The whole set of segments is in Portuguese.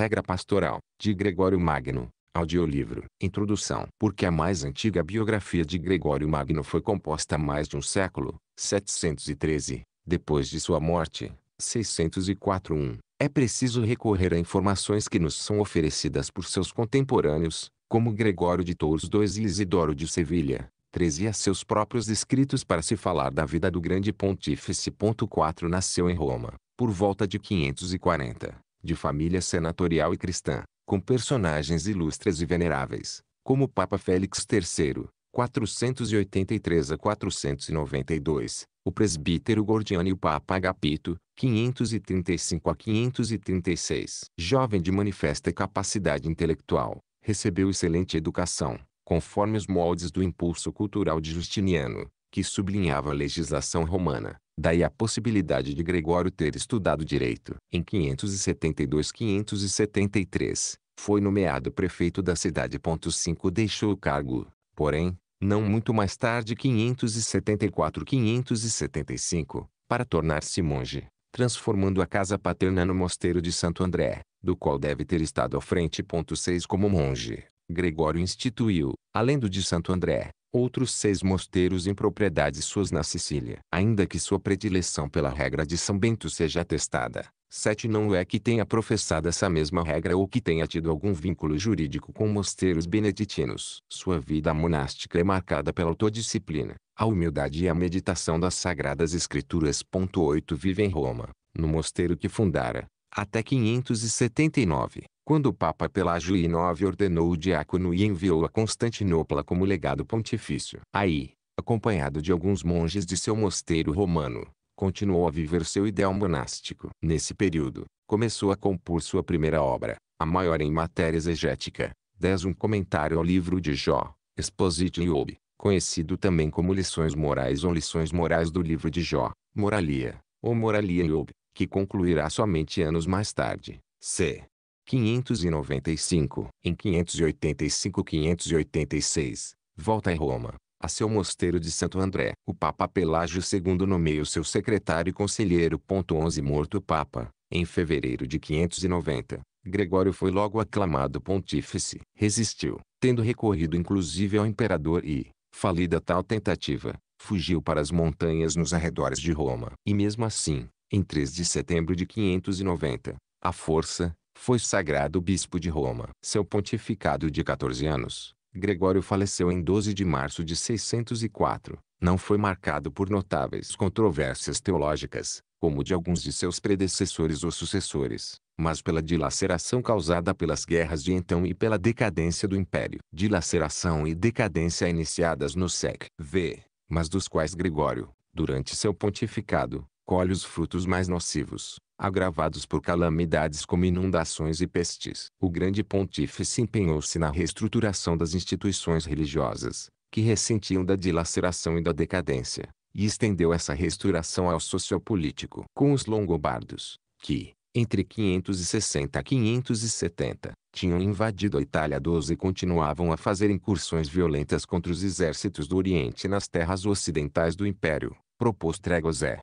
Regra Pastoral, de Gregório Magno. Audiolivro. Introdução. Porque a mais antiga biografia de Gregório Magno foi composta há mais de um século, 713, depois de sua morte, 604-1. É preciso recorrer a informações que nos são oferecidas por seus contemporâneos, como Gregório de Tours II e Isidoro de Sevilha, 13 a seus próprios escritos para se falar da vida do grande pontífice. 4 Nasceu em Roma, por volta de 540 de família senatorial e cristã, com personagens ilustres e veneráveis, como o Papa Félix III, 483 a 492, o presbítero Gordiano e o Papa Agapito, 535 a 536. Jovem de manifesta capacidade intelectual, recebeu excelente educação, conforme os moldes do impulso cultural de Justiniano, que sublinhava a legislação romana, Daí a possibilidade de Gregório ter estudado direito. Em 572-573, foi nomeado prefeito da cidade. 5 Deixou o cargo, porém, não muito mais tarde 574-575, para tornar-se monge, transformando a casa paterna no mosteiro de Santo André, do qual deve ter estado à frente. 6 Como monge, Gregório instituiu, além do de Santo André, outros seis mosteiros em propriedades suas na Sicília. Ainda que sua predileção pela regra de São Bento seja atestada, sete não é que tenha professado essa mesma regra ou que tenha tido algum vínculo jurídico com mosteiros beneditinos. Sua vida monástica é marcada pela autodisciplina, a humildade e a meditação das Sagradas Escrituras. 8 Vive em Roma, no mosteiro que fundara, até 579, quando o Papa Pelágio IX ordenou o diácono e enviou a Constantinopla como legado pontifício. Aí, acompanhado de alguns monges de seu mosteiro romano, continuou a viver seu ideal monástico. Nesse período, começou a compor sua primeira obra, a maior em matéria exegética, 10 um comentário ao livro de Jó, Expositio Job, conhecido também como Lições Morais ou Lições Morais do livro de Jó, Moralia, ou Moralia Job que concluirá somente anos mais tarde. C. 595. Em 585-586, volta a Roma, a seu mosteiro de Santo André. O Papa Pelágio II nomeia seu secretário e conselheiro. 11 Morto o Papa, em fevereiro de 590, Gregório foi logo aclamado pontífice. Resistiu, tendo recorrido inclusive ao imperador e, falida tal tentativa, fugiu para as montanhas nos arredores de Roma. E mesmo assim, em 3 de setembro de 590, a força, foi sagrado bispo de Roma. Seu pontificado de 14 anos, Gregório faleceu em 12 de março de 604. Não foi marcado por notáveis controvérsias teológicas, como de alguns de seus predecessores ou sucessores, mas pela dilaceração causada pelas guerras de então e pela decadência do império. Dilaceração e decadência iniciadas no século V, mas dos quais Gregório, durante seu pontificado, colhe os frutos mais nocivos, agravados por calamidades como inundações e pestes. O grande pontífice empenhou-se na reestruturação das instituições religiosas, que ressentiam da dilaceração e da decadência, e estendeu essa restauração ao sociopolítico. Com os longobardos, que, entre 560 e 570, tinham invadido a Itália 12 e continuavam a fazer incursões violentas contra os exércitos do Oriente nas terras ocidentais do Império, propôs tréguas é,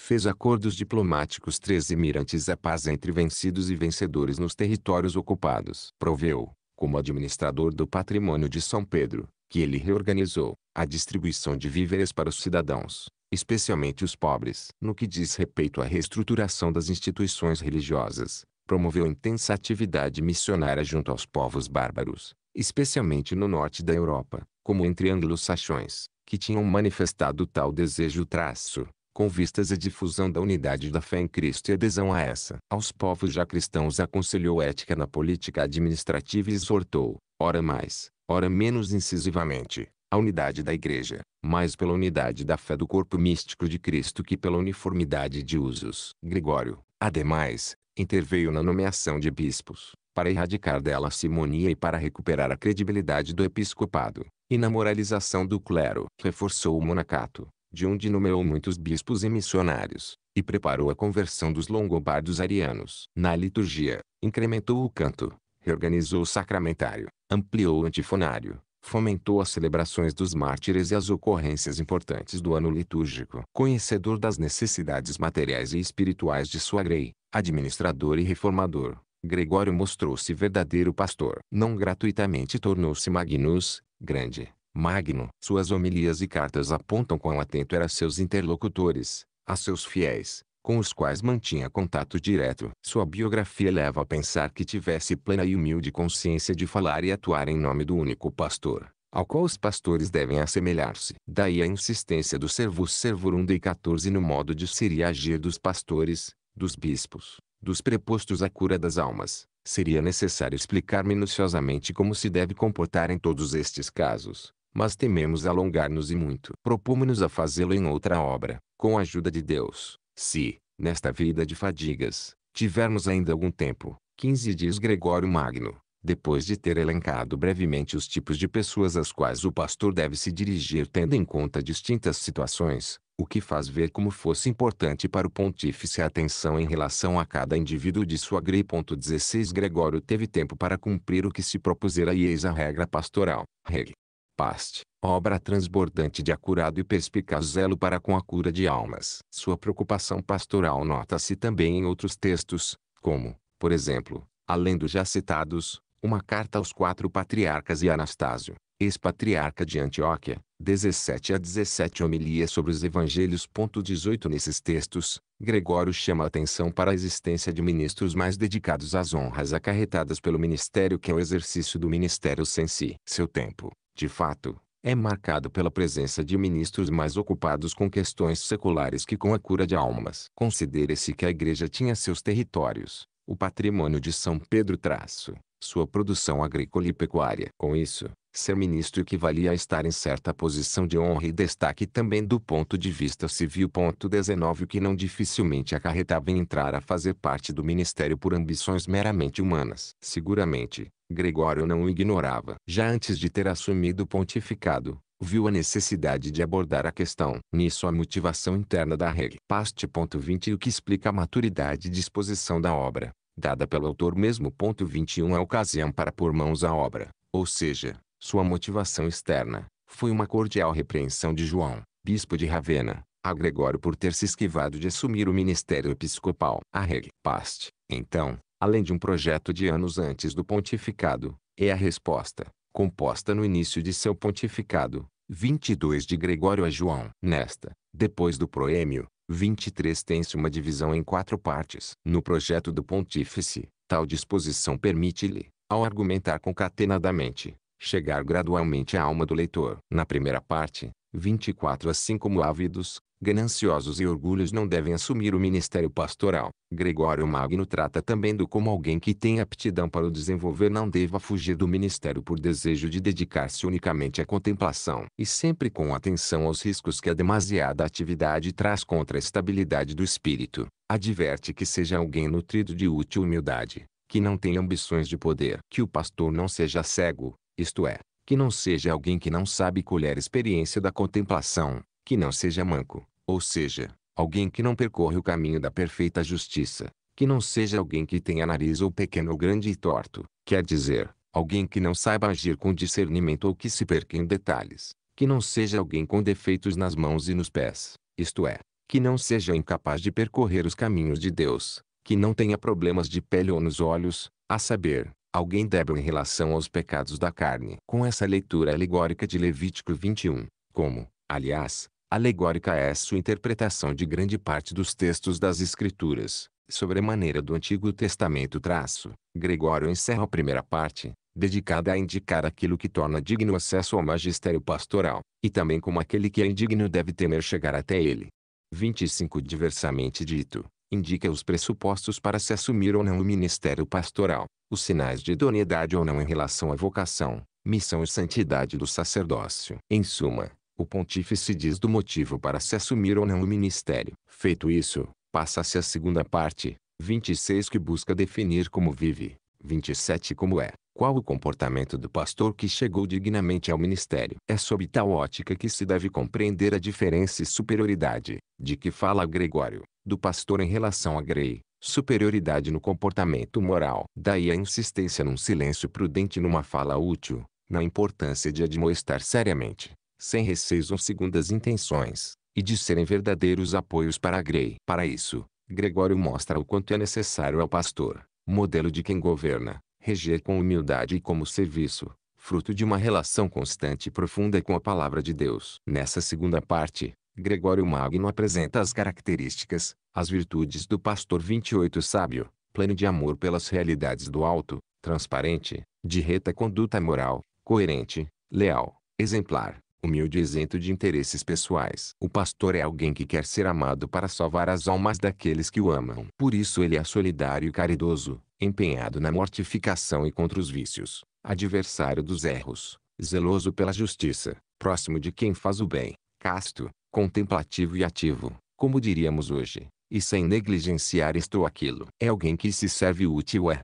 fez acordos diplomáticos três mirantes à paz entre vencidos e vencedores nos territórios ocupados. Proveu, como administrador do patrimônio de São Pedro, que ele reorganizou, a distribuição de víveres para os cidadãos, especialmente os pobres. No que diz respeito à reestruturação das instituições religiosas, promoveu intensa atividade missionária junto aos povos bárbaros, especialmente no norte da Europa, como entre anglo-saxões, que tinham manifestado tal desejo traço com vistas à difusão da unidade da fé em Cristo e adesão a essa. Aos povos já cristãos aconselhou ética na política administrativa e exortou, ora mais, ora menos incisivamente, a unidade da Igreja, mais pela unidade da fé do corpo místico de Cristo que pela uniformidade de usos. Gregório, ademais, interveio na nomeação de bispos, para erradicar dela a simonia e para recuperar a credibilidade do episcopado, e na moralização do clero. Reforçou o monacato, de onde nomeou muitos bispos e missionários, e preparou a conversão dos longobardos arianos. Na liturgia, incrementou o canto, reorganizou o sacramentário, ampliou o antifonário, fomentou as celebrações dos mártires e as ocorrências importantes do ano litúrgico. Conhecedor das necessidades materiais e espirituais de sua grei, administrador e reformador, Gregório mostrou-se verdadeiro pastor. Não gratuitamente tornou-se Magnus, grande, Magno. Suas homilias e cartas apontam quão atento era a seus interlocutores, a seus fiéis, com os quais mantinha contato direto. Sua biografia leva a pensar que tivesse plena e humilde consciência de falar e atuar em nome do único pastor, ao qual os pastores devem assemelhar-se. Daí a insistência do servus de 14 no modo de ser e agir dos pastores, dos bispos, dos prepostos à cura das almas. Seria necessário explicar minuciosamente como se deve comportar em todos estes casos, mas tememos alongar-nos e muito. Propomos-nos a fazê-lo em outra obra, com a ajuda de Deus. Se, nesta vida de fadigas, tivermos ainda algum tempo, 15 dias Gregório Magno, depois de ter elencado brevemente os tipos de pessoas às quais o pastor deve se dirigir tendo em conta distintas situações, o que faz ver como fosse importante para o pontífice a atenção em relação a cada indivíduo de sua grei. 16 Gregório teve tempo para cumprir o que se propusera e eis a regra pastoral. Reg. Paste, obra transbordante de acurado e perspicaz zelo para com a cura de almas. Sua preocupação pastoral nota-se também em outros textos, como, por exemplo, além dos já citados, uma carta aos quatro patriarcas e Anastásio, ex-patriarca de Antioquia, 17 a 17 homilia sobre os evangelhos. 18 Nesses textos, Gregório chama a atenção para a existência de ministros mais dedicados às honras acarretadas pelo ministério que ao é exercício do ministério sem si. Seu tempo, de fato, é marcado pela presença de ministros mais ocupados com questões seculares que com a cura de almas. Considere-se que a igreja tinha seus territórios, o patrimônio de São Pedro traço, sua produção agrícola e pecuária. Com isso, Ser ministro equivalia a estar em certa posição de honra e destaque também do ponto de vista civil. Ponto 19 O que não dificilmente acarretava em entrar a fazer parte do ministério por ambições meramente humanas. Seguramente, Gregório não o ignorava. Já antes de ter assumido o pontificado, viu a necessidade de abordar a questão. Nisso a motivação interna da reg. Paste. 20 O que explica a maturidade e disposição da obra, dada pelo autor mesmo. Ponto 21 A ocasião para pôr mãos à obra, ou seja, sua motivação externa foi uma cordial repreensão de João, bispo de Ravena, a Gregório por ter se esquivado de assumir o ministério episcopal. A reg. Paste, então, além de um projeto de anos antes do pontificado, é a resposta, composta no início de seu pontificado, 22 de Gregório a João. Nesta, depois do proêmio, 23 tem-se uma divisão em quatro partes. No projeto do pontífice, tal disposição permite-lhe, ao argumentar concatenadamente, chegar gradualmente à alma do leitor. Na primeira parte, 24 Assim como ávidos, gananciosos e orgulhos não devem assumir o ministério pastoral. Gregório Magno trata também do como alguém que tem aptidão para o desenvolver não deva fugir do ministério por desejo de dedicar-se unicamente à contemplação. E sempre com atenção aos riscos que a demasiada atividade traz contra a estabilidade do espírito, adverte que seja alguém nutrido de útil humildade, que não tenha ambições de poder, que o pastor não seja cego, isto é, que não seja alguém que não sabe colher experiência da contemplação, que não seja manco, ou seja, alguém que não percorre o caminho da perfeita justiça, que não seja alguém que tenha nariz ou pequeno ou grande e torto, quer dizer, alguém que não saiba agir com discernimento ou que se perca em detalhes, que não seja alguém com defeitos nas mãos e nos pés, isto é, que não seja incapaz de percorrer os caminhos de Deus, que não tenha problemas de pele ou nos olhos, a saber, alguém débil em relação aos pecados da carne. Com essa leitura alegórica de Levítico 21, como, aliás, alegórica é sua interpretação de grande parte dos textos das Escrituras, a maneira do Antigo Testamento traço, Gregório encerra a primeira parte, dedicada a indicar aquilo que torna digno acesso ao magistério pastoral, e também como aquele que é indigno deve temer chegar até ele. 25 Diversamente dito, indica os pressupostos para se assumir ou não o ministério pastoral, os sinais de idoneidade ou não em relação à vocação, missão e santidade do sacerdócio. Em suma, o pontífice diz do motivo para se assumir ou não o ministério. Feito isso, passa-se a segunda parte, 26 que busca definir como vive, 27 como é, qual o comportamento do pastor que chegou dignamente ao ministério. É sob tal ótica que se deve compreender a diferença e superioridade, de que fala Gregório, do pastor em relação à Grey, superioridade no comportamento moral. Daí a insistência num silêncio prudente e numa fala útil, na importância de admoestar seriamente, sem receios ou segundas intenções, e de serem verdadeiros apoios para a Grey. Para isso, Gregório mostra o quanto é necessário ao pastor, modelo de quem governa, reger com humildade e como serviço, fruto de uma relação constante e profunda com a palavra de Deus. Nessa segunda parte, Gregório Magno apresenta as características, as virtudes do pastor 28 sábio, pleno de amor pelas realidades do alto, transparente, de reta conduta moral, coerente, leal, exemplar, humilde e isento de interesses pessoais. O pastor é alguém que quer ser amado para salvar as almas daqueles que o amam. Por isso ele é solidário e caridoso, empenhado na mortificação e contra os vícios, adversário dos erros, zeloso pela justiça, próximo de quem faz o bem, casto, contemplativo e ativo, como diríamos hoje, e sem negligenciar isto ou aquilo. É alguém que se serve útil é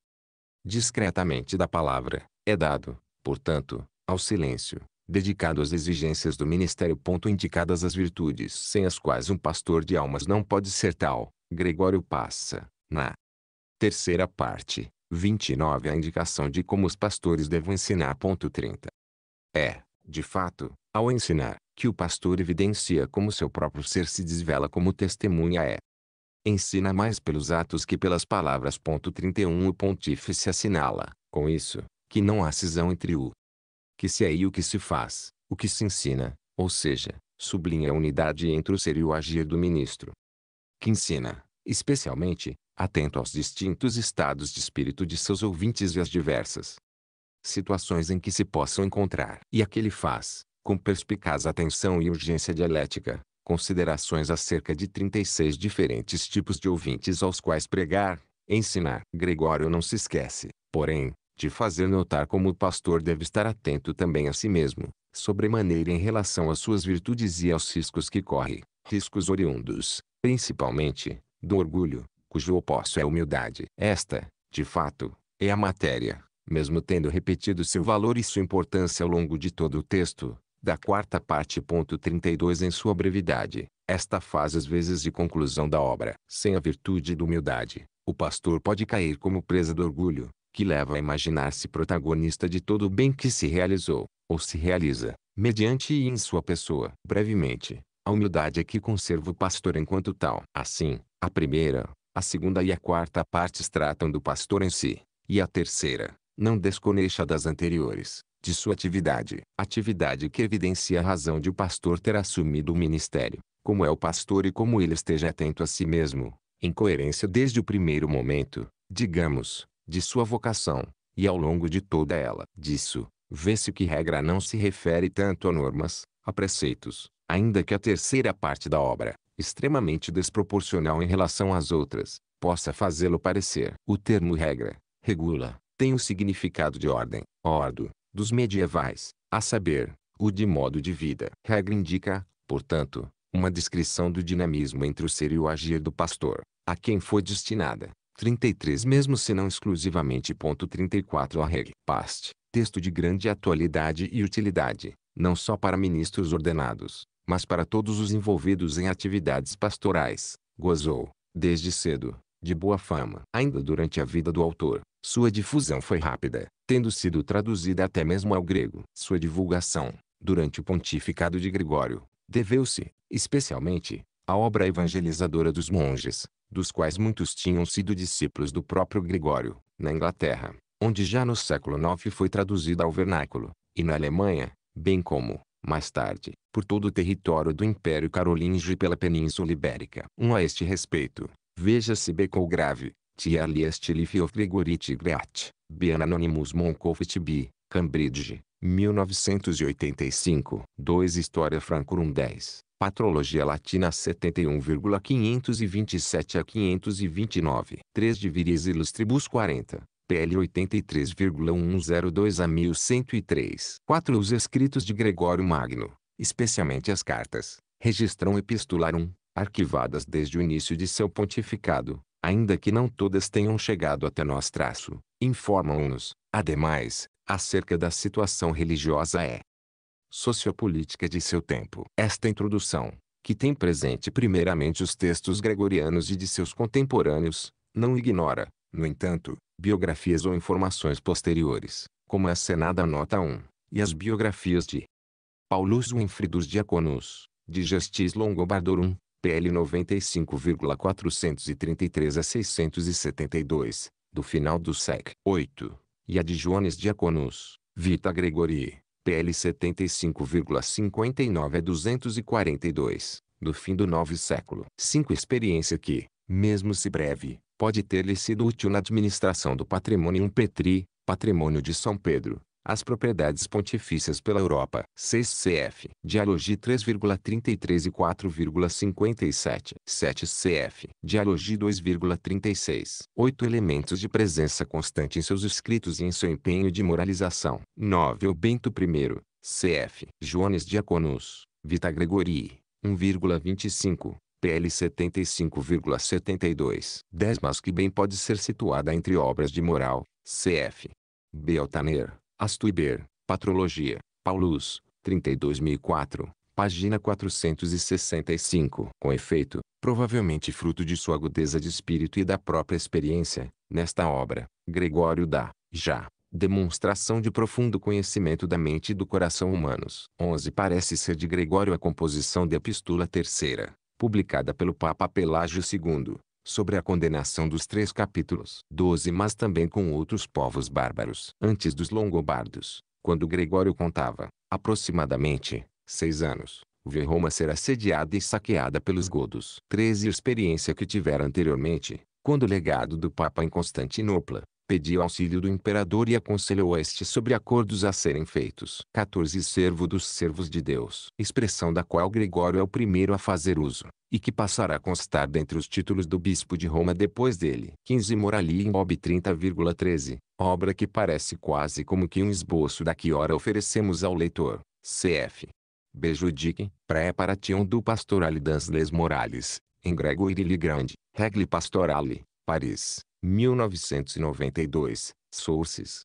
discretamente da palavra, é dado, portanto, ao silêncio, dedicado às exigências do ministério. Ponto indicadas as virtudes sem as quais um pastor de almas não pode ser tal. Gregório passa, na terceira parte, 29 a indicação de como os pastores devem ensinar. Ponto 30. É, de fato, ao ensinar, que o pastor evidencia como seu próprio ser se desvela como testemunha é. Ensina mais pelos atos que pelas palavras. 31 O pontífice assinala, com isso, que não há cisão entre o que se é e o que se faz, o que se ensina, ou seja, sublinha a unidade entre o ser e o agir do ministro. Que ensina, especialmente, atento aos distintos estados de espírito de seus ouvintes e às diversas situações em que se possam encontrar. E aquele faz, com perspicaz atenção e urgência dialética, considerações acerca de 36 diferentes tipos de ouvintes aos quais pregar, ensinar. Gregório não se esquece, porém, de fazer notar como o pastor deve estar atento também a si mesmo, sobremaneira em relação às suas virtudes e aos riscos que corre, riscos oriundos, principalmente, do orgulho, cujo oposto é a humildade. Esta, de fato, é a matéria mesmo tendo repetido seu valor e sua importância ao longo de todo o texto, da quarta parte. Ponto 32 em sua brevidade, esta fase às vezes de conclusão da obra. Sem a virtude da humildade, o pastor pode cair como presa do orgulho, que leva a imaginar-se protagonista de todo o bem que se realizou, ou se realiza, mediante e em sua pessoa. Brevemente, a humildade é que conserva o pastor enquanto tal. Assim, a primeira, a segunda e a quarta partes tratam do pastor em si, e a terceira, não desconexa das anteriores, de sua atividade. Atividade que evidencia a razão de o pastor ter assumido o ministério, como é o pastor e como ele esteja atento a si mesmo, em coerência desde o primeiro momento, digamos, de sua vocação, e ao longo de toda ela. Disso, vê-se que regra não se refere tanto a normas, a preceitos, ainda que a terceira parte da obra, extremamente desproporcional em relação às outras, possa fazê-lo parecer. O termo regra, regula, tem o significado de ordem, ordo, dos medievais, a saber, o de modo de vida. Regra indica, portanto, uma descrição do dinamismo entre o ser e o agir do pastor, a quem foi destinada. 33 mesmo se não exclusivamente. 34 A regra. Past, texto de grande atualidade e utilidade, não só para ministros ordenados, mas para todos os envolvidos em atividades pastorais, gozou, desde cedo, de boa fama. Ainda durante a vida do autor, sua difusão foi rápida, tendo sido traduzida até mesmo ao grego. Sua divulgação, durante o pontificado de Gregório, deveu-se, especialmente, à obra evangelizadora dos monges, dos quais muitos tinham sido discípulos do próprio Gregório, na Inglaterra, onde já no século IX foi traduzida ao vernáculo, e na Alemanha, bem como, mais tarde, por todo o território do Império Carolíngio e pela Península Ibérica. Um a este respeito, Veja se becou grave, ti alias tilifio frigoriti grat, bien anonymous moncofit bi, Cambridge, 1985. 2 História Francorum 10, Patrologia Latina 71,527 a 529. 3 de Viris Illustribus 40. PL 83,102 a 1103. 4 Os escritos de Gregório Magno, especialmente as cartas, registram epistularum, arquivadas desde o início de seu pontificado, ainda que não todas tenham chegado até nós traço, informam-nos, ademais, acerca da situação religiosa e sociopolítica de seu tempo. Esta introdução, que tem presente primeiramente os textos gregorianos e de seus contemporâneos, não ignora, no entanto, biografias ou informações posteriores, como a assinada a nota 1, e as biografias de Paulus Winfridus Diaconus, de Justis Longobardorum, PL 95,433 a 672, do final do SEC 8, e a de Jones Diaconus, Vita Gregori, PL 75,59 a 242, do fim do novo século. 5 Experiência que, mesmo se breve, pode ter lhe sido útil na administração do patrimônio um Petri, patrimônio de São Pedro, as propriedades pontifícias pela Europa. 6 CF. Dialogi 3,33 e 4,57. 7 CF. Dialogi 2,36. 8 elementos de presença constante em seus escritos e em seu empenho de moralização. 9 O Bento I. CF. Joanes Diaconus. Vita Gregori. 1,25. PL 75,72. 10 Mas que bem pode ser situada entre obras de moral. CF. Beltaner. Astuiber, Patrologia, Paulus, 32004, página 465. Com efeito, provavelmente fruto de sua agudeza de espírito e da própria experiência, nesta obra, Gregório dá, já, demonstração de profundo conhecimento da mente e do coração humanos. 11 Parece ser de Gregório a composição da Epístola Terceira, publicada pelo Papa Pelágio II, sobre a condenação dos três capítulos 12 mas também com outros povos bárbaros. Antes dos longobardos, quando Gregório contava, aproximadamente, seis anos, viu Roma ser assediada e saqueada pelos godos. 13 Experiência que tivera anteriormente, quando legado do Papa em Constantinopla, pediu auxílio do imperador e aconselhou a este sobre acordos a serem feitos. 14 Servo dos servos de Deus, expressão da qual Gregório é o primeiro a fazer uso, e que passará a constar dentre os títulos do bispo de Roma depois dele. 15 Morali em Ob 30,13, obra que parece quase como que um esboço da que ora oferecemos ao leitor. Cf. Bejudique, Preparation do Pastoralidans Les Morales, em grego Irili Grande, Regle Pastorale, Paris. 1992, Sources.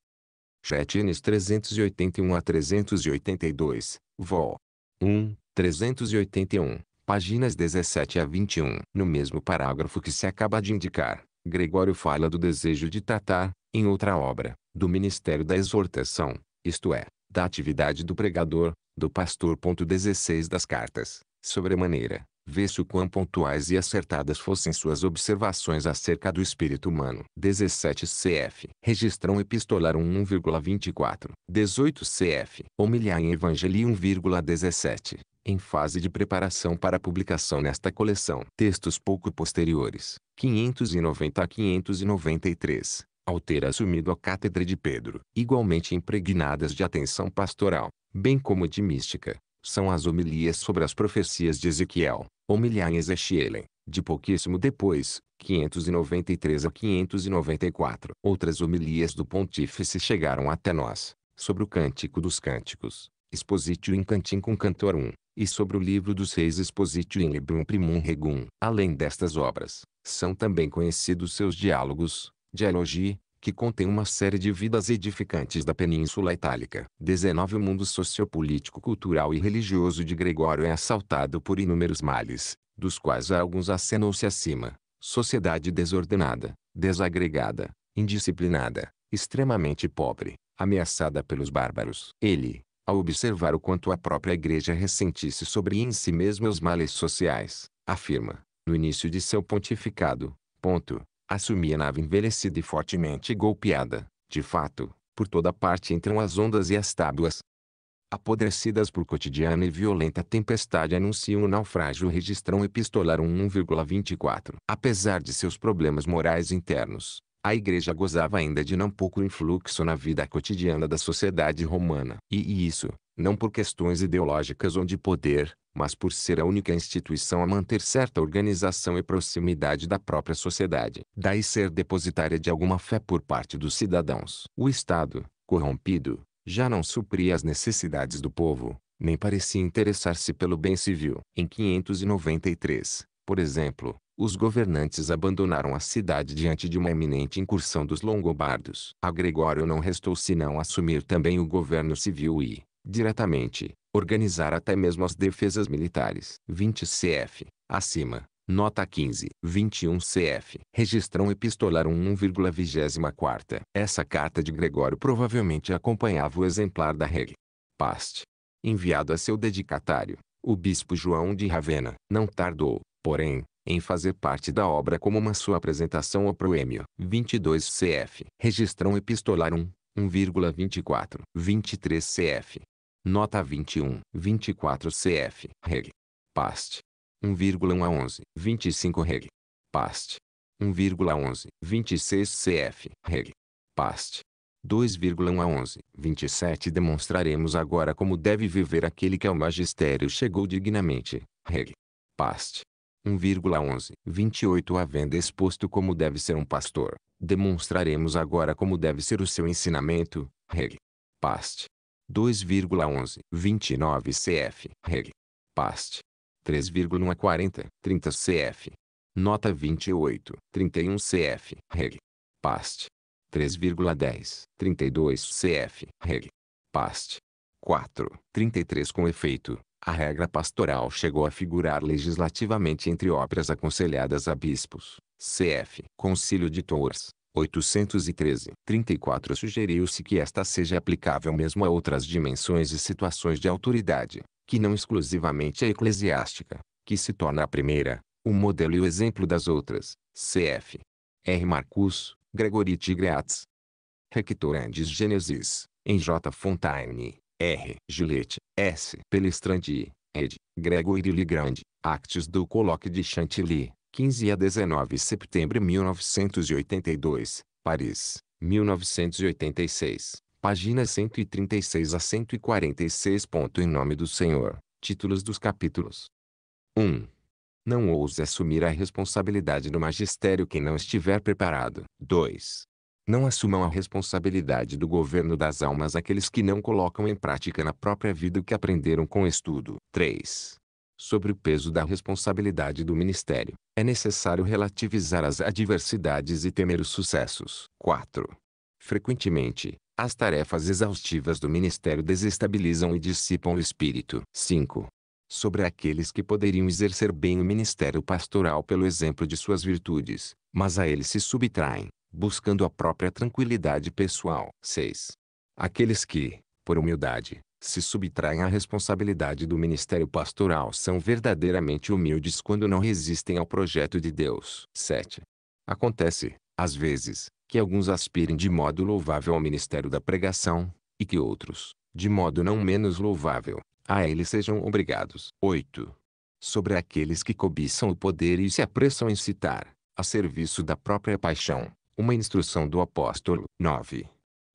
Chetines 381 a 382, Vol. 1, 381, páginas 17 a 21. No mesmo parágrafo que se acaba de indicar, Gregório fala do desejo de tratar, em outra obra, do ministério da exortação, isto é, da atividade do pregador, do pastor. 16 das cartas, sobremaneira, vê-se o quão pontuais e acertadas fossem suas observações acerca do espírito humano. 17 cf. Registrão epistolar 1,24. 18 cf. Homilia em Evangelho 1,17 em fase de preparação para publicação nesta coleção. Textos pouco posteriores, 590 a 593, ao ter assumido a cátedra de Pedro, igualmente impregnadas de atenção pastoral, bem como de mística, são as homilias sobre as profecias de Ezequiel, homilia em Ezechielen, de pouquíssimo depois, 593 a 594. Outras homilias do pontífice chegaram até nós, sobre o Cântico dos Cânticos, Expositio in Canticum Cantorum, e sobre o Livro dos Reis Expositio in Librum Primum Regum. Além destas obras, são também conhecidos seus diálogos, dialogi, que contém uma série de vidas edificantes da Península Itálica. 19 O mundo sociopolítico, cultural e religioso de Gregório é assaltado por inúmeros males, dos quais alguns acenou-se acima. Sociedade desordenada, desagregada, indisciplinada, extremamente pobre, ameaçada pelos bárbaros. Ele, ao observar o quanto a própria igreja ressentisse sobre em si mesma os males sociais, afirma, no início de seu pontificado, ponto, assumia nave envelhecida e fortemente golpeada, de fato, por toda parte entram as ondas e as tábuas. Apodrecidas por cotidiana e violenta tempestade anunciam o naufrágio registrão epistolar 1,24. Apesar de seus problemas morais internos, a igreja gozava ainda de não pouco influxo na vida cotidiana da sociedade romana. E isso, não por questões ideológicas ou de poder, mas por ser a única instituição a manter certa organização e proximidade da própria sociedade. Daí ser depositária de alguma fé por parte dos cidadãos. O Estado, corrompido, já não supria as necessidades do povo, nem parecia interessar-se pelo bem civil. Em 593, por exemplo, os governantes abandonaram a cidade diante de uma iminente incursão dos longobardos. A Gregório não restou senão assumir também o governo civil e, diretamente, organizar até mesmo as defesas militares. 20 cf. Acima. Nota 15. 21 cf. Registrão epistolar 1,24. Essa carta de Gregório provavelmente acompanhava o exemplar da Reg. Past. Enviado a seu dedicatário, o bispo João de Ravena. Não tardou, porém, em fazer parte da obra como uma sua apresentação ao proêmio. 22 CF. Registrão epistolar 1, 1,24. 23 CF. Nota 21. 24 CF. Reg. paste 1,1 a 11. 25 Reg. paste 1,11. 26 CF. Reg. paste 2,1 a 11. 27 Demonstraremos agora como deve viver aquele que ao magistério chegou dignamente. Reg. paste 1,11. 28 Havendo exposto como deve ser um pastor, demonstraremos agora como deve ser o seu ensinamento, reg. Past. 2,11. 29 cf. reg. Past. 3,1 a 40. 30 cf. Nota 28. 31 cf. reg. Past. 3,10. 32 cf. reg. Past. 4. 33 Com efeito, a regra pastoral chegou a figurar legislativamente entre obras aconselhadas a bispos. CF. Concílio de Tours, 813. 34 Sugeriu-se que esta seja aplicável mesmo a outras dimensões e situações de autoridade, que não exclusivamente a eclesiástica, que se torna a primeira, o modelo e o exemplo das outras. CF. R. Marcus, Gregori Rector Andes Genesis, em J. Fontaine. R. Gillette, S. Pelistrandi, ed. Gregory Ligrande, Actes do Colloque de Chantilly, 15 a 19 de setembro de 1982, Paris, 1986, páginas 136 a 146. Em nome do Senhor, títulos dos capítulos. 1. Não ouse assumir a responsabilidade do magistério quem não estiver preparado. 2. Não assumam a responsabilidade do governo das almas aqueles que não colocam em prática na própria vida o que aprenderam com o estudo. 3. Sobre o peso da responsabilidade do ministério, é necessário relativizar as adversidades e temer os sucessos. 4. Frequentemente, as tarefas exaustivas do ministério desestabilizam e dissipam o espírito. 5. Sobre aqueles que poderiam exercer bem o ministério pastoral pelo exemplo de suas virtudes, mas a ele se subtraem, buscando a própria tranquilidade pessoal. 6. Aqueles que, por humildade, se subtraem à responsabilidade do ministério pastoral são verdadeiramente humildes quando não resistem ao projeto de Deus. 7. Acontece, às vezes, que alguns aspirem de modo louvável ao ministério da pregação, e que outros, de modo não menos louvável, a eles sejam obrigados. 8. Sobre aqueles que cobiçam o poder e se apressam em citar, a serviço da própria paixão, uma instrução do apóstolo. 9.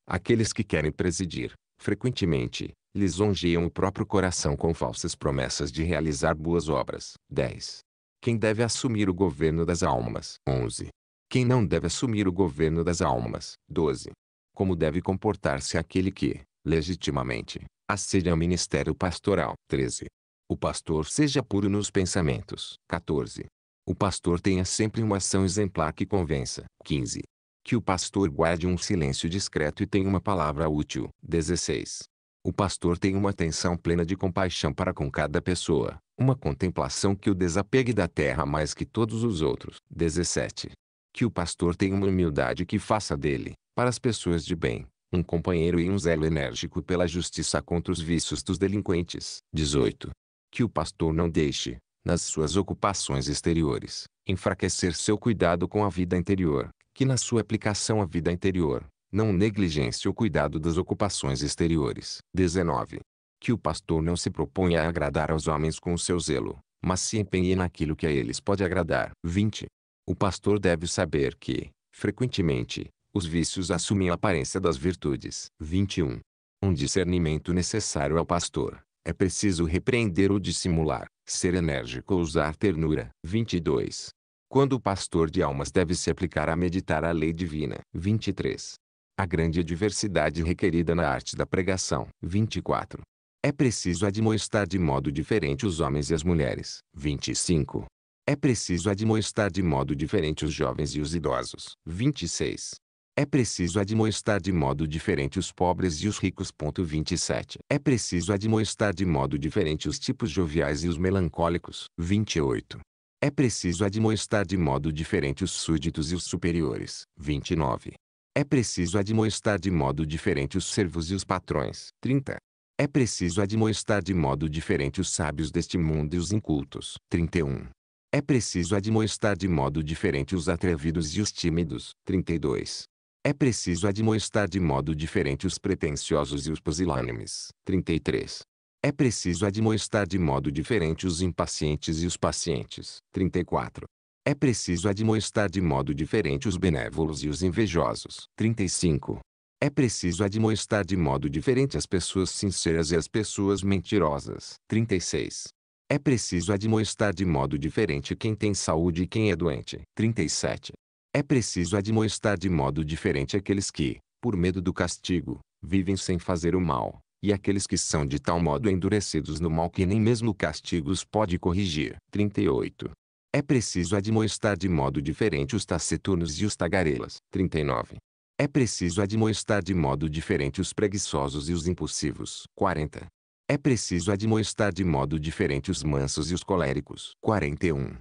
Aqueles que querem presidir, frequentemente, lisonjeiam o próprio coração com falsas promessas de realizar boas obras. 10. Quem deve assumir o governo das almas? 11. Quem não deve assumir o governo das almas? 12. Como deve comportar-se aquele que, legitimamente, acede ao ministério pastoral? 13. O pastor seja puro nos pensamentos. 14. O pastor tenha sempre uma ação exemplar que convença. 15. Que o pastor guarde um silêncio discreto e tenha uma palavra útil. 16. O pastor tenha uma atenção plena de compaixão para com cada pessoa, uma contemplação que o desapegue da terra mais que todos os outros. 17. Que o pastor tenha uma humildade que faça dele, para as pessoas de bem, um companheiro e um zelo enérgico pela justiça contra os vícios dos delinquentes. 18. Que o pastor não deixe, nas suas ocupações exteriores, enfraquecer seu cuidado com a vida interior, que na sua aplicação à vida interior, não negligencie o cuidado das ocupações exteriores. 19. Que o pastor não se proponha a agradar aos homens com o seu zelo, mas se empenhe naquilo que a eles pode agradar. 20. O pastor deve saber que, frequentemente, os vícios assumem a aparência das virtudes. 21. Um discernimento necessário ao pastor é preciso repreender ou dissimular, ser enérgico ou usar ternura. 22. Quando o pastor de almas deve se aplicar a meditar a lei divina. 23. A grande diversidade requerida na arte da pregação. 24. É preciso admoestar de modo diferente os homens e as mulheres. 25. É preciso admoestar de modo diferente os jovens e os idosos. 26. É preciso admoestar de modo diferente os pobres e os ricos. 27. É preciso admoestar de modo diferente os tipos joviais e os melancólicos. 28. É preciso admoestar de modo diferente os súditos e os superiores. 29. É preciso admoestar de modo diferente os servos e os patrões. 30. É preciso admoestar de modo diferente os sábios deste mundo e os incultos. 31. É preciso admoestar de modo diferente os atrevidos e os tímidos. 32. É preciso admoestar de modo diferente os pretensiosos e os pusilânimes. 33. É preciso admoestar de modo diferente os impacientes e os pacientes. 34. É preciso admoestar de modo diferente os benévolos e os invejosos. 35. É preciso admoestar de modo diferente as pessoas sinceras e as pessoas mentirosas. 36. É preciso admoestar de modo diferente quem tem saúde e quem é doente. 37. É preciso admoestar de modo diferente aqueles que, por medo do castigo, vivem sem fazer o mal, e aqueles que são de tal modo endurecidos no mal que nem mesmo castigos pode corrigir. 38. É preciso admoestar de modo diferente os taciturnos e os tagarelas. 39. É preciso admoestar de modo diferente os preguiçosos e os impulsivos. 40. É preciso admoestar de modo diferente os mansos e os coléricos. 41.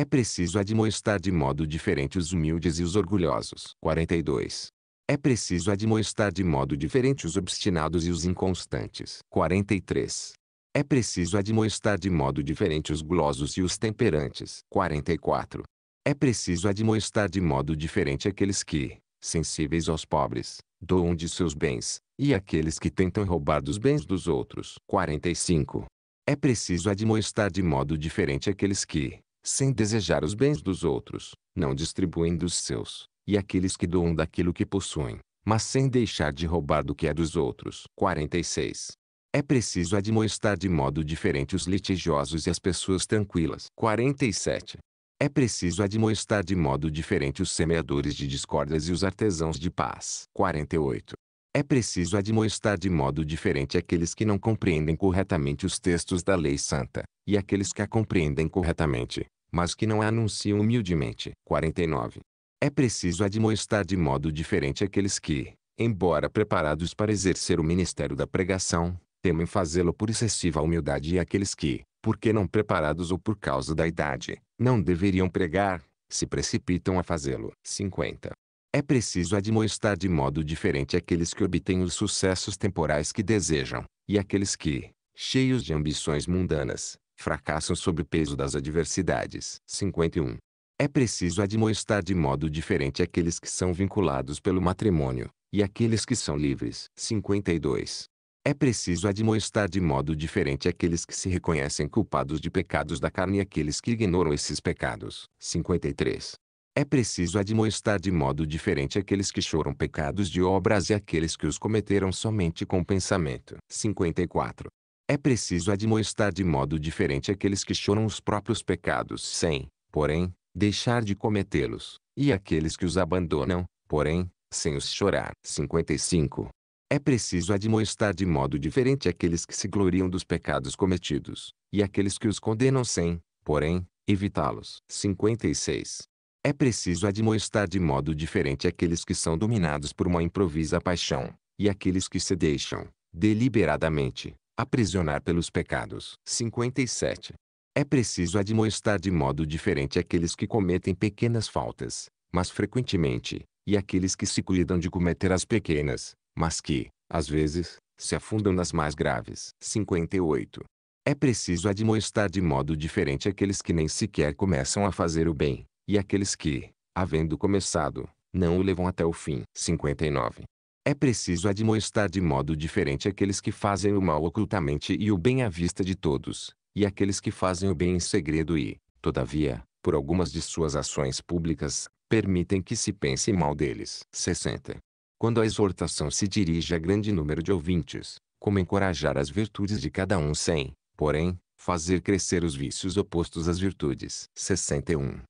É preciso admoestar de modo diferente os humildes e os orgulhosos. 42. É preciso admoestar de modo diferente os obstinados e os inconstantes. 43. É preciso admoestar de modo diferente os gulosos e os temperantes. 44. É preciso admoestar de modo diferente aqueles que, sensíveis aos pobres, doam de seus bens, e aqueles que tentam roubar dos bens dos outros. 45. É preciso admoestar de modo diferente aqueles que, sem desejar os bens dos outros, não distribuem dos seus, e aqueles que doam daquilo que possuem, mas sem deixar de roubar do que é dos outros. 46. É preciso admoestar de modo diferente os litigiosos e as pessoas tranquilas. 47. É preciso admoestar de modo diferente os semeadores de discórdias e os artesãos de paz. 48. É preciso admoestar de modo diferente aqueles que não compreendem corretamente os textos da lei santa, e aqueles que a compreendem corretamente, mas que não a anunciam humildemente. 49. É preciso admoestar de modo diferente aqueles que, embora preparados para exercer o ministério da pregação, temem fazê-lo por excessiva humildade e aqueles que, porque não preparados ou por causa da idade, não deveriam pregar, se precipitam a fazê-lo. 50. É preciso admoestar de modo diferente aqueles que obtêm os sucessos temporais que desejam, e aqueles que, cheios de ambições mundanas, fracassam sob o peso das adversidades. 51. É preciso admoestar de modo diferente aqueles que são vinculados pelo matrimônio, e aqueles que são livres. 52. É preciso admoestar de modo diferente aqueles que se reconhecem culpados de pecados da carne e aqueles que ignoram esses pecados. 53. É preciso admoestar de modo diferente aqueles que choram pecados de obras e aqueles que os cometeram somente com pensamento. 54. É preciso admoestar de modo diferente aqueles que choram os próprios pecados sem, porém, deixar de cometê-los, e aqueles que os abandonam, porém, sem os chorar. 55. É preciso admoestar de modo diferente aqueles que se gloriam dos pecados cometidos, e aqueles que os condenam sem, porém, evitá-los. 56. É preciso admoestar de modo diferente aqueles que são dominados por uma improvisa paixão, e aqueles que se deixam, deliberadamente, aprisionar pelos pecados. 57. É preciso admoestar de modo diferente aqueles que cometem pequenas faltas, mas frequentemente, e aqueles que se cuidam de cometer as pequenas, mas que, às vezes, se afundam nas mais graves. 58. É preciso admoestar de modo diferente aqueles que nem sequer começam a fazer o bem, e aqueles que, havendo começado, não o levam até o fim. 59. É preciso admoestar de modo diferente aqueles que fazem o mal ocultamente e o bem à vista de todos, e aqueles que fazem o bem em segredo e, todavia, por algumas de suas ações públicas, permitem que se pense mal deles. 60. Quando a exortação se dirige a grande número de ouvintes, como encorajar as virtudes de cada um sem, porém, fazer crescer os vícios opostos às virtudes. 61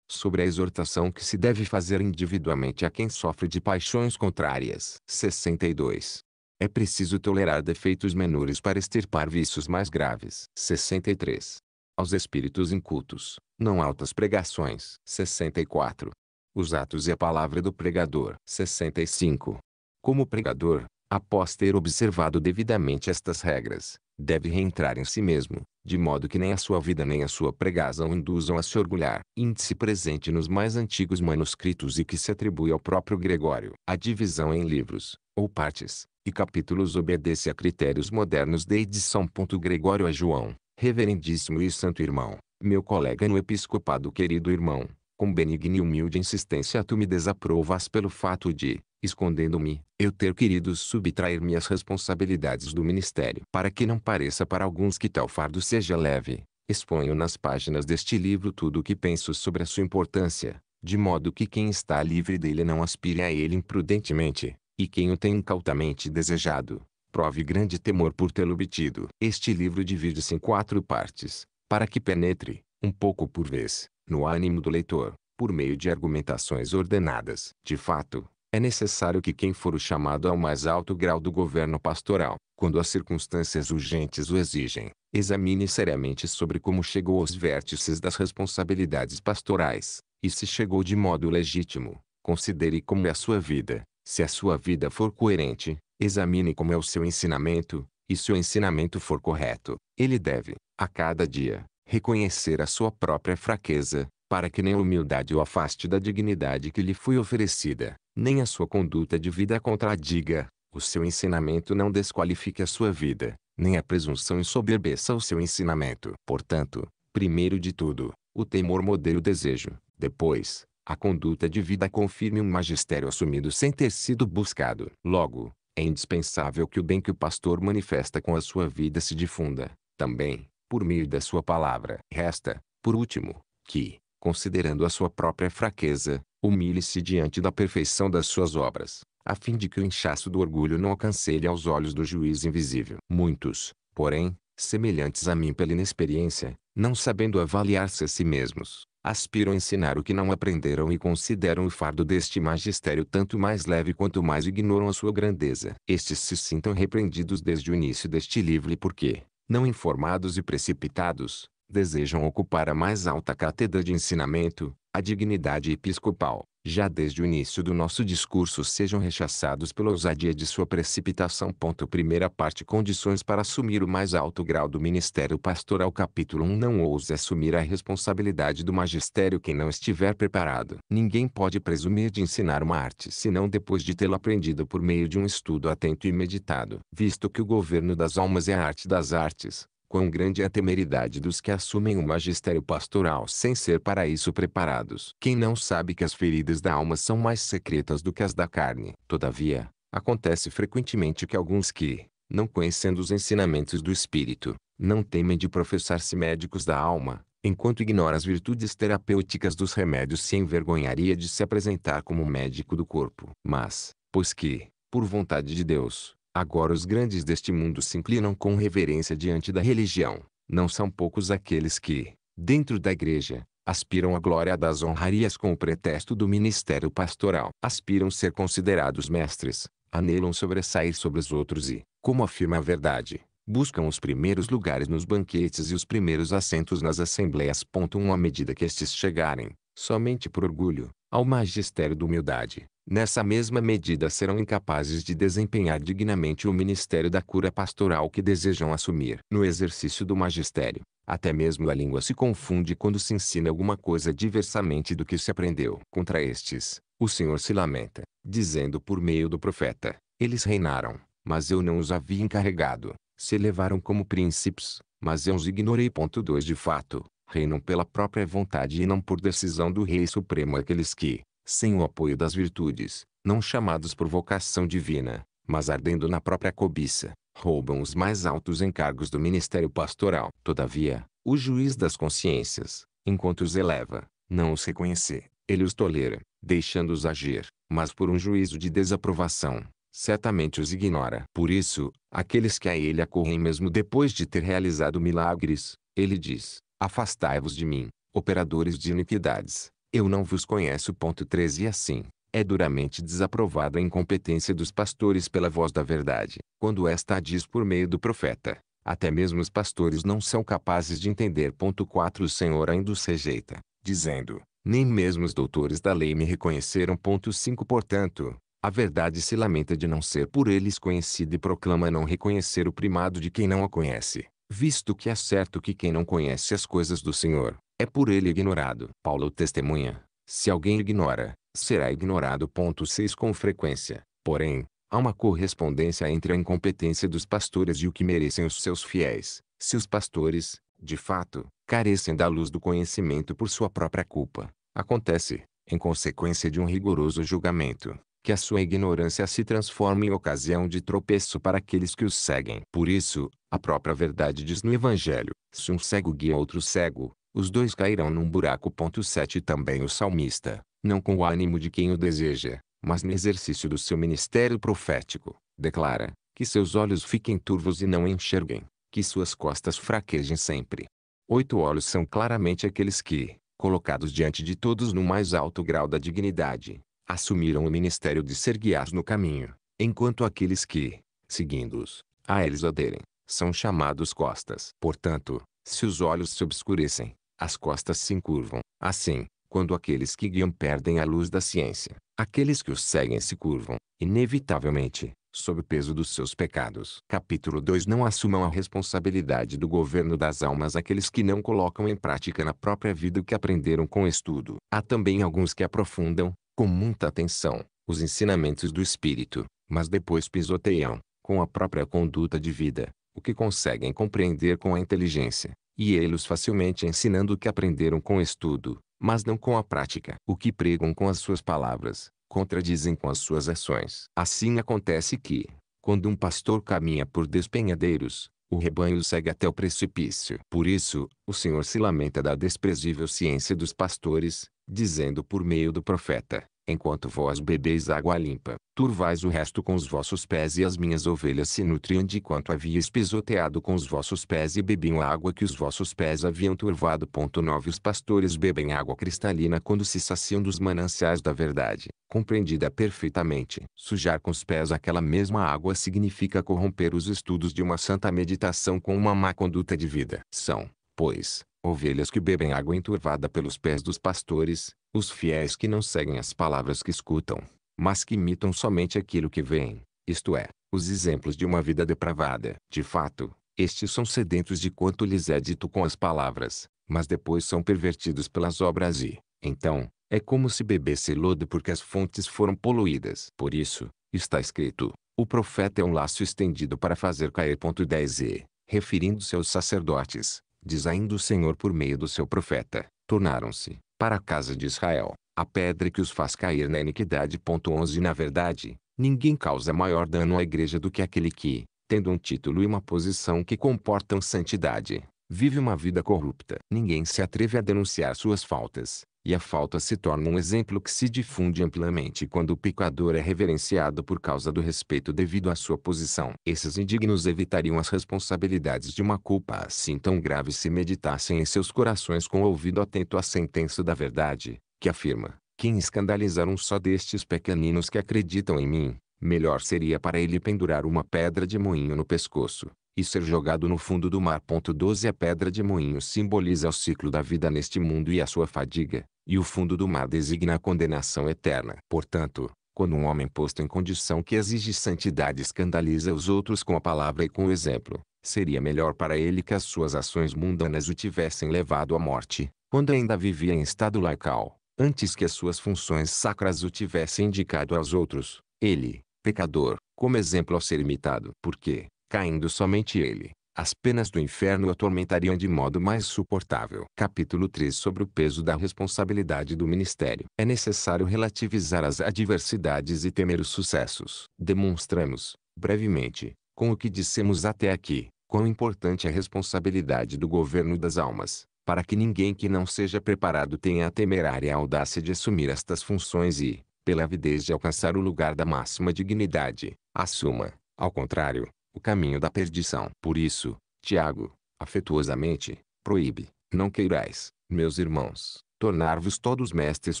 sobre a exortação que se deve fazer individualmente a quem sofre de paixões contrárias. 62. É preciso tolerar defeitos menores para extirpar vícios mais graves. 63. Aos espíritos incultos, não altas pregações. 64. Os atos e a palavra do pregador. 65. Como pregador, após ter observado devidamente estas regras, deve reentrar em si mesmo, de modo que nem a sua vida nem a sua pregação induzam a se orgulhar. Índice presente nos mais antigos manuscritos e que se atribui ao próprio Gregório. A divisão em livros, ou partes, e capítulos obedece a critérios modernos de edição. Gregório a João, reverendíssimo e santo irmão, meu colega no episcopado querido irmão, com benigna e humilde insistência tu me desaprovas pelo fato de, escondendo-me, eu ter querido subtrair minhas responsabilidades do ministério. Para que não pareça para alguns que tal fardo seja leve, exponho nas páginas deste livro tudo o que penso sobre a sua importância, de modo que quem está livre dele não aspire a ele imprudentemente, e quem o tem incautamente desejado, prove grande temor por tê-lo obtido. Este livro divide-se em quatro partes, para que penetre, um pouco por vez, no ânimo do leitor, por meio de argumentações ordenadas. De fato, é necessário que quem for o chamado ao mais alto grau do governo pastoral, quando as circunstâncias urgentes o exigem, examine seriamente sobre como chegou aos vértices das responsabilidades pastorais, e se chegou de modo legítimo, considere como é a sua vida. Se a sua vida for coerente, examine como é o seu ensinamento, e se o ensinamento for correto, ele deve, a cada dia, reconhecer a sua própria fraqueza, para que nem a humildade o afaste da dignidade que lhe foi oferecida nem a sua conduta de vida a contradiga, o seu ensinamento não desqualifique a sua vida, nem a presunção ensoberbeça o seu ensinamento. Portanto, primeiro de tudo, o temor modere o desejo, depois, a conduta de vida confirme um magistério assumido sem ter sido buscado. Logo, é indispensável que o bem que o pastor manifesta com a sua vida se difunda, também, por meio da sua palavra. Resta, por último, que, considerando a sua própria fraqueza, Humilhe-se diante da perfeição das suas obras, a fim de que o inchaço do orgulho não alcance alcancele aos olhos do juiz invisível. Muitos, porém, semelhantes a mim pela inexperiência, não sabendo avaliar-se a si mesmos, aspiram a ensinar o que não aprenderam e consideram o fardo deste magistério tanto mais leve quanto mais ignoram a sua grandeza. Estes se sintam repreendidos desde o início deste livro porque, não informados e precipitados, desejam ocupar a mais alta cátedra de ensinamento, a dignidade episcopal, já desde o início do nosso discurso sejam rechaçados pela ousadia de sua precipitação. Ponto primeira parte Condições para assumir o mais alto grau do ministério pastoral Capítulo 1 Não ouse assumir a responsabilidade do magistério quem não estiver preparado. Ninguém pode presumir de ensinar uma arte senão depois de tê-la aprendido por meio de um estudo atento e meditado. Visto que o governo das almas é a arte das artes, quão grande é a temeridade dos que assumem o magistério pastoral sem ser para isso preparados. Quem não sabe que as feridas da alma são mais secretas do que as da carne. Todavia, acontece frequentemente que alguns que, não conhecendo os ensinamentos do espírito, não temem de professar-se médicos da alma, enquanto ignora as virtudes terapêuticas dos remédios se envergonharia de se apresentar como médico do corpo. Mas, pois que, por vontade de Deus, Agora os grandes deste mundo se inclinam com reverência diante da religião. Não são poucos aqueles que, dentro da igreja, aspiram à glória das honrarias com o pretexto do ministério pastoral. Aspiram ser considerados mestres, anelam sobressair sobre os outros e, como afirma a verdade, buscam os primeiros lugares nos banquetes e os primeiros assentos nas assembleias. Uma medida que estes chegarem, somente por orgulho, ao magistério da humildade, nessa mesma medida serão incapazes de desempenhar dignamente o ministério da cura pastoral que desejam assumir. No exercício do magistério, até mesmo a língua se confunde quando se ensina alguma coisa diversamente do que se aprendeu. Contra estes, o Senhor se lamenta, dizendo por meio do profeta: Eles reinaram, mas eu não os havia encarregado, se elevaram como príncipes, mas eu os ignorei. Ponto 2 De fato, reinam pela própria vontade e não por decisão do Rei Supremo aqueles que, sem o apoio das virtudes, não chamados por vocação divina, mas ardendo na própria cobiça, roubam os mais altos encargos do ministério pastoral. Todavia, o juiz das consciências, enquanto os eleva, não os reconhece, ele os tolera, deixando-os agir, mas por um juízo de desaprovação, certamente os ignora. Por isso, aqueles que a ele acorrem mesmo depois de ter realizado milagres, ele diz, Afastai-vos de mim, operadores de iniquidades. Eu não vos conheço. Ponto 13 E assim, é duramente desaprovada a incompetência dos pastores pela voz da verdade, quando esta a diz por meio do profeta. Até mesmo os pastores não são capazes de entender. Ponto 4 O Senhor ainda os rejeita, dizendo, nem mesmo os doutores da lei me reconheceram. Ponto 5 Portanto, a verdade se lamenta de não ser por eles conhecida e proclama não reconhecer o primado de quem não a conhece visto que é certo que quem não conhece as coisas do Senhor, é por ele ignorado. Paulo testemunha, se alguém ignora, será ignorado. Ponto 6 Com frequência, porém, há uma correspondência entre a incompetência dos pastores e o que merecem os seus fiéis. Se os pastores, de fato, carecem da luz do conhecimento por sua própria culpa, acontece, em consequência de um rigoroso julgamento, que a sua ignorância se transforme em ocasião de tropeço para aqueles que os seguem. Por isso, a própria verdade diz no Evangelho, se um cego guia outro cego, os dois cairão num buraco. 7 Também o salmista, não com o ânimo de quem o deseja, mas no exercício do seu ministério profético, declara, que seus olhos fiquem turvos e não enxerguem, que suas costas fraquejem sempre. Oito olhos são claramente aqueles que, colocados diante de todos no mais alto grau da dignidade, assumiram o ministério de ser guiados no caminho, enquanto aqueles que, seguindo-os, a eles aderem, são chamados costas. Portanto, se os olhos se obscurecem, as costas se encurvam. Assim, quando aqueles que guiam perdem a luz da ciência, aqueles que os seguem se curvam, inevitavelmente, sob o peso dos seus pecados. Capítulo 2 Não assumam a responsabilidade do governo das almas aqueles que não colocam em prática na própria vida o que aprenderam com estudo. Há também alguns que aprofundam, com muita atenção, os ensinamentos do Espírito, mas depois pisoteiam, com a própria conduta de vida, o que conseguem compreender com a inteligência, e eles facilmente ensinando o que aprenderam com estudo, mas não com a prática. O que pregam com as suas palavras, contradizem com as suas ações. Assim acontece que, quando um pastor caminha por despenhadeiros, o rebanho segue até o precipício. Por isso, o Senhor se lamenta da desprezível ciência dos pastores, dizendo por meio do profeta: Enquanto vós bebeis água limpa, turvais o resto com os vossos pés e as minhas ovelhas se nutriam de quanto havias pisoteado com os vossos pés e bebiam a água que os vossos pés haviam turvado. 9 Os pastores bebem água cristalina quando se saciam dos mananciais da verdade, compreendida perfeitamente. Sujar com os pés aquela mesma água significa corromper os estudos de uma santa meditação com uma má conduta de vida. São, pois, ovelhas que bebem água enturvada pelos pés dos pastores, os fiéis que não seguem as palavras que escutam, mas que imitam somente aquilo que veem, isto é, os exemplos de uma vida depravada. De fato, estes são sedentos de quanto lhes é dito com as palavras, mas depois são pervertidos pelas obras e, então, é como se bebesse lodo porque as fontes foram poluídas. Por isso, está escrito, o profeta é um laço estendido para fazer cair. 10 e, referindo-se aos sacerdotes, diz ainda o Senhor por meio do seu profeta, tornaram-se, para a casa de Israel, a pedra que os faz cair na iniquidade. 11 Na verdade, ninguém causa maior dano à igreja do que aquele que, tendo um título e uma posição que comportam santidade, vive uma vida corrupta. Ninguém se atreve a denunciar suas faltas, e a falta se torna um exemplo que se difunde amplamente quando o pecador é reverenciado por causa do respeito devido à sua posição. Esses indignos evitariam as responsabilidades de uma culpa assim tão grave se meditassem em seus corações com o ouvido atento à sentença da verdade, que afirma: quem escandalizar um só destes pequeninos que acreditam em mim, melhor seria para ele pendurar uma pedra de moinho no pescoço, e ser jogado no fundo do mar. 12 A pedra de moinho simboliza o ciclo da vida neste mundo e a sua fadiga, e o fundo do mar designa a condenação eterna. Portanto, quando um homem posto em condição que exige santidade escandaliza os outros com a palavra e com o exemplo, seria melhor para ele que as suas ações mundanas o tivessem levado à morte, quando ainda vivia em estado laical, antes que as suas funções sacras o tivessem indicado aos outros, ele, pecador, como exemplo ao ser imitado. Porque, caindo somente ele, as penas do inferno o atormentariam de modo mais suportável. Capítulo 3 Sobre o peso da responsabilidade do ministério. É necessário relativizar as adversidades e temer os sucessos. Demonstramos, brevemente, com o que dissemos até aqui, quão importante é a responsabilidade do governo das almas, para que ninguém que não seja preparado tenha a temerária audácia de assumir estas funções e, pela avidez de alcançar o lugar da máxima dignidade, assuma, ao contrário, o caminho da perdição. Por isso, Tiago, afetuosamente, proíbe, não queirais, meus irmãos, tornar-vos todos mestres.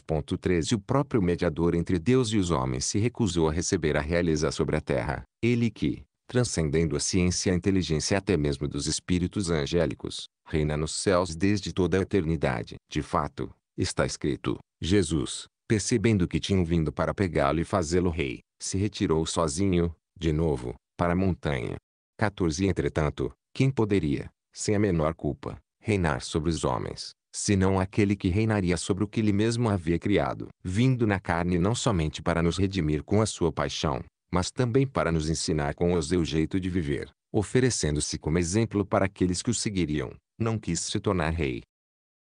13 O próprio mediador entre Deus e os homens se recusou a receber a realizar sobre a terra, ele que, transcendendo a ciência e a inteligência até mesmo dos espíritos angélicos, reina nos céus desde toda a eternidade. De fato, está escrito, Jesus, percebendo que tinham vindo para pegá-lo e fazê-lo rei, se retirou sozinho, de novo, para a montanha. 14 Entretanto, quem poderia, sem a menor culpa, reinar sobre os homens, senão aquele que reinaria sobre o que ele mesmo havia criado, vindo na carne não somente para nos redimir com a sua paixão, mas também para nos ensinar com o seu jeito de viver, oferecendo-se como exemplo para aqueles que o seguiriam, não quis se tornar rei.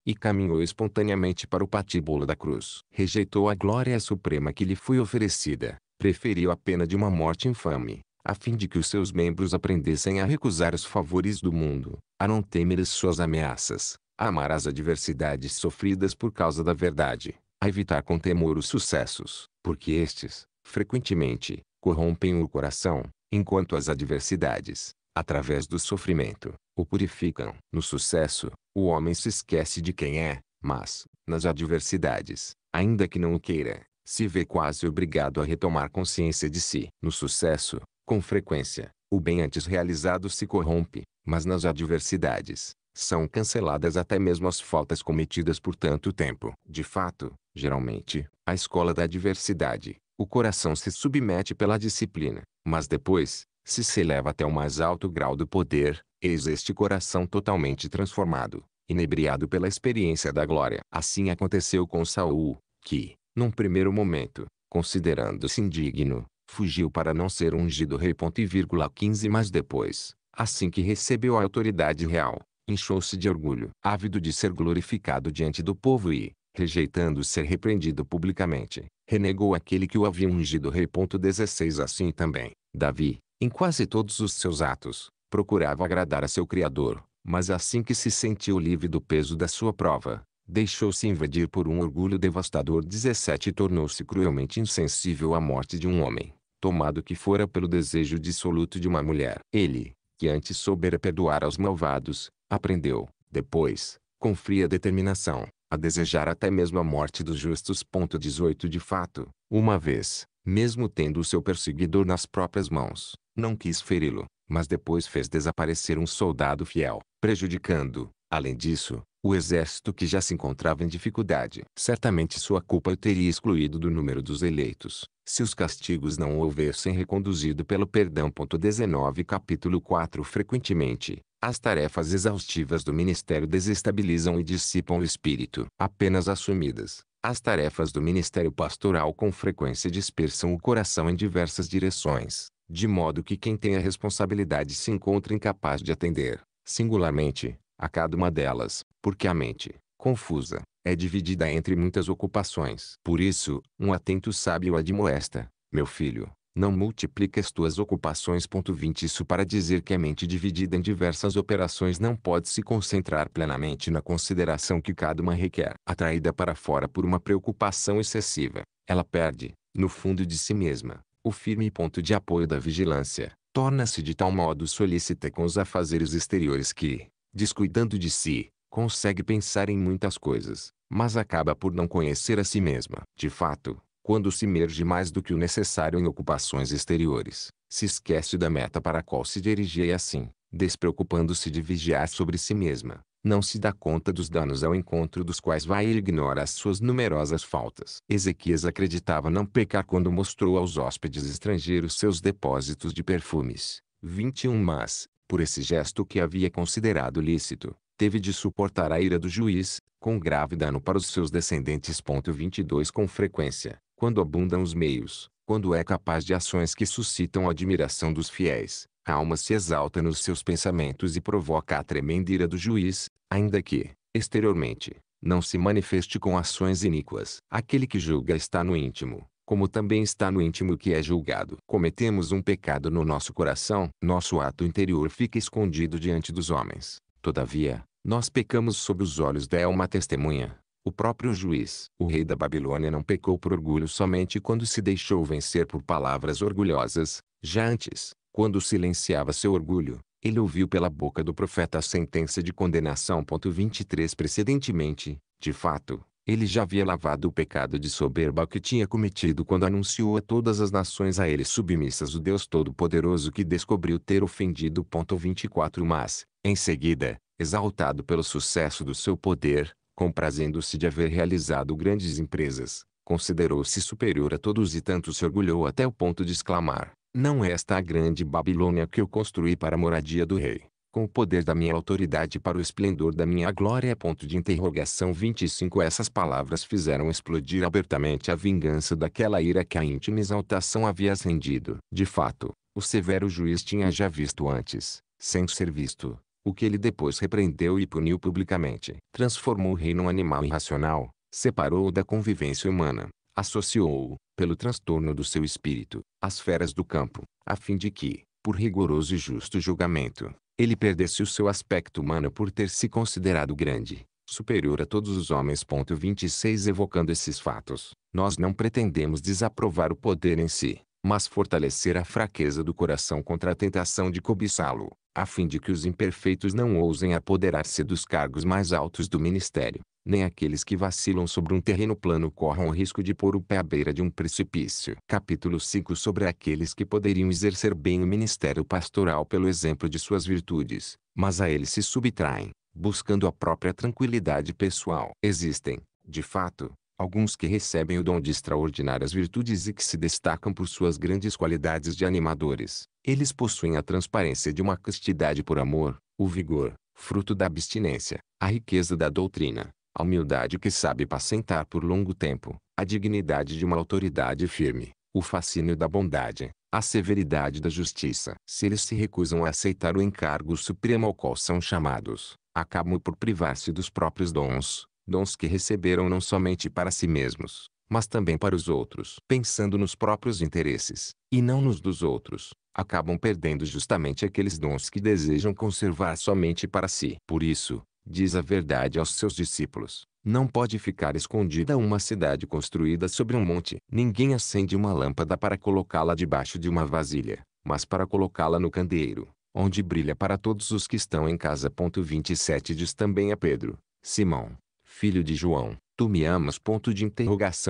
E caminhou espontaneamente para o patíbulo da cruz. Rejeitou a glória suprema que lhe foi oferecida, preferiu a pena de uma morte infame, a fim de que os seus membros aprendessem a recusar os favores do mundo, a não temer as suas ameaças, a amar as adversidades sofridas por causa da verdade, a evitar com temor os sucessos, porque estes, frequentemente, corrompem o coração, enquanto as adversidades, através do sofrimento, o purificam. No sucesso, o homem se esquece de quem é, mas, nas adversidades, ainda que não o queira, se vê quase obrigado a retomar consciência de si. No sucesso, com frequência, o bem antes realizado se corrompe, mas nas adversidades, são canceladas até mesmo as faltas cometidas por tanto tempo. De fato, geralmente, a escola da adversidade, o coração se submete pela disciplina, mas depois, se se eleva até o mais alto grau do poder, eis este coração totalmente transformado, inebriado pela experiência da glória. Assim aconteceu com Saul, que, num primeiro momento, considerando-se indigno, fugiu para não ser ungido rei. Ponto e vírgula 15 Mas depois, assim que recebeu a autoridade real, encheu-se de orgulho, ávido de ser glorificado diante do povo e, rejeitando ser repreendido publicamente, renegou aquele que o havia ungido rei. 16 Assim também, Davi, em quase todos os seus atos, procurava agradar a seu Criador, mas assim que se sentiu livre do peso da sua prova, deixou-se invadir por um orgulho devastador 17 e tornou-se cruelmente insensível à morte de um homem tomado que fora pelo desejo dissoluto de uma mulher. Ele, que antes soubera perdoar aos malvados, aprendeu, depois, com fria determinação, a desejar até mesmo a morte dos justos. 18 De fato, uma vez, mesmo tendo o seu perseguidor nas próprias mãos, não quis feri-lo, mas depois fez desaparecer um soldado fiel, prejudicando, além disso, o exército que já se encontrava em dificuldade. Certamente sua culpa o teria excluído do número dos eleitos, se os castigos não houvessem reconduzido pelo perdão. 19 Capítulo 4 Frequentemente, as tarefas exaustivas do ministério desestabilizam e dissipam o espírito. Apenas assumidas, as tarefas do ministério pastoral com frequência dispersam o coração em diversas direções, de modo que quem tem a responsabilidade se encontra incapaz de atender, singularmente, a cada uma delas, porque a mente, confusa, é dividida entre muitas ocupações. Por isso, um atento sábio admoesta, meu filho, não multiplicas as tuas ocupações. 20 Isso para dizer que a mente dividida em diversas operações não pode se concentrar plenamente na consideração que cada uma requer. Atraída para fora por uma preocupação excessiva, ela perde, no fundo de si mesma, o firme ponto de apoio da vigilância. Torna-se de tal modo solícita com os afazeres exteriores que, descuidando de si, consegue pensar em muitas coisas, mas acaba por não conhecer a si mesma. De fato, quando se merge mais do que o necessário em ocupações exteriores, se esquece da meta para a qual se dirigia e assim, despreocupando-se de vigiar sobre si mesma, não se dá conta dos danos ao encontro dos quais vai e ignora as suas numerosas faltas. Ezequias acreditava não pecar quando mostrou aos hóspedes estrangeiros seus depósitos de perfumes. 21 Mas, por esse gesto que havia considerado lícito, teve de suportar a ira do juiz, com grave dano para os seus descendentes. 22 Com frequência, quando abundam os meios, quando é capaz de ações que suscitam a admiração dos fiéis, a alma se exalta nos seus pensamentos e provoca a tremenda ira do juiz, ainda que, exteriormente, não se manifeste com ações iníquas. Aquele que julga está no íntimo, como também está no íntimo que é julgado. Cometemos um pecado no nosso coração, nosso ato interior fica escondido diante dos homens. Todavia, nós pecamos sob os olhos da uma testemunha, o próprio juiz. O rei da Babilônia não pecou por orgulho somente quando se deixou vencer por palavras orgulhosas, já antes, quando silenciava seu orgulho, ele ouviu pela boca do profeta a sentença de condenação. 23 Precedentemente, de fato, ele já havia lavado o pecado de soberba que tinha cometido quando anunciou a todas as nações a ele submissas o Deus Todo-Poderoso que descobriu ter ofendido. 24 Mas, em seguida, exaltado pelo sucesso do seu poder, comprazendo-se de haver realizado grandes empresas, considerou-se superior a todos e tanto se orgulhou até o ponto de exclamar: Não é esta a grande Babilônia que eu construí para a moradia do rei, com o poder da minha autoridade para o esplendor da minha glória. Ponto de interrogação 25 Essas palavras fizeram explodir abertamente a vingança daquela ira que a íntima exaltação havia acendido. De fato, o severo juiz tinha já visto antes, sem ser visto, o que ele depois repreendeu e puniu publicamente. Transformou o rei num animal irracional, separou-o da convivência humana, associou-o, pelo transtorno do seu espírito, às feras do campo, a fim de que, por rigoroso e justo julgamento, ele perdesse o seu aspecto humano por ter se considerado grande, superior a todos os homens. 26 Evocando esses fatos, nós não pretendemos desaprovar o poder em si, mas fortalecer a fraqueza do coração contra a tentação de cobiçá-lo, a fim de que os imperfeitos não ousem apoderar-se dos cargos mais altos do ministério, nem aqueles que vacilam sobre um terreno plano corram o risco de pôr o pé à beira de um precipício. Capítulo 5 Sobre aqueles que poderiam exercer bem o ministério pastoral pelo exemplo de suas virtudes, mas a ele se subtraem, buscando a própria tranquilidade pessoal. Existem, de fato, alguns que recebem o dom de extraordinárias virtudes e que se destacam por suas grandes qualidades de animadores. Eles possuem a transparência de uma castidade por amor, o vigor, fruto da abstinência, a riqueza da doutrina, a humildade que sabe pacentar por longo tempo, a dignidade de uma autoridade firme, o fascínio da bondade, a severidade da justiça. Se eles se recusam a aceitar o encargo supremo ao qual são chamados, acabam por privar-se dos próprios dons, dons que receberam não somente para si mesmos, mas também para os outros. Pensando nos próprios interesses, e não nos dos outros, acabam perdendo justamente aqueles dons que desejam conservar somente para si. Por isso, diz a verdade aos seus discípulos. Não pode ficar escondida uma cidade construída sobre um monte. Ninguém acende uma lâmpada para colocá-la debaixo de uma vasilha, mas para colocá-la no candeeiro, onde brilha para todos os que estão em casa. 27 diz também a Pedro, Simão, filho de João, tu me amas?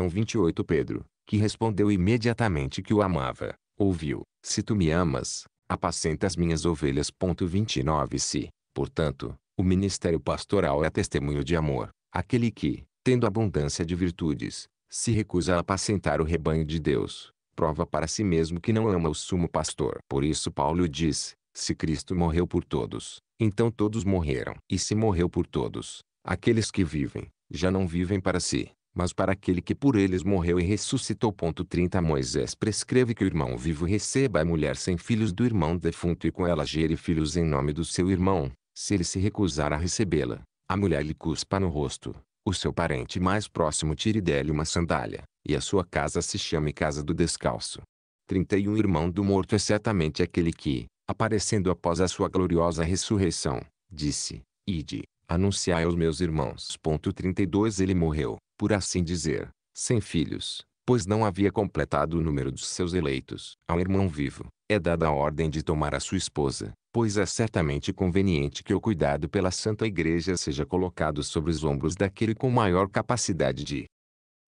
28 Pedro, que respondeu imediatamente que o amava, ouviu, se tu me amas, apacenta as minhas ovelhas. 29 Se, portanto, o ministério pastoral é testemunho de amor, aquele que, tendo abundância de virtudes, se recusa a apacentar o rebanho de Deus, prova para si mesmo que não ama o sumo pastor. Por isso Paulo diz, se Cristo morreu por todos, então todos morreram. E se morreu por todos, aqueles que vivem, já não vivem para si, mas para aquele que por eles morreu e ressuscitou. 30 Moisés prescreve que o irmão vivo receba a mulher sem filhos do irmão defunto e com ela gere filhos em nome do seu irmão. Se ele se recusar a recebê-la, a mulher lhe cuspa no rosto, o seu parente mais próximo tire dele uma sandália, e a sua casa se chame Casa do Descalço. 31 Irmão do morto é certamente aquele que, aparecendo após a sua gloriosa ressurreição, disse, Ide, anunciai aos meus irmãos. 32 Ele morreu, por assim dizer, sem filhos, pois não havia completado o número dos seus eleitos. Ao irmão vivo, é dada a ordem de tomar a sua esposa, pois é certamente conveniente que o cuidado pela Santa Igreja seja colocado sobre os ombros daquele com maior capacidade de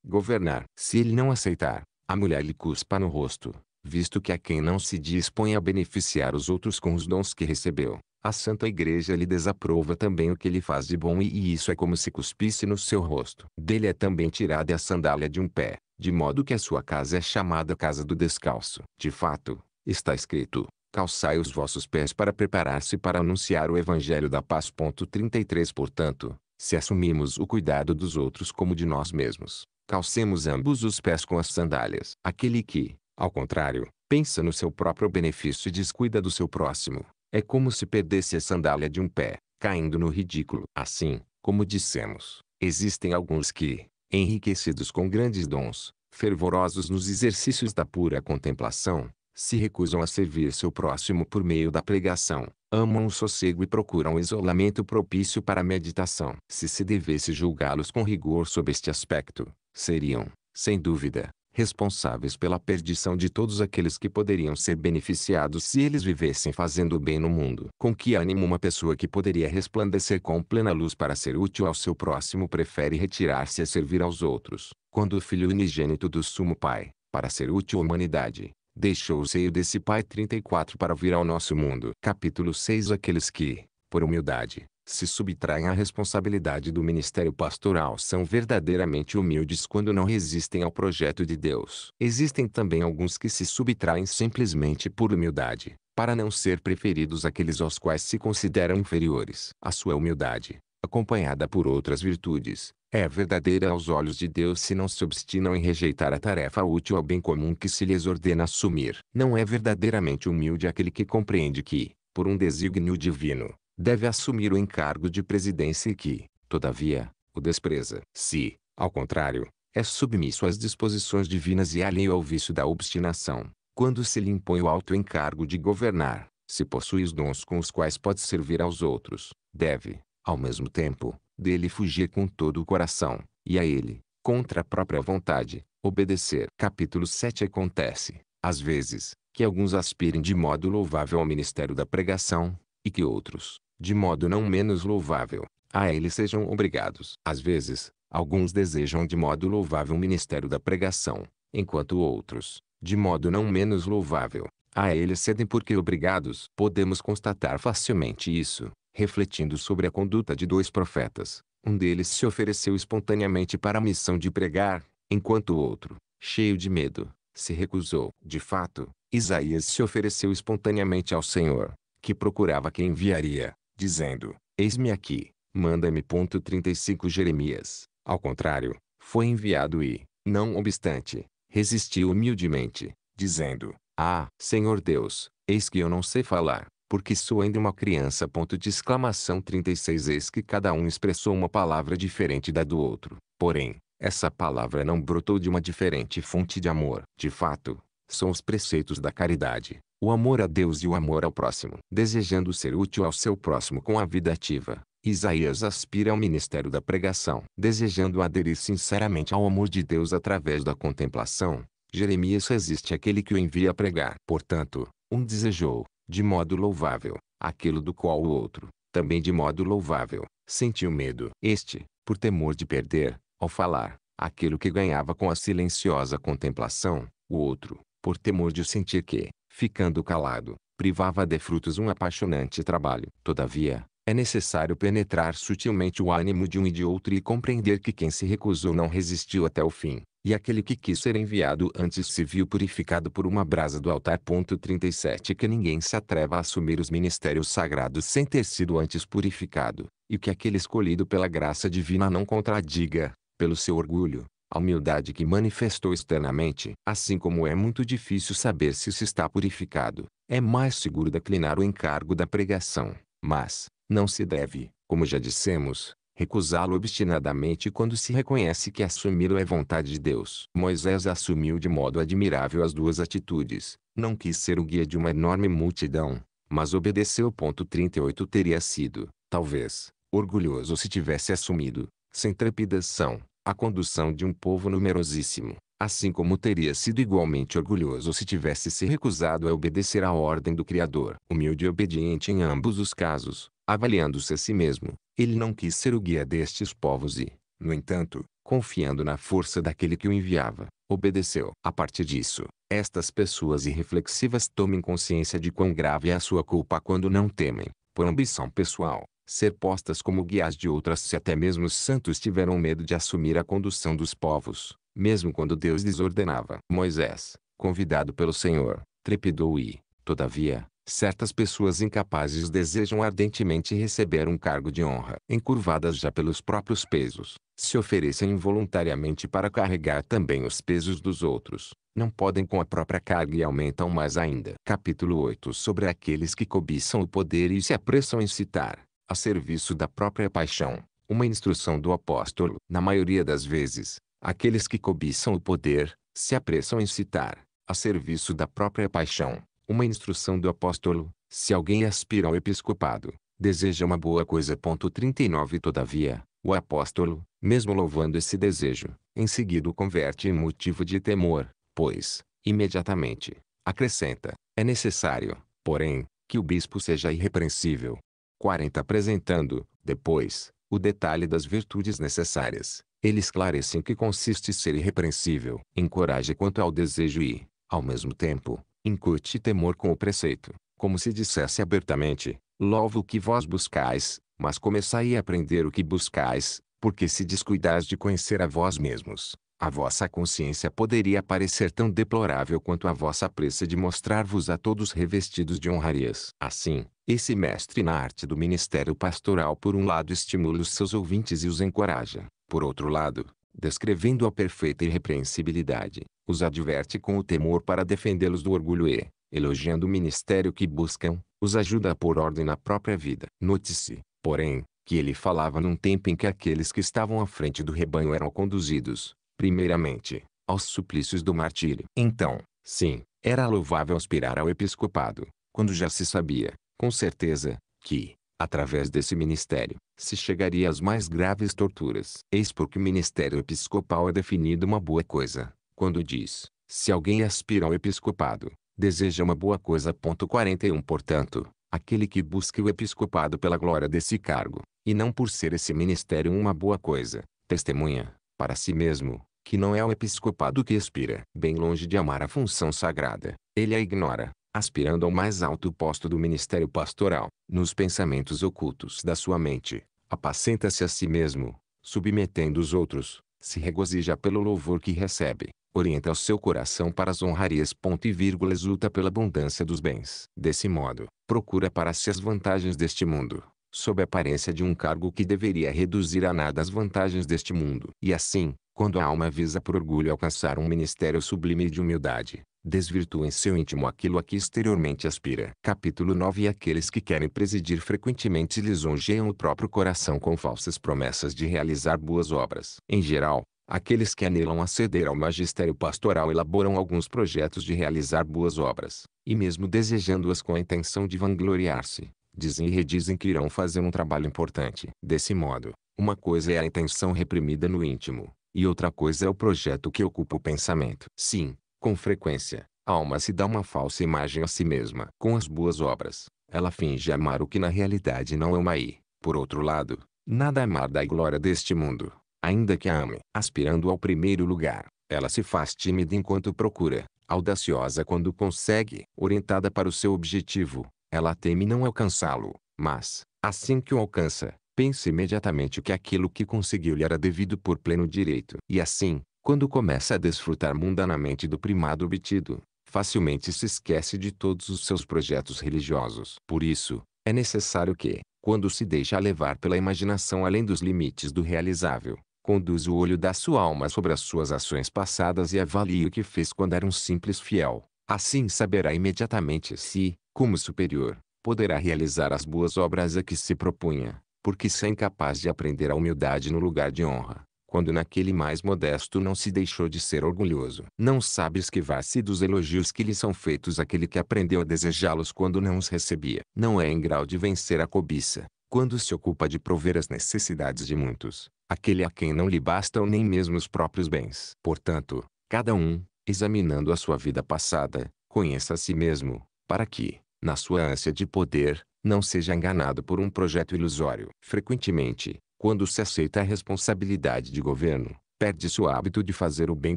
governar. Se ele não aceitar, a mulher lhe cuspa no rosto, visto que a quem não se dispõe a beneficiar os outros com os dons que recebeu, a Santa Igreja lhe desaprova também o que ele faz de bom e isso é como se cuspisse no seu rosto. Dele é também tirada a sandália de um pé, de modo que a sua casa é chamada casa do descalço. De fato, está escrito, calçai os vossos pés para preparar-se para anunciar o evangelho da paz. 33 Portanto, se assumimos o cuidado dos outros como de nós mesmos, calcemos ambos os pés com as sandálias. Aquele que, ao contrário, pensa no seu próprio benefício e descuida do seu próximo, é como se perdesse a sandália de um pé, caindo no ridículo. Assim, como dissemos, existem alguns que, enriquecidos com grandes dons, fervorosos nos exercícios da pura contemplação, se recusam a servir seu próximo por meio da pregação, amam o sossego e procuram o isolamento propício para a meditação. Se se devesse julgá-los com rigor sob este aspecto, seriam, sem dúvida, responsáveis pela perdição de todos aqueles que poderiam ser beneficiados se eles vivessem fazendo o bem no mundo. Com que ânimo uma pessoa que poderia resplandecer com plena luz para ser útil ao seu próximo prefere retirar-se a servir aos outros, quando o filho unigênito do sumo pai, para ser útil à humanidade, deixou o seio desse pai 34 para vir ao nosso mundo. Capítulo 6 Aqueles que, por humildade, se subtraem à responsabilidade do ministério pastoral são verdadeiramente humildes quando não resistem ao projeto de Deus. Existem também alguns que se subtraem simplesmente por humildade, para não ser preferidos àqueles aos quais se consideram inferiores. A sua humildade, acompanhada por outras virtudes, é verdadeira aos olhos de Deus se não se obstinam em rejeitar a tarefa útil ao bem comum que se lhes ordena assumir. Não é verdadeiramente humilde aquele que compreende que, por um desígnio divino, deve assumir o encargo de presidência e que, todavia, o despreza, se, ao contrário, é submisso às disposições divinas e alheio ao vício da obstinação, quando se lhe impõe o alto encargo de governar, se possui os dons com os quais pode servir aos outros, deve, ao mesmo tempo, dele fugir com todo o coração, e a ele, contra a própria vontade, obedecer. Capítulo 7 Acontece, às vezes, que alguns aspirem de modo louvável ao ministério da pregação, e que outros, de modo não menos louvável, a ele sejam obrigados. Às vezes, alguns desejam de modo louvável o ministério da pregação, enquanto outros, de modo não menos louvável, a ele cedem porque obrigados. Podemos constatar facilmente isso, refletindo sobre a conduta de dois profetas. Um deles se ofereceu espontaneamente para a missão de pregar, enquanto o outro, cheio de medo, se recusou. De fato, Isaías se ofereceu espontaneamente ao Senhor, que procurava quem enviaria, dizendo: Eis-me aqui, manda-me. 35 Jeremias, ao contrário, foi enviado e, não obstante, resistiu humildemente, dizendo: Ah, Senhor Deus, eis que eu não sei falar, porque sou ainda uma criança. Ponto de exclamação 36 Eis que cada um expressou uma palavra diferente da do outro. Porém, essa palavra não brotou de uma diferente fonte de amor. De fato, são os preceitos da caridade, o amor a Deus e o amor ao próximo. Desejando ser útil ao seu próximo com a vida ativa, Isaías aspira ao ministério da pregação. Desejando aderir sinceramente ao amor de Deus através da contemplação, Jeremias resiste àquele que o envia a pregar. Portanto, um desejou, de modo louvável, aquilo do qual o outro, também de modo louvável, sentiu medo. Este, por temor de perder, ao falar, aquilo que ganhava com a silenciosa contemplação, o outro, por temor de sentir que, ficando calado, privava de frutos um apaixonante trabalho. Todavia, é necessário penetrar sutilmente o ânimo de um e de outro e compreender que quem se recusou não resistiu até o fim, e aquele que quis ser enviado antes se viu purificado por uma brasa do altar. Ponto 37 Que ninguém se atreva a assumir os ministérios sagrados sem ter sido antes purificado, e que aquele escolhido pela graça divina não contradiga, pelo seu orgulho, a humildade que manifestou externamente, assim como é muito difícil saber se se está purificado, é mais seguro declinar o encargo da pregação, mas, não se deve, como já dissemos, recusá-lo obstinadamente quando se reconhece que assumi-lo é vontade de Deus. Moisés assumiu de modo admirável as duas atitudes. Não quis ser o guia de uma enorme multidão, mas obedeceu. 38 teria sido, talvez, orgulhoso se tivesse assumido, sem trepidação, a condução de um povo numerosíssimo, assim como teria sido igualmente orgulhoso se tivesse se recusado a obedecer à ordem do Criador. Humilde e obediente em ambos os casos, avaliando-se a si mesmo, ele não quis ser o guia destes povos e, no entanto, confiando na força daquele que o enviava, obedeceu. A partir disso, estas pessoas irreflexivas tomem consciência de quão grave é a sua culpa quando não temem, por ambição pessoal, ser postas como guias de outras se até mesmo os santos tiveram medo de assumir a condução dos povos, mesmo quando Deus lhes ordenava. Moisés, convidado pelo Senhor, trepidou e, todavia, certas pessoas incapazes desejam ardentemente receber um cargo de honra. Encurvadas já pelos próprios pesos, se oferecem involuntariamente para carregar também os pesos dos outros. Não podem com a própria carga e aumentam mais ainda. Capítulo 8 Sobre aqueles que cobiçam o poder e se apressam em citar, a serviço da própria paixão, uma instrução do apóstolo. Na maioria das vezes, aqueles que cobiçam o poder, se apressam em citar, a serviço da própria paixão, uma instrução do apóstolo. Se alguém aspira ao episcopado, deseja uma boa coisa. 39 Todavia, o apóstolo, mesmo louvando esse desejo, em seguida o converte em motivo de temor, pois, imediatamente, acrescenta, é necessário, porém, que o bispo seja irrepreensível, 40 apresentando, depois, o detalhe das virtudes necessárias. Ele esclarece em que consiste ser irrepreensível, encoraja quanto ao desejo e, ao mesmo tempo, incute temor com o preceito, como se dissesse abertamente, louvo o que vós buscais, mas começai a aprender o que buscais, porque se descuidais de conhecer a vós mesmos, a vossa consciência poderia parecer tão deplorável quanto a vossa pressa de mostrar-vos a todos revestidos de honrarias. Assim, esse mestre na arte do ministério pastoral por um lado estimula os seus ouvintes e os encoraja. Por outro lado, descrevendo a perfeita irrepreensibilidade, os adverte com o temor para defendê-los do orgulho e, elogiando o ministério que buscam, os ajuda a pôr ordem na própria vida. Note-se, porém, que ele falava num tempo em que aqueles que estavam à frente do rebanho eram conduzidos, primeiramente, aos suplícios do martírio. Então, sim, era louvável aspirar ao episcopado, quando já se sabia, com certeza, que, através desse ministério, se chegaria às mais graves torturas. Eis porque o ministério episcopal é definido uma boa coisa, quando diz, se alguém aspira ao episcopado, deseja uma boa coisa. 41 Portanto, aquele que busca o episcopado pela glória desse cargo, e não por ser esse ministério uma boa coisa, testemunha, para si mesmo, que não é o episcopado que aspira. Bem longe de amar a função sagrada, ele a ignora, aspirando ao mais alto posto do ministério pastoral, nos pensamentos ocultos da sua mente. Apacenta-se a si mesmo, submetendo os outros, se regozija pelo louvor que recebe, orienta o seu coração para as honrarias ponto e vírgula exulta pela abundância dos bens. Desse modo, procura para si as vantagens deste mundo, sob a aparência de um cargo que deveria reduzir a nada as vantagens deste mundo. E assim, quando a alma visa por orgulho alcançar um ministério sublime de humildade, desvirtua em seu íntimo aquilo a que exteriormente aspira. Capítulo 9 E aqueles que querem presidir frequentemente lisonjeiam o próprio coração com falsas promessas de realizar boas obras. Em geral, aqueles que anelam aceder ao magistério pastoral elaboram alguns projetos de realizar boas obras, e mesmo desejando-as com a intenção de vangloriar-se, dizem e redizem que irão fazer um trabalho importante. Desse modo, uma coisa é a intenção reprimida no íntimo, e outra coisa é o projeto que ocupa o pensamento. Sim, com frequência, a alma se dá uma falsa imagem a si mesma. Com as boas obras, ela finge amar o que na realidade não ama e, por outro lado, nada é amar da glória deste mundo, ainda que a ame. Aspirando ao primeiro lugar, ela se faz tímida enquanto procura, audaciosa quando consegue. Orientada para o seu objetivo, ela teme não alcançá-lo, mas, assim que o alcança, pensa imediatamente que aquilo que conseguiu lhe era devido por pleno direito. E assim, quando começa a desfrutar mundanamente do primado obtido, facilmente se esquece de todos os seus projetos religiosos. Por isso, é necessário que, quando se deixa levar pela imaginação além dos limites do realizável, conduza o olho da sua alma sobre as suas ações passadas e avalie o que fez quando era um simples fiel. Assim saberá imediatamente se, como superior, poderá realizar as boas obras a que se propunha porque são incapaz de aprender a humildade no lugar de honra, quando naquele mais modesto não se deixou de ser orgulhoso. Não sabe esquivar-se dos elogios que lhe são feitos aquele que aprendeu a desejá-los quando não os recebia. Não é em grau de vencer a cobiça, quando se ocupa de prover as necessidades de muitos, aquele a quem não lhe bastam nem mesmo os próprios bens. Portanto, cada um, examinando a sua vida passada, conheça a si mesmo, para que, na sua ânsia de poder, não seja enganado por um projeto ilusório. Frequentemente, quando se aceita a responsabilidade de governo, perde se o hábito de fazer o bem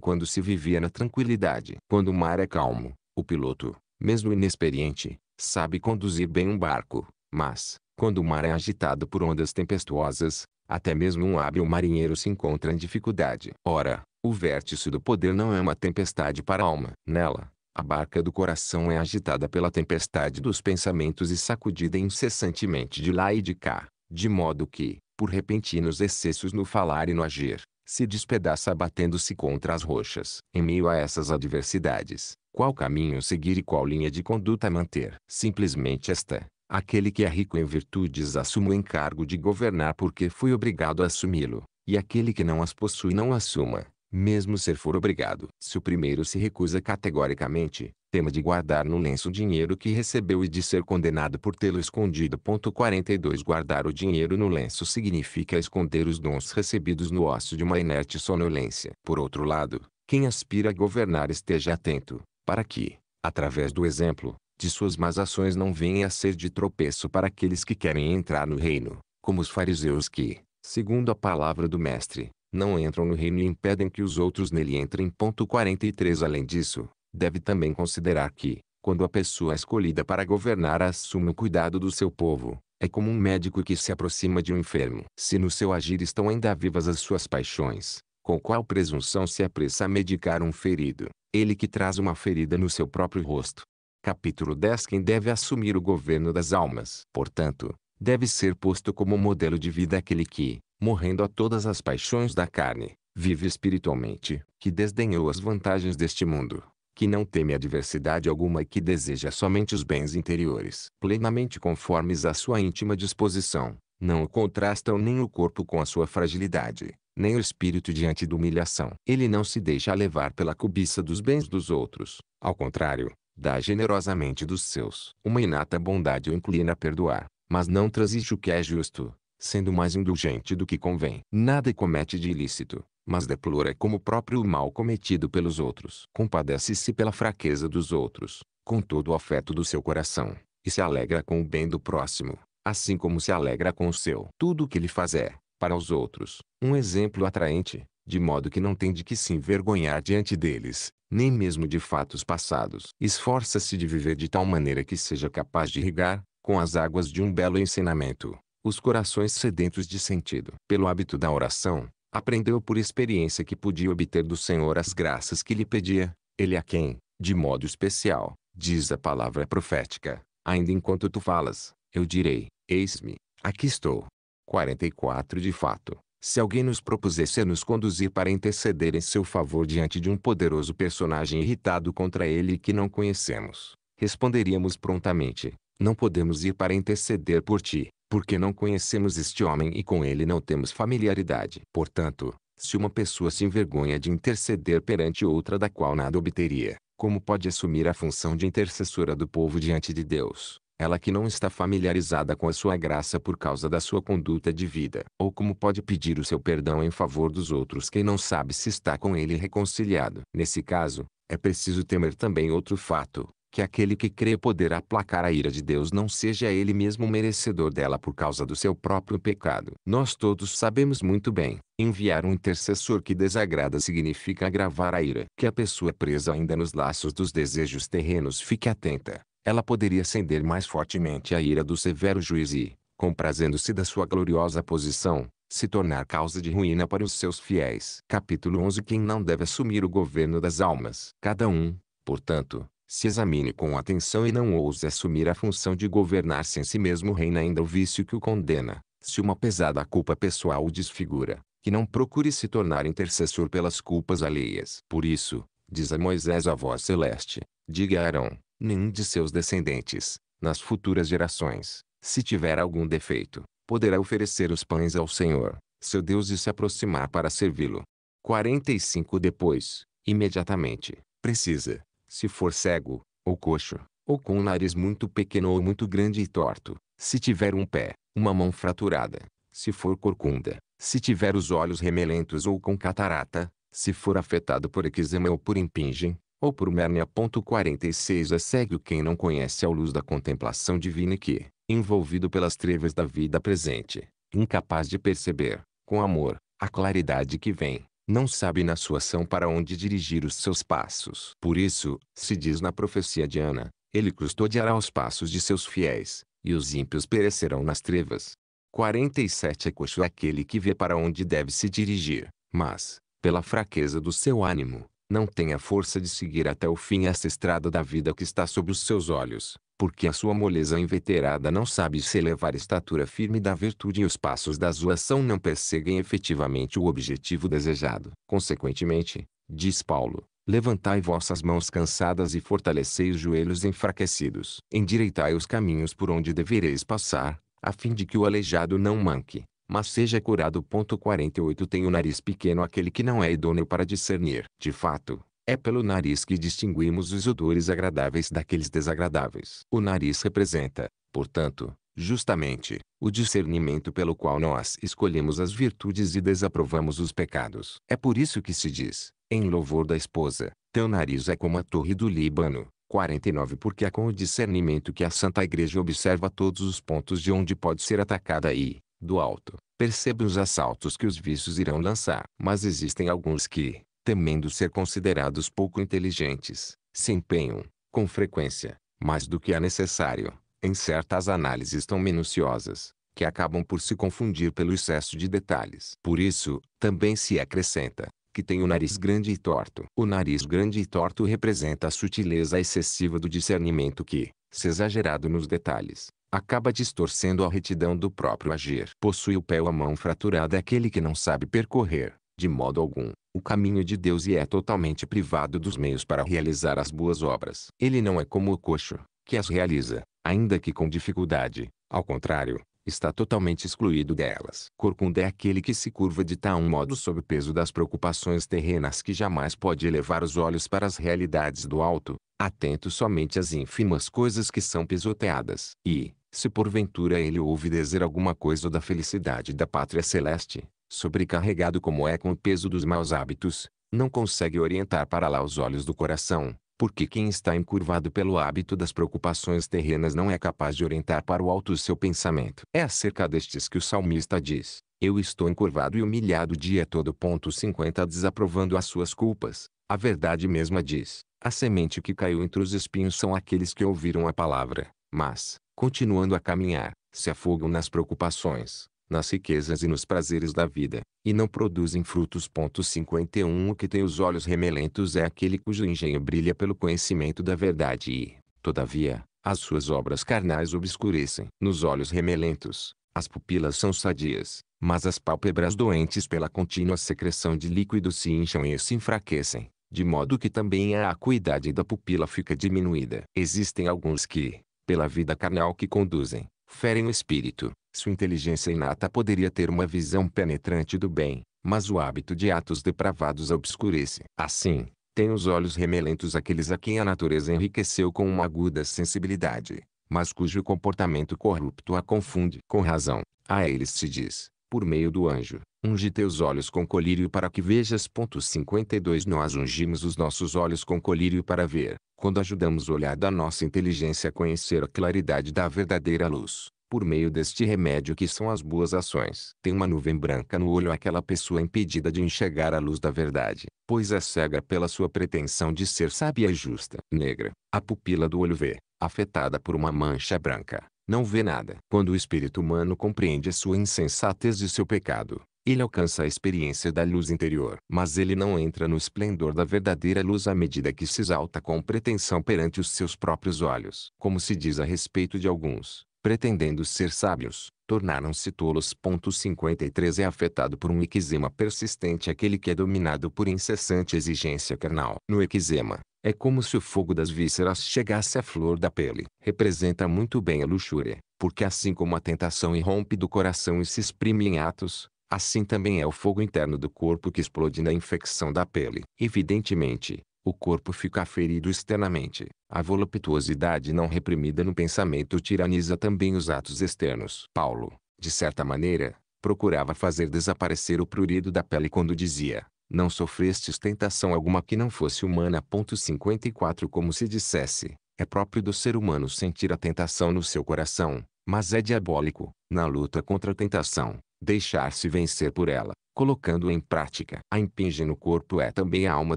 quando se vivia na tranquilidade. Quando o mar é calmo, o piloto, mesmo inexperiente, sabe conduzir bem um barco, mas, quando o mar é agitado por ondas tempestuosas, até mesmo um hábil marinheiro se encontra em dificuldade. Ora, o vértice do poder não é uma tempestade para a alma. Nela, a barca do coração é agitada pela tempestade dos pensamentos e sacudida incessantemente de lá e de cá, de modo que, por repentinos excessos no falar e no agir, se despedaça batendo-se contra as rochas. Em meio a essas adversidades, qual caminho seguir e qual linha de conduta manter? Simplesmente esta. Aquele que é rico em virtudes assume o encargo de governar porque foi obrigado a assumi-lo, e aquele que não as possui não assuma, mesmo ser for obrigado. Se o primeiro se recusa categoricamente, tema de guardar no lenço o dinheiro que recebeu e de ser condenado por tê-lo escondido. 42 Guardar o dinheiro no lenço significa esconder os dons recebidos no ócio de uma inerte sonolência. Por outro lado, quem aspira a governar esteja atento, para que, através do exemplo, de suas más ações não venha a ser de tropeço para aqueles que querem entrar no reino, como os fariseus que, segundo a palavra do Mestre, não entram no reino e impedem que os outros nele entrem. Ponto 43 Além disso, deve também considerar que, quando a pessoa escolhida para governar assume o cuidado do seu povo, é como um médico que se aproxima de um enfermo. Se no seu agir estão ainda vivas as suas paixões, com qual presunção se apressa a medicar um ferido, ele que traz uma ferida no seu próprio rosto. Capítulo 10 Quem deve assumir o governo das almas. Portanto, deve ser posto como modelo de vida aquele que, morrendo a todas as paixões da carne, vive espiritualmente, que desdenhou as vantagens deste mundo, que não teme adversidade alguma e que deseja somente os bens interiores, plenamente conformes à sua íntima disposição, não o contrastam nem o corpo com a sua fragilidade, nem o espírito diante da humilhação. Ele não se deixa levar pela cobiça dos bens dos outros, ao contrário, dá generosamente dos seus. Uma inata bondade o inclina a perdoar, mas não transige o que é justo, sendo mais indulgente do que convém. Nada é comete de ilícito, mas deplora como próprio o mal cometido pelos outros. Compadece-se pela fraqueza dos outros, com todo o afeto do seu coração, e se alegra com o bem do próximo, assim como se alegra com o seu. Tudo o que lhe faz é, para os outros, um exemplo atraente, de modo que não tem de que se envergonhar diante deles, nem mesmo de fatos passados. Esforça-se de viver de tal maneira que seja capaz de irrigar, com as águas de um belo ensinamento, os corações sedentos de sentido. Pelo hábito da oração, aprendeu por experiência que podia obter do Senhor as graças que lhe pedia, ele a quem, de modo especial, diz a palavra profética, ainda enquanto tu falas, eu direi, eis-me, aqui estou. 44 De fato, se alguém nos propusesse a nos conduzir para interceder em seu favor diante de um poderoso personagem irritado contra ele que não conhecemos, responderíamos prontamente, não podemos ir para interceder por ti, porque não conhecemos este homem e com ele não temos familiaridade. Portanto, se uma pessoa se envergonha de interceder perante outra da qual nada obteria, como pode assumir a função de intercessora do povo diante de Deus, ela que não está familiarizada com a sua graça por causa da sua conduta de vida? Ou como pode pedir o seu perdão em favor dos outros quem não sabe se está com ele reconciliado? Nesse caso, é preciso temer também outro fato, que aquele que crê poder aplacar a ira de Deus não seja ele mesmo merecedor dela por causa do seu próprio pecado. Nós todos sabemos muito bem, enviar um intercessor que desagrada significa agravar a ira. Que a pessoa presa ainda nos laços dos desejos terrenos fique atenta. Ela poderia acender mais fortemente a ira do severo juiz e, comprazendo-se da sua gloriosa posição, se tornar causa de ruína para os seus fiéis. Capítulo 11 Quem não deve assumir o governo das almas. Cada um, portanto, se examine com atenção e não ouse assumir a função de governar sem si mesmo reina ainda o vício que o condena, se uma pesada culpa pessoal o desfigura, que não procure se tornar intercessor pelas culpas alheias. Por isso, diz a Moisés a voz celeste, diga a Arão, nenhum de seus descendentes, nas futuras gerações, se tiver algum defeito, poderá oferecer os pães ao Senhor, seu Deus e se aproximar para servi-lo. 45 Depois, imediatamente, precisa, se for cego, ou coxo, ou com um nariz muito pequeno ou muito grande e torto, se tiver um pé, uma mão fraturada, se for corcunda, se tiver os olhos remelentos ou com catarata, se for afetado por eczema ou por impingem, ou por mérnia. 46 É cego quem não conhece a luz da contemplação divina que, envolvido pelas trevas da vida presente, incapaz de perceber, com amor, a claridade que vem, não sabe na sua ação para onde dirigir os seus passos. Por isso, se diz na profecia de Ana, ele custodiará os passos de seus fiéis, e os ímpios perecerão nas trevas. 47 É coxo aquele que vê para onde deve se dirigir, mas, pela fraqueza do seu ânimo, não tem a força de seguir até o fim essa estrada da vida que está sob os seus olhos, porque a sua moleza inveterada não sabe se elevar a estatura firme da virtude e os passos da zoação não perseguem efetivamente o objetivo desejado. Consequentemente, diz Paulo, levantai vossas mãos cansadas e fortalecei os joelhos enfraquecidos. Endireitai os caminhos por onde devereis passar, a fim de que o aleijado não manque, mas seja curado. 48 Tem o nariz pequeno aquele que não é idôneo para discernir. De fato, é pelo nariz que distinguimos os odores agradáveis daqueles desagradáveis. O nariz representa, portanto, justamente, o discernimento pelo qual nós escolhemos as virtudes e desaprovamos os pecados. É por isso que se diz, em louvor da esposa, teu nariz é como a torre do Líbano. 49 Porque é com o discernimento que a Santa Igreja observa todos os pontos de onde pode ser atacada e, do alto, percebe os assaltos que os vícios irão lançar. Mas existem alguns que, temendo ser considerados pouco inteligentes, se empenham, com frequência, mais do que é necessário, em certas análises tão minuciosas, que acabam por se confundir pelo excesso de detalhes. Por isso, também se acrescenta, que tem o nariz grande e torto. O nariz grande e torto representa a sutileza excessiva do discernimento que, se exagerado nos detalhes, acaba distorcendo a retidão do próprio agir. Possui o pé ou a mão fraturada aquele que não sabe percorrer, de modo algum, o caminho de Deus e é totalmente privado dos meios para realizar as boas obras. Ele não é como o coxo, que as realiza, ainda que com dificuldade. Ao contrário, está totalmente excluído delas. Corcunda é aquele que se curva de tal modo sob o peso das preocupações terrenas que jamais pode elevar os olhos para as realidades do alto, atento somente às ínfimas coisas que são pisoteadas. E, se porventura ele ouve dizer alguma coisa da felicidade da pátria celeste, sobrecarregado como é com o peso dos maus hábitos, não consegue orientar para lá os olhos do coração, porque quem está encurvado pelo hábito das preocupações terrenas não é capaz de orientar para o alto o seu pensamento. É acerca destes que o salmista diz: Eu estou encurvado e humilhado o dia todo. Ponto 50 Desaprovando as suas culpas, a verdade mesma diz: A semente que caiu entre os espinhos são aqueles que ouviram a palavra, mas, continuando a caminhar, se afogam nas preocupações nas riquezas e nos prazeres da vida, e não produzem frutos. 51 O que tem os olhos remelentos é aquele cujo engenho brilha pelo conhecimento da verdade e, todavia, as suas obras carnais obscurecem. Nos olhos remelentos, as pupilas são sadias, mas as pálpebras doentes pela contínua secreção de líquido se incham e se enfraquecem, de modo que também a acuidade da pupila fica diminuída. Existem alguns que, pela vida carnal que conduzem, ferem o espírito, sua inteligência inata poderia ter uma visão penetrante do bem, mas o hábito de atos depravados a obscurece. Assim, tem os olhos remelentos aqueles a quem a natureza enriqueceu com uma aguda sensibilidade, mas cujo comportamento corrupto a confunde. Com razão, a eles se diz, por meio do anjo, unge teus olhos com colírio para que vejas. 52 Nós ungimos os nossos olhos com colírio para ver, quando ajudamos o olhar da nossa inteligência a conhecer a claridade da verdadeira luz por meio deste remédio que são as boas ações. Tem uma nuvem branca no olho aquela pessoa impedida de enxergar a luz da verdade, pois é cega pela sua pretensão de ser sábia e justa. Negra, a pupila do olho vê, afetada por uma mancha branca, não vê nada. Quando o espírito humano compreende a sua insensatez e seu pecado, ele alcança a experiência da luz interior, mas ele não entra no esplendor da verdadeira luz à medida que se exalta com pretensão perante os seus próprios olhos. Como se diz a respeito de alguns, pretendendo ser sábios, tornaram-se tolos. 53 É afetado por um eczema persistente aquele que é dominado por incessante exigência carnal. No eczema, é como se o fogo das vísceras chegasse à flor da pele. Representa muito bem a luxúria, porque assim como a tentação irrompe do coração e se exprime em atos, assim também é o fogo interno do corpo que explode na infecção da pele. Evidentemente, o corpo fica ferido externamente. A voluptuosidade não reprimida no pensamento tiraniza também os atos externos. Paulo, de certa maneira, procurava fazer desaparecer o prurido da pele quando dizia: Não sofrestes tentação alguma que não fosse humana. 54 Como se dissesse: É próprio do ser humano sentir a tentação no seu coração, mas é diabólico, na luta contra a tentação, deixar-se vencer por ela, colocando em prática. A impinge no corpo é também a alma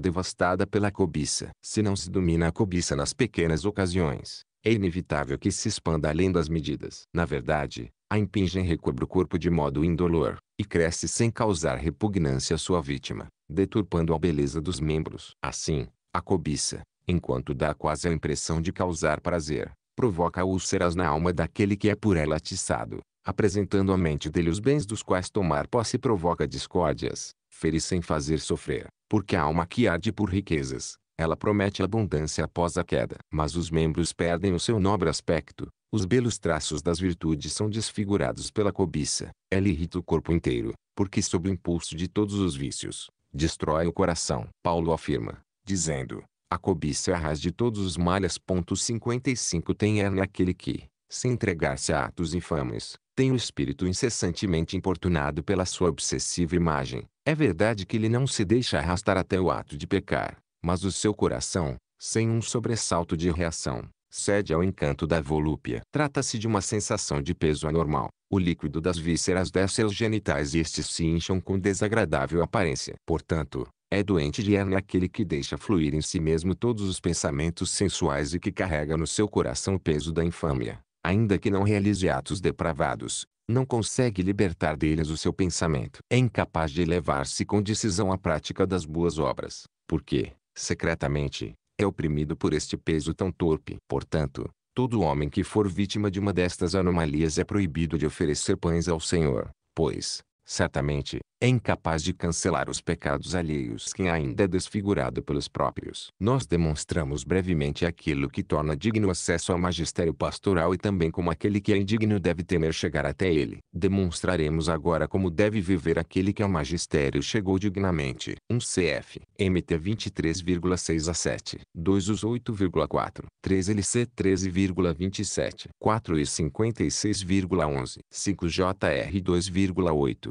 devastada pela cobiça. Se não se domina a cobiça nas pequenas ocasiões, é inevitável que se expanda além das medidas. Na verdade, a impingem recobre o corpo de modo indolor, e cresce sem causar repugnância à sua vítima, deturpando a beleza dos membros. Assim, a cobiça, enquanto dá quase a impressão de causar prazer, provoca úlceras na alma daquele que é por ela atiçado, apresentando à mente dele os bens dos quais tomar posse provoca discórdias, fere sem fazer sofrer, porque a alma que arde por riquezas, ela promete abundância após a queda. Mas os membros perdem o seu nobre aspecto, os belos traços das virtudes são desfigurados pela cobiça, ela irrita o corpo inteiro, porque sob o impulso de todos os vícios, destrói o coração. Paulo afirma, dizendo, a cobiça é a raiz de todos os males. 55 Tem é naquele que, se entregar-se a atos infames, tem o espírito incessantemente importunado pela sua obsessiva imagem. É verdade que ele não se deixa arrastar até o ato de pecar, mas o seu coração, sem um sobressalto de reação, cede ao encanto da volúpia. Trata-se de uma sensação de peso anormal. O líquido das vísceras desce aos genitais e estes se incham com desagradável aparência. Portanto, é doente de hérnia aquele que deixa fluir em si mesmo todos os pensamentos sensuais e que carrega no seu coração o peso da infâmia ainda que não realize atos depravados, não consegue libertar deles o seu pensamento. É incapaz de elevar-se com decisão à prática das boas obras, porque, secretamente, é oprimido por este peso tão torpe. Portanto, todo homem que for vítima de uma destas anomalias é proibido de oferecer pães ao Senhor, pois, certamente, é incapaz de cancelar os pecados alheios quem ainda é desfigurado pelos próprios. Nós demonstramos brevemente aquilo que torna digno acesso ao magistério pastoral e também como aquele que é indigno deve temer chegar até ele. Demonstraremos agora como deve viver aquele que ao magistério chegou dignamente. 1 CF, MT 23,6 a 7, 2 US 8,4, 3 LC 13,27, 4 e 56,11, 5 JR 2,8,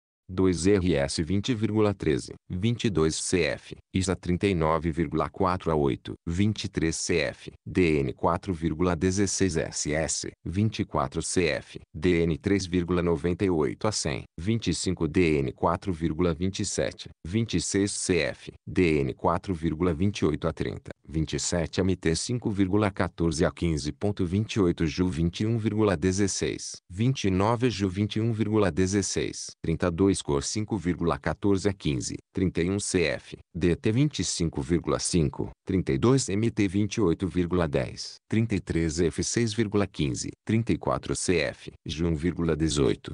2RS 20,13, 22 CF, ISA 39,4 a 8, 23 CF, DN 4,16 SS, 24 CF, DN 3,98 a 100, 25 DN 4,27, 26 CF, DN 4,28 a 30, 27 MT 5,14 a 15.28 Ju 21,16, 29 Ju 21,16, 32 Score 5,14 a 15, 31 CF, DT 25,5, 32 MT 28,10, 33 F 6,15, 34 CF, G1,18,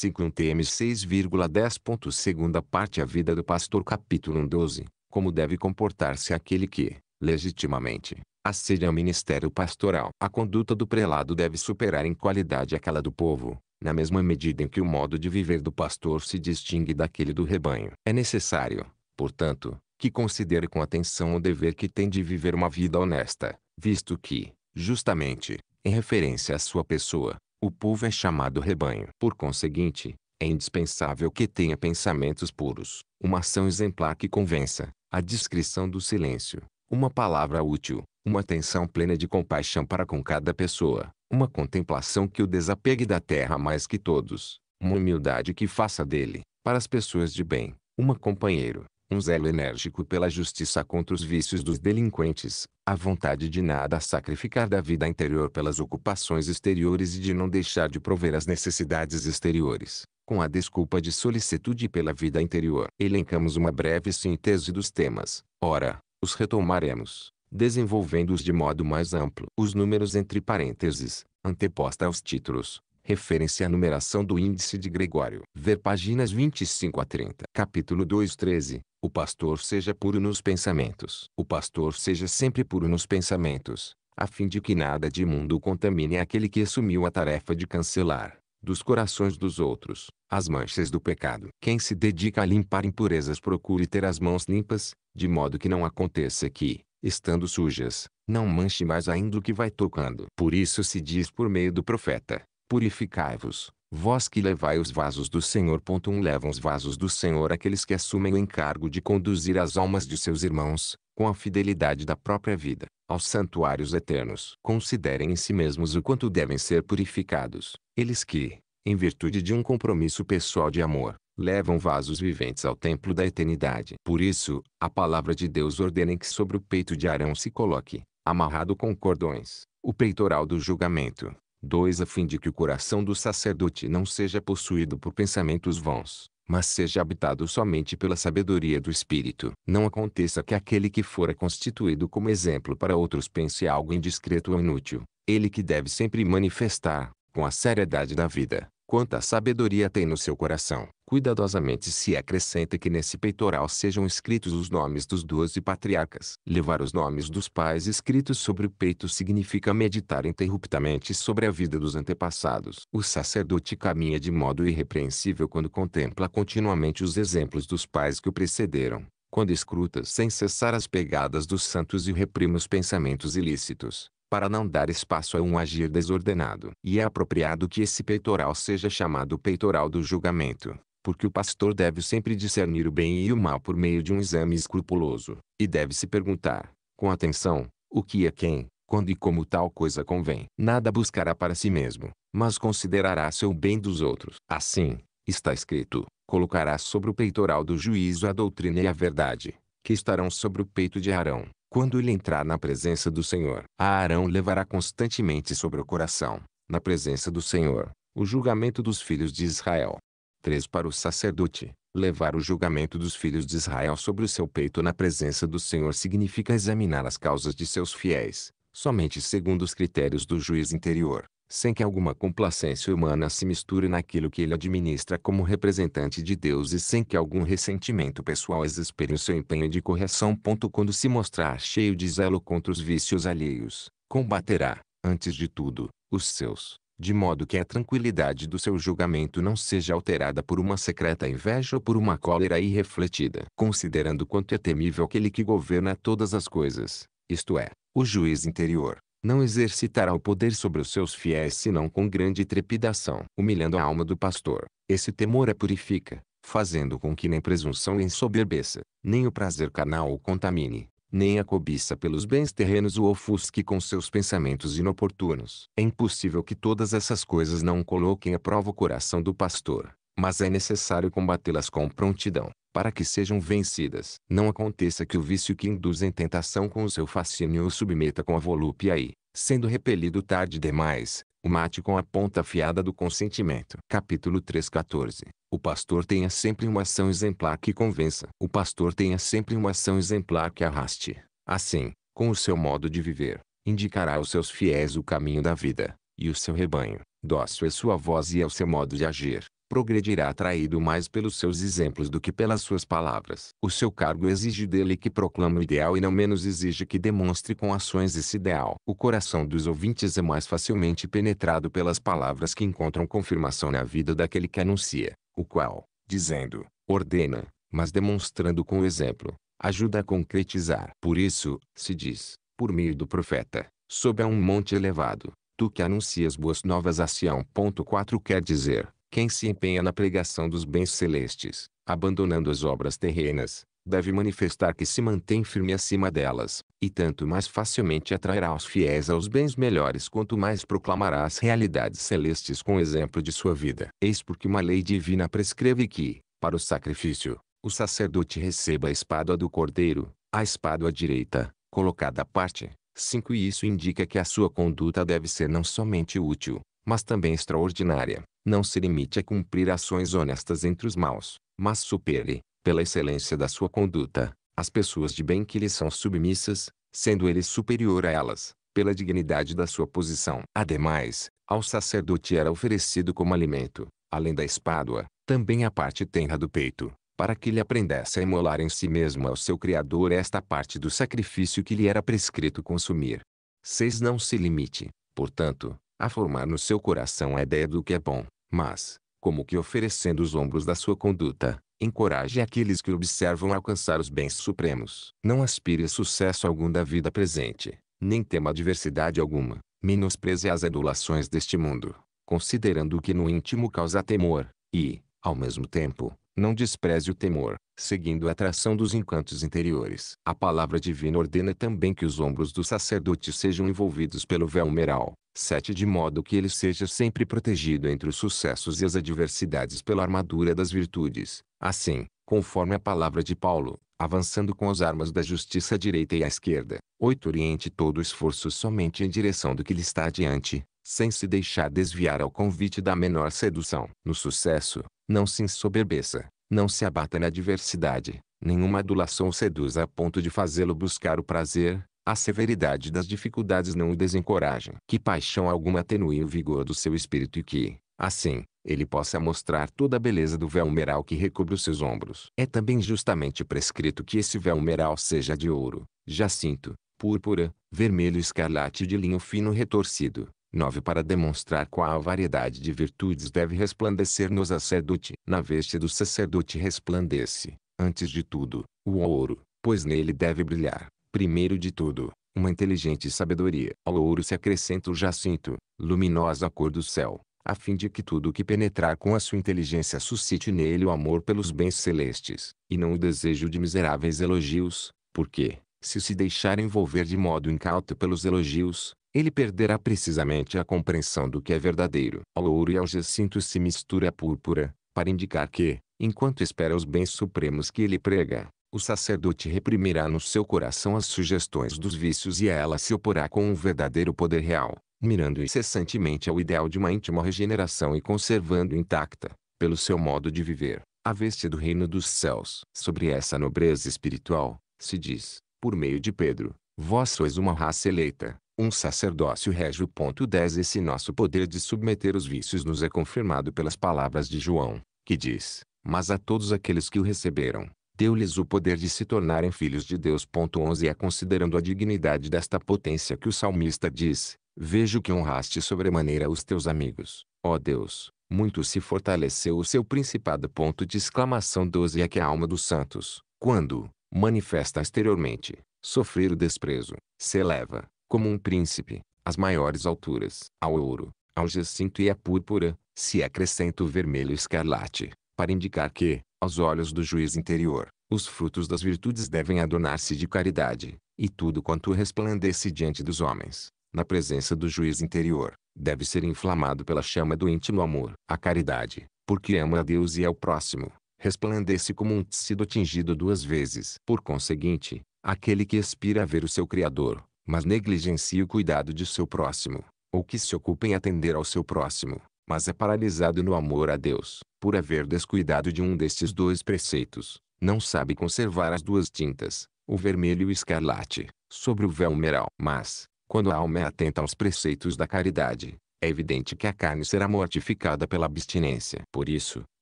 versículo 1 TM 6,10. Segunda parte A vida do pastor capítulo 12 Como deve comportar-se aquele que, legitimamente, acede ao ministério pastoral. A conduta do prelado deve superar em qualidade aquela do povo, na mesma medida em que o modo de viver do pastor se distingue daquele do rebanho. É necessário, portanto, que considere com atenção o dever que tem de viver uma vida honesta, visto que, justamente, em referência à sua pessoa, o povo é chamado rebanho. Por conseguinte, é indispensável que tenha pensamentos puros, uma ação exemplar que convença, a discrição do silêncio, uma palavra útil, uma atenção plena de compaixão para com cada pessoa, uma contemplação que o desapegue da terra mais que todos, uma humildade que faça dele, para as pessoas de bem, uma companheiro, um zelo enérgico pela justiça contra os vícios dos delinquentes, a vontade de nada sacrificar da vida interior pelas ocupações exteriores e de não deixar de prover as necessidades exteriores, com a desculpa de solicitude pela vida interior. Elencamos uma breve síntese dos temas, ora, os retomaremos, desenvolvendo-os de modo mais amplo. Os números entre parênteses, anteposta aos títulos, referem-se à numeração do índice de Gregório. Ver páginas 25 a 30. Capítulo 213. O pastor seja puro nos pensamentos. O pastor seja sempre puro nos pensamentos, a fim de que nada de imundo contamine aquele que assumiu a tarefa de cancelar, dos corações dos outros, as manchas do pecado. Quem se dedica a limpar impurezas procure ter as mãos limpas, de modo que não aconteça que, estando sujas, não manche mais ainda o que vai tocando. Por isso se diz por meio do profeta: Purificai-vos, Vós que levai os vasos do Senhor. Um levam os vasos do Senhor aqueles que assumem o encargo de conduzir as almas de seus irmãos, com a fidelidade da própria vida, aos santuários eternos. Considerem em si mesmos o quanto devem ser purificados, eles que, em virtude de um compromisso pessoal de amor, levam vasos viventes ao templo da eternidade. Por isso, a palavra de Deus ordena que sobre o peito de Arão se coloque, amarrado com cordões, o peitoral do julgamento, 2. A fim de que o coração do sacerdote não seja possuído por pensamentos vãos, mas seja habitado somente pela sabedoria do Espírito. Não aconteça que aquele que fora constituído como exemplo para outros pense algo indiscreto ou inútil, ele que deve sempre manifestar, com a seriedade da vida, quanta sabedoria tem no seu coração. Cuidadosamente se acrescenta que nesse peitoral sejam escritos os nomes dos doze patriarcas. Levar os nomes dos pais escritos sobre o peito significa meditar interruptamente sobre a vida dos antepassados. O sacerdote caminha de modo irrepreensível quando contempla continuamente os exemplos dos pais que o precederam quando escruta sem cessar as pegadas dos santos e reprime os pensamentos ilícitos, para não dar espaço a um agir desordenado. E é apropriado que esse peitoral seja chamado peitoral do julgamento, porque o pastor deve sempre discernir o bem e o mal por meio de um exame escrupuloso, e deve se perguntar, com atenção, o que é quem, quando e como tal coisa convém. Nada buscará para si mesmo, mas considerará seu bem dos outros. Assim, está escrito, colocará sobre o peitoral do juízo a doutrina e a verdade, que estarão sobre o peito de Arão. Quando ele entrar na presença do Senhor, a Arão levará constantemente sobre o coração, na presença do Senhor, o julgamento dos filhos de Israel. 3 para o sacerdote. Levar o julgamento dos filhos de Israel sobre o seu peito na presença do Senhor significa examinar as causas de seus fiéis, somente segundo os critérios do juiz interior sem que alguma complacência humana se misture naquilo que ele administra como representante de Deus e sem que algum ressentimento pessoal exaspere o seu empenho de correção. Quando se mostrar cheio de zelo contra os vícios alheios, combaterá, antes de tudo, os seus, de modo que a tranquilidade do seu julgamento não seja alterada por uma secreta inveja ou por uma cólera irrefletida. Considerando quanto é temível aquele que governa todas as coisas, isto é, o juiz interior, não exercitará o poder sobre os seus fiéis senão com grande trepidação, humilhando a alma do pastor. Esse temor a purifica, fazendo com que nem presunção ensoberbeça, nem o prazer carnal o contamine, nem a cobiça pelos bens terrenos o ofusque com seus pensamentos inoportunos. É impossível que todas essas coisas não coloquem à prova o coração do pastor, mas é necessário combatê-las com prontidão para que sejam vencidas. Não aconteça que o vício que induz em tentação com o seu fascínio o submeta com a volúpia e, sendo repelido tarde demais, o mate com a ponta afiada do consentimento. Capítulo 3:14. O pastor tenha sempre uma ação exemplar que convença. O pastor tenha sempre uma ação exemplar que arraste. Assim, com o seu modo de viver, indicará aos seus fiéis o caminho da vida, e o seu rebanho, dócil é sua voz e é o seu modo de agir, progredirá atraído mais pelos seus exemplos do que pelas suas palavras. O seu cargo exige dele que proclame o ideal e não menos exige que demonstre com ações esse ideal. O coração dos ouvintes é mais facilmente penetrado pelas palavras que encontram confirmação na vida daquele que anuncia, o qual, dizendo, ordena, mas demonstrando com o exemplo, ajuda a concretizar. Por isso, se diz, por meio do profeta, sob a um monte elevado, tu que anuncias boas novas a Sião. 4 quer dizer, quem se empenha na pregação dos bens celestes, abandonando as obras terrenas, deve manifestar que se mantém firme acima delas, e tanto mais facilmente atrairá os fiéis aos bens melhores quanto mais proclamará as realidades celestes com exemplo de sua vida. Eis porque uma lei divina prescreve que, para o sacrifício, o sacerdote receba a espada do cordeiro, a espada à direita, colocada à parte. 5 E isso indica que a sua conduta deve ser não somente útil, mas também extraordinária não se limite a cumprir ações honestas entre os maus, mas supere, pela excelência da sua conduta, as pessoas de bem que lhe são submissas, sendo ele superior a elas, pela dignidade da sua posição. Ademais, ao sacerdote era oferecido como alimento, além da espádua, também a parte tenra do peito, para que ele aprendesse a imolar em si mesmo ao seu Criador esta parte do sacrifício que lhe era prescrito consumir. 6. Não se limite, portanto, a formar no seu coração a ideia do que é bom, mas, como que oferecendo os ombros da sua conduta, encoraje aqueles que observam alcançar os bens supremos. Não aspire a sucesso algum da vida presente, nem tema adversidade alguma, menospreze as adulações deste mundo, considerando o que no íntimo causa temor, e, ao mesmo tempo, não despreze o temor, seguindo a atração dos encantos interiores. A palavra divina ordena também que os ombros do sacerdote sejam envolvidos pelo véu meral, 7. De modo que ele seja sempre protegido entre os sucessos e as adversidades pela armadura das virtudes. Assim, conforme a palavra de Paulo, avançando com as armas da justiça à direita e à esquerda. 8. Oriente todo o esforço somente em direção do que lhe está adiante, sem se deixar desviar ao convite da menor sedução. No sucesso, não se ensoberbeça, não se abata na adversidade, nenhuma adulação o seduza a ponto de fazê-lo buscar o prazer, a severidade das dificuldades não o desencoraja. Que paixão alguma atenue o vigor do seu espírito e que, assim, ele possa mostrar toda a beleza do véu meral que recobre os seus ombros. É também justamente prescrito que esse véu meral seja de ouro, jacinto, púrpura, vermelho escarlate e de linho fino retorcido. 9. Para demonstrar qual variedade de virtudes deve resplandecer no sacerdote. Na veste do sacerdote resplandece, antes de tudo, o ouro, pois nele deve brilhar primeiro de tudo, uma inteligente sabedoria. Ao ouro se acrescenta o jacinto, luminosa cor do céu, a fim de que tudo que penetrar com a sua inteligência suscite nele o amor pelos bens celestes, e não o desejo de miseráveis elogios, porque, se se deixar envolver de modo incauto pelos elogios, ele perderá precisamente a compreensão do que é verdadeiro. Ao ouro e ao jacinto se mistura a púrpura, para indicar que, enquanto espera os bens supremos que ele prega, o sacerdote reprimirá no seu coração as sugestões dos vícios e a ela se oporá com um verdadeiro poder real, mirando incessantemente ao ideal de uma íntima regeneração e conservando intacta, pelo seu modo de viver, a veste do reino dos céus. Sobre essa nobreza espiritual, se diz, por meio de Pedro, vós sois uma raça eleita, um sacerdócio régio. 10 Esse nosso poder de submeter os vícios nos é confirmado pelas palavras de João, que diz, mas a todos aqueles que o receberam, deu-lhes o poder de se tornarem filhos de Deus. 11 É considerando a dignidade desta potência que o salmista diz, Vejo que honraste sobremaneira os teus amigos, ó Deus, muito se fortaleceu o seu principado. Ponto de exclamação 12 É que a alma dos santos, quando, manifesta exteriormente, sofrer o desprezo, se eleva, como um príncipe, às maiores alturas, ao ouro, ao jacinto e à púrpura, se acrescenta o vermelho escarlate, para indicar que, aos olhos do juiz interior, os frutos das virtudes devem adornar-se de caridade, e tudo quanto resplandece diante dos homens, na presença do juiz interior, deve ser inflamado pela chama do íntimo amor. A caridade, porque ama a Deus e ao próximo, resplandece como um tecido atingido duas vezes. Por conseguinte, aquele que aspira a ver o seu Criador, mas negligencia o cuidado de seu próximo, ou que se ocupa em atender ao seu próximo, mas é paralisado no amor a Deus, por haver descuidado de um destes dois preceitos, não sabe conservar as duas tintas, o vermelho e o escarlate, sobre o véu meral. Mas, quando a alma é atenta aos preceitos da caridade, é evidente que a carne será mortificada pela abstinência. Por isso,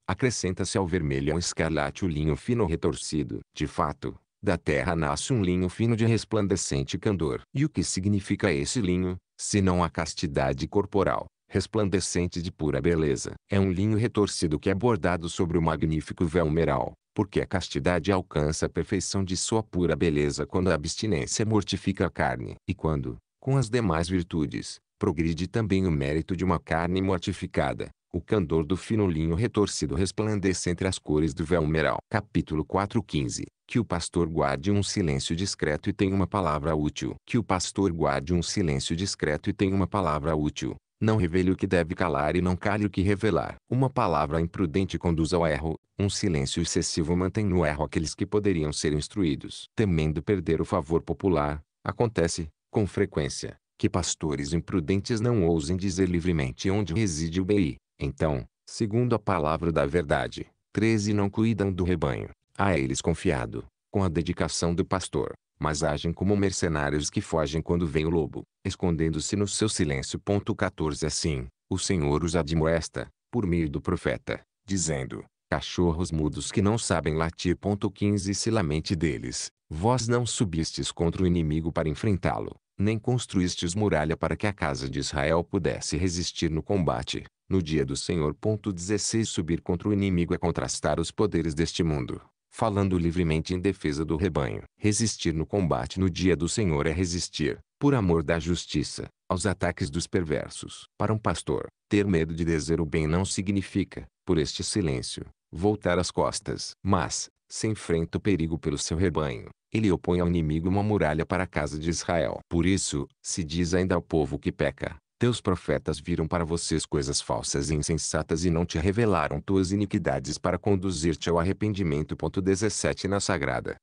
acrescenta-se ao vermelho e ao escarlate o linho fino retorcido. De fato, da terra nasce um linho fino de resplandecente candor. E o que significa esse linho, se não a castidade corporal? resplandecente de pura beleza. É um linho retorcido que é bordado sobre o um magnífico véu meral, porque a castidade alcança a perfeição de sua pura beleza quando a abstinência mortifica a carne. E quando, com as demais virtudes, progride também o mérito de uma carne mortificada, o candor do fino linho retorcido resplandece entre as cores do véu meral. Capítulo 4:15 Que o pastor guarde um silêncio discreto e tenha uma palavra útil. Que o pastor guarde um silêncio discreto e tenha uma palavra útil. Não revele o que deve calar e não cale o que revelar. Uma palavra imprudente conduz ao erro, um silêncio excessivo mantém no erro aqueles que poderiam ser instruídos. Temendo perder o favor popular, acontece, com frequência, que pastores imprudentes não ousem dizer livremente onde reside o BI. Então, segundo a palavra da verdade, treze não cuidam do rebanho. A eles confiado, com a dedicação do pastor, mas agem como mercenários que fogem quando vem o lobo, escondendo-se no seu silêncio. 14 Assim, o Senhor os admoesta, por meio do profeta, dizendo, cachorros mudos que não sabem latir. 15 Se lamente deles, vós não subistes contra o inimigo para enfrentá-lo, nem construístes muralha para que a casa de Israel pudesse resistir no combate, no dia do Senhor. 16 Subir contra o inimigo é contrastar os poderes deste mundo, falando livremente em defesa do rebanho. Resistir no combate no dia do Senhor é resistir, por amor da justiça, aos ataques dos perversos. Para um pastor, ter medo de dizer o bem não significa, por este silêncio, voltar as costas. Mas, se enfrenta o perigo pelo seu rebanho, ele opõe ao inimigo uma muralha para a casa de Israel. Por isso, se diz ainda ao povo que peca, teus profetas viram para vocês coisas falsas e insensatas e não te revelaram tuas iniquidades para conduzir-te ao arrependimento. 17 Na Sagrada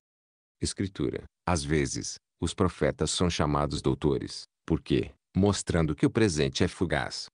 Escritura, às vezes, os profetas são chamados doutores, porque, mostrando que o presente é fugaz,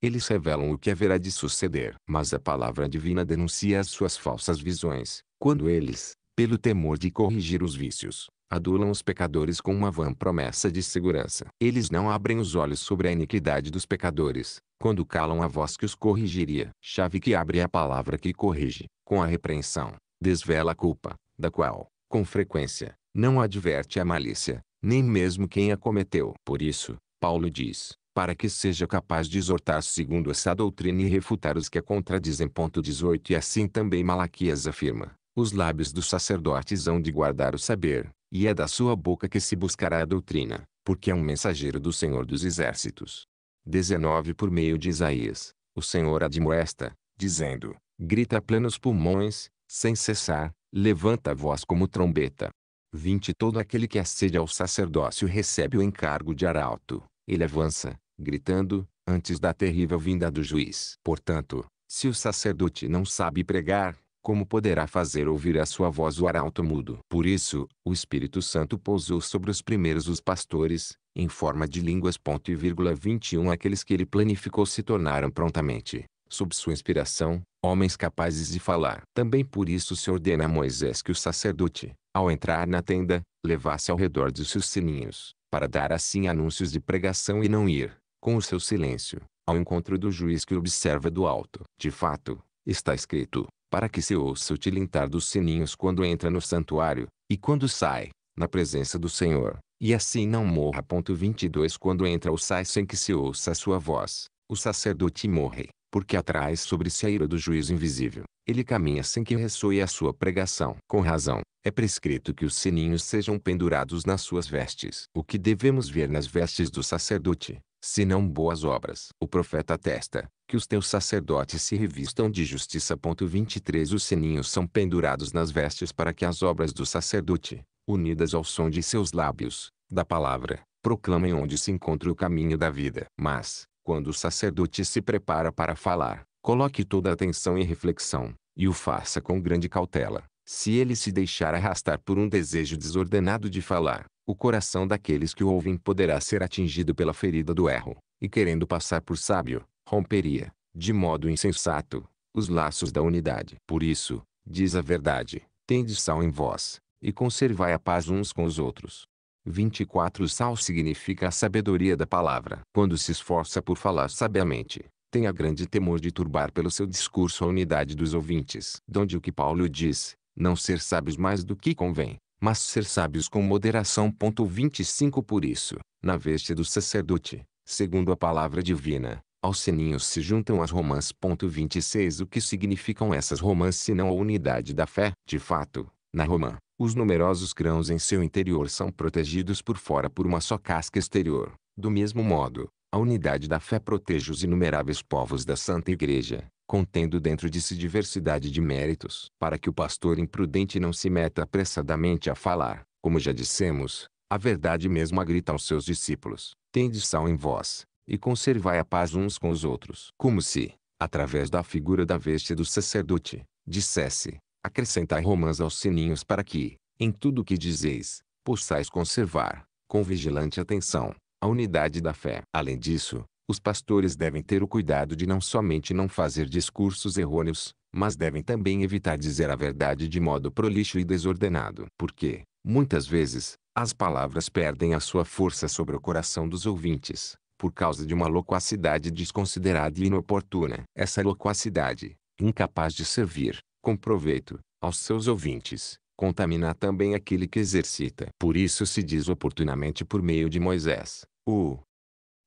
eles revelam o que haverá de suceder. Mas a palavra divina denuncia as suas falsas visões, quando eles, pelo temor de corrigir os vícios, adulam os pecadores com uma vã promessa de segurança. Eles não abrem os olhos sobre a iniquidade dos pecadores, quando calam a voz que os corrigiria. Chave que abre é a palavra que corrige, com a repreensão, desvela a culpa, da qual, com frequência, não adverte a malícia, nem mesmo quem a cometeu. Por isso, Paulo diz, para que seja capaz de exortar segundo essa doutrina e refutar os que a contradizem. Ponto 18 E assim também Malaquias afirma, os lábios dos sacerdotes hão de guardar o saber, e é da sua boca que se buscará a doutrina, porque é um mensageiro do Senhor dos Exércitos. 19 Por meio de Isaías, o Senhor admoesta, dizendo, grita a plenos pulmões, sem cessar, levanta a voz como trombeta. 20 Todo aquele que acede ao sacerdócio recebe o encargo de arauto, ele avança, gritando, antes da terrível vinda do juiz. Portanto, se o sacerdote não sabe pregar, como poderá fazer ouvir a sua voz o arauto mudo? Por isso, o Espírito Santo pousou sobre os primeiros os pastores, em forma de línguas. Ponto e vírgula 21 Aqueles que ele planificou se tornaram prontamente, sob sua inspiração, homens capazes de falar. Também por isso se ordena a Moisés que o sacerdote, ao entrar na tenda, levasse ao redor de seus sininhos, para dar assim anúncios de pregação e não ir, com o seu silêncio, ao encontro do juiz que observa do alto. De fato, está escrito, para que se ouça o tilintar dos sininhos quando entra no santuário, e quando sai, na presença do Senhor, e assim não morra. Ponto 22 Quando entra ou sai sem que se ouça a sua voz, o sacerdote morre, porque atrai sobre si a ira do juízo invisível. Ele caminha sem que ressoe a sua pregação. Com razão, é prescrito que os sininhos sejam pendurados nas suas vestes. O que devemos ver nas vestes do sacerdote, não boas obras? O profeta atesta, que os teus sacerdotes se revistam de justiça. 23 Os sininhos são pendurados nas vestes para que as obras do sacerdote, unidas ao som de seus lábios, da palavra, proclamem onde se encontra o caminho da vida. Mas, quando o sacerdote se prepara para falar, coloque toda a atenção e reflexão, e o faça com grande cautela. Se ele se deixar arrastar por um desejo desordenado de falar, o coração daqueles que o ouvem poderá ser atingido pela ferida do erro, e querendo passar por sábio, romperia, de modo insensato, os laços da unidade. Por isso, diz a verdade, tende sal em vós, e conservai a paz uns com os outros. 24 Sal significa a sabedoria da palavra. Quando se esforça por falar sabiamente, tenha grande temor de turbar pelo seu discurso a unidade dos ouvintes. Donde o que Paulo diz, não ser sábios mais do que convém, mas ser sábios com moderação. ponto 25 Por isso, na veste do sacerdote, segundo a palavra divina, aos sininhos se juntam as romãs. 26 O que significam essas romãs se não a unidade da fé? De fato, na romã, os numerosos grãos em seu interior são protegidos por fora por uma só casca exterior. Do mesmo modo, a unidade da fé protege os inumeráveis povos da Santa Igreja, contendo dentro de si diversidade de méritos, para que o pastor imprudente não se meta apressadamente a falar, como já dissemos, a verdade mesmo a grita aos seus discípulos: Tende sal em vós, e conservai a paz uns com os outros. Como se, através da figura da veste do sacerdote, dissesse, acrescentai romãs aos sininhos para que, em tudo o que dizeis, possais conservar, com vigilante atenção, a unidade da fé. Além disso, os pastores devem ter o cuidado de não somente não fazer discursos errôneos, mas devem também evitar dizer a verdade de modo prolixo e desordenado. Porque, muitas vezes, as palavras perdem a sua força sobre o coração dos ouvintes, por causa de uma loquacidade desconsiderada e inoportuna. Essa loquacidade, incapaz de servir, com proveito, aos seus ouvintes, contamina também aquele que exercita. Por isso se diz oportunamente por meio de Moisés, o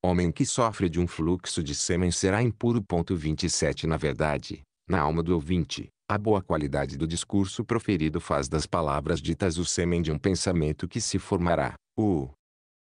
homem que sofre de um fluxo de sêmen será impuro. 27 Na verdade, na alma do ouvinte, a boa qualidade do discurso proferido faz das palavras ditas o sêmen de um pensamento que se formará. O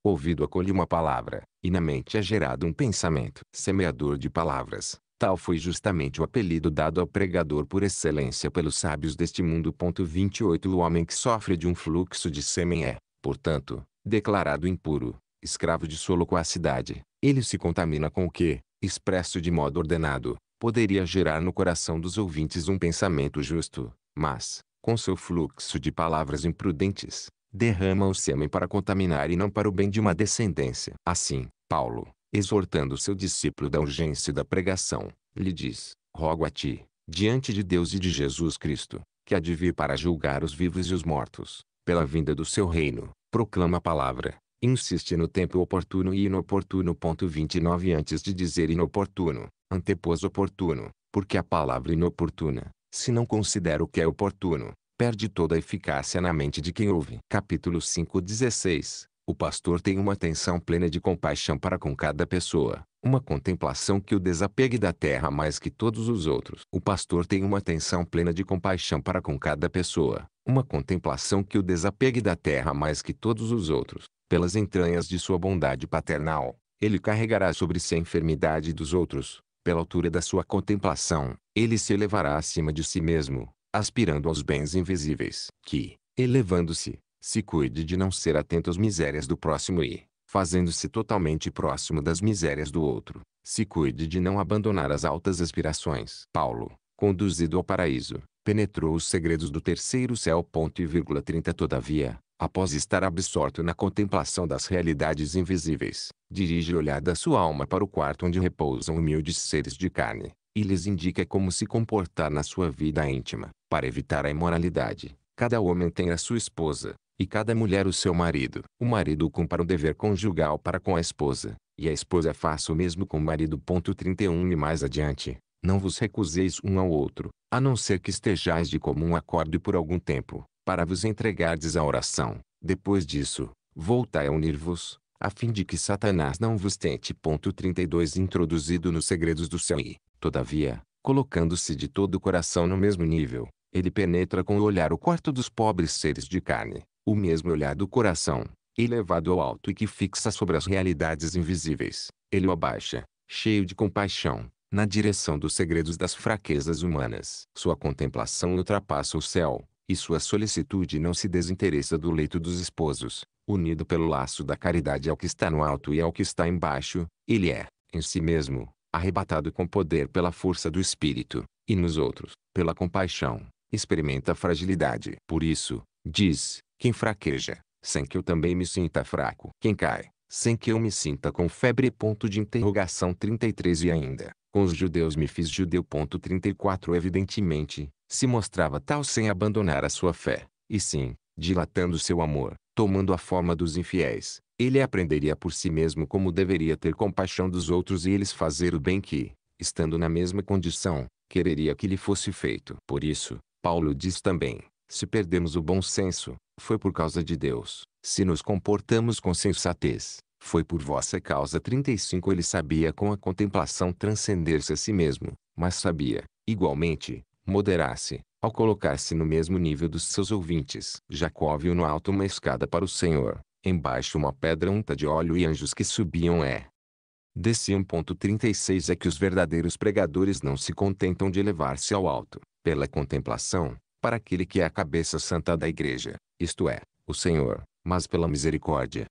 ouvido acolhe uma palavra, e na mente é gerado um pensamento. Semeador de palavras, tal foi justamente o apelido dado ao pregador por excelência pelos sábios deste mundo. 28 O homem que sofre de um fluxo de sêmen é, portanto, declarado impuro, escravo de sua loquacidade. Ele se contamina com o que, expresso de modo ordenado, poderia gerar no coração dos ouvintes um pensamento justo, mas, com seu fluxo de palavras imprudentes, derrama o sêmen para contaminar e não para o bem de uma descendência. Assim, Paulo, exortando seu discípulo da urgência da pregação, lhe diz: Rogo a ti, diante de Deus e de Jesus Cristo, que há de vir para julgar os vivos e os mortos, pela vinda do seu reino, proclama a palavra, insiste no tempo oportuno e inoportuno. 29 Antes de dizer inoportuno, antepôs oportuno, porque a palavra inoportuna, se não considera o que é oportuno, perde toda a eficácia na mente de quem ouve. Capítulo 5:16 O pastor tem uma atenção plena de compaixão para com cada pessoa, uma contemplação que o desapegue da terra mais que todos os outros. O pastor tem uma atenção plena de compaixão para com cada pessoa, uma contemplação que o desapegue da terra mais que todos os outros. Pelas entranhas de sua bondade paternal, ele carregará sobre si a enfermidade dos outros. Pela altura da sua contemplação, ele se elevará acima de si mesmo, aspirando aos bens invisíveis, que, elevando-se, se cuide de não ser atento às misérias do próximo e, fazendo-se totalmente próximo das misérias do outro, se cuide de não abandonar as altas aspirações. Paulo, conduzido ao paraíso, penetrou os segredos do terceiro céu. Ponto e vírgula 30 Todavia, após estar absorto na contemplação das realidades invisíveis, dirige o olhar da sua alma para o quarto onde repousam humildes seres de carne, e lhes indica como se comportar na sua vida íntima, para evitar a imoralidade. Cada homem tem a sua esposa, e cada mulher o seu marido. O marido cumpra o dever conjugal para com a esposa, e a esposa faça o mesmo com o marido. Ponto 31 E mais adiante, não vos recuseis um ao outro, a não ser que estejais de comum acordo por algum tempo, para vos entregardes à oração. Depois disso, voltai a unir-vos, a fim de que Satanás não vos tente. Ponto 32 Introduzido nos segredos do céu e, Todavia, colocando-se de todo o coração no mesmo nível, ele penetra com o olhar o quarto dos pobres seres de carne, o mesmo olhar do coração, elevado ao alto e que fixa sobre as realidades invisíveis. Ele o abaixa, cheio de compaixão, na direção dos segredos das fraquezas humanas. Sua contemplação ultrapassa o céu, e sua solicitude não se desinteressa do leito dos esposos. Unido pelo laço da caridade ao que está no alto e ao que está embaixo, ele é, em si mesmo, arrebatado com poder pela força do Espírito, e nos outros, pela compaixão, experimenta fragilidade. Por isso, diz, quem fraqueja, sem que eu também me sinta fraco. Quem cai, sem que eu me sinta com febre. Ponto de interrogação 33 e ainda, com os judeus me fiz judeu. Ponto 34 Evidentemente, se mostrava tal sem abandonar a sua fé, e sim, dilatando seu amor, tomando a forma dos infiéis, ele aprenderia por si mesmo como deveria ter compaixão dos outros e eles fazer o bem que, estando na mesma condição, quereria que lhe fosse feito. Por isso, Paulo diz também: se perdemos o bom senso, foi por causa de Deus. Se nos comportamos com sensatez, foi por vossa causa. 35 Ele sabia com a contemplação transcender-se a si mesmo, mas sabia, igualmente, moderar-se, ao colocar-se no mesmo nível dos seus ouvintes. Jacó viu no alto uma escada para o Senhor, Embaixo uma pedra unta de óleo e anjos que subiam é. Desciam. 1.36 É que os verdadeiros pregadores não se contentam de elevar-se ao alto, pela contemplação, para aquele que é a cabeça santa da igreja, isto é, o Senhor, mas pela misericórdia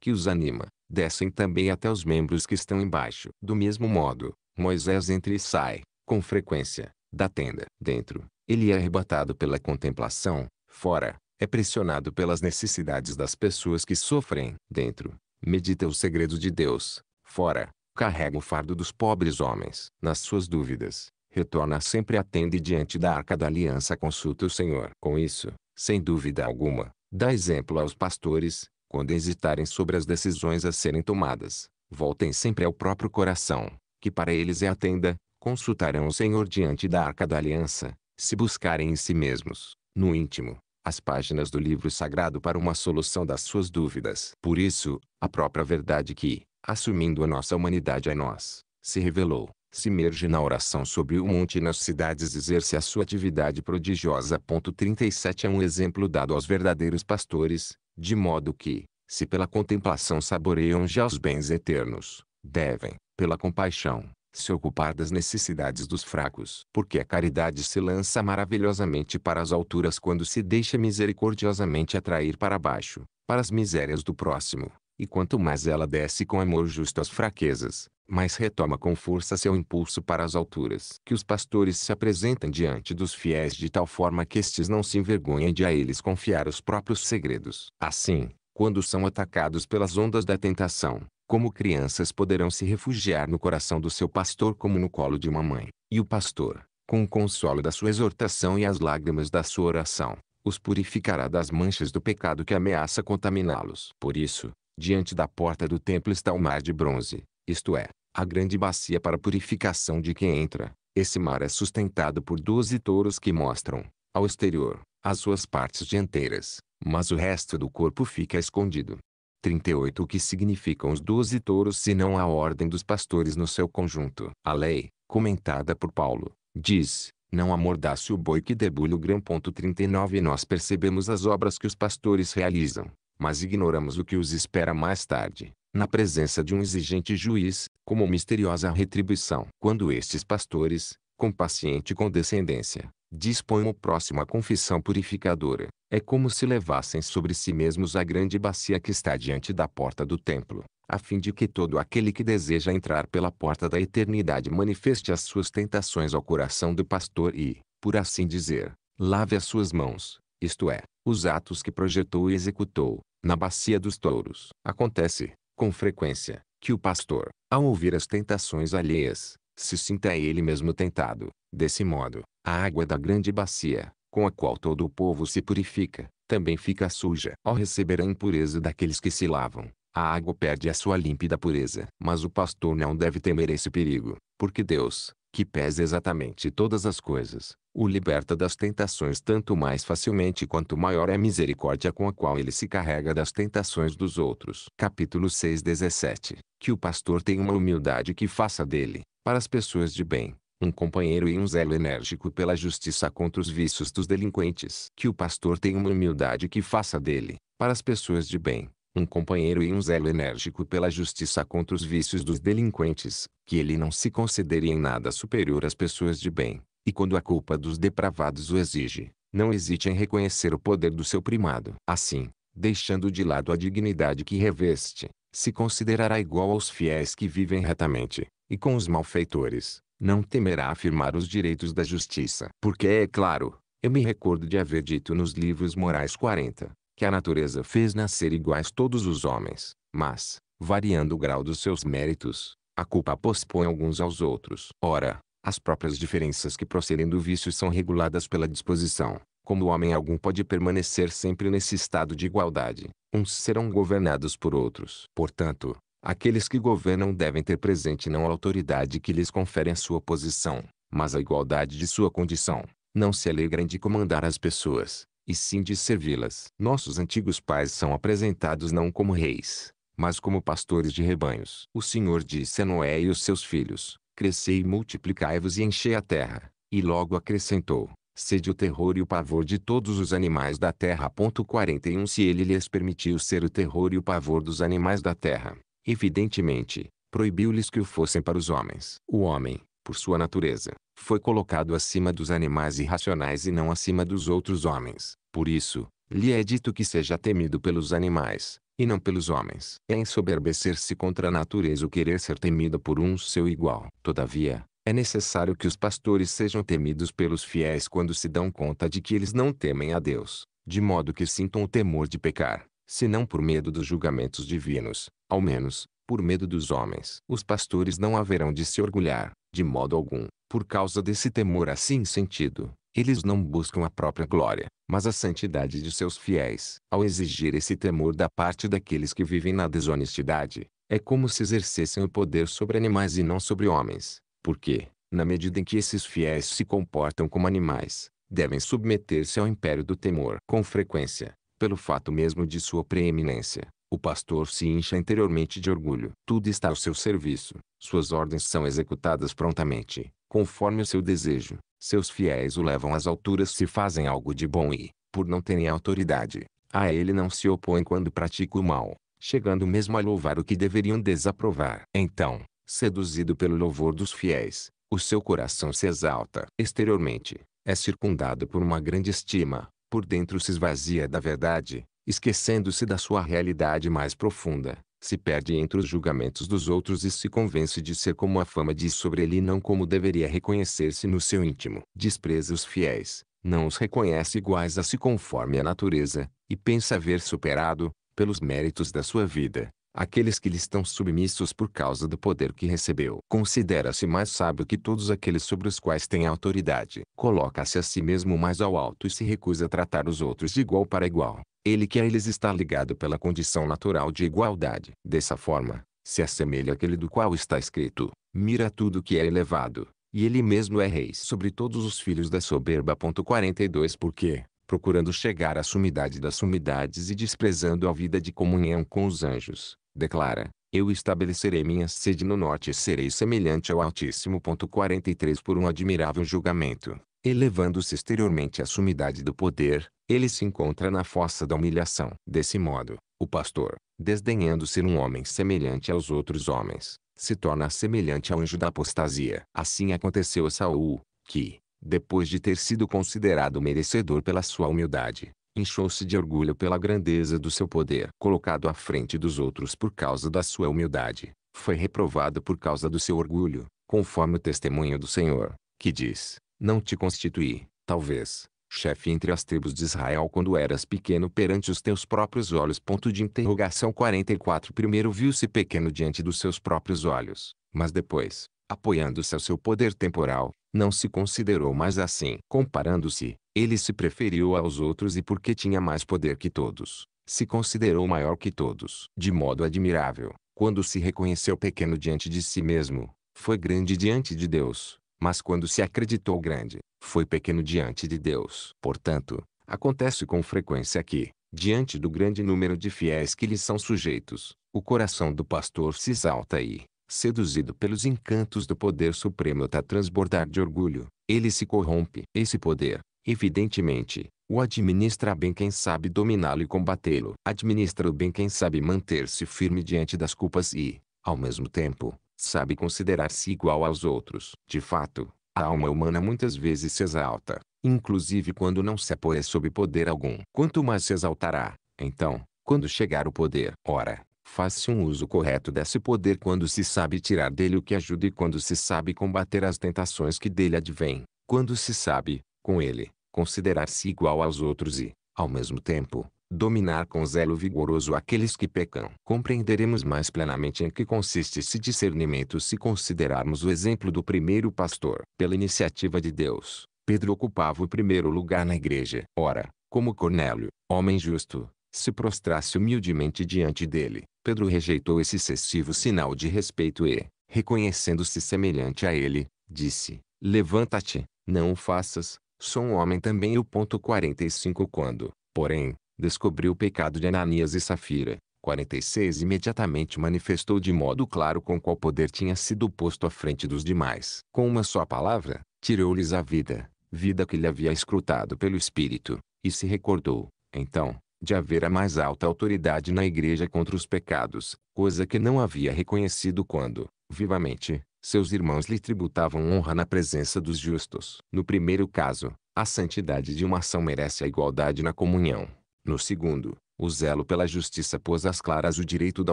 que os anima, descem também até os membros que estão embaixo. Do mesmo modo, Moisés entra e sai, com frequência, da tenda. Dentro, ele é arrebatado pela contemplação, fora, é pressionado pelas necessidades das pessoas que sofrem. Dentro, medita o segredo de Deus. Fora, carrega o fardo dos pobres homens. Nas suas dúvidas, retorna sempre atende diante da arca da aliança consulta o Senhor. Com isso, sem dúvida alguma, dá exemplo aos pastores, quando hesitarem sobre as decisões a serem tomadas. Voltem sempre ao próprio coração, que para eles é a tenda, consultarão o Senhor diante da arca da aliança, se buscarem em si mesmos, no íntimo, as páginas do livro sagrado para uma solução das suas dúvidas. Por isso, a própria verdade que, assumindo a nossa humanidade a nós, se revelou, se merge na oração sobre o monte e nas cidades exerce a sua atividade prodigiosa. 37 é um exemplo dado aos verdadeiros pastores, de modo que, se pela contemplação saboreiam já os bens eternos, devem, pela compaixão, se ocupar das necessidades dos fracos. Porque a caridade se lança maravilhosamente para as alturas quando se deixa misericordiosamente atrair para baixo, para as misérias do próximo. E quanto mais ela desce com amor justo às fraquezas, mais retoma com força seu impulso para as alturas. Que os pastores se apresentam diante dos fiéis de tal forma que estes não se envergonhem de a eles confiar os próprios segredos. Assim, quando são atacados pelas ondas da tentação, como crianças poderão se refugiar no coração do seu pastor como no colo de uma mãe. E o pastor, com o consolo da sua exortação e as lágrimas da sua oração, os purificará das manchas do pecado que ameaça contaminá-los. Por isso, diante da porta do templo está o mar de bronze, isto é, a grande bacia para purificação de quem entra. Esse mar é sustentado por doze touros que mostram, ao exterior, as suas partes dianteiras, mas o resto do corpo fica escondido. 38 O que significam os doze touros não a ordem dos pastores no seu conjunto? A lei, comentada por Paulo, diz, não amordace o boi que debulha o grão. 39 Nós percebemos as obras que os pastores realizam, mas ignoramos o que os espera mais tarde, na presença de um exigente juiz, como misteriosa retribuição. Quando estes pastores, com paciente condescendência, dispõem o próximo à confissão purificadora, é como se levassem sobre si mesmos a grande bacia que está diante da porta do templo, a fim de que todo aquele que deseja entrar pela porta da eternidade manifeste as suas tentações ao coração do pastor e, por assim dizer, lave as suas mãos, isto é, os atos que projetou e executou, na bacia dos touros. Acontece, com frequência, que o pastor, ao ouvir as tentações alheias, se sinta ele mesmo tentado. Desse modo, a água da grande bacia, com a qual todo o povo se purifica, também fica suja. Ao receber a impureza daqueles que se lavam, a água perde a sua límpida pureza. Mas o pastor não deve temer esse perigo, porque Deus, que pesa exatamente todas as coisas, o liberta das tentações tanto mais facilmente quanto maior é a misericórdia com a qual ele se carrega das tentações dos outros. Capítulo 6 17 Que o pastor tem uma humildade que faça dele, para as pessoas de bem, um companheiro e um zelo enérgico pela justiça contra os vícios dos delinquentes. Que o pastor tenha uma humildade que faça dele, para as pessoas de bem, um companheiro e um zelo enérgico pela justiça contra os vícios dos delinquentes, que ele não se considere em nada superior às pessoas de bem, e quando a culpa dos depravados o exige, não hesite em reconhecer o poder do seu primado. Assim, deixando de lado a dignidade que reveste, se considerará igual aos fiéis que vivem retamente, e com os malfeitores, não temerá afirmar os direitos da justiça. Porque é claro, eu me recordo de haver dito nos livros morais 40, que a natureza fez nascer iguais todos os homens, mas, variando o grau dos seus méritos, a culpa pospõe alguns aos outros. Ora, as próprias diferenças que procedem do vício são reguladas pela disposição. Como homem algum pode permanecer sempre nesse estado de igualdade, uns serão governados por outros. Portanto, Aqueles que governam devem ter presente não a autoridade que lhes confere a sua posição, mas a igualdade de sua condição. Não se alegram de comandar as pessoas, e sim de servi-las. Nossos antigos pais são apresentados não como reis, mas como pastores de rebanhos. O Senhor disse a Noé e os seus filhos, Crescei e multiplicai-vos e enchei a terra. E logo acrescentou, Sede o terror e o pavor de todos os animais da terra. 41 Se ele lhes permitiu ser o terror e o pavor dos animais da terra, evidentemente, proibiu-lhes que o fossem para os homens. O homem, por sua natureza, foi colocado acima dos animais irracionais e não acima dos outros homens. Por isso, lhe é dito que seja temido pelos animais, e não pelos homens. É ensoberbecer-se contra a natureza o querer ser temido por um seu igual. Todavia, é necessário que os pastores sejam temidos pelos fiéis quando se dão conta de que eles não temem a Deus, de modo que sintam o temor de pecar se não por medo dos julgamentos divinos, ao menos, por medo dos homens. Os pastores não haverão de se orgulhar, de modo algum, por causa desse temor assim sentido. Eles não buscam a própria glória, mas a santidade de seus fiéis. Ao exigir esse temor da parte daqueles que vivem na desonestidade, é como se exercessem o poder sobre animais e não sobre homens, porque, na medida em que esses fiéis se comportam como animais, devem submeter-se ao império do temor. Com frequência, pelo fato mesmo de sua preeminência, o pastor se incha interiormente de orgulho. Tudo está ao seu serviço. Suas ordens são executadas prontamente, conforme o seu desejo. Seus fiéis o levam às alturas se fazem algo de bom e, por não terem autoridade, a ele não se opõem quando pratica o mal, chegando mesmo a louvar o que deveriam desaprovar. Então, seduzido pelo louvor dos fiéis, o seu coração se exalta. Exteriormente, é circundado por uma grande estima, por dentro se esvazia da verdade, esquecendo-se da sua realidade mais profunda, se perde entre os julgamentos dos outros e se convence de ser como a fama diz sobre ele e não como deveria reconhecer-se no seu íntimo. Despreza os fiéis, não os reconhece iguais a si conforme a natureza, e pensa haver superado, pelos méritos da sua vida, aqueles que lhe estão submissos por causa do poder que recebeu. Considera-se mais sábio que todos aqueles sobre os quais tem autoridade. Coloca-se a si mesmo mais ao alto e se recusa a tratar os outros de igual para igual. Ele que a eles está ligado pela condição natural de igualdade. Dessa forma, se assemelha àquele do qual está escrito, mira tudo que é elevado, e ele mesmo é rei sobre todos os filhos da soberba. 42 Porque, procurando chegar à sumidade das sumidades e desprezando a vida de comunhão com os anjos, declara, eu estabelecerei minha sede no norte e serei semelhante ao Altíssimo. 43 Por um admirável julgamento, elevando-se exteriormente à sumidade do poder, ele se encontra na fossa da humilhação. Desse modo, o pastor, desdenhando ser um homem semelhante aos outros homens, se torna semelhante ao anjo da apostasia. Assim aconteceu a Saul, que, depois de ter sido considerado merecedor pela sua humildade, Encheu-se de orgulho pela grandeza do seu poder, colocado à frente dos outros por causa da sua humildade. Foi reprovado por causa do seu orgulho, conforme o testemunho do Senhor, que diz: Não te constituí, talvez, chefe entre as tribos de Israel quando eras pequeno perante os teus próprios olhos. Ponto de interrogação 44 Primeiro viu-se pequeno diante dos seus próprios olhos, mas depois, apoiando-se ao seu poder temporal, não se considerou mais assim. Comparando-se, ele se preferiu aos outros e porque tinha mais poder que todos, se considerou maior que todos. De modo admirável, quando se reconheceu pequeno diante de si mesmo, foi grande diante de Deus, mas quando se acreditou grande, foi pequeno diante de Deus. Portanto, acontece com frequência que, diante do grande número de fiéis que lhe são sujeitos, o coração do pastor se exalta e, seduzido pelos encantos do poder supremo até transbordar de orgulho, ele se corrompe. Esse poder, evidentemente, o administra bem quem sabe dominá-lo e combatê-lo. Administra o bem quem sabe manter-se firme diante das culpas e, ao mesmo tempo, sabe considerar-se igual aos outros. De fato, a alma humana muitas vezes se exalta, inclusive quando não se apoia sob poder algum. Quanto mais se exaltará, então, quando chegar o poder. Ora, Faz-se um uso correto desse poder quando se sabe tirar dele o que ajuda e quando se sabe combater as tentações que dele advêm, quando se sabe, com ele, considerar-se igual aos outros e, ao mesmo tempo, dominar com zelo vigoroso aqueles que pecam. Compreenderemos mais plenamente em que consiste esse discernimento se considerarmos o exemplo do primeiro pastor. Pela iniciativa de Deus, Pedro ocupava o primeiro lugar na igreja. Ora, como Cornélio, homem justo, se prostrasse humildemente diante dele. Pedro rejeitou esse excessivo sinal de respeito e, reconhecendo-se semelhante a ele, disse: Levanta-te, não o faças, sou um homem também. O ponto 45 Quando, porém, descobriu o pecado de Ananias e Safira, 46 imediatamente manifestou de modo claro com qual poder tinha sido posto à frente dos demais. Com uma só palavra, tirou-lhes a vida, vida que lhe havia escrutado pelo Espírito, e se recordou, então, de haver a mais alta autoridade na igreja contra os pecados, coisa que não havia reconhecido quando, vivamente, seus irmãos lhe tributavam honra na presença dos justos. No primeiro caso, a santidade de uma ação merece a igualdade na comunhão. No segundo, o zelo pela justiça pôs às claras o direito da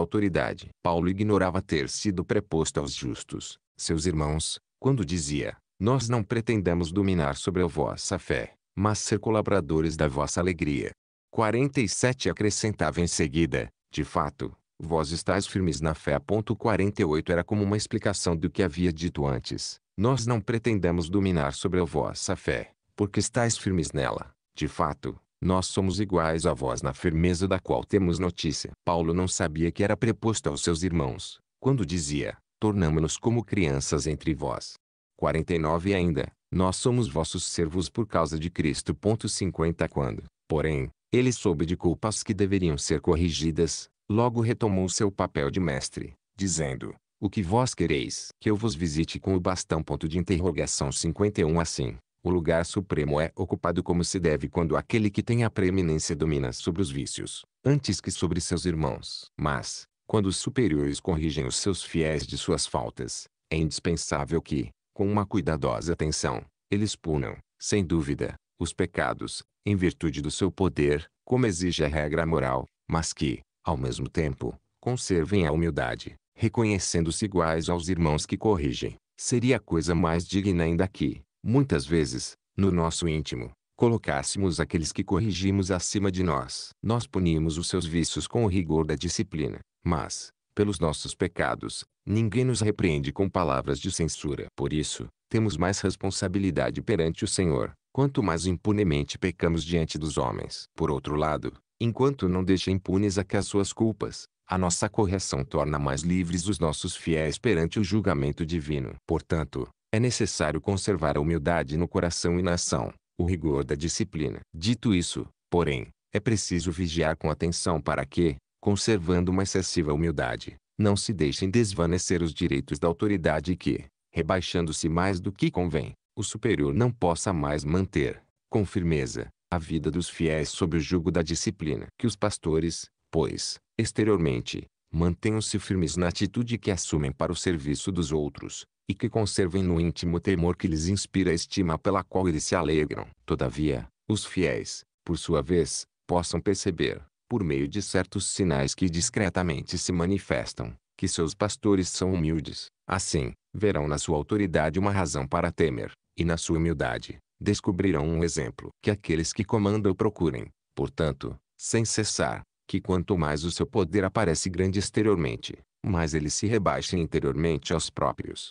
autoridade. Paulo ignorava ter sido preposto aos justos, seus irmãos, quando dizia: Nós não pretendemos dominar sobre a vossa fé, mas ser colaboradores da vossa alegria. 47 acrescentava em seguida, de fato, vós estáis firmes na fé. 48 era como uma explicação do que havia dito antes. Nós não pretendemos dominar sobre a vossa fé, porque estáis firmes nela. De fato, nós somos iguais a vós na firmeza da qual temos notícia. Paulo não sabia que era preposto aos seus irmãos, quando dizia, tornamo-nos como crianças entre vós. 49 ainda, nós somos vossos servos por causa de Cristo. 50 Quando, porém, ele soube de culpas que deveriam ser corrigidas, logo retomou seu papel de mestre, dizendo, o que vós quereis que eu vos visite com o bastão? Ponto de interrogação 51 Assim, o lugar supremo é ocupado como se deve quando aquele que tem a preeminência domina sobre os vícios, antes que sobre seus irmãos. Mas, quando os superiores corrigem os seus fiéis de suas faltas, é indispensável que, com uma cuidadosa atenção, eles punam, sem dúvida, os pecados, em virtude do seu poder, como exige a regra moral, mas que, ao mesmo tempo, conservem a humildade, reconhecendo-se iguais aos irmãos que corrigem. Seria coisa mais digna ainda que, muitas vezes, no nosso íntimo, colocássemos aqueles que corrigimos acima de nós. Nós punimos os seus vícios com o rigor da disciplina, mas, pelos nossos pecados, ninguém nos repreende com palavras de censura. Por isso, temos mais responsabilidade perante o Senhor, quanto mais impunemente pecamos diante dos homens. Por outro lado, enquanto não deixa impunes aqui as suas culpas, a nossa correção torna mais livres os nossos fiéis perante o julgamento divino. Portanto, é necessário conservar a humildade no coração e na ação, o rigor da disciplina. Dito isso, porém, é preciso vigiar com atenção para que, conservando uma excessiva humildade, não se deixem desvanecer os direitos da autoridade que, rebaixando-se mais do que convém, o superior não possa mais manter, com firmeza, a vida dos fiéis sob o jugo da disciplina. Que os pastores, pois, exteriormente, mantenham-se firmes na atitude que assumem para o serviço dos outros, e que conservem no íntimo o temor que lhes inspira a estima pela qual eles se alegram. Todavia, os fiéis, por sua vez, possam perceber, por meio de certos sinais que discretamente se manifestam, que seus pastores são humildes. Assim, verão na sua autoridade uma razão para temer e na sua humildade, descobrirão um exemplo que aqueles que comandam procurem. Portanto, sem cessar, que quanto mais o seu poder aparece grande exteriormente, mais ele se rebaixa interiormente aos próprios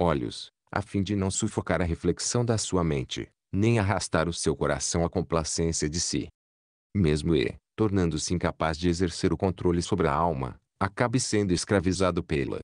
olhos, a fim de não sufocar a reflexão da sua mente, nem arrastar o seu coração à complacência de si. Mesmo e, tornando-se incapaz de exercer o controle sobre a alma, acabe sendo escravizado pela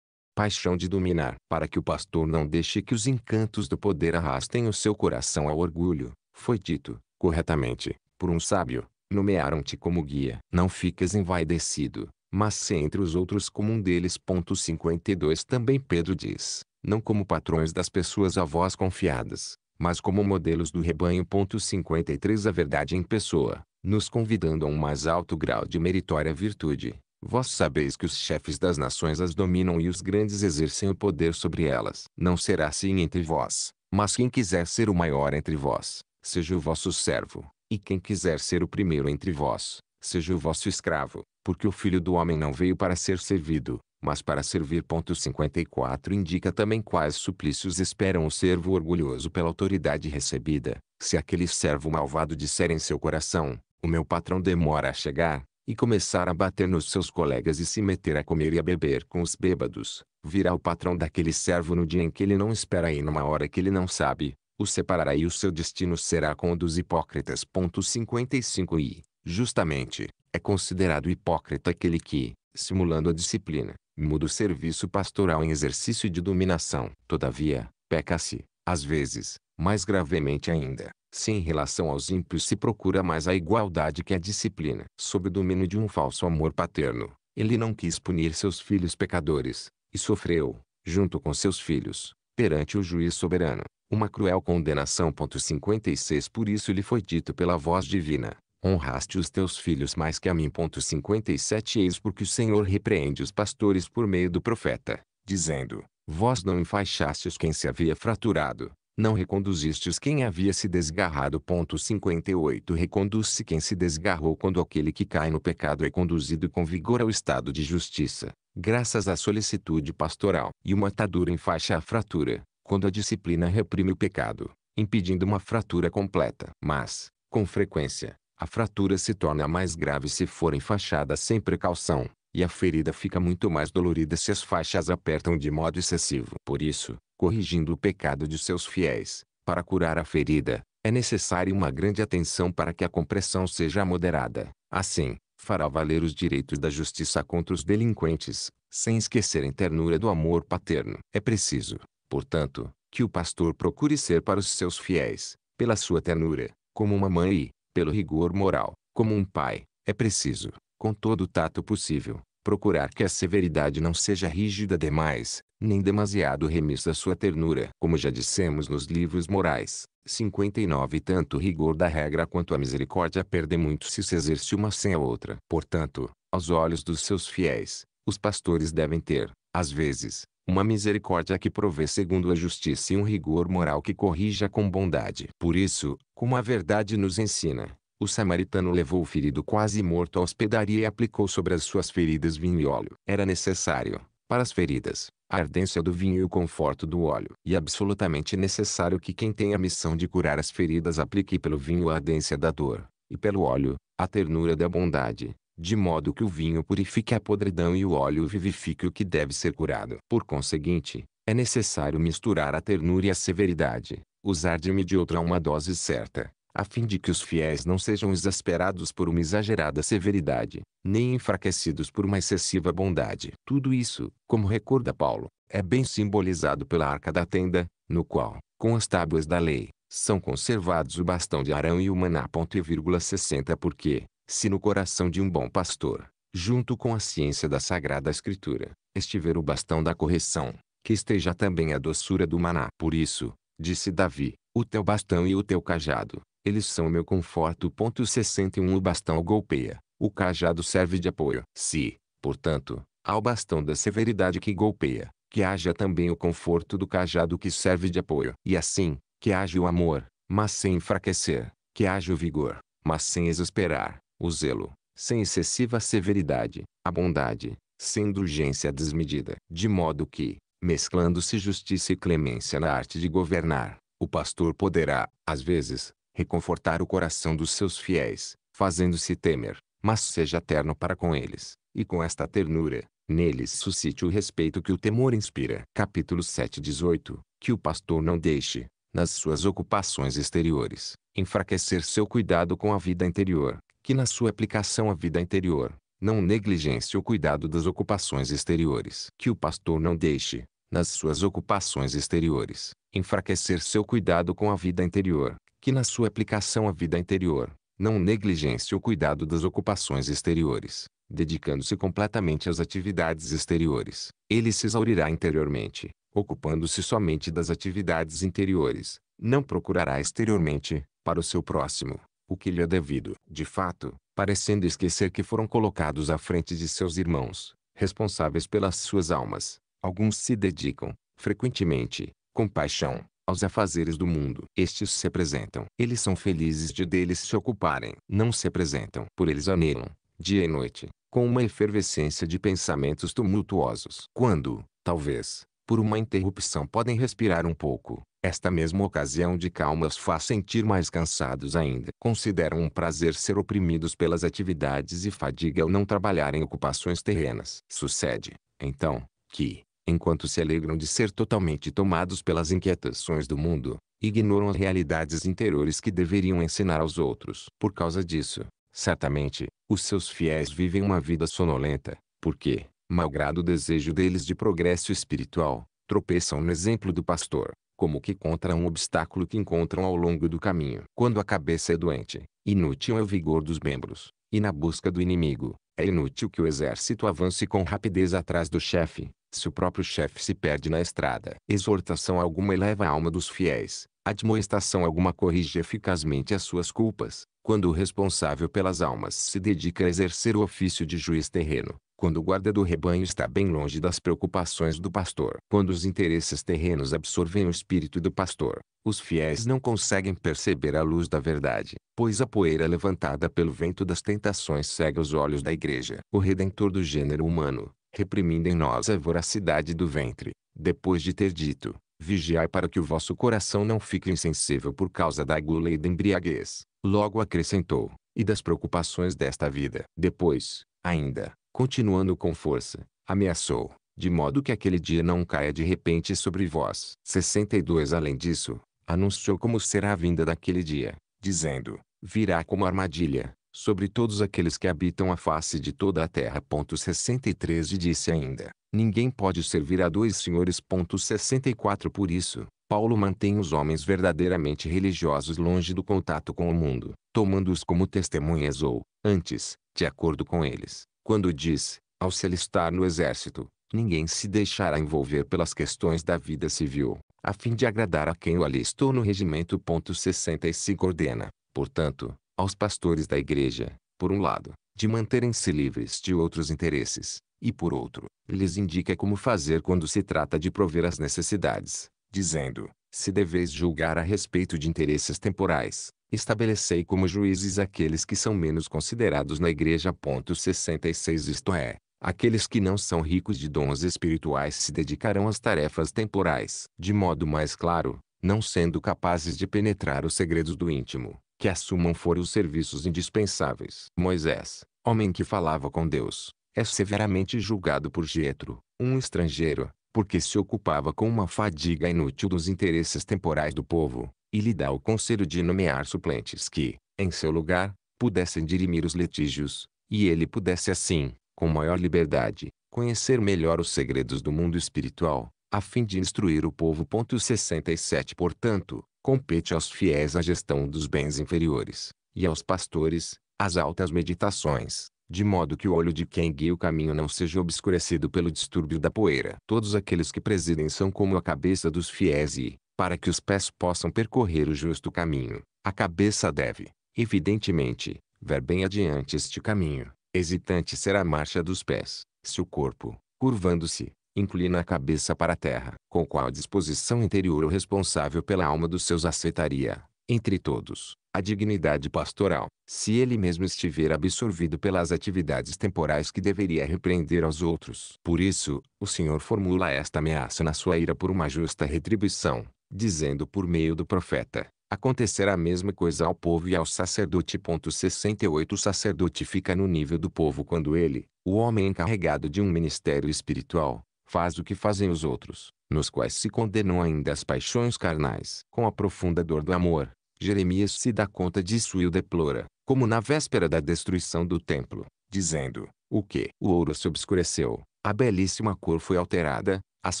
paixão de dominar, para que o pastor não deixe que os encantos do poder arrastem o seu coração ao orgulho. Foi dito, corretamente, por um sábio: nomearam-te como guia. Não fiques envaidecido, mas se entre os outros como um deles. 52 Também Pedro diz: não como patrões das pessoas a vós confiadas, mas como modelos do rebanho. 53 A verdade em pessoa, nos convidando a um mais alto grau de meritória virtude Vós sabeis que os chefes das nações as dominam e os grandes exercem o poder sobre elas. Não será assim entre vós, mas quem quiser ser o maior entre vós, seja o vosso servo, e quem quiser ser o primeiro entre vós, seja o vosso escravo, porque o filho do homem não veio para ser servido, mas para servir. Ponto 54 indica também quais suplícios esperam o servo orgulhoso pela autoridade recebida. Se aquele servo malvado disser em seu coração, o meu patrão demora a chegar, e começar a bater nos seus colegas e se meter a comer e a beber com os bêbados, virá o patrão daquele servo no dia em que ele não espera e numa hora que ele não sabe, o separará e o seu destino será com o dos hipócritas. 55 e, justamente, é considerado hipócrita aquele que, simulando a disciplina, muda o serviço pastoral em exercício de dominação. Todavia, peca-se, às vezes, mais gravemente ainda, se em relação aos ímpios se procura mais a igualdade que a disciplina, sob o domínio de um falso amor paterno, ele não quis punir seus filhos pecadores, e sofreu, junto com seus filhos, perante o juiz soberano, uma cruel condenação. 56 Por isso lhe foi dito pela voz divina: Honraste os teus filhos mais que a mim. 57 Eis porque o Senhor repreende os pastores por meio do profeta, dizendo: Vós não enfaixastes quem se havia fraturado, não reconduzistes quem havia se desgarrado. 58 Reconduz-se quem se desgarrou quando aquele que cai no pecado é conduzido com vigor ao estado de justiça, graças à solicitude pastoral. E uma atadura enfaixa a fratura, quando a disciplina reprime o pecado, impedindo uma fratura completa. Mas, com frequência, a fratura se torna mais grave se for enfaixada sem precaução, e a ferida fica muito mais dolorida se as faixas apertam de modo excessivo. Por isso, corrigindo o pecado de seus fiéis, para curar a ferida, é necessário uma grande atenção para que a compressão seja moderada. Assim, fará valer os direitos da justiça contra os delinquentes, sem esquecer a ternura do amor paterno. É preciso, portanto, que o pastor procure ser para os seus fiéis, pela sua ternura, como uma mãe e, pelo rigor moral, como um pai, é preciso, com todo o tato possível, procurar que a severidade não seja rígida demais, nem demasiado remissa à sua ternura. Como já dissemos nos livros morais, 59 Tanto o rigor da regra quanto a misericórdia perdem muito se se exerce uma sem a outra. Portanto, aos olhos dos seus fiéis, os pastores devem ter, às vezes, uma misericórdia que provê segundo a justiça e um rigor moral que corrija com bondade. Por isso, como a verdade nos ensina, o samaritano levou o ferido quase morto à hospedaria e aplicou sobre as suas feridas vinho e óleo. Era necessário, para as feridas, a ardência do vinho e o conforto do óleo. E absolutamente necessário que quem tem a missão de curar as feridas aplique pelo vinho a ardência da dor, e pelo óleo, a ternura da bondade, de modo que o vinho purifique a podridão e o óleo vivifique o que deve ser curado. Por conseguinte, é necessário misturar a ternura e a severidade, usar de a uma dose certa, a fim de que os fiéis não sejam exasperados por uma exagerada severidade, nem enfraquecidos por uma excessiva bondade. Tudo isso, como recorda Paulo, é bem simbolizado pela arca da tenda, no qual, com as tábuas da lei, são conservados o bastão de Arão e o maná. Ponto e vírgula 60 porque, se no coração de um bom pastor, junto com a ciência da Sagrada Escritura, estiver o bastão da correção, que esteja também a doçura do maná. Por isso, disse Davi, o teu bastão e o teu cajado, eles são meu conforto. 61 O bastão golpeia, o cajado serve de apoio. Se, portanto, ao bastão da severidade que golpeia, que haja também o conforto do cajado que serve de apoio. E assim, que haja o amor, mas sem enfraquecer, que haja o vigor, mas sem exasperar, o zelo, sem excessiva severidade, a bondade, sem indulgência desmedida. De modo que, mesclando-se justiça e clemência na arte de governar, o pastor poderá, às vezes, reconfortar o coração dos seus fiéis, fazendo-se temer, mas seja terno para com eles, e com esta ternura, neles suscite o respeito que o temor inspira. Capítulo 7 18 Que o pastor não deixe, nas suas ocupações exteriores, enfraquecer seu cuidado com a vida interior, que na sua aplicação à vida interior, não negligencie o cuidado das ocupações exteriores. Que o pastor não deixe, nas suas ocupações exteriores, enfraquecer seu cuidado com a vida interior, que na sua aplicação à vida interior, não negligencie o cuidado das ocupações exteriores. Dedicando-se completamente às atividades exteriores, ele se exaurirá interiormente, ocupando-se somente das atividades interiores, não procurará exteriormente, para o seu próximo, o que lhe é devido. De fato, parecendo esquecer que foram colocados à frente de seus irmãos, responsáveis pelas suas almas, alguns se dedicam, frequentemente, com paixão, aos afazeres do mundo. Estes se apresentam. Eles são felizes de deles se ocuparem. Não se apresentam. Por eles anelam, dia e noite, com uma efervescência de pensamentos tumultuosos. Quando, talvez, por uma interrupção podem respirar um pouco, esta mesma ocasião de calma os faz sentir mais cansados ainda. Consideram um prazer ser oprimidos pelas atividades e fadiga ao não trabalharem ocupações terrenas. Sucede, então, que, enquanto se alegram de ser totalmente tomados pelas inquietações do mundo, ignoram as realidades interiores que deveriam ensinar aos outros. Por causa disso, certamente, os seus fiéis vivem uma vida sonolenta, porque, malgrado o desejo deles de progresso espiritual, tropeçam no exemplo do pastor, como que contra um obstáculo que encontram ao longo do caminho. Quando a cabeça é doente, inútil é o vigor dos membros, e na busca do inimigo, é inútil que o exército avance com rapidez atrás do chefe se o próprio chefe se perde na estrada. Exortação alguma eleva a alma dos fiéis, admoestação alguma corrige eficazmente as suas culpas, quando o responsável pelas almas se dedica a exercer o ofício de juiz terreno, quando o guarda do rebanho está bem longe das preocupações do pastor. Quando os interesses terrenos absorvem o espírito do pastor, os fiéis não conseguem perceber a luz da verdade, pois a poeira levantada pelo vento das tentações cega os olhos da igreja. O redentor do gênero humano, reprimindo em nós a voracidade do ventre, depois de ter dito, vigiai para que o vosso coração não fique insensível por causa da gula e da embriaguez, logo acrescentou, e das preocupações desta vida. Depois, ainda, continuando com força, ameaçou, de modo que aquele dia não caia de repente sobre vós. 62 Além disso, anunciou como será a vinda daquele dia, dizendo, virá como armadilha, sobre todos aqueles que habitam a face de toda a terra. 63 E disse ainda, ninguém pode servir a dois senhores. 64 Por isso, Paulo mantém os homens verdadeiramente religiosos longe do contato com o mundo, tomando-os como testemunhas ou, antes, de acordo com eles, quando diz, ao se alistar no exército, ninguém se deixará envolver pelas questões da vida civil, a fim de agradar a quem o alistou no regimento. 65 Ordena, portanto, aos pastores da igreja, por um lado, de manterem-se livres de outros interesses, e por outro, lhes indica como fazer quando se trata de prover as necessidades, dizendo: Se deveis julgar a respeito de interesses temporais, estabelecei como juízes aqueles que são menos considerados na igreja. 66 Isto é, aqueles que não são ricos de dons espirituais se dedicarão às tarefas temporais, de modo mais claro, não sendo capazes de penetrar os segredos do íntimo que assumam for os serviços indispensáveis. Moisés, homem que falava com Deus, é severamente julgado por Jetro, um estrangeiro, porque se ocupava com uma fadiga inútil dos interesses temporais do povo, e lhe dá o conselho de nomear suplentes que, em seu lugar, pudessem dirimir os litígios, e ele pudesse assim, com maior liberdade, conhecer melhor os segredos do mundo espiritual, a fim de instruir o povo. 67 Portanto, compete aos fiéis a gestão dos bens inferiores, e aos pastores, as altas meditações, de modo que o olho de quem guia o caminho não seja obscurecido pelo distúrbio da poeira. Todos aqueles que presidem são como a cabeça dos fiéis e, para que os pés possam percorrer o justo caminho, a cabeça deve, evidentemente, ver bem adiante este caminho. Hesitante será a marcha dos pés, se o corpo, curvando-se, inclina a cabeça para a terra, com qual disposição interior o responsável pela alma dos seus aceitaria, entre todos, a dignidade pastoral, se ele mesmo estiver absorvido pelas atividades temporais que deveria repreender aos outros. Por isso, o Senhor formula esta ameaça na sua ira por uma justa retribuição, dizendo por meio do profeta: Acontecerá a mesma coisa ao povo e ao sacerdote. 68 O sacerdote fica no nível do povo quando ele, o homem encarregado de um ministério espiritual, faz o que fazem os outros, nos quais se condenam ainda as paixões carnais. Com a profunda dor do amor, Jeremias se dá conta disso e o deplora, como na véspera da destruição do templo, dizendo, o que? O ouro se obscureceu, a belíssima cor foi alterada, as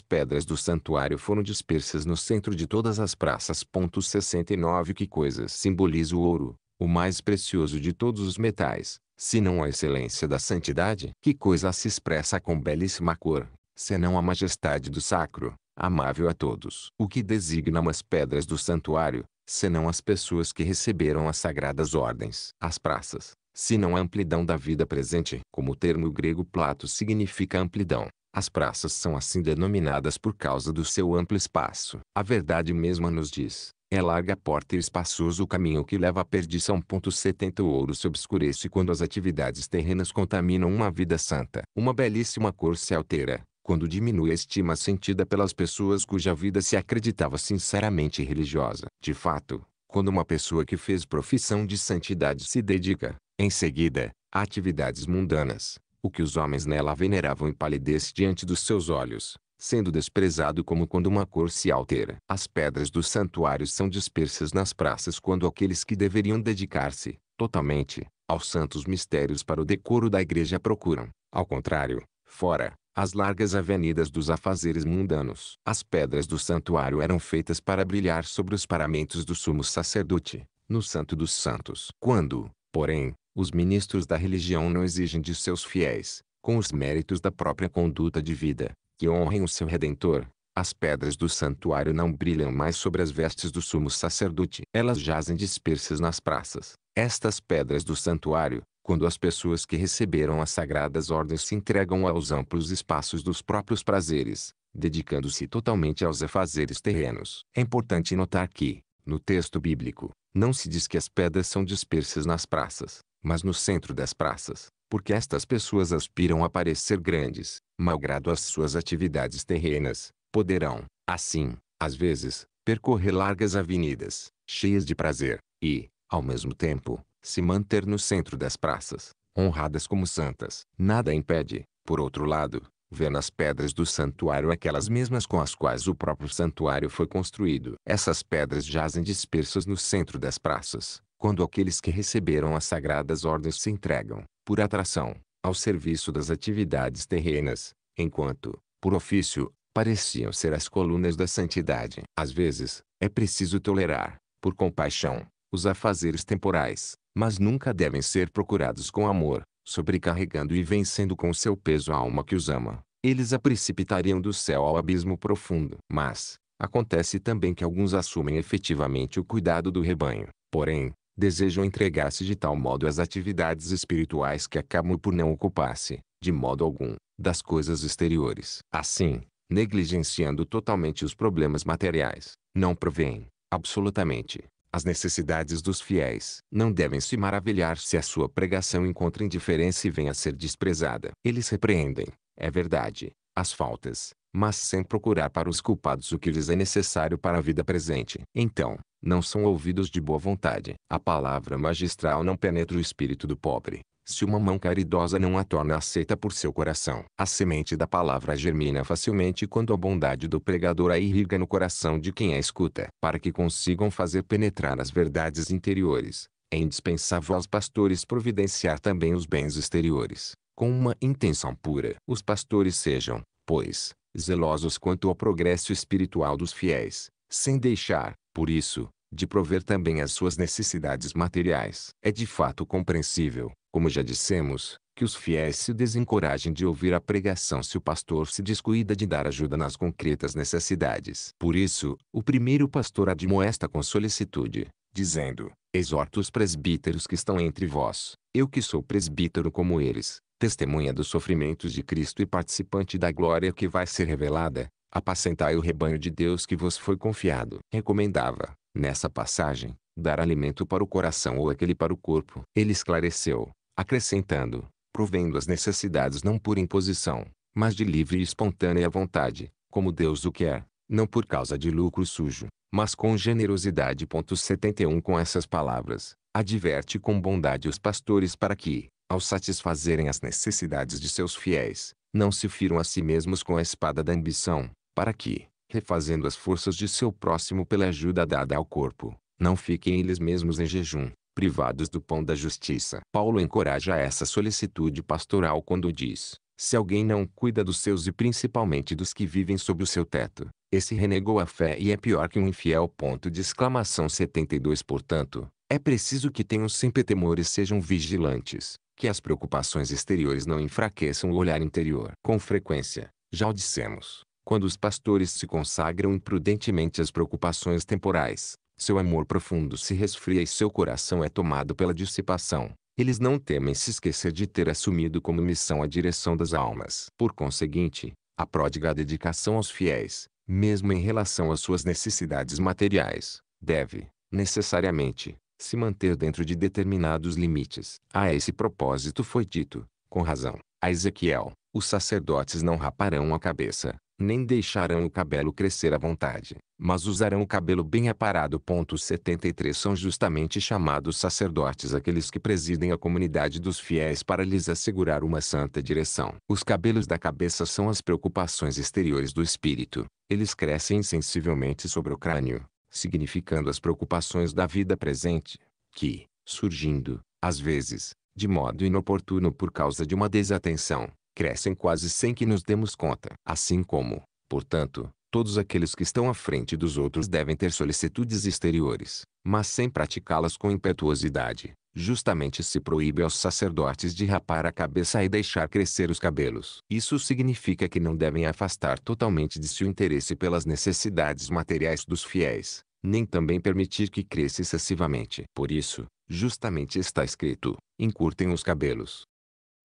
pedras do santuário foram dispersas no centro de todas as praças. 69 Que coisa simboliza o ouro, o mais precioso de todos os metais, se não a excelência da santidade? Que coisa se expressa com belíssima cor, senão a majestade do sacro, amável a todos. O que designa umas pedras do santuário, senão as pessoas que receberam as sagradas ordens. As praças, senão a amplidão da vida presente. Como o termo grego plato significa amplidão, as praças são assim denominadas por causa do seu amplo espaço. A verdade mesma nos diz, é larga a porta e espaçoso o caminho que leva à perdição. 70 ouro se obscurece quando as atividades terrenas contaminam uma vida santa. Uma belíssima cor se altera, quando diminui a estima sentida pelas pessoas cuja vida se acreditava sinceramente religiosa. De fato, quando uma pessoa que fez profissão de santidade se dedica, em seguida, a atividades mundanas, o que os homens nela veneravam empalidece diante dos seus olhos, sendo desprezado como quando uma cor se altera. As pedras dos santuários são dispersas nas praças quando aqueles que deveriam dedicar-se, totalmente, aos santos mistérios para o decoro da igreja procuram, ao contrário, fora, as largas avenidas dos afazeres mundanos. As pedras do santuário eram feitas para brilhar sobre os paramentos do sumo sacerdote, no Santo dos Santos. Quando, porém, os ministros da religião não exigem de seus fiéis, com os méritos da própria conduta de vida, que honrem o seu Redentor, as pedras do santuário não brilham mais sobre as vestes do sumo sacerdote. Elas jazem dispersas nas praças. Estas pedras do santuário, quando as pessoas que receberam as sagradas ordens se entregam aos amplos espaços dos próprios prazeres, dedicando-se totalmente aos afazeres terrenos. É importante notar que, no texto bíblico, não se diz que as pedras são dispersas nas praças, mas no centro das praças, porque estas pessoas aspiram a parecer grandes, malgrado as suas atividades terrenas, poderão, assim, às vezes, percorrer largas avenidas, cheias de prazer, e, ao mesmo tempo, se manter no centro das praças, honradas como santas. Nada impede, por outro lado, ver nas pedras do santuário aquelas mesmas com as quais o próprio santuário foi construído. Essas pedras jazem dispersas no centro das praças, quando aqueles que receberam as sagradas ordens se entregam, por atração, ao serviço das atividades terrenas, enquanto, por ofício, pareciam ser as colunas da santidade. Às vezes, é preciso tolerar, por compaixão, os afazeres temporais, mas nunca devem ser procurados com amor, sobrecarregando e vencendo com seu peso a alma que os ama. Eles a precipitariam do céu ao abismo profundo. Mas, acontece também que alguns assumem efetivamente o cuidado do rebanho, porém, desejam entregar-se de tal modo às atividades espirituais que acabam por não ocupar-se, de modo algum, das coisas exteriores. Assim, negligenciando totalmente os problemas materiais, não provém, absolutamente, as necessidades dos fiéis. Não devem se maravilhar se a sua pregação encontra indiferença e venha a ser desprezada. Eles repreendem, é verdade, as faltas, mas sem procurar para os culpados o que lhes é necessário para a vida presente. Então, não são ouvidos de boa vontade. A palavra magistral não penetra o espírito do pobre, se uma mão caridosa não a torna aceita por seu coração. A semente da palavra germina facilmente quando a bondade do pregador a irriga no coração de quem a escuta. Para que consigam fazer penetrar as verdades interiores, é indispensável aos pastores providenciar também os bens exteriores, com uma intenção pura. Os pastores sejam, pois, zelosos quanto ao progresso espiritual dos fiéis, sem deixar, por isso, de prover também as suas necessidades materiais. É de fato compreensível, como já dissemos, que os fiéis se desencorajem de ouvir a pregação se o pastor se descuida de dar ajuda nas concretas necessidades. Por isso, o primeiro pastor admoesta com solicitude, dizendo: Exorto os presbíteros que estão entre vós, eu que sou presbítero como eles, testemunha dos sofrimentos de Cristo e participante da glória que vai ser revelada, apacentai o rebanho de Deus que vos foi confiado. Recomendava, nessa passagem, dar alimento para o coração ou aquele para o corpo. Ele esclareceu, acrescentando, provendo as necessidades não por imposição, mas de livre e espontânea vontade, como Deus o quer, não por causa de lucro sujo, mas com generosidade. 71 Com essas palavras, adverte com bondade os pastores para que, ao satisfazerem as necessidades de seus fiéis, não se firam a si mesmos com a espada da ambição, para que, refazendo as forças de seu próximo pela ajuda dada ao corpo, não fiquem eles mesmos em jejum, privados do pão da justiça. Paulo encoraja essa solicitude pastoral quando diz: se alguém não cuida dos seus e principalmente dos que vivem sob o seu teto, esse renegou a fé e é pior que um infiel. Ponto de exclamação 72 Portanto, é preciso que tenham sempre temor e sejam vigilantes, que as preocupações exteriores não enfraqueçam o olhar interior. Com frequência, já o dissemos, quando os pastores se consagram imprudentemente às preocupações temporais, seu amor profundo se resfria e seu coração é tomado pela dissipação. Eles não temem se esquecer de ter assumido como missão a direção das almas. Por conseguinte, a pródiga dedicação aos fiéis, mesmo em relação às suas necessidades materiais, deve, necessariamente, se manter dentro de determinados limites. A esse propósito foi dito, com razão, a Ezequiel: os sacerdotes não raparão a cabeça, nem deixarão o cabelo crescer à vontade, mas usarão o cabelo bem aparado. Ponto 73 São justamente chamados sacerdotes aqueles que presidem a comunidade dos fiéis para lhes assegurar uma santa direção. Os cabelos da cabeça são as preocupações exteriores do espírito. Eles crescem insensivelmente sobre o crânio, significando as preocupações da vida presente, que, surgindo, às vezes, de modo inoportuno por causa de uma desatenção, crescem quase sem que nos demos conta. Assim como, portanto, todos aqueles que estão à frente dos outros devem ter solicitudes exteriores, mas sem praticá-las com impetuosidade. Justamente se proíbe aos sacerdotes de rapar a cabeça e deixar crescer os cabelos. Isso significa que não devem afastar totalmente de si o interesse pelas necessidades materiais dos fiéis, nem também permitir que cresça excessivamente. Por isso, justamente está escrito: encurtem os cabelos.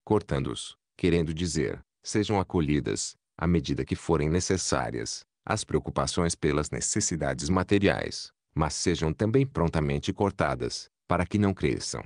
Cortando-os, querendo dizer, sejam acolhidas, à medida que forem necessárias, as preocupações pelas necessidades materiais, mas sejam também prontamente cortadas, para que não cresçam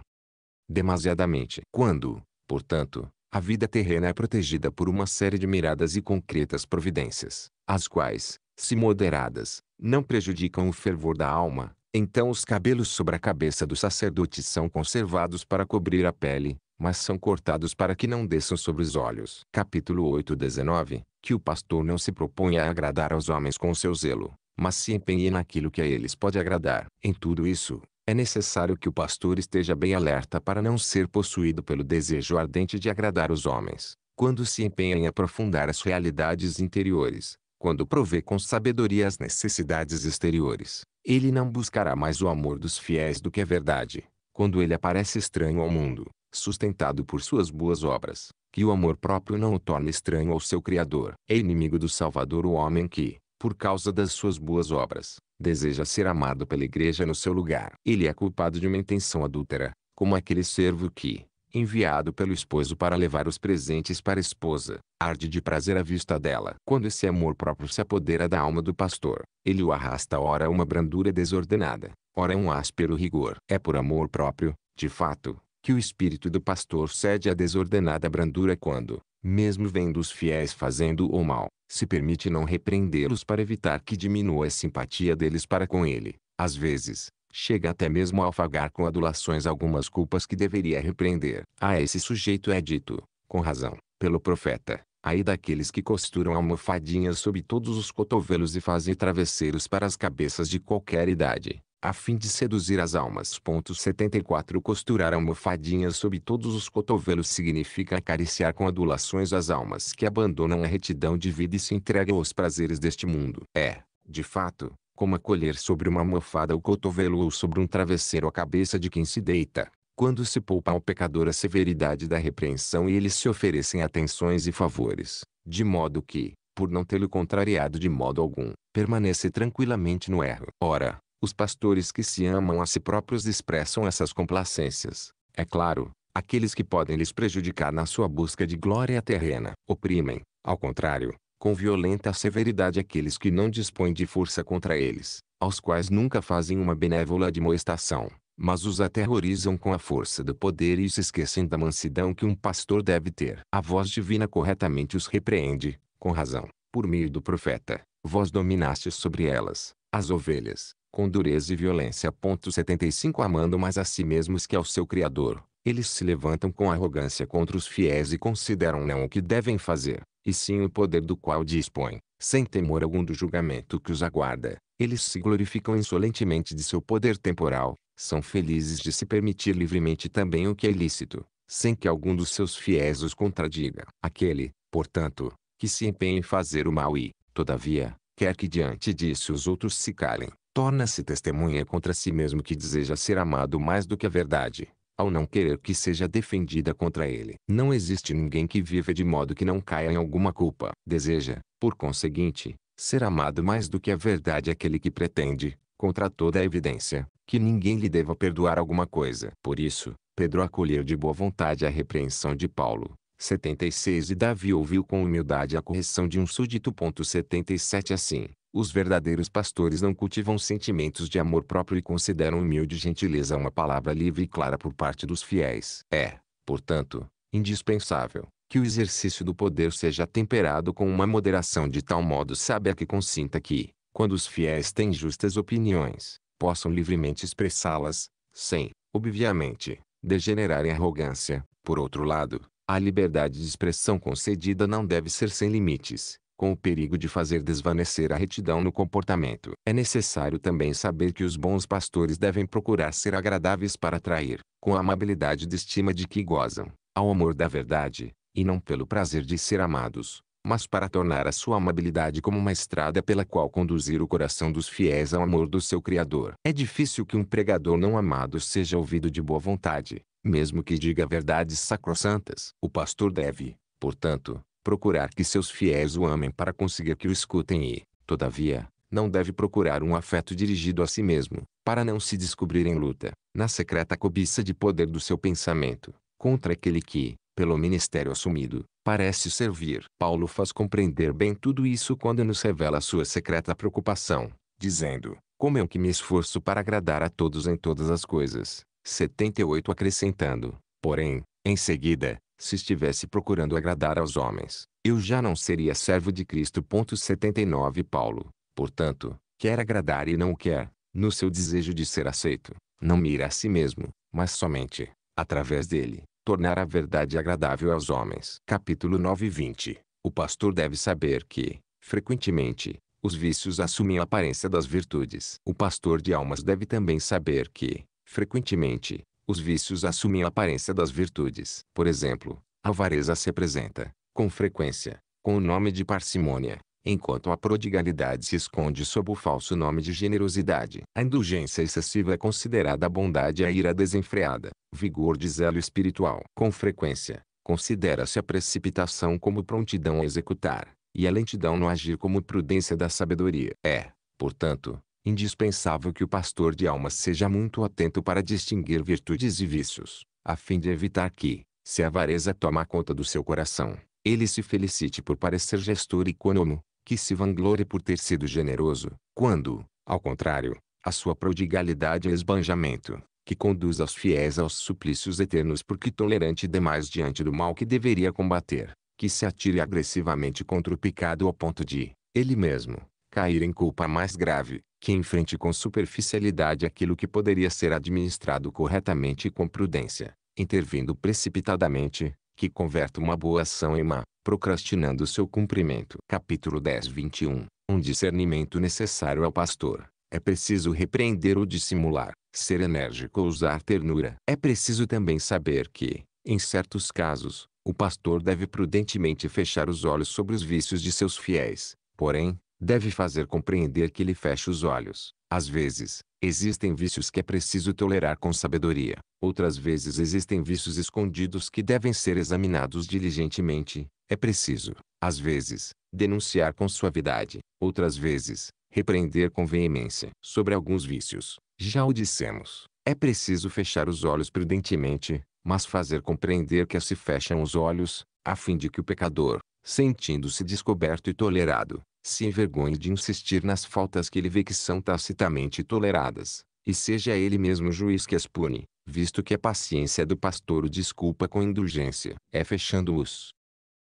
demasiadamente. Quando, portanto, a vida terrena é protegida por uma série de miradas e concretas providências, as quais, se moderadas, não prejudicam o fervor da alma, então os cabelos sobre a cabeça do sacerdote são conservados para cobrir a pele, mas são cortados para que não desçam sobre os olhos. Capítulo 8 19 Que o pastor não se proponha a agradar aos homens com seu zelo, mas se empenhe naquilo que a eles pode agradar. Em tudo isso, é necessário que o pastor esteja bem alerta para não ser possuído pelo desejo ardente de agradar os homens. Quando se empenha em aprofundar as realidades interiores, quando provê com sabedoria as necessidades exteriores, ele não buscará mais o amor dos fiéis do que a verdade. Quando ele aparece estranho ao mundo, sustentado por suas boas obras, que o amor próprio não o torna estranho ao seu Criador. É inimigo do Salvador o homem que, por causa das suas boas obras, deseja ser amado pela igreja no seu lugar. Ele é culpado de uma intenção adúltera, como aquele servo que, enviado pelo esposo para levar os presentes para a esposa, arde de prazer à vista dela. Quando esse amor próprio se apodera da alma do pastor, ele o arrasta ora a uma brandura desordenada, ora a um áspero rigor. É por amor próprio, de fato, que o espírito do pastor cede à desordenada brandura quando, mesmo vendo os fiéis fazendo o mal, se permite não repreendê-los para evitar que diminua a simpatia deles para com ele. Às vezes, chega até mesmo a alfagar com adulações algumas culpas que deveria repreender. A ah, esse sujeito é dito, com razão, pelo profeta, aí daqueles que costuram almofadinhas sob todos os cotovelos e fazem travesseiros para as cabeças de qualquer idade a fim de seduzir as almas. 74 Costurar almofadinhas sob todos os cotovelos significa acariciar com adulações as almas que abandonam a retidão de vida e se entregam aos prazeres deste mundo. É, de fato, como acolher sobre uma almofada o cotovelo ou sobre um travesseiro a cabeça de quem se deita. Quando se poupa ao pecador a severidade da repreensão e eles se oferecem atenções e favores, de modo que, por não tê-lo contrariado de modo algum, permanece tranquilamente no erro. Ora, os pastores que se amam a si próprios expressam essas complacências. É claro, aqueles que podem lhes prejudicar na sua busca de glória terrena, oprimem, ao contrário, com violenta severidade aqueles que não dispõem de força contra eles, aos quais nunca fazem uma benévola admoestação, mas os aterrorizam com a força do poder e se esquecem da mansidão que um pastor deve ter. A voz divina corretamente os repreende, com razão, por meio do profeta. Vós dominastes sobre elas, as ovelhas, com dureza e violência. 75 Amando mais a si mesmos que ao seu Criador, eles se levantam com arrogância contra os fiéis e consideram não o que devem fazer, e sim o poder do qual dispõem, sem temor algum do julgamento que os aguarda. Eles se glorificam insolentemente de seu poder temporal, são felizes de se permitir livremente também o que é ilícito, sem que algum dos seus fiéis os contradiga. Aquele, portanto, que se empenha em fazer o mal e, todavia, quer que diante disso os outros se calem, torna-se testemunha contra si mesmo que deseja ser amado mais do que a verdade, ao não querer que seja defendida contra ele. Não existe ninguém que viva de modo que não caia em alguma culpa. Deseja, por conseguinte, ser amado mais do que a verdade é aquele que pretende, contra toda a evidência, que ninguém lhe deva perdoar alguma coisa. Por isso, Pedro acolheu de boa vontade a repreensão de Paulo. 76 E Davi ouviu com humildade a correção de um súdito. 77 Assim, os verdadeiros pastores não cultivam sentimentos de amor próprio e consideram humilde gentileza uma palavra livre e clara por parte dos fiéis. É, portanto, indispensável que o exercício do poder seja temperado com uma moderação de tal modo sábia que consinta que, quando os fiéis têm justas opiniões, possam livremente expressá-las, sem, obviamente, degenerar em arrogância. Por outro lado, a liberdade de expressão concedida não deve ser sem limites, com o perigo de fazer desvanecer a retidão no comportamento. É necessário também saber que os bons pastores devem procurar ser agradáveis para atrair, com a amabilidade de estima de que gozam, ao amor da verdade, e não pelo prazer de ser amados, mas para tornar a sua amabilidade como uma estrada pela qual conduzir o coração dos fiéis ao amor do seu Criador. É difícil que um pregador não amado seja ouvido de boa vontade, mesmo que diga verdades sacrossantas. O pastor deve, portanto, procurar que seus fiéis o amem para conseguir que o escutem e, todavia, não deve procurar um afeto dirigido a si mesmo, para não se descobrir em luta, na secreta cobiça de poder do seu pensamento, contra aquele que, pelo ministério assumido, parece servir. Paulo faz compreender bem tudo isso quando nos revela sua secreta preocupação, dizendo: Como eu que me esforço para agradar a todos em todas as coisas. 78 acrescentando, porém, em seguida, se estivesse procurando agradar aos homens, eu já não seria servo de Cristo. 79 Paulo, portanto, quer agradar e não quer, no seu desejo de ser aceito, não mira a si mesmo, mas somente, através dele, tornar a verdade agradável aos homens. Capítulo 9 20 O pastor deve saber que, frequentemente, os vícios assumem a aparência das virtudes. O pastor de almas deve também saber que, frequentemente, os vícios assumem a aparência das virtudes. Por exemplo, a avareza se apresenta, com frequência, com o nome de parcimônia, enquanto a prodigalidade se esconde sob o falso nome de generosidade. A indulgência excessiva é considerada a bondade e a ira desenfreada, vigor de zelo espiritual. Com frequência, considera-se a precipitação como prontidão a executar, e a lentidão no agir como prudência da sabedoria. É, portanto, indispensável que o pastor de almas seja muito atento para distinguir virtudes e vícios, a fim de evitar que, se a avareza tomar conta do seu coração, ele se felicite por parecer gestor econômico, que se vanglorie por ter sido generoso, quando, ao contrário, a sua prodigalidade é esbanjamento, que conduz aos fiéis aos suplícios eternos porque tolerante demais diante do mal que deveria combater, que se atire agressivamente contra o pecado ao ponto de, ele mesmo, cair em culpa mais grave, que enfrente com superficialidade aquilo que poderia ser administrado corretamente e com prudência, intervindo precipitadamente, que converta uma boa ação em má, procrastinando seu cumprimento. Capítulo 10 21 Um discernimento necessário ao pastor. É preciso repreender ou dissimular, ser enérgico ou usar ternura. É preciso também saber que, em certos casos, o pastor deve prudentemente fechar os olhos sobre os vícios de seus fiéis. Porém, deve fazer compreender que ele fecha os olhos. Às vezes, existem vícios que é preciso tolerar com sabedoria. Outras vezes existem vícios escondidos que devem ser examinados diligentemente. É preciso, às vezes, denunciar com suavidade. Outras vezes, repreender com veemência. Sobre alguns vícios, já o dissemos, é preciso fechar os olhos prudentemente, mas fazer compreender que se fecham os olhos, a fim de que o pecador, sentindo-se descoberto e tolerado, se envergonhe de insistir nas faltas que ele vê que são tacitamente toleradas, e seja ele mesmo o juiz que as pune, visto que a paciência do pastor o desculpa com indulgência, é fechando-os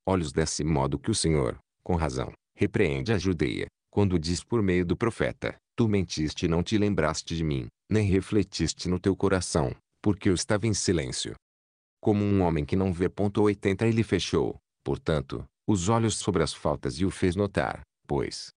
olhos desse modo que o Senhor, com razão, repreende a Judeia, quando diz por meio do profeta, Tu mentiste e não te lembraste de mim, nem refletiste no teu coração, porque eu estava em silêncio. Como um homem que não vê. 80 ele fechou, portanto, os olhos sobre as faltas e o fez notar, pois,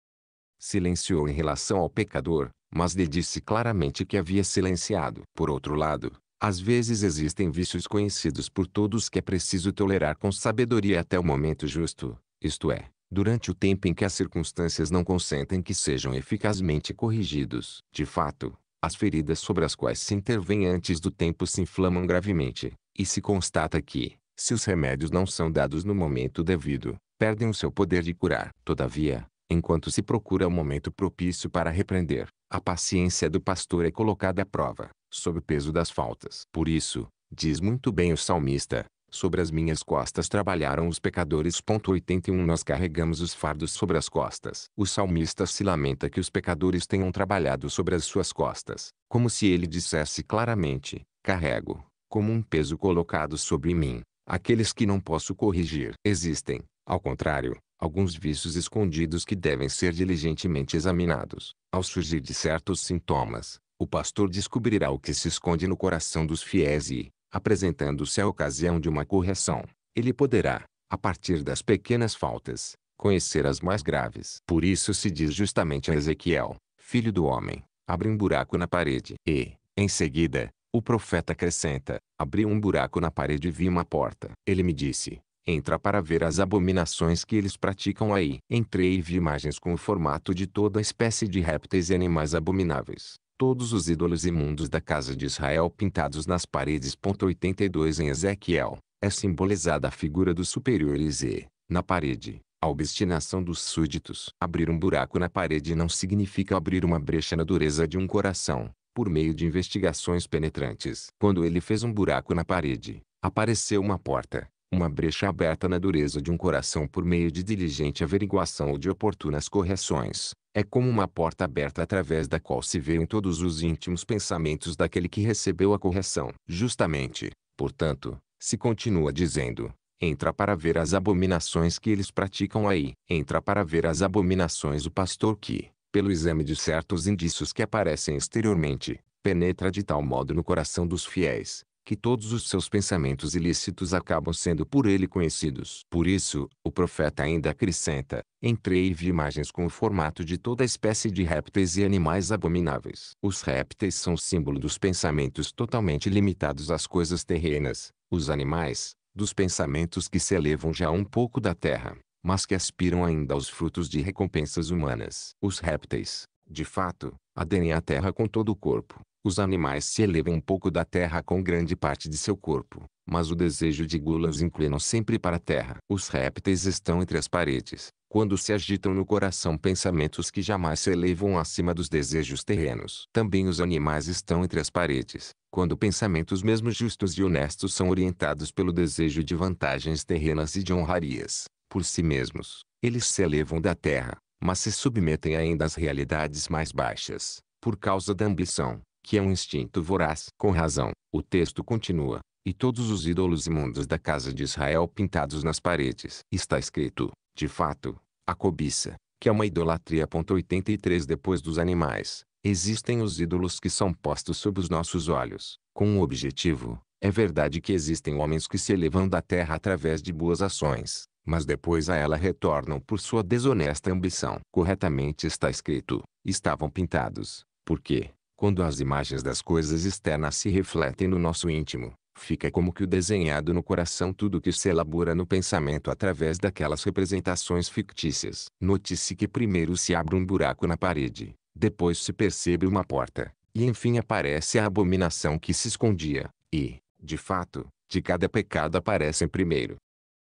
silenciou em relação ao pecador, mas lhe disse claramente que havia silenciado. Por outro lado, às vezes existem vícios conhecidos por todos que é preciso tolerar com sabedoria até o momento justo, isto é, durante o tempo em que as circunstâncias não consentem que sejam eficazmente corrigidos. De fato, as feridas sobre as quais se intervém antes do tempo se inflamam gravemente, e se constata que, se os remédios não são dados no momento devido, perdem o seu poder de curar. Todavia, enquanto se procura o um momento propício para repreender, a paciência do pastor é colocada à prova, sob o peso das faltas. Por isso, diz muito bem o salmista, sobre as minhas costas trabalharam os pecadores. 81 Nós carregamos os fardos sobre as costas. O salmista se lamenta que os pecadores tenham trabalhado sobre as suas costas, como se ele dissesse claramente, carrego, como um peso colocado sobre mim, aqueles que não posso corrigir. Existem, ao contrário, alguns vícios escondidos que devem ser diligentemente examinados. Ao surgir de certos sintomas, o pastor descobrirá o que se esconde no coração dos fiéis e, apresentando-se a ocasião de uma correção, ele poderá, a partir das pequenas faltas, conhecer as mais graves. Por isso se diz justamente a Ezequiel, filho do homem, abre um buraco na parede. E, em seguida, o profeta acrescenta, abri um buraco na parede e vi uma porta. Ele me disse, Entra para ver as abominações que eles praticam aí. Entrei e vi imagens com o formato de toda espécie de répteis e animais abomináveis. Todos os ídolos imundos da casa de Israel pintados nas paredes. 82 Em Ezequiel, é simbolizada a figura dos superiores e, na parede, a obstinação dos súditos. Abrir um buraco na parede não significa abrir uma brecha na dureza de um coração, por meio de investigações penetrantes. Quando ele fez um buraco na parede, apareceu uma porta uma brecha aberta na dureza de um coração por meio de diligente averiguação ou de oportunas correções, é como uma porta aberta através da qual se veem todos os íntimos pensamentos daquele que recebeu a correção. Justamente, portanto, se continua dizendo, entra para ver as abominações que eles praticam aí. Entra para ver as abominações o pastor que, pelo exame de certos indícios que aparecem exteriormente, penetra de tal modo no coração dos fiéis, que todos os seus pensamentos ilícitos acabam sendo por ele conhecidos. Por isso, o profeta ainda acrescenta: Entrei e vi imagens com o formato de toda espécie de répteis e animais abomináveis. Os répteis são símbolo dos pensamentos totalmente limitados às coisas terrenas, os animais, dos pensamentos que se elevam já um pouco da terra, mas que aspiram ainda aos frutos de recompensas humanas. Os répteis, de fato, aderem à terra com todo o corpo. Os animais se elevam um pouco da terra com grande parte de seu corpo, mas o desejo de gula os inclinam sempre para a terra. Os répteis estão entre as paredes, quando se agitam no coração pensamentos que jamais se elevam acima dos desejos terrenos. Também os animais estão entre as paredes, quando pensamentos mesmo justos e honestos são orientados pelo desejo de vantagens terrenas e de honrarias, por si mesmos. Eles se elevam da terra, mas se submetem ainda às realidades mais baixas, por causa da ambição, que é um instinto voraz. Com razão, o texto continua, e todos os ídolos imundos da casa de Israel pintados nas paredes. Está escrito, de fato, a cobiça, que é uma idolatria. 83 Depois dos animais, existem os ídolos que são postos sob os nossos olhos, com um objetivo. É verdade que existem homens que se elevam da terra através de boas ações, mas depois a ela retornam por sua desonesta ambição. Corretamente está escrito, estavam pintados, porque, quando as imagens das coisas externas se refletem no nosso íntimo, fica como que o desenhado no coração tudo que se elabora no pensamento através daquelas representações fictícias. Note-se que primeiro se abre um buraco na parede, depois se percebe uma porta, e enfim aparece a abominação que se escondia, e, de fato, de cada pecado aparecem primeiro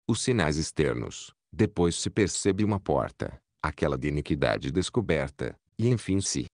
os sinais externos, depois se percebe uma porta, aquela de iniquidade descoberta, e enfim se,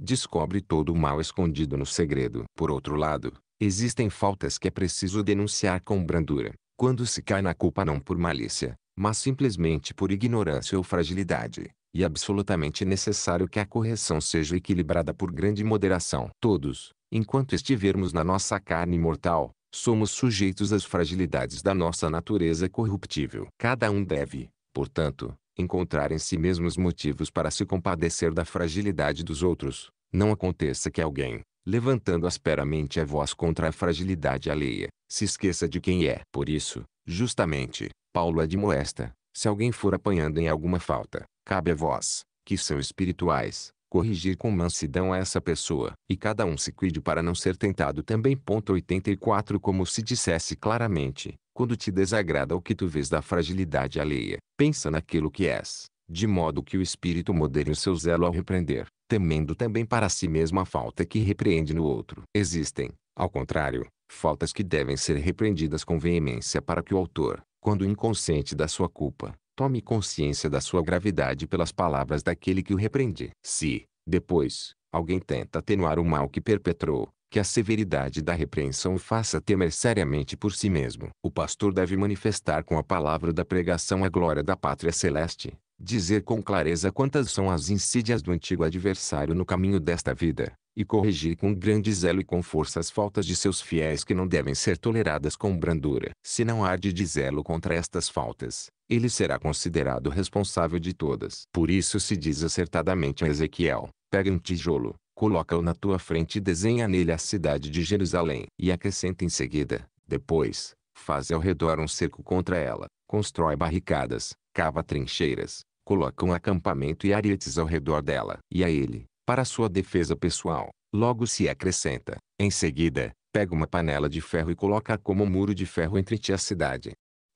descobre todo o mal escondido no segredo. Por outro lado, existem faltas que é preciso denunciar com brandura, quando se cai na culpa não por malícia, mas simplesmente por ignorância ou fragilidade, e absolutamente necessário que a correção seja equilibrada por grande moderação. Todos, enquanto estivermos na nossa carne mortal, somos sujeitos às fragilidades da nossa natureza corruptível. Cada um deve, portanto, encontrar em si mesmos motivos para se compadecer da fragilidade dos outros, não aconteça que alguém, levantando asperamente a voz contra a fragilidade alheia, se esqueça de quem é. Por isso, justamente, Paulo admoesta, se alguém for apanhando em alguma falta, cabe a vós, que são espirituais, corrigir com mansidão a essa pessoa. E cada um se cuide para não ser tentado também. 84 Como se dissesse claramente, quando te desagrada o que tu vês da fragilidade alheia, pensa naquilo que és, de modo que o espírito modere o seu zelo ao repreender, temendo também para si mesmo a falta que repreende no outro. Existem, ao contrário, faltas que devem ser repreendidas com veemência para que o autor, quando inconsciente da sua culpa, tome consciência da sua gravidade pelas palavras daquele que o repreende. Se, depois, alguém tenta atenuar o mal que perpetrou, que a severidade da repreensão o faça temer seriamente por si mesmo. O pastor deve manifestar com a palavra da pregação a glória da pátria celeste, dizer com clareza quantas são as insídias do antigo adversário no caminho desta vida, e corrigir com grande zelo e com força as faltas de seus fiéis que não devem ser toleradas com brandura. Se não arde de zelo contra estas faltas, ele será considerado responsável de todas. Por isso se diz acertadamente a Ezequiel, pega um tijolo, coloca-o na tua frente e desenha nele a cidade de Jerusalém. E acrescenta em seguida, depois, faz ao redor um cerco contra ela, constrói barricadas, cava trincheiras, coloca um acampamento e arietes ao redor dela. E a ele, para sua defesa pessoal, logo se acrescenta, em seguida, pega uma panela de ferro e coloca como um muro de ferro entre ti e a cidade,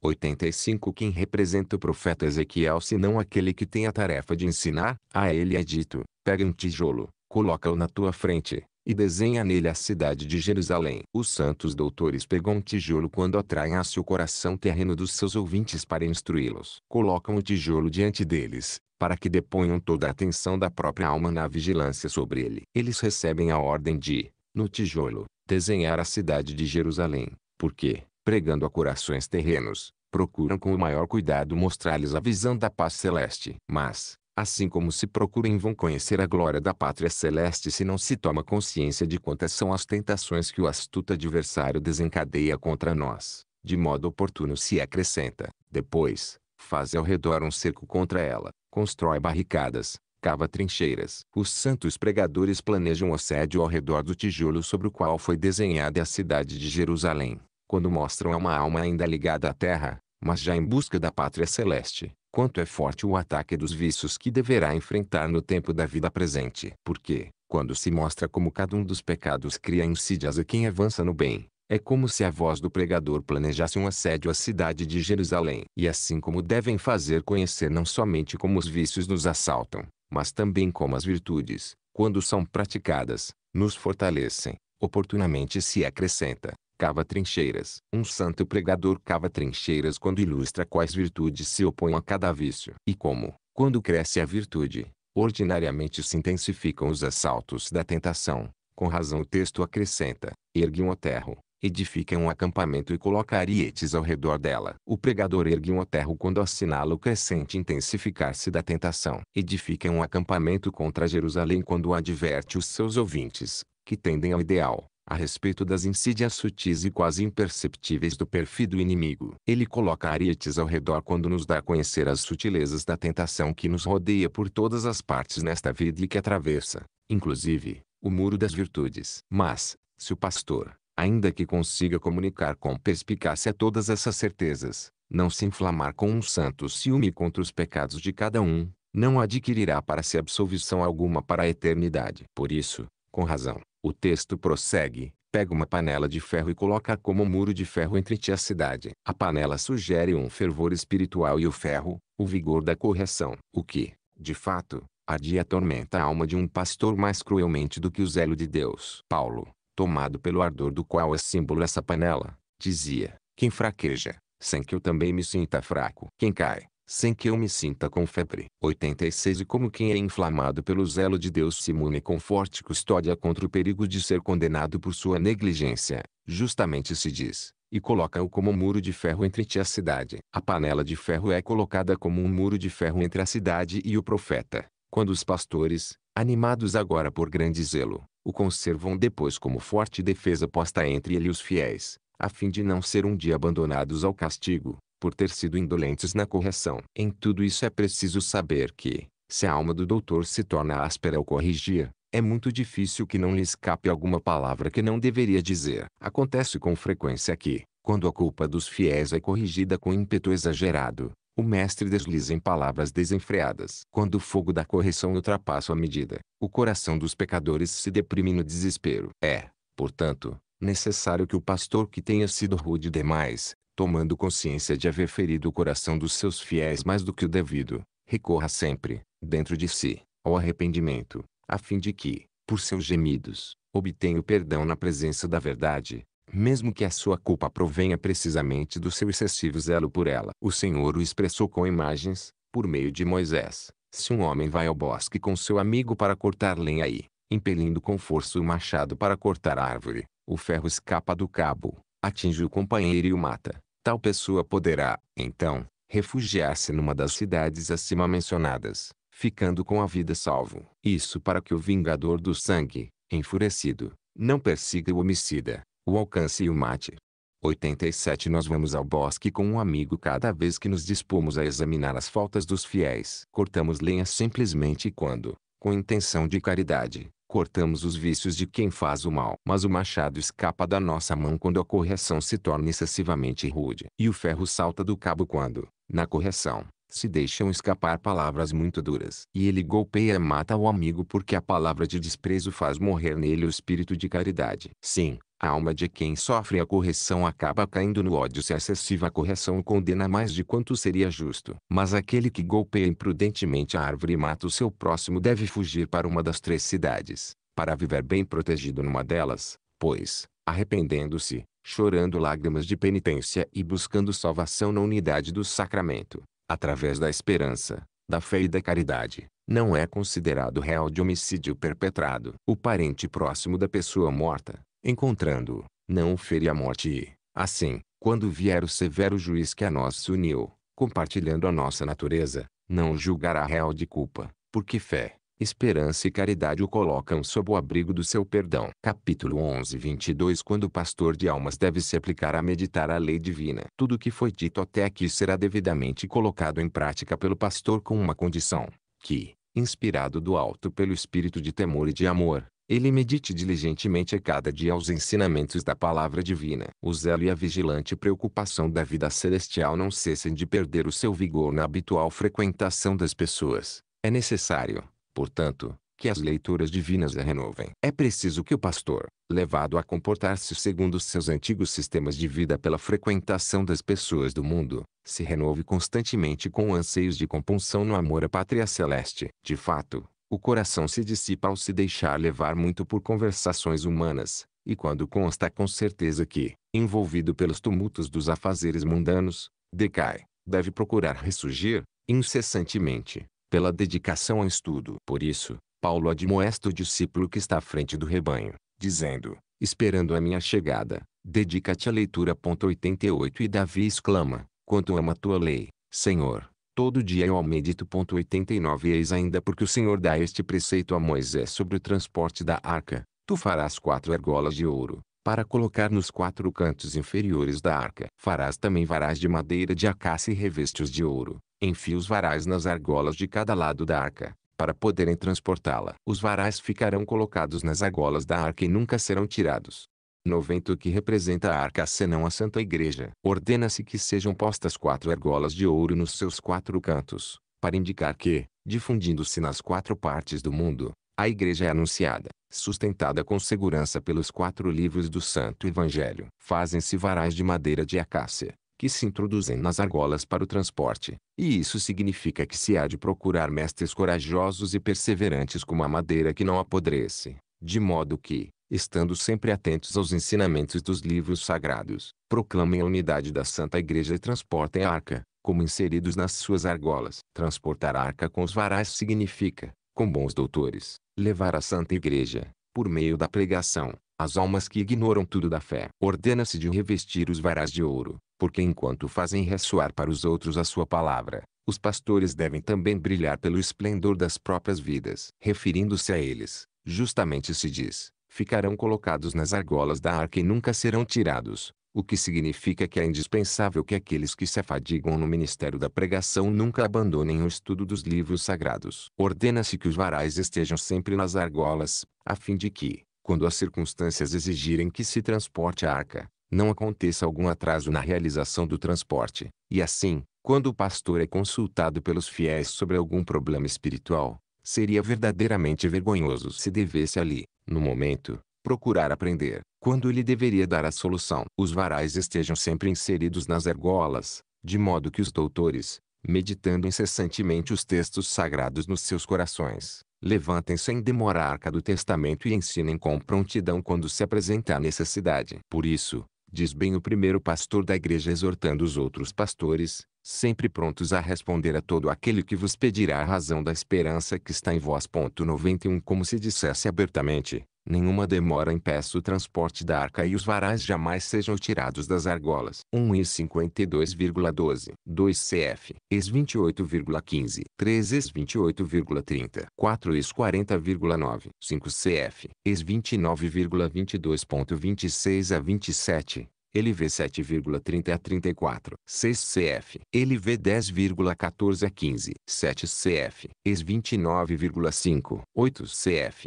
85 Quem representa o profeta Ezequiel se não aquele que tem a tarefa de ensinar? A ah, ele é dito, pega um tijolo, coloca-o na tua frente, e desenha nele a cidade de Jerusalém. Os santos doutores pegam um tijolo quando atraem-se o coração terreno dos seus ouvintes para instruí-los. Colocam o tijolo diante deles, para que deponham toda a atenção da própria alma na vigilância sobre ele. Eles recebem a ordem de, no tijolo, desenhar a cidade de Jerusalém, porque, pregando a corações terrenos, procuram com o maior cuidado mostrar-lhes a visão da paz celeste. Mas, assim como se procura em vão conhecer a glória da pátria celeste se não se toma consciência de quantas são as tentações que o astuto adversário desencadeia contra nós, de modo oportuno se acrescenta. Depois, faz ao redor um cerco contra ela, constrói barricadas, cava trincheiras. Os santos pregadores planejam o assédio ao redor do tijolo sobre o qual foi desenhada a cidade de Jerusalém quando mostram a uma alma ainda ligada à terra, mas já em busca da pátria celeste, quanto é forte o ataque dos vícios que deverá enfrentar no tempo da vida presente. Porque, quando se mostra como cada um dos pecados cria insídias a quem avança no bem, é como se a voz do pregador planejasse um assédio à cidade de Jerusalém. E assim como devem fazer conhecer não somente como os vícios nos assaltam, mas também como as virtudes, quando são praticadas, nos fortalecem, oportunamente se acrescenta, Cava trincheiras. Um santo pregador cava trincheiras quando ilustra quais virtudes se opõem a cada vício. E como, quando cresce a virtude, ordinariamente se intensificam os assaltos da tentação. Com razão o texto acrescenta, ergue um aterro, edifica um acampamento e coloca arietes ao redor dela. O pregador ergue um aterro quando assinala o crescente intensificar-se da tentação. Edifica um acampamento contra Jerusalém quando adverte os seus ouvintes, que tendem ao ideal, a respeito das insídias sutis e quase imperceptíveis do perfido inimigo. Ele coloca arietes ao redor quando nos dá a conhecer as sutilezas da tentação que nos rodeia por todas as partes nesta vida e que atravessa, inclusive, o muro das virtudes. Mas, se o pastor, ainda que consiga comunicar com perspicácia todas essas certezas, não se inflamar com um santo ciúme contra os pecados de cada um, não adquirirá para si absolvição alguma para a eternidade. Por isso, com razão, o texto prossegue. Pega uma panela de ferro e coloca como um muro de ferro entre ti e a cidade. A panela sugere um fervor espiritual e o ferro, o vigor da correção. O que, de fato, ardia atormenta a alma de um pastor mais cruelmente do que o zelo de Deus. Paulo, tomado pelo ardor do qual é símbolo essa panela, dizia, quem fraqueja, sem que eu também me sinta fraco. Quem cai, sem que eu me sinta com febre. 86 E como quem é inflamado pelo zelo de Deus se mune com forte custódia contra o perigo de ser condenado por sua negligência, justamente se diz, e coloca-o como um muro de ferro entre ti e a cidade. A panela de ferro é colocada como um muro de ferro entre a cidade e o profeta. Quando os pastores, animados agora por grande zelo, o conservam depois como forte defesa posta entre ele e os fiéis, a fim de não ser um dia abandonados ao castigo, por ter sido indolentes na correção. Em tudo isso é preciso saber que, se a alma do doutor se torna áspera ao corrigir, é muito difícil que não lhe escape alguma palavra que não deveria dizer. Acontece com frequência que, quando a culpa dos fiéis é corrigida com ímpeto exagerado, o mestre desliza em palavras desenfreadas. Quando o fogo da correção ultrapassa a medida, o coração dos pecadores se deprime no desespero. É, portanto, necessário que o pastor que tenha sido rude demais, tomando consciência de haver ferido o coração dos seus fiéis mais do que o devido, recorra sempre, dentro de si, ao arrependimento, a fim de que, por seus gemidos, obtenha o perdão na presença da verdade, mesmo que a sua culpa provenha precisamente do seu excessivo zelo por ela. O Senhor o expressou com imagens, por meio de Moisés. Se um homem vai ao bosque com seu amigo para cortar lenha e, impelindo com força o machado para cortar a árvore, o ferro escapa do cabo, atinge o companheiro e o mata. Tal pessoa poderá, então, refugiar-se numa das cidades acima mencionadas, ficando com a vida salvo. Isso para que o vingador do sangue, enfurecido, não persiga o homicida, o alcance e o mate. 87 Nós vamos ao bosque com um amigo cada vez que nos dispomos a examinar as faltas dos fiéis. Cortamos lenha simplesmente quando, com intenção de caridade, cortamos os vícios de quem faz o mal. Mas o machado escapa da nossa mão quando a correção se torna excessivamente rude. E o ferro salta do cabo quando, na correção, se deixam escapar palavras muito duras. E ele golpeia e mata o amigo porque a palavra de desprezo faz morrer nele o espírito de caridade. Sim, a alma de quem sofre a correção acaba caindo no ódio se a excessiva correção o condena mais de quanto seria justo. Mas aquele que golpeia imprudentemente a árvore e mata o seu próximo deve fugir para uma das três cidades, para viver bem protegido numa delas, pois, arrependendo-se, chorando lágrimas de penitência e buscando salvação na unidade do sacramento, através da esperança, da fé e da caridade, não é considerado réu de homicídio perpetrado. O parente próximo da pessoa morta, encontrando, não o fere a morte e, assim, quando vier o severo juiz que a nós se uniu, compartilhando a nossa natureza, não o julgará réu de culpa, porque fé, esperança e caridade o colocam sob o abrigo do seu perdão. Capítulo 11 22 Quando o pastor de almas deve se aplicar a meditar a lei divina. Tudo o que foi dito até aqui será devidamente colocado em prática pelo pastor com uma condição, que, inspirado do alto pelo espírito de temor e de amor, ele medite diligentemente a cada dia aos ensinamentos da palavra divina. O zelo e a vigilante preocupação da vida celestial não cessem de perder o seu vigor na habitual frequentação das pessoas. É necessário, portanto, que as leituras divinas a renovem. É preciso que o pastor, levado a comportar-se segundo seus antigos sistemas de vida pela frequentação das pessoas do mundo, se renove constantemente com anseios de compunção no amor à pátria celeste. De fato, o coração se dissipa ao se deixar levar muito por conversações humanas, e quando consta é com certeza que, envolvido pelos tumultos dos afazeres mundanos, decai, deve procurar ressurgir, incessantemente, pela dedicação ao estudo. Por isso, Paulo admoesta o discípulo que está à frente do rebanho, dizendo: Esperando a minha chegada, dedica-te à leitura. 88 E Davi exclama: Quanto ama a tua lei, Senhor, Todo dia eu ao medito. 89 Eis ainda porque o Senhor dá este preceito a Moisés sobre o transporte da arca. Tu farás quatro argolas de ouro, para colocar nos quatro cantos inferiores da arca. Farás também varais de madeira de acácia e revesti-os de ouro. Enfia os varais nas argolas de cada lado da arca, para poderem transportá-la. Os varais ficarão colocados nas argolas da arca e nunca serão tirados novento que representa a arca senão a santa igreja. Ordena-se que sejam postas quatro argolas de ouro nos seus quatro cantos, para indicar que, difundindo-se nas quatro partes do mundo, a igreja é anunciada, sustentada com segurança pelos quatro livros do Santo Evangelho. Fazem-se varais de madeira de acácia, que se introduzem nas argolas para o transporte, e isso significa que se há de procurar mestres corajosos e perseverantes como a madeira que não apodrece, de modo que, estando sempre atentos aos ensinamentos dos livros sagrados, proclamem a unidade da Santa Igreja e transportem a arca, como inseridos nas suas argolas. Transportar a arca com os varais significa, com bons doutores, levar a Santa Igreja, por meio da pregação, as almas que ignoram tudo da fé. Ordena-se de revestir os varais de ouro, porque enquanto fazem ressoar para os outros a sua palavra, os pastores devem também brilhar pelo esplendor das próprias vidas. Referindo-se a eles, justamente se diz: ficarão colocados nas argolas da arca e nunca serão tirados, o que significa que é indispensável que aqueles que se afadigam no ministério da pregação nunca abandonem o estudo dos livros sagrados. Ordena-se que os varais estejam sempre nas argolas, a fim de que, quando as circunstâncias exigirem que se transporte a arca, não aconteça algum atraso na realização do transporte, e assim, quando o pastor é consultado pelos fiéis sobre algum problema espiritual, seria verdadeiramente vergonhoso se devesse ali, no momento, procurar aprender, quando ele deveria dar a solução. Os varais estejam sempre inseridos nas argolas, de modo que os doutores, meditando incessantemente os textos sagrados nos seus corações, levantem sem demorar a arca do testamento e ensinem com prontidão quando se apresentar necessidade. Por isso, diz bem o primeiro pastor da igreja exortando os outros pastores, sempre prontos a responder a todo aquele que vos pedirá a razão da esperança que está em vós. 91 Como se dissesse abertamente, nenhuma demora impeça o transporte da arca e os varais jamais sejam tirados das argolas. 1 e 52,12 2 cf. ex 28,15 3 ex 28,30 4 ex 40,9 5 cf. ex 29,22.26 a 27 LV 7,30 a 34, 6 CF, LV 10,14 a 15, 7 CF, ex 29,5, 8 CF,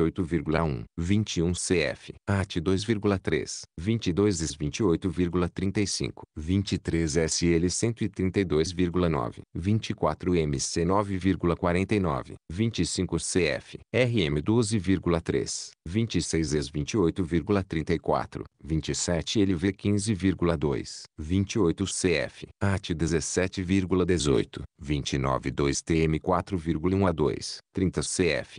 108,1, 21 CF, AT 2,3, 22 IS 28,35, 23 SL 132,9, 24 MC 9,49, 25 CF, RM 12,3, 26 IS 28,34, 27 LV 15,2, 28 CF, AT 17,18, 29 2 TM 4,1 a 2, 30 CF,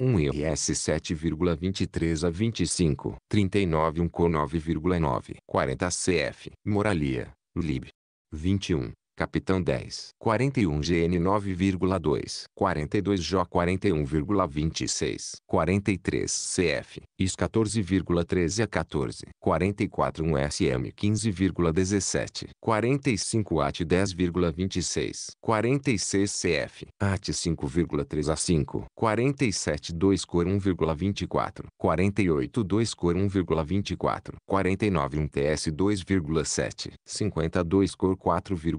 1 IRS 7,23 a 25, 39 1 Co 9,9, 40 CF, Moralia, Lib. 21. Capitão 10, 41 GN 9,2, 42 J 41,26, 43 CF, IS 14,13 a 14, 44 1 SM 15,17, 45 AT 10,26, 46 CF, AT 5,3 a 5, 47 2 Cor 1,24, 48 2 Cor 1,24, 49 1 TS 2,7, 52 Cor 4,5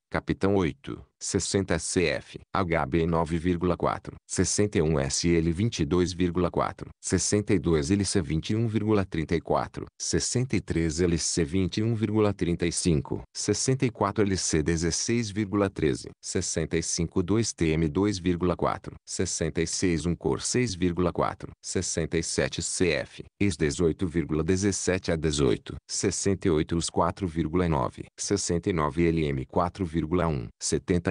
Capitão 8 60 CF, HB 9,4, 61 SL 22,4, 62 LC 21,34, 63 LC 21,35, 64 LC 16,13, 65 2 TM 2,4, 66 1 Cor 6,4, 67 CF, ES 18,17 a 18, 68 US 4,9, 69 LM 4,1, 70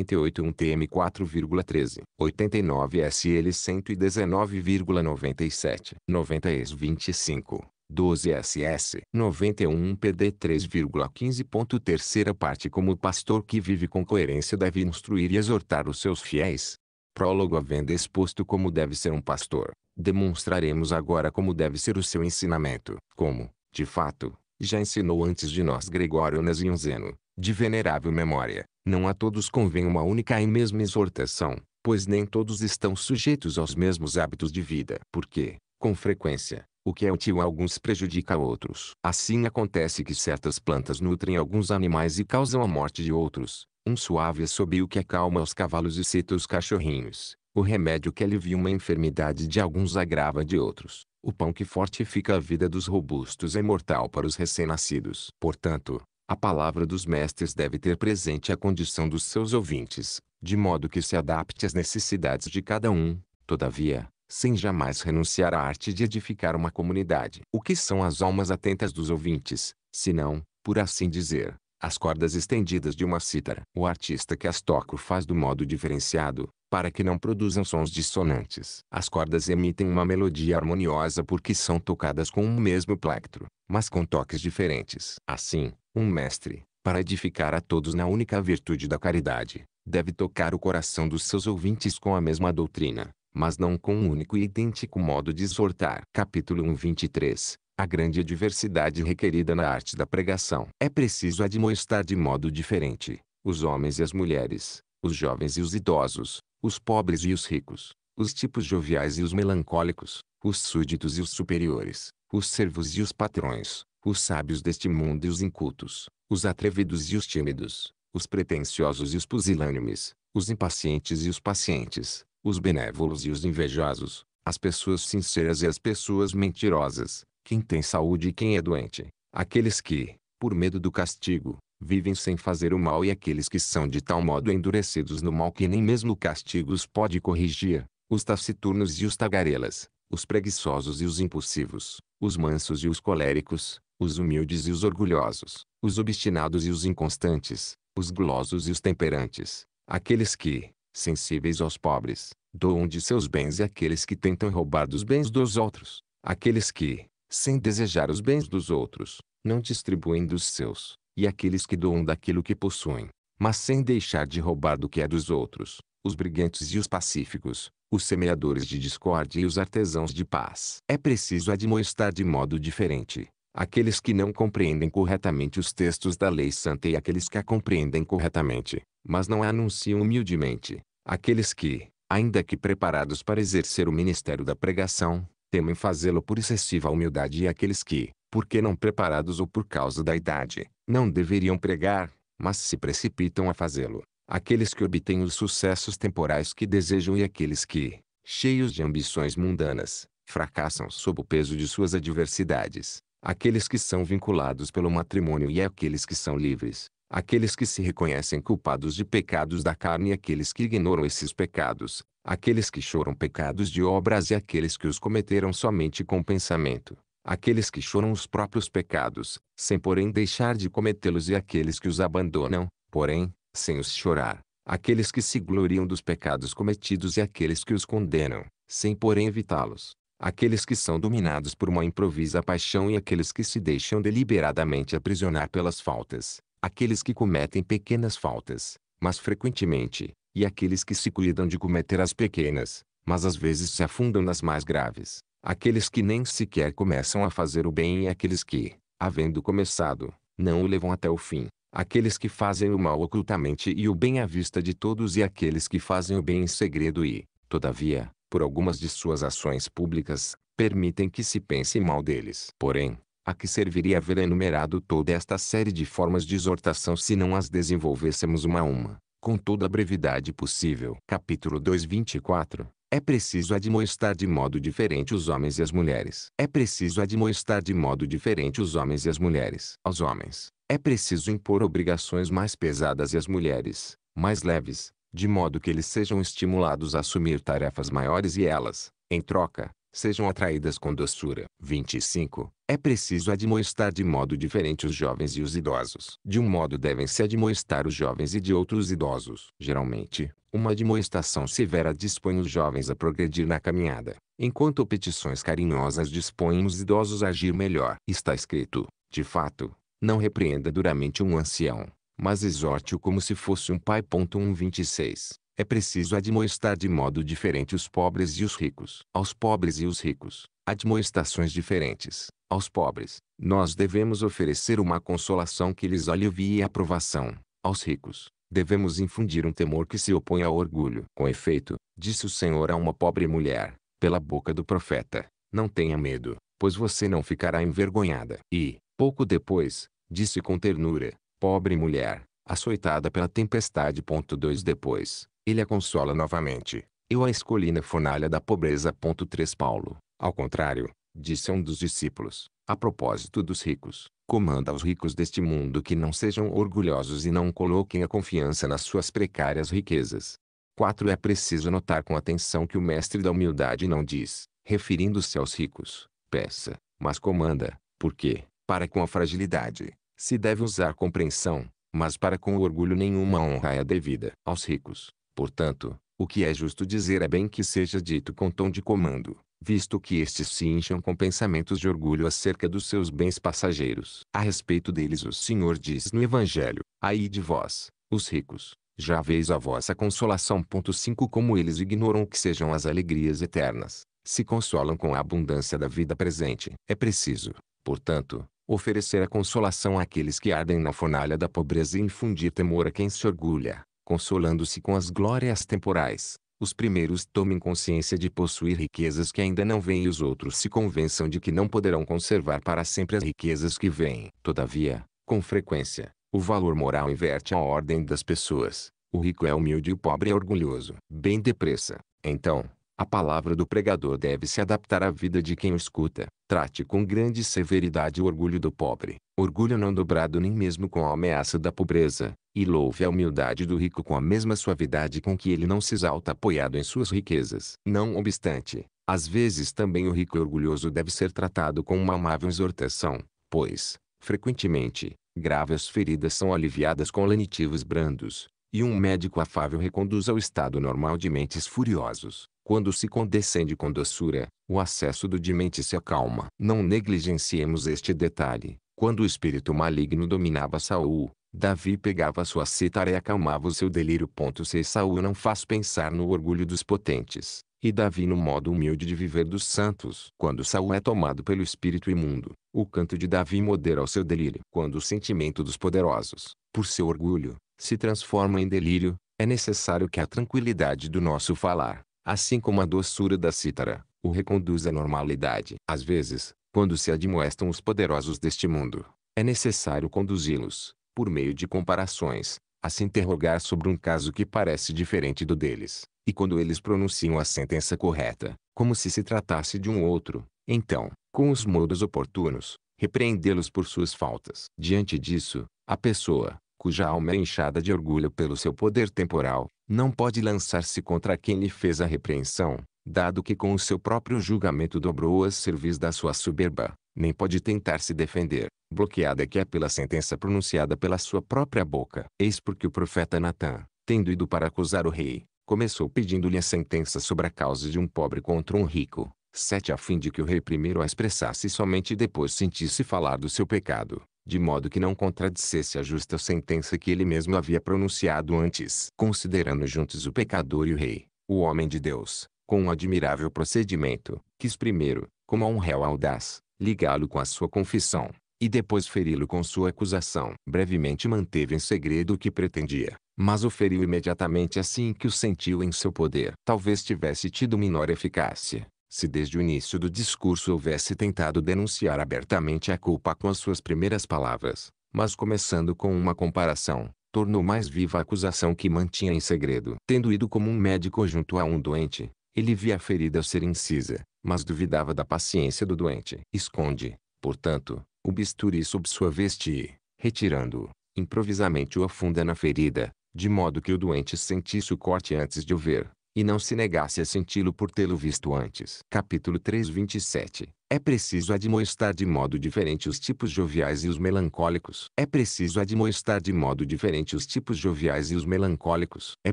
88 TM 4,13, 89 SL 119,97, 90 s 25, 12 SS 91 PD 3,15. Terceira parte Como pastor que vive com coerência deve instruir e exortar os seus fiéis. Prólogo havendo exposto como deve ser um pastor, demonstraremos agora como deve ser o seu ensinamento, como, de fato, já ensinou antes de nós Gregório Zeno de venerável memória, não a todos convém uma única e mesma exortação, pois nem todos estão sujeitos aos mesmos hábitos de vida, porque, com frequência, o que é útil a alguns prejudica a outros. Assim acontece que certas plantas nutrem alguns animais e causam a morte de outros. Um suave assobio que acalma os cavalos e cita os cachorrinhos. O remédio que alivia uma enfermidade de alguns agrava de outros. O pão que fortifica a vida dos robustos é mortal para os recém-nascidos. Portanto, a palavra dos mestres deve ter presente a condição dos seus ouvintes, de modo que se adapte às necessidades de cada um, todavia, sem jamais renunciar à arte de edificar uma comunidade. O que são as almas atentas dos ouvintes, se não, por assim dizer, as cordas estendidas de uma cítara? O artista que as toca o faz do modo diferenciado, para que não produzam sons dissonantes. As cordas emitem uma melodia harmoniosa porque são tocadas com o um mesmo plectro, mas com toques diferentes. Assim, um mestre, para edificar a todos na única virtude da caridade, deve tocar o coração dos seus ouvintes com a mesma doutrina, mas não com um único e idêntico modo de exortar. Capítulo 123 a grande diversidade requerida na arte da pregação. É preciso admoestar de modo diferente os homens e as mulheres, os jovens e os idosos, os pobres e os ricos, os tipos joviais e os melancólicos, os súditos e os superiores, os servos e os patrões, os sábios deste mundo e os incultos, os atrevidos e os tímidos, os pretensiosos e os pusilânimes, os impacientes e os pacientes, os benévolos e os invejosos, as pessoas sinceras e as pessoas mentirosas, quem tem saúde e quem é doente, aqueles que, por medo do castigo, vivem sem fazer o mal e aqueles que são de tal modo endurecidos no mal que nem mesmo castigos pode corrigir, os taciturnos e os tagarelas, os preguiçosos e os impulsivos, os mansos e os coléricos, os humildes e os orgulhosos, os obstinados e os inconstantes, os glosos e os temperantes, aqueles que, sensíveis aos pobres, doam de seus bens e aqueles que tentam roubar dos bens dos outros, aqueles que, sem desejar os bens dos outros, não distribuem dos seus, e aqueles que doam daquilo que possuem, mas sem deixar de roubar do que é dos outros, os brigantes e os pacíficos, os semeadores de discórdia e os artesãos de paz. É preciso admoestar de modo diferente. Aqueles que não compreendem corretamente os textos da lei santa e aqueles que a compreendem corretamente, mas não a anunciam humildemente. Aqueles que, ainda que preparados para exercer o ministério da pregação, temem fazê-lo por excessiva humildade e aqueles que, porque não preparados ou por causa da idade, não deveriam pregar, mas se precipitam a fazê-lo. Aqueles que obtêm os sucessos temporais que desejam e aqueles que, cheios de ambições mundanas, fracassam sob o peso de suas adversidades. Aqueles que são vinculados pelo matrimônio e aqueles que são livres. Aqueles que se reconhecem culpados de pecados da carne e aqueles que ignoram esses pecados. Aqueles que choram pecados de obras e aqueles que os cometeram somente com pensamento aqueles que choram os próprios pecados, sem porém deixar de cometê-los e aqueles que os abandonam, porém, sem os chorar, aqueles que se gloriam dos pecados cometidos e aqueles que os condenam, sem porém evitá-los, aqueles que são dominados por uma improvisa paixão e aqueles que se deixam deliberadamente aprisionar pelas faltas, aqueles que cometem pequenas faltas, mas frequentemente, e aqueles que se cuidam de cometer as pequenas, mas às vezes se afundam nas mais graves. Aqueles que nem sequer começam a fazer o bem e aqueles que, havendo começado, não o levam até o fim. Aqueles que fazem o mal ocultamente e o bem à vista de todos e aqueles que fazem o bem em segredo e, todavia, por algumas de suas ações públicas, permitem que se pense mal deles. Porém, a que serviria haver enumerado toda esta série de formas de exortação se não as desenvolvêssemos uma a uma, com toda a brevidade possível. Capítulo 224 é preciso admoestar de modo diferente os homens e as mulheres. É preciso admoestar de modo diferente os homens e as mulheres. Aos homens, é preciso impor obrigações mais pesadas e as mulheres, mais leves, de modo que eles sejam estimulados a assumir tarefas maiores e elas, em troca, sejam atraídas com doçura. 25. É preciso admoestar de modo diferente os jovens e os idosos. De um modo devem se admoestar os jovens e de outros idosos. Geralmente, uma admoestação severa dispõe os jovens a progredir na caminhada, enquanto petições carinhosas dispõem os idosos a agir melhor. Está escrito, de fato, não repreenda duramente um ancião, mas exorte-o como se fosse um pai. 126. É preciso admoestar de modo diferente os pobres e os ricos. Aos pobres e os ricos, admoestações diferentes. Aos pobres, nós devemos oferecer uma consolação que lhes alivie a aprovação. Aos ricos, devemos infundir um temor que se opõe ao orgulho. Com efeito, disse o Senhor a uma pobre mulher, pela boca do profeta: Não tenha medo, pois você não ficará envergonhada. E, pouco depois, disse com ternura: Pobre mulher, açoitada pela tempestade. Ponto 2 Depois, ele a consola novamente. Eu a escolhi na fornalha da pobreza. 3 Paulo, ao contrário, disse a um dos discípulos, a propósito dos ricos, comanda aos ricos deste mundo que não sejam orgulhosos e não coloquem a confiança nas suas precárias riquezas. 4. É preciso notar com atenção que o mestre da humildade não diz, referindo-se aos ricos, peça, mas comanda, porque, para com a fragilidade, se deve usar compreensão, mas para com o orgulho nenhuma honra é devida aos ricos. Portanto, o que é justo dizer é bem que seja dito com tom de comando, visto que estes se incham com pensamentos de orgulho acerca dos seus bens passageiros. A respeito deles o Senhor diz no Evangelho, aí de vós, os ricos, já veis a vossa consolação. 5 Como eles ignoram que sejam as alegrias eternas, se consolam com a abundância da vida presente. É preciso, portanto, oferecer a consolação àqueles que ardem na fornalha da pobreza e infundir temor a quem se orgulha consolando-se com as glórias temporais, os primeiros tomem consciência de possuir riquezas que ainda não vêm e os outros se convençam de que não poderão conservar para sempre as riquezas que vêm. Todavia, com frequência, o valor moral inverte a ordem das pessoas. O rico é humilde e o pobre é orgulhoso. Bem depressa, então, a palavra do pregador deve se adaptar à vida de quem o escuta. Trate com grande severidade o orgulho do pobre, orgulho não dobrado nem mesmo com a ameaça da pobreza, e louve a humildade do rico com a mesma suavidade com que ele não se exalta apoiado em suas riquezas. Não obstante, às vezes também o rico e orgulhoso deve ser tratado com uma amável exortação, pois, frequentemente, graves feridas são aliviadas com lenitivos brandos, e um médico afável reconduz ao estado normal de mentes furiosos. Quando se condescende com doçura, o acesso do demente se acalma. Não negligenciemos este detalhe. Quando o espírito maligno dominava Saul, Davi pegava sua cítara e acalmava o seu delírio. Se Saul não faz pensar no orgulho dos potentes, e Davi no modo humilde de viver dos santos. Quando Saul é tomado pelo espírito imundo, o canto de Davi modera o seu delírio. Quando o sentimento dos poderosos, por seu orgulho, se transforma em delírio, é necessário que a tranquilidade do nosso falar, assim como a doçura da cítara, o reconduz à normalidade. Às vezes, quando se admoestam os poderosos deste mundo, é necessário conduzi-los, por meio de comparações, a se interrogar sobre um caso que parece diferente do deles, e quando eles pronunciam a sentença correta, como se se tratasse de um outro, então, com os modos oportunos, repreendê-los por suas faltas. Diante disso, a pessoa, cuja alma é inchada de orgulho pelo seu poder temporal, não pode lançar-se contra quem lhe fez a repreensão, dado que com o seu próprio julgamento dobrou as cerviz da sua soberba, nem pode tentar se defender, bloqueada que é pela sentença pronunciada pela sua própria boca. Eis porque o profeta Natan, tendo ido para acusar o rei, começou pedindo-lhe a sentença sobre a causa de um pobre contra um rico. sete A fim de que o rei primeiro a expressasse e somente depois sentisse falar do seu pecado, de modo que não contradissesse a justa sentença que ele mesmo havia pronunciado antes. Considerando juntos o pecador e o rei, o homem de Deus, com um admirável procedimento, quis primeiro, como a um réu audaz, ligá-lo com a sua confissão, e depois feri-lo com sua acusação. Brevemente manteve em segredo o que pretendia, mas o feriu imediatamente assim que o sentiu em seu poder. Talvez tivesse tido menor eficácia, se desde o início do discurso houvesse tentado denunciar abertamente a culpa com as suas primeiras palavras, mas começando com uma comparação, tornou mais viva a acusação que mantinha em segredo. Tendo ido como um médico junto a um doente, ele via a ferida ser incisa, mas duvidava da paciência do doente. Esconde, portanto, o bisturi sob sua veste e, retirando-o, improvisamente o afunda na ferida, de modo que o doente sentisse o corte antes de o ver e não se negasse a senti-lo por tê-lo visto antes. Capítulo 3:27 é preciso admoestar de modo diferente os tipos joviais e os melancólicos. É preciso admoestar de modo diferente os tipos joviais e os melancólicos. É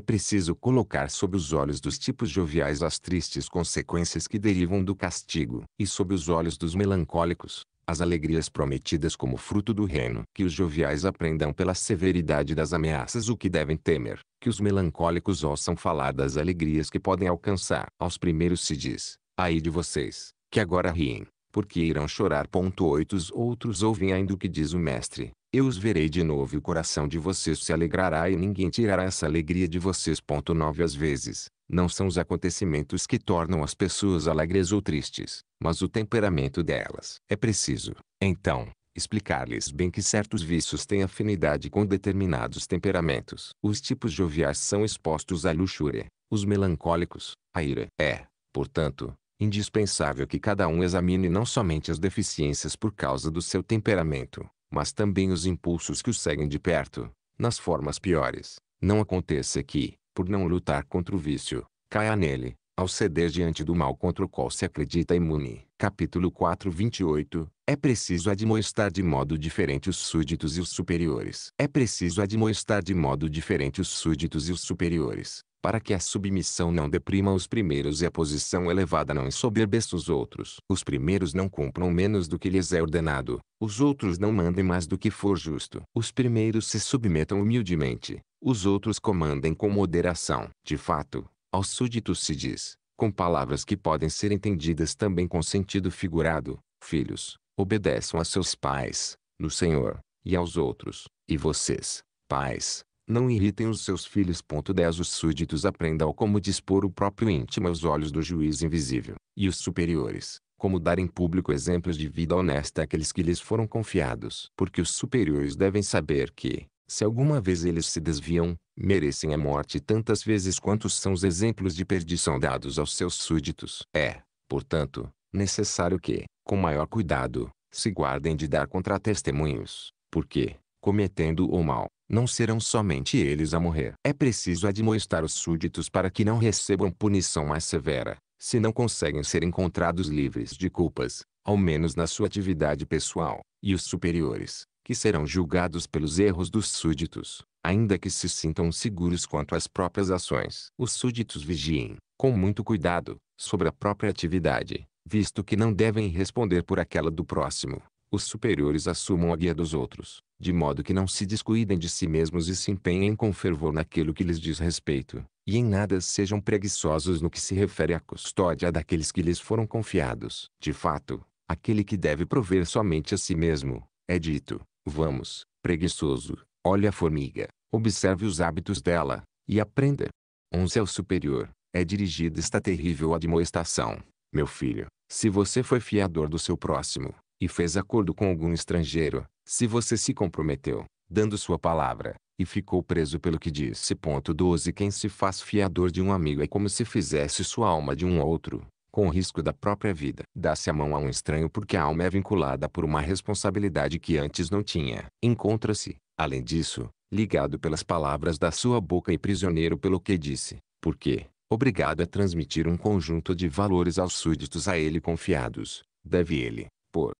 preciso colocar sob os olhos dos tipos joviais as tristes consequências que derivam do castigo, e sob os olhos dos melancólicos, as alegrias prometidas como fruto do reino. Que os joviais aprendam pela severidade das ameaças o que devem temer. Que os melancólicos ouçam falar das alegrias que podem alcançar. Aos primeiros se diz, aí de vocês, que agora riem, porque irão chorar. Ponto 8 Os outros ouvem ainda o que diz o mestre. Eu os verei de novo e o coração de vocês se alegrará e ninguém tirará essa alegria de vocês. Ponto 9 Às vezes, não são os acontecimentos que tornam as pessoas alegres ou tristes, mas o temperamento delas. É preciso, então, explicar-lhes bem que certos vícios têm afinidade com determinados temperamentos. Os tipos joviais são expostos à luxúria, os melancólicos, à ira. É, portanto, indispensável que cada um examine não somente as deficiências por causa do seu temperamento, mas também os impulsos que o seguem de perto, nas formas piores. Não aconteça que, por não lutar contra o vício, caia nele, ao ceder diante do mal contra o qual se acredita imune. Capítulo 4 28 É preciso admoestar de modo diferente os súditos e os superiores. É preciso admoestar de modo diferente os súditos e os superiores, para que a submissão não deprima os primeiros e a posição elevada não ensoberbeça os outros. Os primeiros não cumpram menos do que lhes é ordenado, os outros não mandem mais do que for justo. Os primeiros se submetam humildemente, os outros comandem com moderação. De fato, aos súditos se diz, com palavras que podem ser entendidas também com sentido figurado, filhos, obedeçam a seus pais, no Senhor, e aos outros, e vocês, pais, não irritem os seus filhos. 10 Os súditos aprendam como dispor o próprio íntimo aos olhos do juiz invisível, e os superiores, como dar em público exemplos de vida honesta àqueles que lhes foram confiados. Porque os superiores devem saber que, se alguma vez eles se desviam, merecem a morte tantas vezes quantos são os exemplos de perdição dados aos seus súditos. É, portanto, necessário que, com maior cuidado, se guardem de dar contra-testemunhos, porque, cometendo o mal, não serão somente eles a morrer. É preciso admoestar os súditos para que não recebam punição mais severa, se não conseguem ser encontrados livres de culpas, ao menos na sua atividade pessoal, e os superiores, que serão julgados pelos erros dos súditos, ainda que se sintam seguros quanto às próprias ações. Os súditos vigiem, com muito cuidado, sobre a própria atividade, visto que não devem responder por aquela do próximo. Os superiores assumam a guia dos outros, de modo que não se descuidem de si mesmos e se empenhem com fervor naquilo que lhes diz respeito, e em nada sejam preguiçosos no que se refere à custódia daqueles que lhes foram confiados. De fato, aquele que deve prover somente a si mesmo, é dito, Vamos, preguiçoso, olhe a formiga, observe os hábitos dela, e aprenda. Um ao superior, é dirigida esta terrível admoestação. Meu filho, se você foi fiador do seu próximo, e fez acordo com algum estrangeiro, se você se comprometeu, dando sua palavra, e ficou preso pelo que disse. Ponto 12 Quem se faz fiador de um amigo é como se fizesse sua alma de um outro, com risco da própria vida. Dá-se a mão a um estranho porque a alma é vinculada por uma responsabilidade que antes não tinha. Encontra-se, além disso, ligado pelas palavras da sua boca e prisioneiro pelo que disse, porque, obrigado a transmitir um conjunto de valores aos súditos a ele confiados, deve ele, por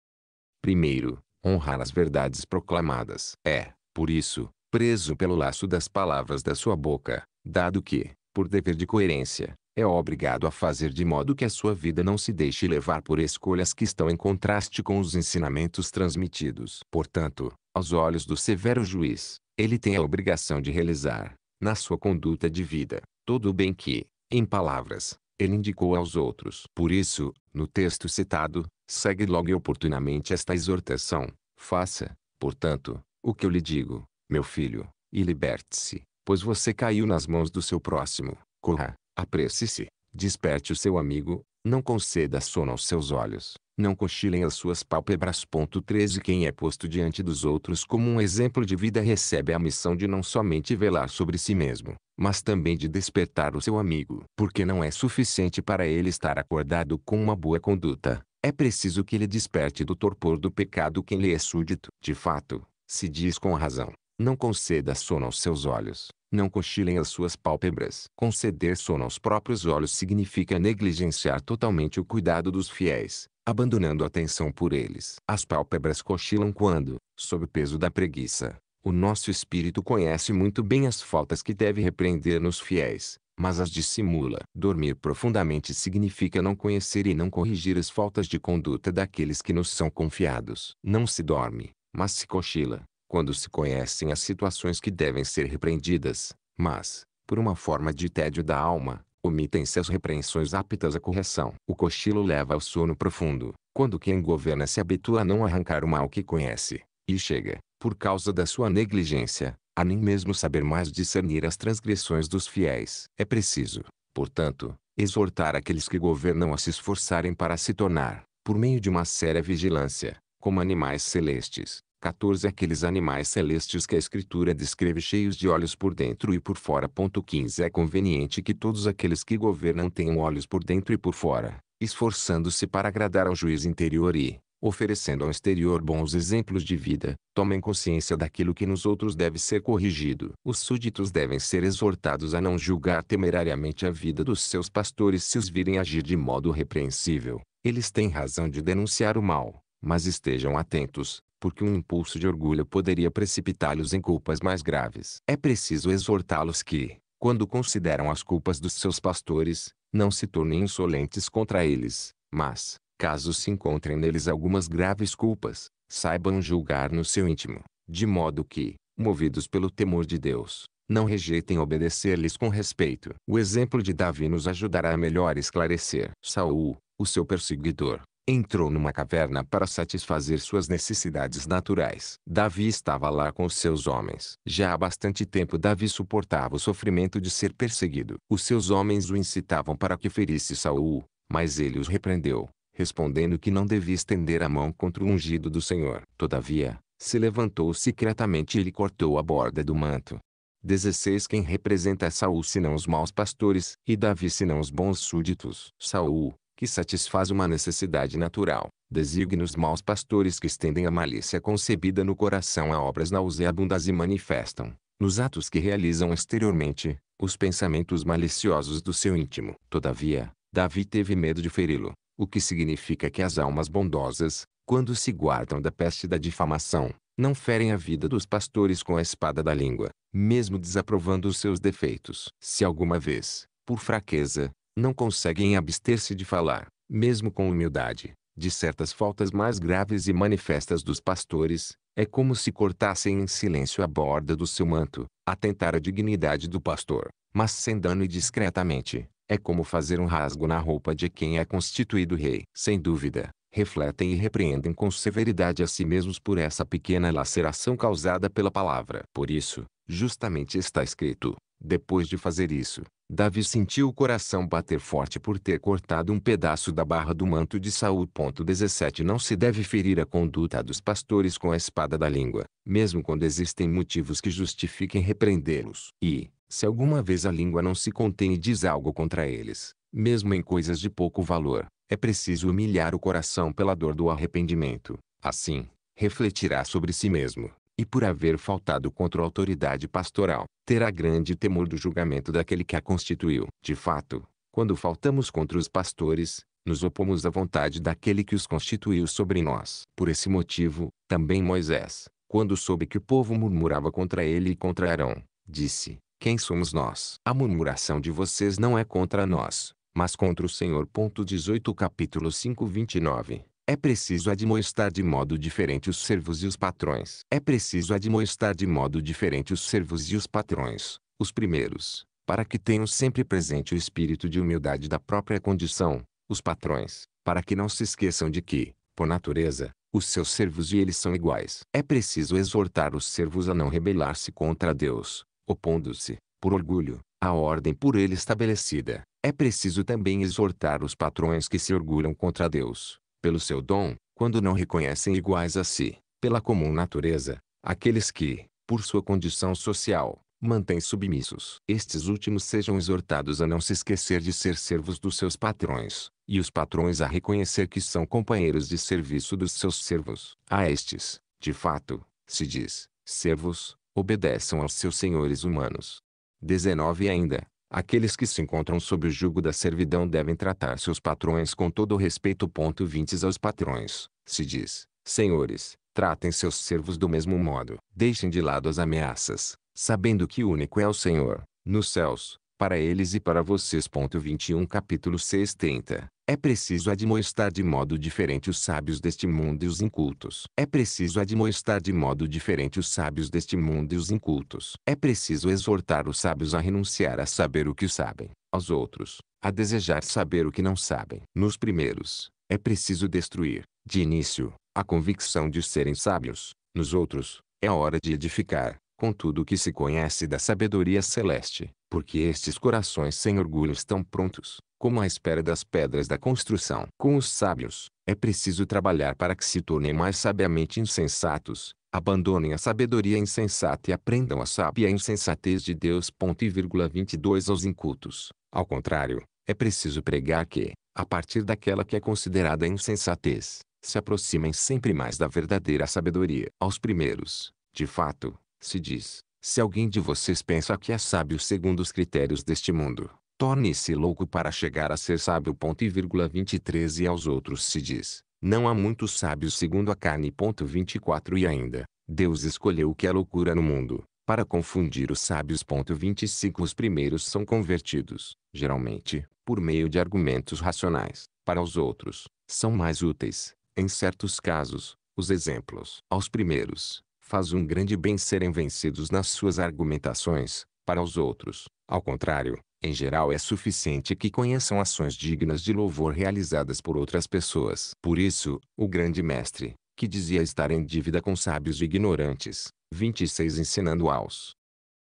primeiro, honrar as verdades proclamadas. É, por isso, preso pelo laço das palavras da sua boca, dado que, por dever de coerência, é obrigado a fazer de modo que a sua vida não se deixe levar por escolhas que estão em contraste com os ensinamentos transmitidos. Portanto, aos olhos do severo juiz, ele tem a obrigação de realizar, na sua conduta de vida, todo o bem que, em palavras, ele indicou aos outros. Por isso, no texto citado, segue logo e oportunamente esta exortação: Faça, portanto, o que eu lhe digo, meu filho, e liberte-se, pois você caiu nas mãos do seu próximo. Corra, apresse-se, desperte o seu amigo, não conceda sono aos seus olhos, não cochilem as suas pálpebras. 13 Quem é posto diante dos outros como um exemplo de vida recebe a missão de não somente velar sobre si mesmo, mas também de despertar o seu amigo. Porque não é suficiente para ele estar acordado com uma boa conduta, é preciso que ele desperte do torpor do pecado quem lhe é súdito. De fato, se diz com razão, não conceda sono aos seus olhos. Não cochilem as suas pálpebras. Conceder sono aos próprios olhos significa negligenciar totalmente o cuidado dos fiéis, abandonando a atenção por eles. As pálpebras cochilam quando, sob o peso da preguiça, o nosso espírito conhece muito bem as faltas que deve repreender nos fiéis, mas as dissimula. Dormir profundamente significa não conhecer e não corrigir as faltas de conduta daqueles que nos são confiados. Não se dorme, mas se cochila quando se conhecem as situações que devem ser repreendidas, mas, por uma forma de tédio da alma, omitem-se as repreensões aptas à correção. O cochilo leva ao sono profundo, quando quem governa se habitua a não arrancar o mal que conhece, e chega, por causa da sua negligência, a nem mesmo saber mais discernir as transgressões dos fiéis. É preciso, portanto, exortar aqueles que governam a se esforçarem para se tornar, por meio de uma séria vigilância, como animais celestes, 14 Aqueles animais celestes que a Escritura descreve cheios de olhos por dentro e por fora. 15 É conveniente que todos aqueles que governam tenham olhos por dentro e por fora, esforçando-se para agradar ao juiz interior e, oferecendo ao exterior bons exemplos de vida, tomem consciência daquilo que nos outros deve ser corrigido. Os súditos devem ser exortados a não julgar temerariamente a vida dos seus pastores se os virem agir de modo repreensível. Eles têm razão de denunciar o mal, mas estejam atentos, porque um impulso de orgulho poderia precipitá-los em culpas mais graves. É preciso exortá-los que, quando consideram as culpas dos seus pastores, não se tornem insolentes contra eles, mas, caso se encontrem neles algumas graves culpas, saibam julgar no seu íntimo, de modo que, movidos pelo temor de Deus, não rejeitem obedecer-lhes com respeito. O exemplo de Davi nos ajudará a melhor esclarecer. Saul, o seu perseguidor, entrou numa caverna para satisfazer suas necessidades naturais. Davi estava lá com os seus homens. Já há bastante tempo Davi suportava o sofrimento de ser perseguido. Os seus homens o incitavam para que ferisse Saul, mas ele os repreendeu, respondendo que não devia estender a mão contra o ungido do Senhor. Todavia, se levantou secretamente e lhe cortou a borda do manto. 16 Quem representa Saul senão os maus pastores, e Davi senão os bons súditos? Saul, que satisfaz uma necessidade natural, designa os maus pastores que estendem a malícia concebida no coração a obras nauseabundas e manifestam, nos atos que realizam exteriormente, os pensamentos maliciosos do seu íntimo. Todavia, Davi teve medo de feri-lo, o que significa que as almas bondosas, quando se guardam da peste da difamação, não ferem a vida dos pastores com a espada da língua, mesmo desaprovando os seus defeitos. Se alguma vez, por fraqueza, não conseguem abster-se de falar, mesmo com humildade, de certas faltas mais graves e manifestas dos pastores, é como se cortassem em silêncio a borda do seu manto, atentar à dignidade do pastor, mas sem dano e discretamente, é como fazer um rasgo na roupa de quem é constituído rei. Sem dúvida, refletem e repreendem com severidade a si mesmos por essa pequena laceração causada pela palavra. Por isso, justamente está escrito: depois de fazer isso, Davi sentiu o coração bater forte por ter cortado um pedaço da barra do manto de Saul. 17 Não se deve ferir a conduta dos pastores com a espada da língua, mesmo quando existem motivos que justifiquem repreendê-los. E, se alguma vez a língua não se contém e diz algo contra eles, mesmo em coisas de pouco valor, é preciso humilhar o coração pela dor do arrependimento. Assim, refletirá sobre si mesmo, e por haver faltado contra a autoridade pastoral, terá grande temor do julgamento daquele que a constituiu. De fato, quando faltamos contra os pastores, nos opomos à vontade daquele que os constituiu sobre nós. Por esse motivo, também Moisés, quando soube que o povo murmurava contra ele e contra Arão, disse: Quem somos nós? A murmuração de vocês não é contra nós, mas contra o Senhor. 18 capítulo 5 29 é preciso admoestar de modo diferente os servos e os patrões. É preciso admoestar de modo diferente os servos e os patrões, os primeiros, para que tenham sempre presente o espírito de humildade da própria condição, os patrões, para que não se esqueçam de que, por natureza, os seus servos e eles são iguais. É preciso exortar os servos a não rebelar-se contra Deus, opondo-se, por orgulho, à ordem por ele estabelecida. É preciso também exortar os patrões que se orgulham contra Deus, pelo seu dom, quando não reconhecem iguais a si, pela comum natureza, aqueles que, por sua condição social, mantêm submissos. Estes últimos sejam exortados a não se esquecer de ser servos dos seus patrões, e os patrões a reconhecer que são companheiros de serviço dos seus servos. A estes, de fato, se diz, servos, obedeçam aos seus senhores humanos. 19 ainda, Aqueles que se encontram sob o jugo da servidão devem tratar seus patrões com todo o respeito. Ponto 20 aos patrões, se diz, senhores, tratem seus servos do mesmo modo. Deixem de lado as ameaças, sabendo que o único é o Senhor, nos céus, para eles e para vocês. 21 Capítulo 60 é preciso admoestar de modo diferente os sábios deste mundo e os incultos. É preciso admoestar de modo diferente os sábios deste mundo e os incultos. É preciso exortar os sábios a renunciar a saber o que sabem, aos outros, a desejar saber o que não sabem. Nos primeiros, é preciso destruir, de início, a convicção de serem sábios. Nos outros, é hora de edificar, com tudo o que se conhece da sabedoria celeste, porque estes corações sem orgulho estão prontos, como à espera das pedras da construção. Com os sábios, é preciso trabalhar para que se tornem mais sabiamente insensatos, abandonem a sabedoria insensata e aprendam a sábia insensatez de Deus. Ponto e vírgula 22 aos incultos. Ao contrário, é preciso pregar que, a partir daquela que é considerada insensatez, se aproximem sempre mais da verdadeira sabedoria. Aos primeiros, de fato, se diz: se alguém de vocês pensa que é sábio segundo os critérios deste mundo, torne-se louco para chegar a ser sábio. Ponto e vírgula 23 e aos outros se diz: não há muitos sábios segundo a carne. Ponto 24 e ainda, Deus escolheu o que é loucura no mundo para confundir os sábios. Ponto 25 Os primeiros são convertidos, geralmente, por meio de argumentos racionais, para os outros, são mais úteis, em certos casos, os exemplos. Aos primeiros, faz um grande bem serem vencidos nas suas argumentações, para os outros. Ao contrário, em geral é suficiente que conheçam ações dignas de louvor realizadas por outras pessoas. Por isso, o grande mestre, que dizia estar em dívida com sábios e ignorantes, 26 ensinando aos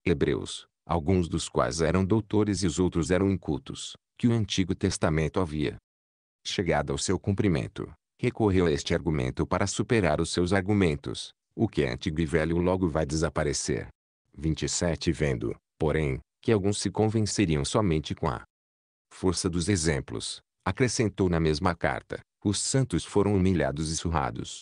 hebreus, alguns dos quais eram doutores e os outros eram incultos, que o Antigo Testamento havia chegado ao seu cumprimento, recorreu a este argumento para superar os seus argumentos, o que é antigo e velho logo vai desaparecer. 27 Vendo, porém, que alguns se convenceriam somente com a força dos exemplos, acrescentou na mesma carta, os santos foram humilhados e surrados.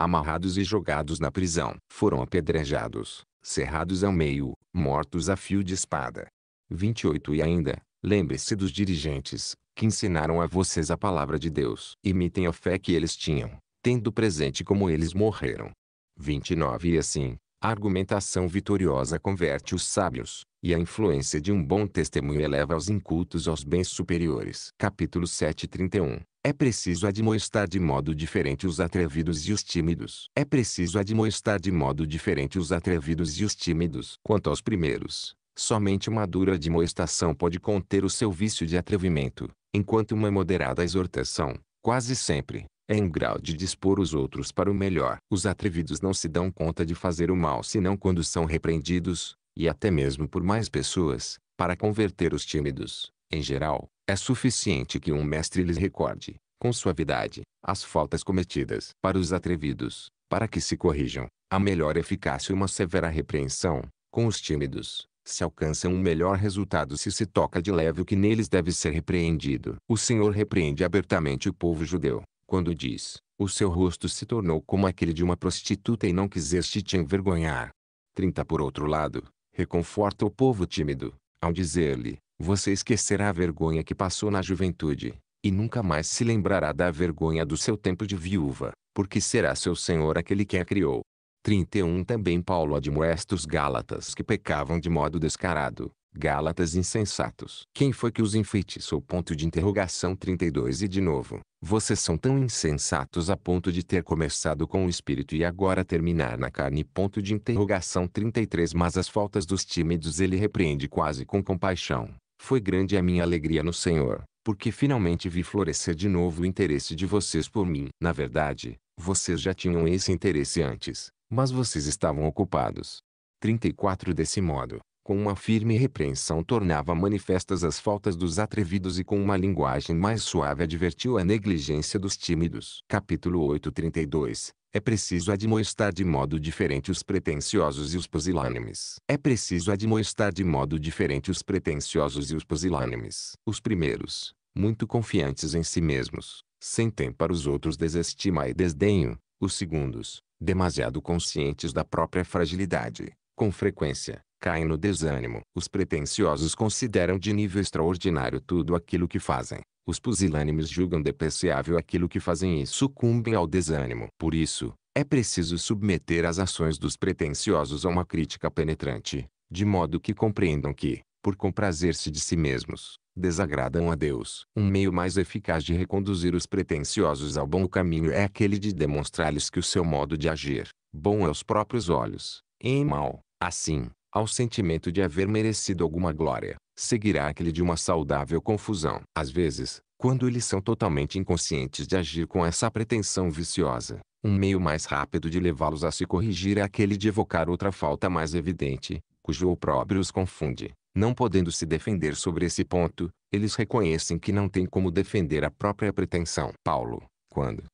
Amarrados e jogados na prisão, foram apedrejados, cerrados ao meio, mortos a fio de espada. 28 E ainda, lembre-se dos dirigentes, que ensinaram a vocês a palavra de Deus. Imitem a fé que eles tinham, tendo presente como eles morreram, 29 E assim, a argumentação vitoriosa converte os sábios, e a influência de um bom testemunho eleva os incultos aos bens superiores. Capítulo 7:31 é preciso admoestar de modo diferente os atrevidos e os tímidos. É preciso admoestar de modo diferente os atrevidos e os tímidos. Quanto aos primeiros, somente uma dura admoestação pode conter o seu vício de atrevimento, enquanto uma moderada exortação, quase sempre, é em grau de dispor os outros para o melhor. Os atrevidos não se dão conta de fazer o mal senão quando são repreendidos, e até mesmo por mais pessoas, para converter os tímidos. Em geral, é suficiente que um mestre lhes recorde, com suavidade, as faltas cometidas para os atrevidos, para que se corrijam. A melhor eficácia é uma severa repreensão, com os tímidos, se alcança um melhor resultado se se toca de leve o que neles deve ser repreendido. O Senhor repreende abertamente o povo judeu, quando diz, o seu rosto se tornou como aquele de uma prostituta e não quiseste te envergonhar. 30 Por outro lado, reconforta o povo tímido, ao dizer-lhe, você esquecerá a vergonha que passou na juventude, e nunca mais se lembrará da vergonha do seu tempo de viúva, porque será seu Senhor aquele que a criou. 31 Também Paulo admoesta os Gálatas que pecavam de modo descarado, Gálatas insensatos. Quem foi que os enfeitiçou? Ponto de interrogação 32 E de novo, vocês são tão insensatos a ponto de ter começado com o espírito e agora terminar na carne. Ponto de interrogação 33 Mas as faltas dos tímidos ele repreende quase com compaixão. Foi grande a minha alegria no Senhor, porque finalmente vi florescer de novo o interesse de vocês por mim. Na verdade, vocês já tinham esse interesse antes, mas vocês estavam ocupados. 34 Desse modo, com uma firme repreensão tornava manifestas as faltas dos atrevidos e com uma linguagem mais suave advertiu a negligência dos tímidos. Capítulo 832 é preciso admoestar de modo diferente os pretensiosos e os pusilânimes. É preciso admoestar de modo diferente os pretensiosos e os pusilânimes. Os primeiros, muito confiantes em si mesmos, sentem para os outros desestima e desdenho. Os segundos, demasiado conscientes da própria fragilidade, com frequência, caem no desânimo. Os pretensiosos consideram de nível extraordinário tudo aquilo que fazem. Os pusilânimes julgam depreciável aquilo que fazem e sucumbem ao desânimo. Por isso, é preciso submeter as ações dos pretensiosos a uma crítica penetrante, de modo que compreendam que, por comprazer-se de si mesmos, desagradam a Deus. Um meio mais eficaz de reconduzir os pretensiosos ao bom caminho é aquele de demonstrar-lhes que o seu modo de agir, bom aos próprios olhos, é mal. Assim, ao sentimento de haver merecido alguma glória, seguirá aquele de uma saudável confusão. Às vezes, quando eles são totalmente inconscientes de agir com essa pretensão viciosa, um meio mais rápido de levá-los a se corrigir é aquele de evocar outra falta mais evidente, cujo opróbrio os confunde. Não podendo se defender sobre esse ponto, eles reconhecem que não têm como defender a própria pretensão. Paulo, quando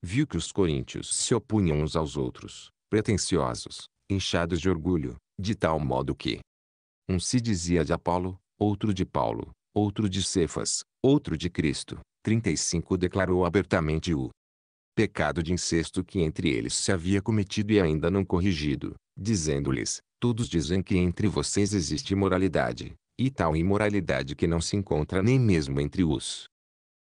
viu que os coríntios se opunham uns aos outros, pretensiosos, inchados de orgulho, de tal modo que um se dizia de Apolo, outro de Paulo, outro de Cefas, outro de Cristo. 35 declarou abertamente o pecado de incesto que entre eles se havia cometido e ainda não corrigido, dizendo-lhes: Todos dizem que entre vocês existe imoralidade, e tal imoralidade que não se encontra nem mesmo entre os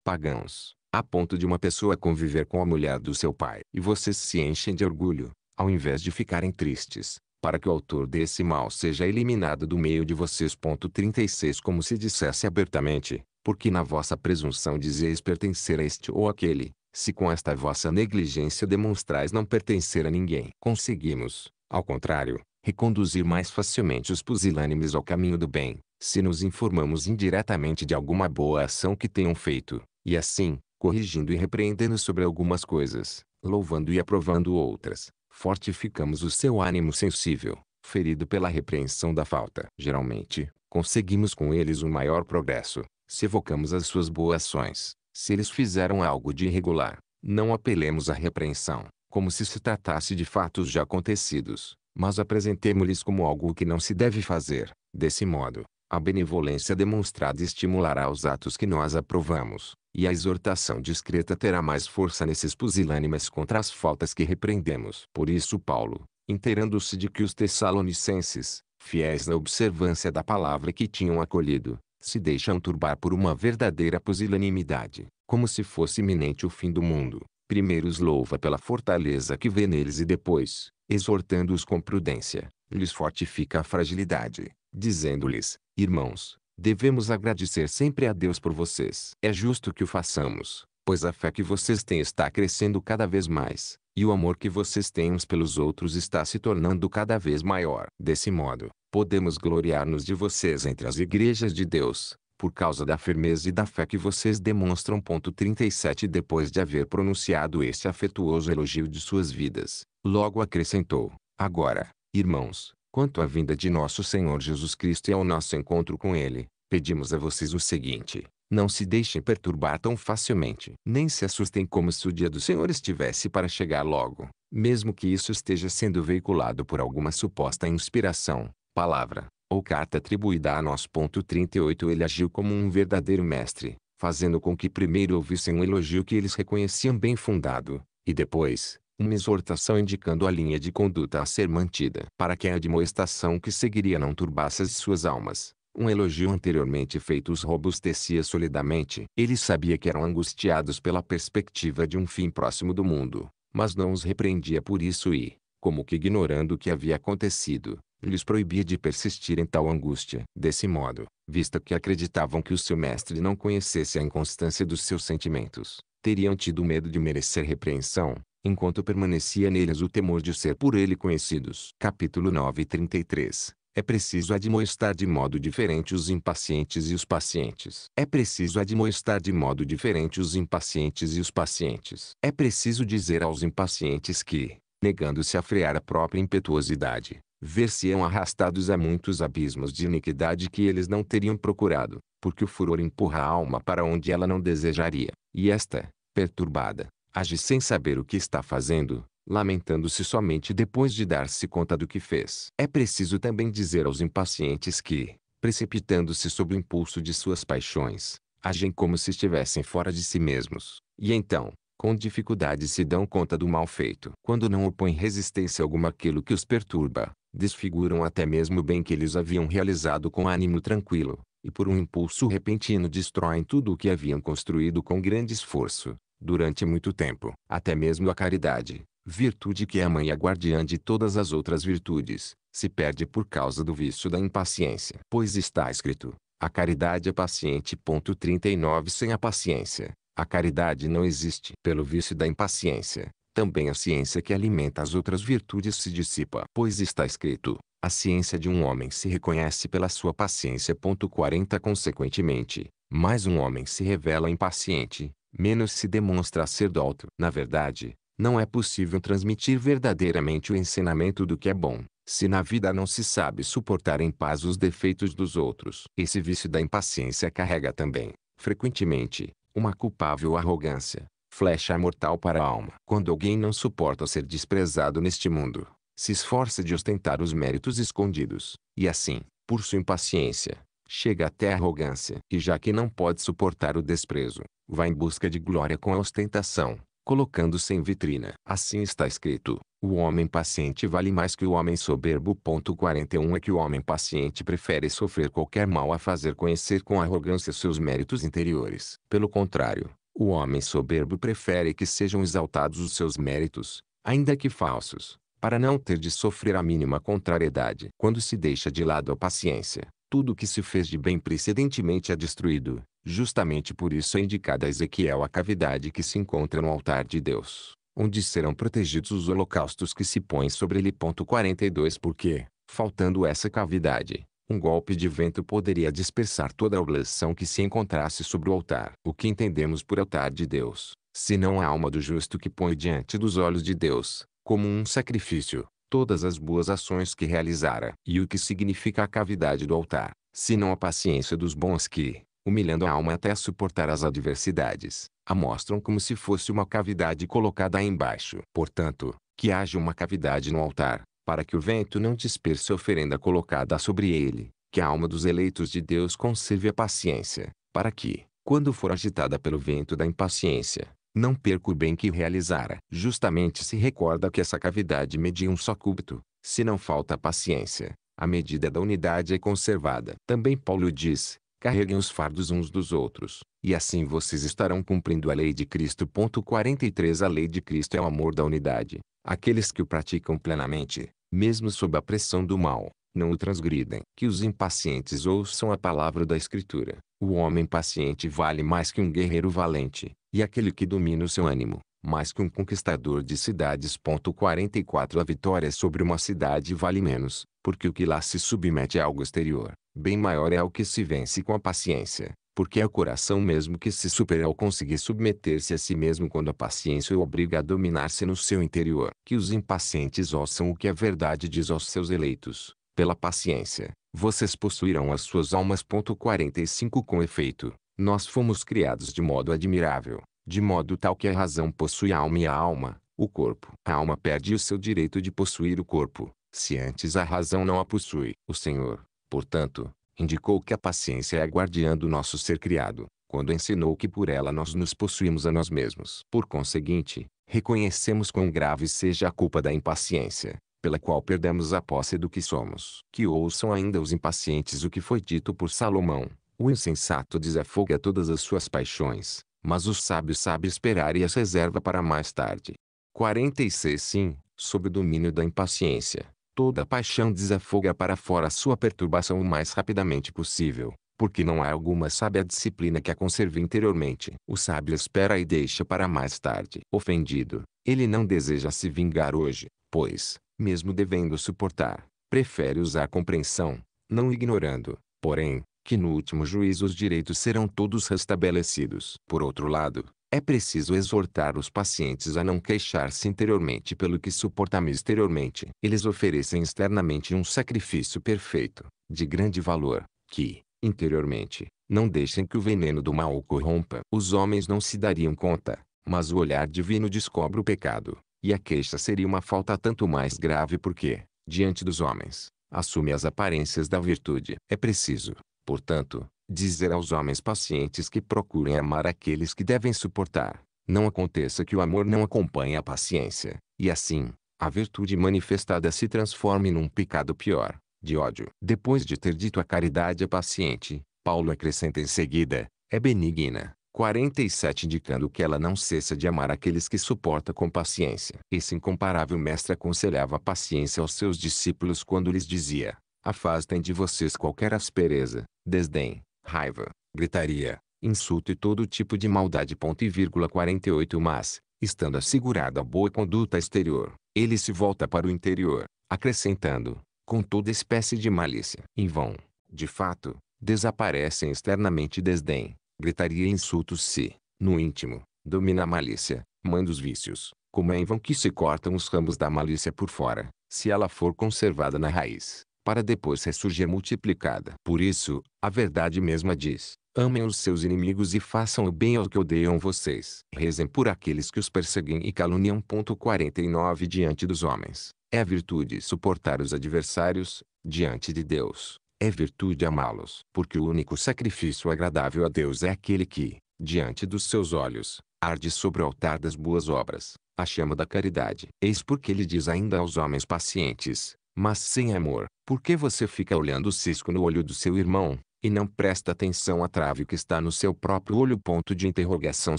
pagãos, a ponto de uma pessoa conviver com a mulher do seu pai. E vocês se enchem de orgulho, ao invés de ficarem tristes, para que o autor desse mal seja eliminado do meio de vocês. 36 Como se dissesse abertamente, porque na vossa presunção dizeis pertencer a este ou aquele, se com esta vossa negligência demonstrais não pertencer a ninguém. Conseguimos, ao contrário, reconduzir mais facilmente os pusilânimes ao caminho do bem, se nos informamos indiretamente de alguma boa ação que tenham feito, e assim, corrigindo e repreendendo sobre algumas coisas, louvando e aprovando outras, fortificamos o seu ânimo sensível, ferido pela repreensão da falta. Geralmente, conseguimos com eles o um maior progresso, se evocamos as suas boas ações. Se eles fizeram algo de irregular, não apelemos à repreensão, como se se tratasse de fatos já acontecidos, mas apresentemos-lhes como algo que não se deve fazer. Desse modo, a benevolência demonstrada estimulará os atos que nós aprovamos, e a exortação discreta terá mais força nesses pusilânimes contra as faltas que repreendemos. Por isso Paulo, inteirando-se de que os tessalonicenses, fiéis na observância da palavra que tinham acolhido, se deixam turbar por uma verdadeira pusilanimidade, como se fosse iminente o fim do mundo. Primeiro os louva pela fortaleza que vê neles e depois, exortando-os com prudência, lhes fortifica a fragilidade, dizendo-lhes, irmãos, Devemos agradecer sempre a Deus por vocês. É justo que o façamos, pois a fé que vocês têm está crescendo cada vez mais, e o amor que vocês têm uns pelos outros está se tornando cada vez maior. Desse modo, podemos gloriar-nos de vocês entre as igrejas de Deus, por causa da firmeza e da fé que vocês demonstram. 37 Depois de haver pronunciado este afetuoso elogio de suas vidas, logo acrescentou: Agora, irmãos, Quanto à vinda de nosso Senhor Jesus Cristo e ao nosso encontro com Ele, pedimos a vocês o seguinte: não se deixem perturbar tão facilmente, nem se assustem como se o dia do Senhor estivesse para chegar logo, mesmo que isso esteja sendo veiculado por alguma suposta inspiração, palavra ou carta atribuída a nós. 38 Ele agiu como um verdadeiro mestre, fazendo com que primeiro ouvissem um elogio que eles reconheciam bem fundado, e depois, uma exortação indicando a linha de conduta a ser mantida para que a admoestação que seguiria não turbasse as suas almas. Um elogio anteriormente feito os robustecia solidamente. Ele sabia que eram angustiados pela perspectiva de um fim próximo do mundo, mas não os repreendia por isso e, como que ignorando o que havia acontecido, lhes proibia de persistir em tal angústia. Desse modo, visto que acreditavam que o seu mestre não conhecesse a inconstância dos seus sentimentos, teriam tido medo de merecer repreensão, enquanto permanecia neles o temor de ser por ele conhecidos. Capítulo 933 é preciso admoestar de modo diferente os impacientes e os pacientes. É preciso admoestar de modo diferente os impacientes e os pacientes. É preciso dizer aos impacientes que, negando-se a frear a própria impetuosidade, ver-se-ão arrastados a muitos abismos de iniquidade que eles não teriam procurado, porque o furor empurra a alma para onde ela não desejaria, e esta, perturbada, age sem saber o que está fazendo, lamentando-se somente depois de dar-se conta do que fez. É preciso também dizer aos impacientes que, precipitando-se sob o impulso de suas paixões, agem como se estivessem fora de si mesmos, e então, com dificuldade se dão conta do mal feito. Quando não opõem resistência alguma àquilo que os perturba, desfiguram até mesmo o bem que eles haviam realizado com ânimo tranquilo, e por um impulso repentino destroem tudo o que haviam construído com grande esforço durante muito tempo, até mesmo a caridade, virtude que é a mãe e é a guardiã de todas as outras virtudes, se perde por causa do vício da impaciência. Pois está escrito, a caridade é paciente. 39 Sem a paciência, a caridade não existe. Pelo vício da impaciência, também a ciência que alimenta as outras virtudes se dissipa. Pois está escrito, a ciência de um homem se reconhece pela sua paciência. 40 Consequentemente, mais um homem se revela impaciente, menos se demonstra ser douto. Na verdade, não é possível transmitir verdadeiramente o ensinamento do que é bom, se na vida não se sabe suportar em paz os defeitos dos outros. Esse vício da impaciência carrega também, frequentemente, uma culpável arrogância, flecha mortal para a alma. Quando alguém não suporta ser desprezado neste mundo, se esforça de ostentar os méritos escondidos, e assim, por sua impaciência, Chega até a arrogância. E já que não pode suportar o desprezo, vai em busca de glória com a ostentação, colocando-se em vitrina. Assim está escrito: o homem paciente vale mais que o homem soberbo. Ponto 41 é que o homem paciente prefere sofrer qualquer mal a fazer conhecer com arrogância seus méritos interiores. Pelo contrário, o homem soberbo prefere que sejam exaltados os seus méritos, ainda que falsos, para não ter de sofrer a mínima contrariedade. Quando se deixa de lado a paciência, tudo que se fez de bem precedentemente é destruído. Justamente por isso é indicada a Ezequiel a cavidade que se encontra no altar de Deus, onde serão protegidos os holocaustos que se põem sobre ele. 42 Porque, faltando essa cavidade, um golpe de vento poderia dispersar toda a oblação que se encontrasse sobre o altar. O que entendemos por altar de Deus, se não a alma do justo que põe diante dos olhos de Deus, como um sacrifício, todas as boas ações que realizara. E o que significa a cavidade do altar, senão a paciência dos bons que, humilhando a alma até suportar as adversidades, a mostram como se fosse uma cavidade colocada embaixo. Portanto, que haja uma cavidade no altar, para que o vento não disperse a oferenda colocada sobre ele, que a alma dos eleitos de Deus conserve a paciência, para que, quando for agitada pelo vento da impaciência, não perco o bem que realizara. Justamente se recorda que essa cavidade media um só cúbito. Se não falta paciência, a medida da unidade é conservada. Também Paulo diz, carreguem os fardos uns dos outros, e assim vocês estarão cumprindo a lei de Cristo. 43 A lei de Cristo é o amor da unidade. Aqueles que o praticam plenamente, mesmo sob a pressão do mal, não o transgridem. Que os impacientes ouçam a palavra da Escritura. O homem paciente vale mais que um guerreiro valente, e aquele que domina o seu ânimo, mais que um conquistador de cidades. 44 A vitória sobre uma cidade vale menos, porque o que lá se submete a é algo exterior, bem maior é o que se vence com a paciência, porque é o coração mesmo que se supera ao conseguir submeter-se a si mesmo quando a paciência o obriga a dominar-se no seu interior. Que os impacientes ouçam o que a verdade diz aos seus eleitos, pela paciência, vocês possuirão as suas almas. 45 Com efeito, nós fomos criados de modo admirável, de modo tal que a razão possui a alma e a alma, o corpo. A alma perde o seu direito de possuir o corpo, se antes a razão não a possui. O Senhor, portanto, indicou que a paciência é a guardiã do nosso ser criado, quando ensinou que por ela nós nos possuímos a nós mesmos. Por conseguinte, reconhecemos quão grave seja a culpa da impaciência, pela qual perdemos a posse do que somos. Que ouçam ainda os impacientes o que foi dito por Salomão. O insensato desafoga todas as suas paixões, mas o sábio sabe esperar e as reserva para mais tarde. 46 Sim, sob o domínio da impaciência, toda paixão desafoga para fora sua perturbação o mais rapidamente possível, porque não há alguma sábia disciplina que a conserve interiormente. O sábio espera e deixa para mais tarde. Ofendido, ele não deseja se vingar hoje, pois, mesmo devendo suportar, prefere usar compreensão, não ignorando, porém, que no último juízo os direitos serão todos restabelecidos. Por outro lado, é preciso exortar os pacientes a não queixar-se interiormente pelo que suportam exteriormente. Eles oferecem externamente um sacrifício perfeito, de grande valor, que, interiormente, não deixem que o veneno do mal corrompa. Os homens não se dariam conta, mas o olhar divino descobre o pecado. E a queixa seria uma falta tanto mais grave porque, diante dos homens, assume as aparências da virtude. É preciso, portanto, dizer aos homens pacientes que procurem amar aqueles que devem suportar. Não aconteça que o amor não acompanhe a paciência, e assim, a virtude manifestada se transforme num pecado pior, de ódio. Depois de ter dito a caridade é paciente, Paulo acrescenta em seguida, é benigna. 47 indicando que ela não cessa de amar aqueles que suporta com paciência. Esse incomparável mestre aconselhava paciência aos seus discípulos quando lhes dizia: Afastem de vocês qualquer aspereza, desdém, raiva, gritaria, insulto e todo tipo de maldade. Ponto e vírgula 48 Mas, estando assegurada a boa conduta exterior, ele se volta para o interior, acrescentando, com toda espécie de malícia. Em vão, de fato, desaparecem externamente desdém, gritaria insultos se, no íntimo, domina a malícia, mãe dos vícios, como é em vão que se cortam os ramos da malícia por fora, se ela for conservada na raiz, para depois ressurgir multiplicada. Por isso, a verdade mesma diz, amem os seus inimigos e façam o bem ao que odeiam vocês. Rezem por aqueles que os perseguem e caluniam. 49 Diante dos homens, é a virtude suportar os adversários, diante de Deus, é virtude amá-los, porque o único sacrifício agradável a Deus é aquele que, diante dos seus olhos, arde sobre o altar das boas obras, a chama da caridade. Eis porque ele diz ainda aos homens pacientes, mas sem amor, porque você fica olhando o cisco no olho do seu irmão, e não presta atenção à trave que está no seu próprio olho. Ponto de interrogação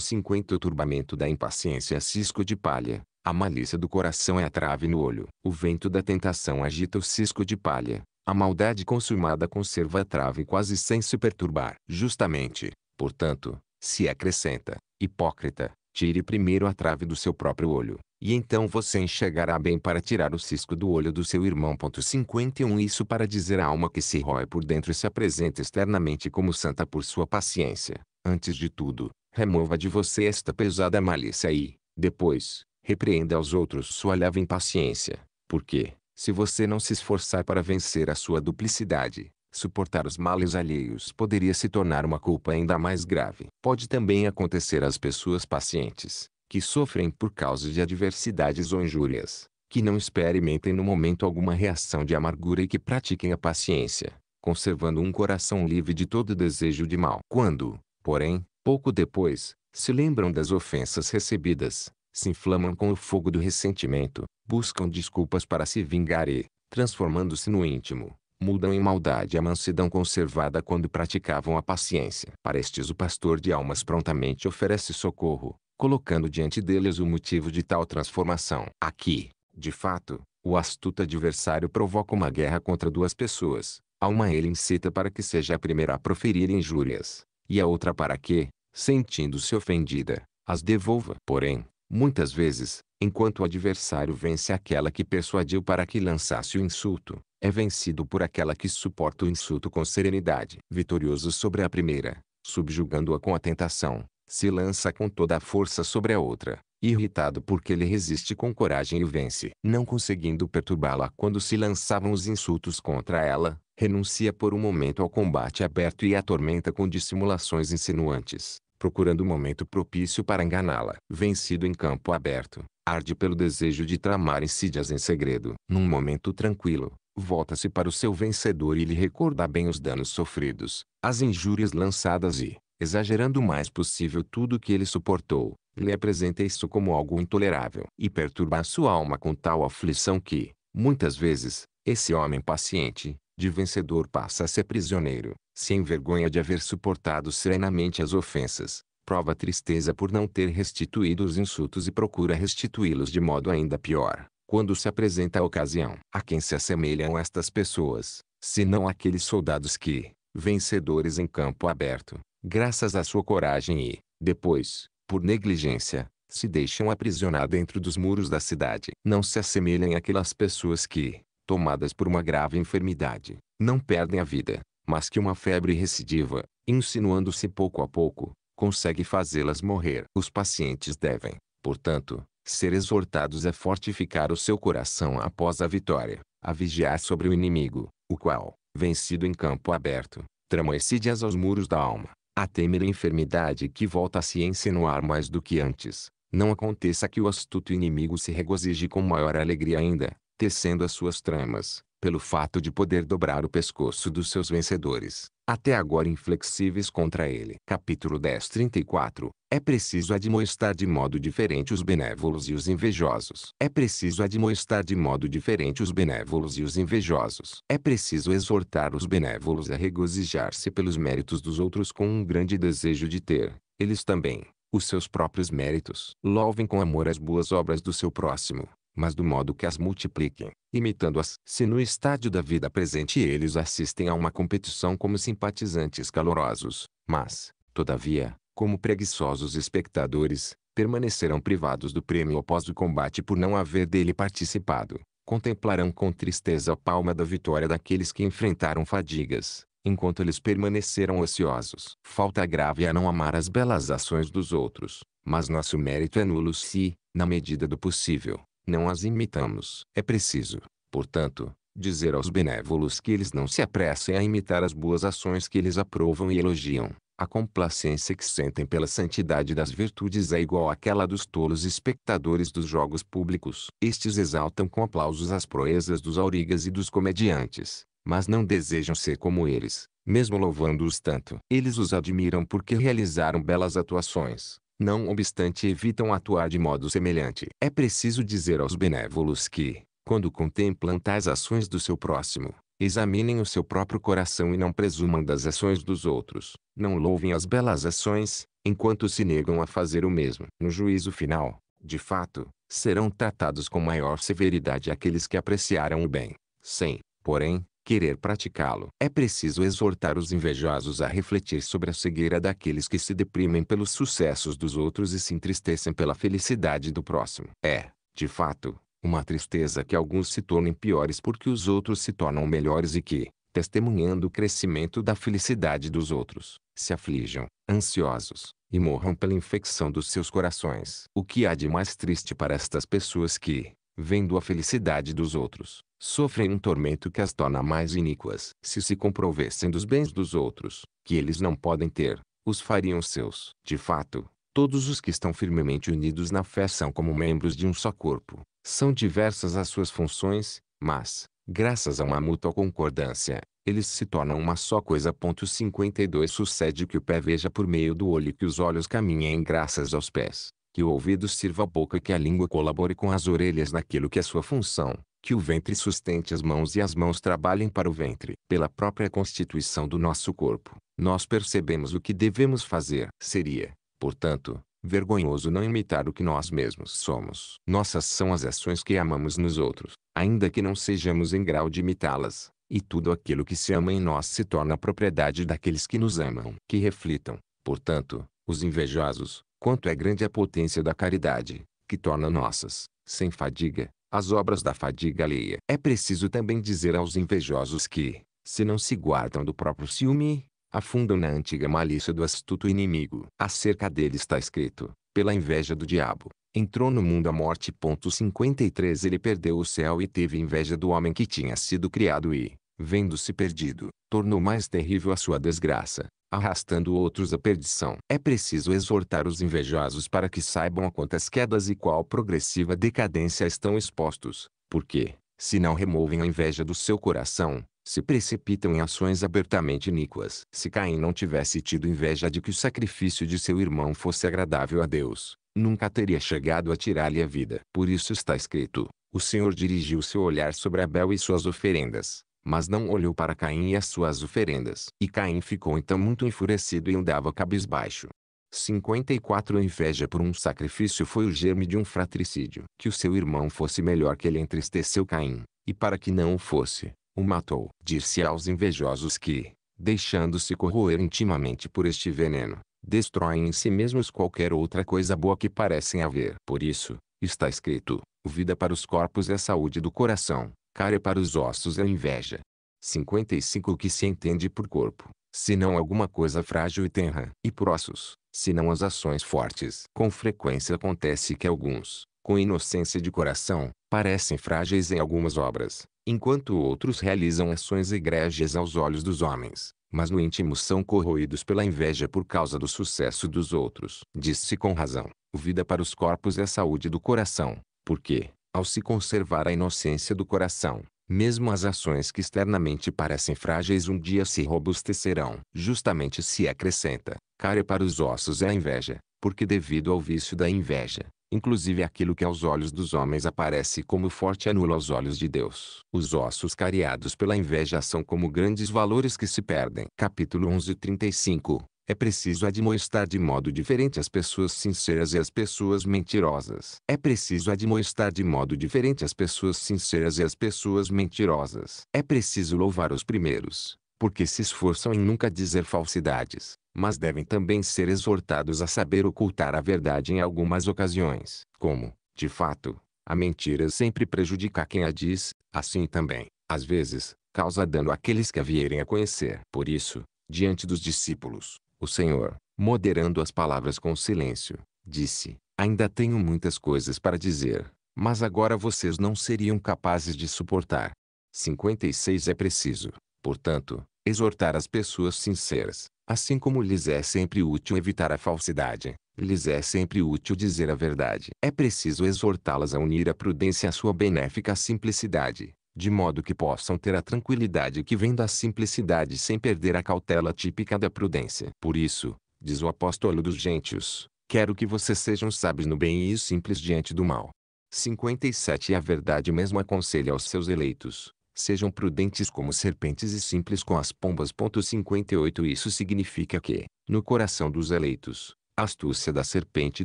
50 O turbamento da impaciência é cisco de palha. A malícia do coração é a trave no olho. O vento da tentação agita o cisco de palha, a maldade consumada conserva a trave quase sem se perturbar. Justamente, portanto, se acrescenta, hipócrita, tire primeiro a trave do seu próprio olho, e então você enxergará bem para tirar o cisco do olho do seu irmão. 51 Isso para dizer a alma que se rói por dentro e se apresenta externamente como santa por sua paciência. Antes de tudo, remova de você esta pesada malícia e, depois, repreenda aos outros sua leve impaciência, porque, se você não se esforçar para vencer a sua duplicidade, suportar os males alheios poderia se tornar uma culpa ainda mais grave. Pode também acontecer às pessoas pacientes, que sofrem por causa de adversidades ou injúrias, que não experimentem no momento alguma reação de amargura e que pratiquem a paciência, conservando um coração livre de todo desejo de mal. Quando, porém, pouco depois, se lembram das ofensas recebidas, se inflamam com o fogo do ressentimento, buscam desculpas para se vingar e, transformando-se no íntimo, mudam em maldade a mansidão conservada quando praticavam a paciência. Para estes o pastor de almas prontamente oferece socorro, colocando diante deles o motivo de tal transformação. Aqui, de fato, o astuto adversário provoca uma guerra contra duas pessoas. A uma ele incita para que seja a primeira a proferir injúrias, e a outra para que, sentindo-se ofendida, as devolva. Porém, Muitas vezes, enquanto o adversário vence aquela que persuadiu para que lançasse o insulto, é vencido por aquela que suporta o insulto com serenidade. Vitorioso sobre a primeira, subjugando-a com a tentação, se lança com toda a força sobre a outra, irritado porque ele resiste com coragem e vence. Não conseguindo perturbá-la quando se lançavam os insultos contra ela, renuncia por um momento ao combate aberto e a atormenta com dissimulações insinuantes procurando o um momento propício para enganá-la. Vencido em campo aberto, arde pelo desejo de tramar insídias em segredo. Num momento tranquilo, volta-se para o seu vencedor e lhe recorda bem os danos sofridos, as injúrias lançadas e, exagerando o mais possível tudo o que ele suportou, lhe apresenta isso como algo intolerável e perturba a sua alma com tal aflição que, muitas vezes, esse homem paciente, de vencedor passa a ser prisioneiro se envergonha de haver suportado serenamente as ofensas, prova tristeza por não ter restituído os insultos e procura restituí-los de modo ainda pior, quando se apresenta a ocasião. A quem se assemelham estas pessoas, se não aqueles soldados que, vencedores em campo aberto, graças à sua coragem e, depois, por negligência, se deixam aprisionar dentro dos muros da cidade. Não se assemelham àquelas pessoas que, tomadas por uma grave enfermidade, não perdem a vida, mas que uma febre recidiva, insinuando-se pouco a pouco, consegue fazê-las morrer. Os pacientes devem, portanto, ser exortados a fortificar o seu coração após a vitória, a vigiar sobre o inimigo, o qual, vencido em campo aberto, trama essídias aos muros da alma, a temer a enfermidade que volta a se insinuar mais do que antes. Não aconteça que o astuto inimigo se regozije com maior alegria ainda, tecendo as suas tramas, pelo fato de poder dobrar o pescoço dos seus vencedores, até agora inflexíveis contra ele. Capítulo 10 34 É preciso admoestar de modo diferente os benévolos e os invejosos. É preciso admoestar de modo diferente os benévolos e os invejosos. É preciso exortar os benévolos a regozijar-se pelos méritos dos outros com um grande desejo de ter, eles também, os seus próprios méritos. Louvem com amor as boas obras do seu próximo mas do modo que as multipliquem, imitando-as. Se no estádio da vida presente eles assistem a uma competição como simpatizantes calorosos, mas, todavia, como preguiçosos espectadores, permanecerão privados do prêmio após o combate por não haver dele participado, contemplarão com tristeza a palma da vitória daqueles que enfrentaram fadigas, enquanto eles permaneceram ociosos. Falta grave a é não amar as belas ações dos outros, mas nosso mérito é nulo se, na medida do possível, não as imitamos. É preciso, portanto, dizer aos benévolos que eles não se apressem a imitar as boas ações que eles aprovam e elogiam. A complacência que sentem pela santidade das virtudes é igual àquela dos tolos espectadores dos jogos públicos. Estes exaltam com aplausos as proezas dos aurigas e dos comediantes, mas não desejam ser como eles, mesmo louvando-os tanto. Eles os admiram porque realizaram belas atuações, não obstante evitam atuar de modo semelhante. É preciso dizer aos benévolos que, quando contemplam tais ações do seu próximo, examinem o seu próprio coração e não presumam das ações dos outros. Não louvem as belas ações, enquanto se negam a fazer o mesmo. No juízo final, de fato, serão tratados com maior severidade aqueles que apreciaram o bem, sem, porém, querer praticá-lo. É preciso exortar os invejosos a refletir sobre a cegueira daqueles que se deprimem pelos sucessos dos outros e se entristecem pela felicidade do próximo. É, de fato, uma tristeza que alguns se tornem piores porque os outros se tornam melhores e que, testemunhando o crescimento da felicidade dos outros, se aflijam, ansiosos, e morram pela infecção dos seus corações. O que há de mais triste para estas pessoas que, vendo a felicidade dos outros, sofrem um tormento que as torna mais iníquas. Se se comprovessem dos bens dos outros, que eles não podem ter, os fariam seus. De fato, todos os que estão firmemente unidos na fé são como membros de um só corpo. São diversas as suas funções, mas, graças a uma mútua concordância, eles se tornam uma só coisa. 52 Sucede que o pé veja por meio do olho e que os olhos caminhem graças aos pés, que o ouvido sirva a boca e que a língua colabore com as orelhas naquilo que é sua função, que o ventre sustente as mãos e as mãos trabalhem para o ventre. Pela própria constituição do nosso corpo, nós percebemos o que devemos fazer. Seria, portanto, vergonhoso não imitar o que nós mesmos somos. Nossas são as ações que amamos nos outros, ainda que não sejamos em grau de imitá-las, e tudo aquilo que se ama em nós se torna propriedade daqueles que nos amam. Que reflitam, portanto, os invejosos, quanto é grande a potência da caridade, que torna nossas, sem fadiga, as obras da fadiga alheia. É preciso também dizer aos invejosos que, se não se guardam do próprio ciúme, afundam na antiga malícia do astuto inimigo. Acerca dele está escrito, pela inveja do diabo, entrou no mundo a morte. 53 Ele perdeu o céu e teve inveja do homem que tinha sido criado e, vendo-se perdido, tornou mais terrível a sua desgraça, arrastando outros à perdição. É preciso exortar os invejosos para que saibam a quantas quedas e qual progressiva decadência estão expostos, porque, se não removem a inveja do seu coração, se precipitam em ações abertamente iníquas. Se Caim não tivesse tido inveja de que o sacrifício de seu irmão fosse agradável a Deus, nunca teria chegado a tirar-lhe a vida. Por isso está escrito: O Senhor dirigiu seu olhar sobre Abel e suas oferendas, mas não olhou para Caim e as suas oferendas. E Caim ficou então muito enfurecido e andava cabisbaixo. 54 A inveja por um sacrifício foi o germe de um fratricídio. Que o seu irmão fosse melhor que ele entristeceu Caim, e para que não o fosse, o matou. Disse aos invejosos que, deixando-se corroer intimamente por este veneno, destroem em si mesmos qualquer outra coisa boa que parecem haver. Por isso, está escrito, vida para os corpos é saúde do coração cara para os ossos é inveja. 55 que se entende por corpo, se não alguma coisa frágil e tenra, e por ossos, não as ações fortes. Com frequência acontece que alguns, com inocência de coração, parecem frágeis em algumas obras, enquanto outros realizam ações egrégias aos olhos dos homens, mas no íntimo são corroídos pela inveja por causa do sucesso dos outros. Diz-se com razão, vida para os corpos é saúde do coração, porque, ao se conservar a inocência do coração, mesmo as ações que externamente parecem frágeis um dia se robustecerão. Justamente se acrescenta, cara para os ossos é a inveja, porque devido ao vício da inveja, inclusive aquilo que aos olhos dos homens aparece como forte anula aos olhos de Deus. Os ossos cariados pela inveja são como grandes valores que se perdem. Capítulo 11:35 é preciso admoestar de modo diferente as pessoas sinceras e as pessoas mentirosas. É preciso admoestar de modo diferente as pessoas sinceras e as pessoas mentirosas. É preciso louvar os primeiros, porque se esforçam em nunca dizer falsidades, mas devem também ser exortados a saber ocultar a verdade em algumas ocasiões. Como, de fato, a mentira sempre prejudica quem a diz, assim também, às vezes, causa dano àqueles que a vierem a conhecer. Por isso, diante dos discípulos, o Senhor, moderando as palavras com silêncio, disse: Ainda tenho muitas coisas para dizer, mas agora vocês não seriam capazes de suportar. 56 É preciso, portanto, exortar as pessoas sinceras, assim como lhes é sempre útil evitar a falsidade, lhes é sempre útil dizer a verdade. É preciso exortá-las a unir a prudência à sua benéfica simplicidade, de modo que possam ter a tranquilidade que vem da simplicidade sem perder a cautela típica da prudência. Por isso, diz o apóstolo dos gentios, quero que vocês sejam sábios no bem e simples diante do mal. 57 E a verdade mesmo aconselha aos seus eleitos, sejam prudentes como serpentes e simples com as pombas. 58 Isso significa que, no coração dos eleitos, a astúcia da serpente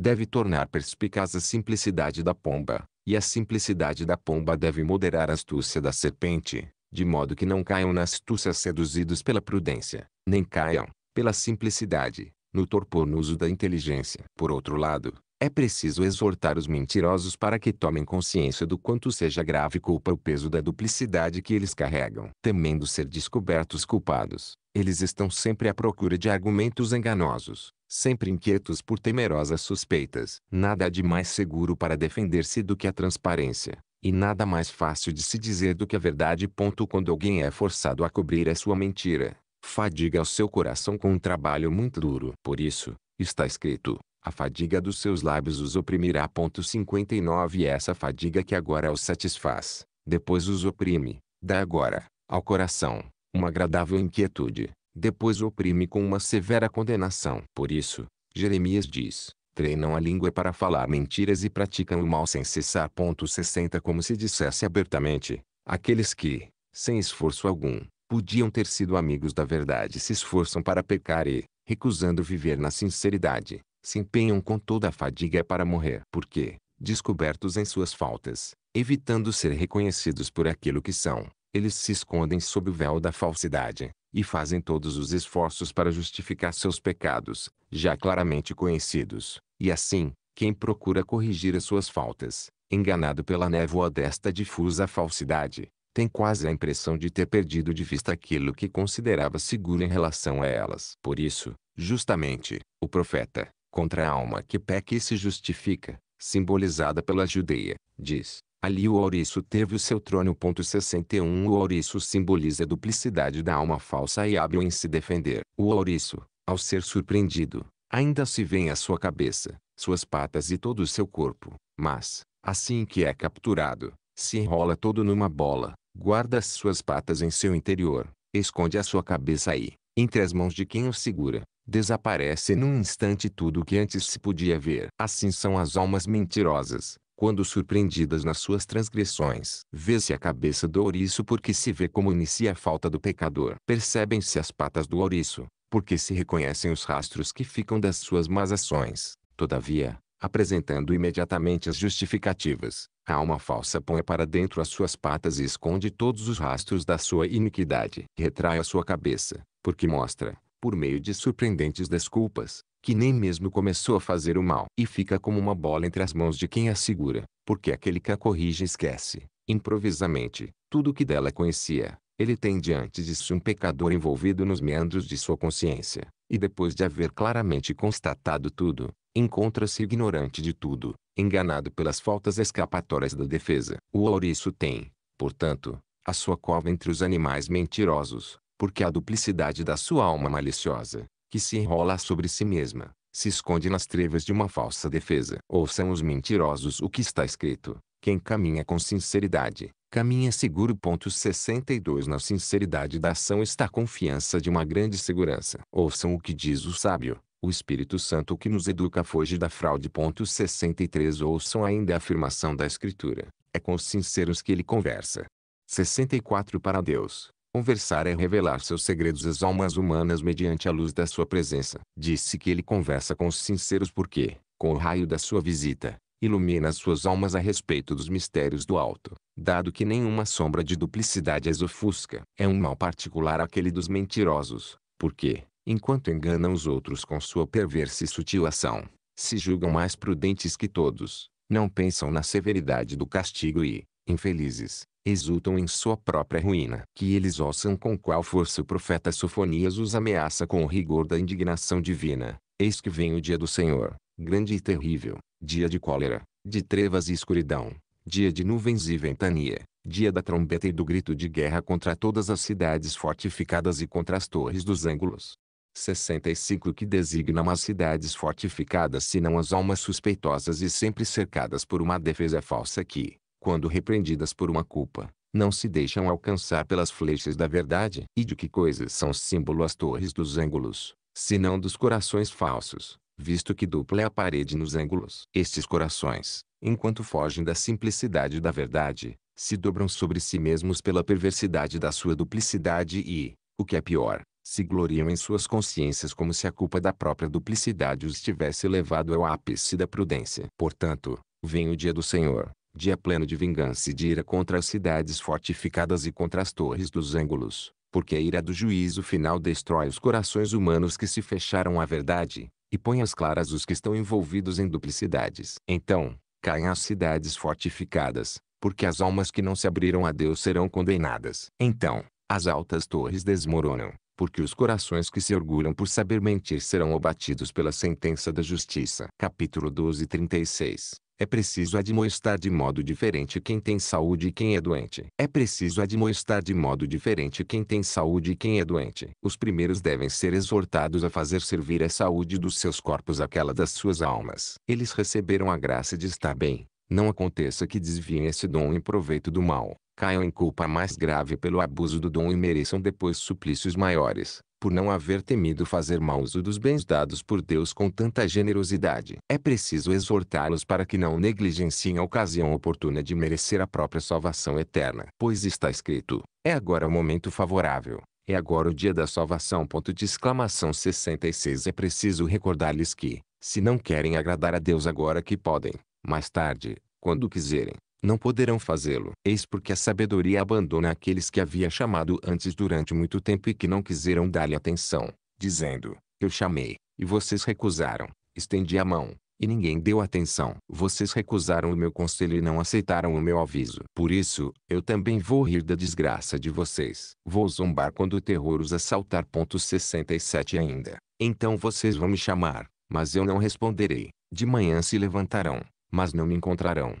deve tornar perspicaz a simplicidade da pomba, e a simplicidade da pomba deve moderar a astúcia da serpente, de modo que não caiam na astúcia seduzidos pela prudência, nem caiam, pela simplicidade, no torpor no uso da inteligência. Por outro lado, é preciso exortar os mentirosos para que tomem consciência do quanto seja grave culpa o peso da duplicidade que eles carregam. Temendo ser descobertos culpados, eles estão sempre à procura de argumentos enganosos, sempre inquietos por temerosas suspeitas. Nada há de mais seguro para defender-se do que a transparência, e nada mais fácil de se dizer do que a verdade. Quando alguém é forçado a cobrir a sua mentira, fadiga o seu coração com um trabalho muito duro. Por isso, está escrito, a fadiga dos seus lábios os oprimirá. 59 E essa fadiga que agora os satisfaz, depois os oprime, dá agora, ao coração, uma agradável inquietude, depois oprime com uma severa condenação. Por isso, Jeremias diz: treinam a língua para falar mentiras e praticam o mal sem cessar. 60 Como se dissesse abertamente, aqueles que, sem esforço algum, podiam ter sido amigos da verdade se esforçam para pecar e, recusando viver na sinceridade, se empenham com toda a fadiga para morrer. Porque, descobertos em suas faltas, evitando ser reconhecidos por aquilo que são, eles se escondem sob o véu da falsidade, e fazem todos os esforços para justificar seus pecados, já claramente conhecidos. E assim, quem procura corrigir as suas faltas, enganado pela névoa desta difusa falsidade, tem quase a impressão de ter perdido de vista aquilo que considerava seguro em relação a elas. Por isso, justamente, o profeta, contra a alma que peca e se justifica, simbolizada pela Judeia, diz: Ali o ouriço teve o seu trono. 61 O ouriço simboliza a duplicidade da alma falsa e hábil em se defender. O ouriço, ao ser surpreendido, ainda se vê a sua cabeça, suas patas e todo o seu corpo, mas, assim que é capturado, se enrola todo numa bola, guarda as suas patas em seu interior, esconde a sua cabeça e, entre as mãos de quem o segura, desaparece num instante tudo o que antes se podia ver. Assim são as almas mentirosas, quando surpreendidas nas suas transgressões. Vê-se a cabeça do ouriço porque se vê como inicia a falta do pecador. Percebem-se as patas do ouriço, porque se reconhecem os rastros que ficam das suas más ações. Todavia, apresentando imediatamente as justificativas, a alma falsa põe para dentro as suas patas e esconde todos os rastros da sua iniquidade. Retrai a sua cabeça, porque mostra, por meio de surpreendentes desculpas, que nem mesmo começou a fazer o mal. E fica como uma bola entre as mãos de quem a segura, porque aquele que a corrige esquece, improvisamente, tudo o que dela conhecia. Ele tem diante de si um pecador envolvido nos meandros de sua consciência, e depois de haver claramente constatado tudo, encontra-se ignorante de tudo, enganado pelas faltas escapatórias da defesa. O ouriço tem, portanto, a sua cova entre os animais mentirosos, porque a duplicidade da sua alma maliciosa, que se enrola sobre si mesma, se esconde nas trevas de uma falsa defesa. Ouçam os mentirosos o que está escrito. Quem caminha com sinceridade, caminha seguro. 62 Na sinceridade da ação está a confiança de uma grande segurança. Ouçam o que diz o sábio. O Espírito Santo que nos educa foge da fraude. 63 Ouçam ainda a afirmação da Escritura. É com os sinceros que ele conversa. 64 Para Deus, Conversar é revelar seus segredos às almas humanas mediante a luz da sua presença. Disse que ele conversa com os sinceros porque, com o raio da sua visita, ilumina suas almas a respeito dos mistérios do alto, dado que nenhuma sombra de duplicidade as ofusca. É um mal particular aquele dos mentirosos, porque, enquanto enganam os outros com sua perversa e sutil ação, se julgam mais prudentes que todos, não pensam na severidade do castigo e, infelizes, exultam em sua própria ruína. Que eles ouçam com qual força o profeta Sofonias os ameaça com o rigor da indignação divina. Eis que vem o dia do Senhor, grande e terrível, dia de cólera, de trevas e escuridão, dia de nuvens e ventania, dia da trombeta e do grito de guerra contra todas as cidades fortificadas e contra as torres dos ângulos. 65 que designam as cidades fortificadas senão as almas suspeitosas e sempre cercadas por uma defesa falsa que, quando repreendidas por uma culpa, não se deixam alcançar pelas flechas da verdade. E de que coisas são símbolo as torres dos ângulos, se não dos corações falsos, visto que dupla é a parede nos ângulos. Estes corações, enquanto fogem da simplicidade da verdade, se dobram sobre si mesmos pela perversidade da sua duplicidade e, o que é pior, se gloriam em suas consciências como se a culpa da própria duplicidade os tivesse levado ao ápice da prudência. Portanto, vem o dia do Senhor, dia é pleno de vingança e de ira contra as cidades fortificadas e contra as torres dos ângulos, porque a ira do juízo final destrói os corações humanos que se fecharam à verdade, e põe às claras os que estão envolvidos em duplicidades. Então, caem as cidades fortificadas, porque as almas que não se abriram a Deus serão condenadas. Então, as altas torres desmoronam, porque os corações que se orgulham por saber mentir serão abatidos pela sentença da justiça. Capítulo 12 36 é preciso admoestar de modo diferente quem tem saúde e quem é doente. É preciso admoestar de modo diferente quem tem saúde e quem é doente. Os primeiros devem ser exortados a fazer servir a saúde dos seus corpos àquela das suas almas. Eles receberam a graça de estar bem. Não aconteça que desviem esse dom em proveito do mal caiam em culpa mais grave pelo abuso do dom e mereçam depois suplícios maiores, por não haver temido fazer mau uso dos bens dados por Deus com tanta generosidade. É preciso exortá-los para que não negligenciem a ocasião oportuna de merecer a própria salvação eterna. Pois está escrito, é agora o momento favorável. É agora o dia da salvação. Ponto de exclamação 66 É preciso recordar-lhes que, se não querem agradar a Deus agora que podem, mais tarde, quando quiserem, não poderão fazê-lo. Eis porque a sabedoria abandona aqueles que havia chamado antes durante muito tempo e que não quiseram dar-lhe atenção, dizendo: Eu chamei, e vocês recusaram. Estendi a mão, e ninguém deu atenção. Vocês recusaram o meu conselho e não aceitaram o meu aviso. Por isso, eu também vou rir da desgraça de vocês. Vou zombar quando o terror os assaltar. Ponto 67 ainda. Então vocês vão me chamar, mas eu não responderei. De manhã se levantarão, mas não me encontrarão.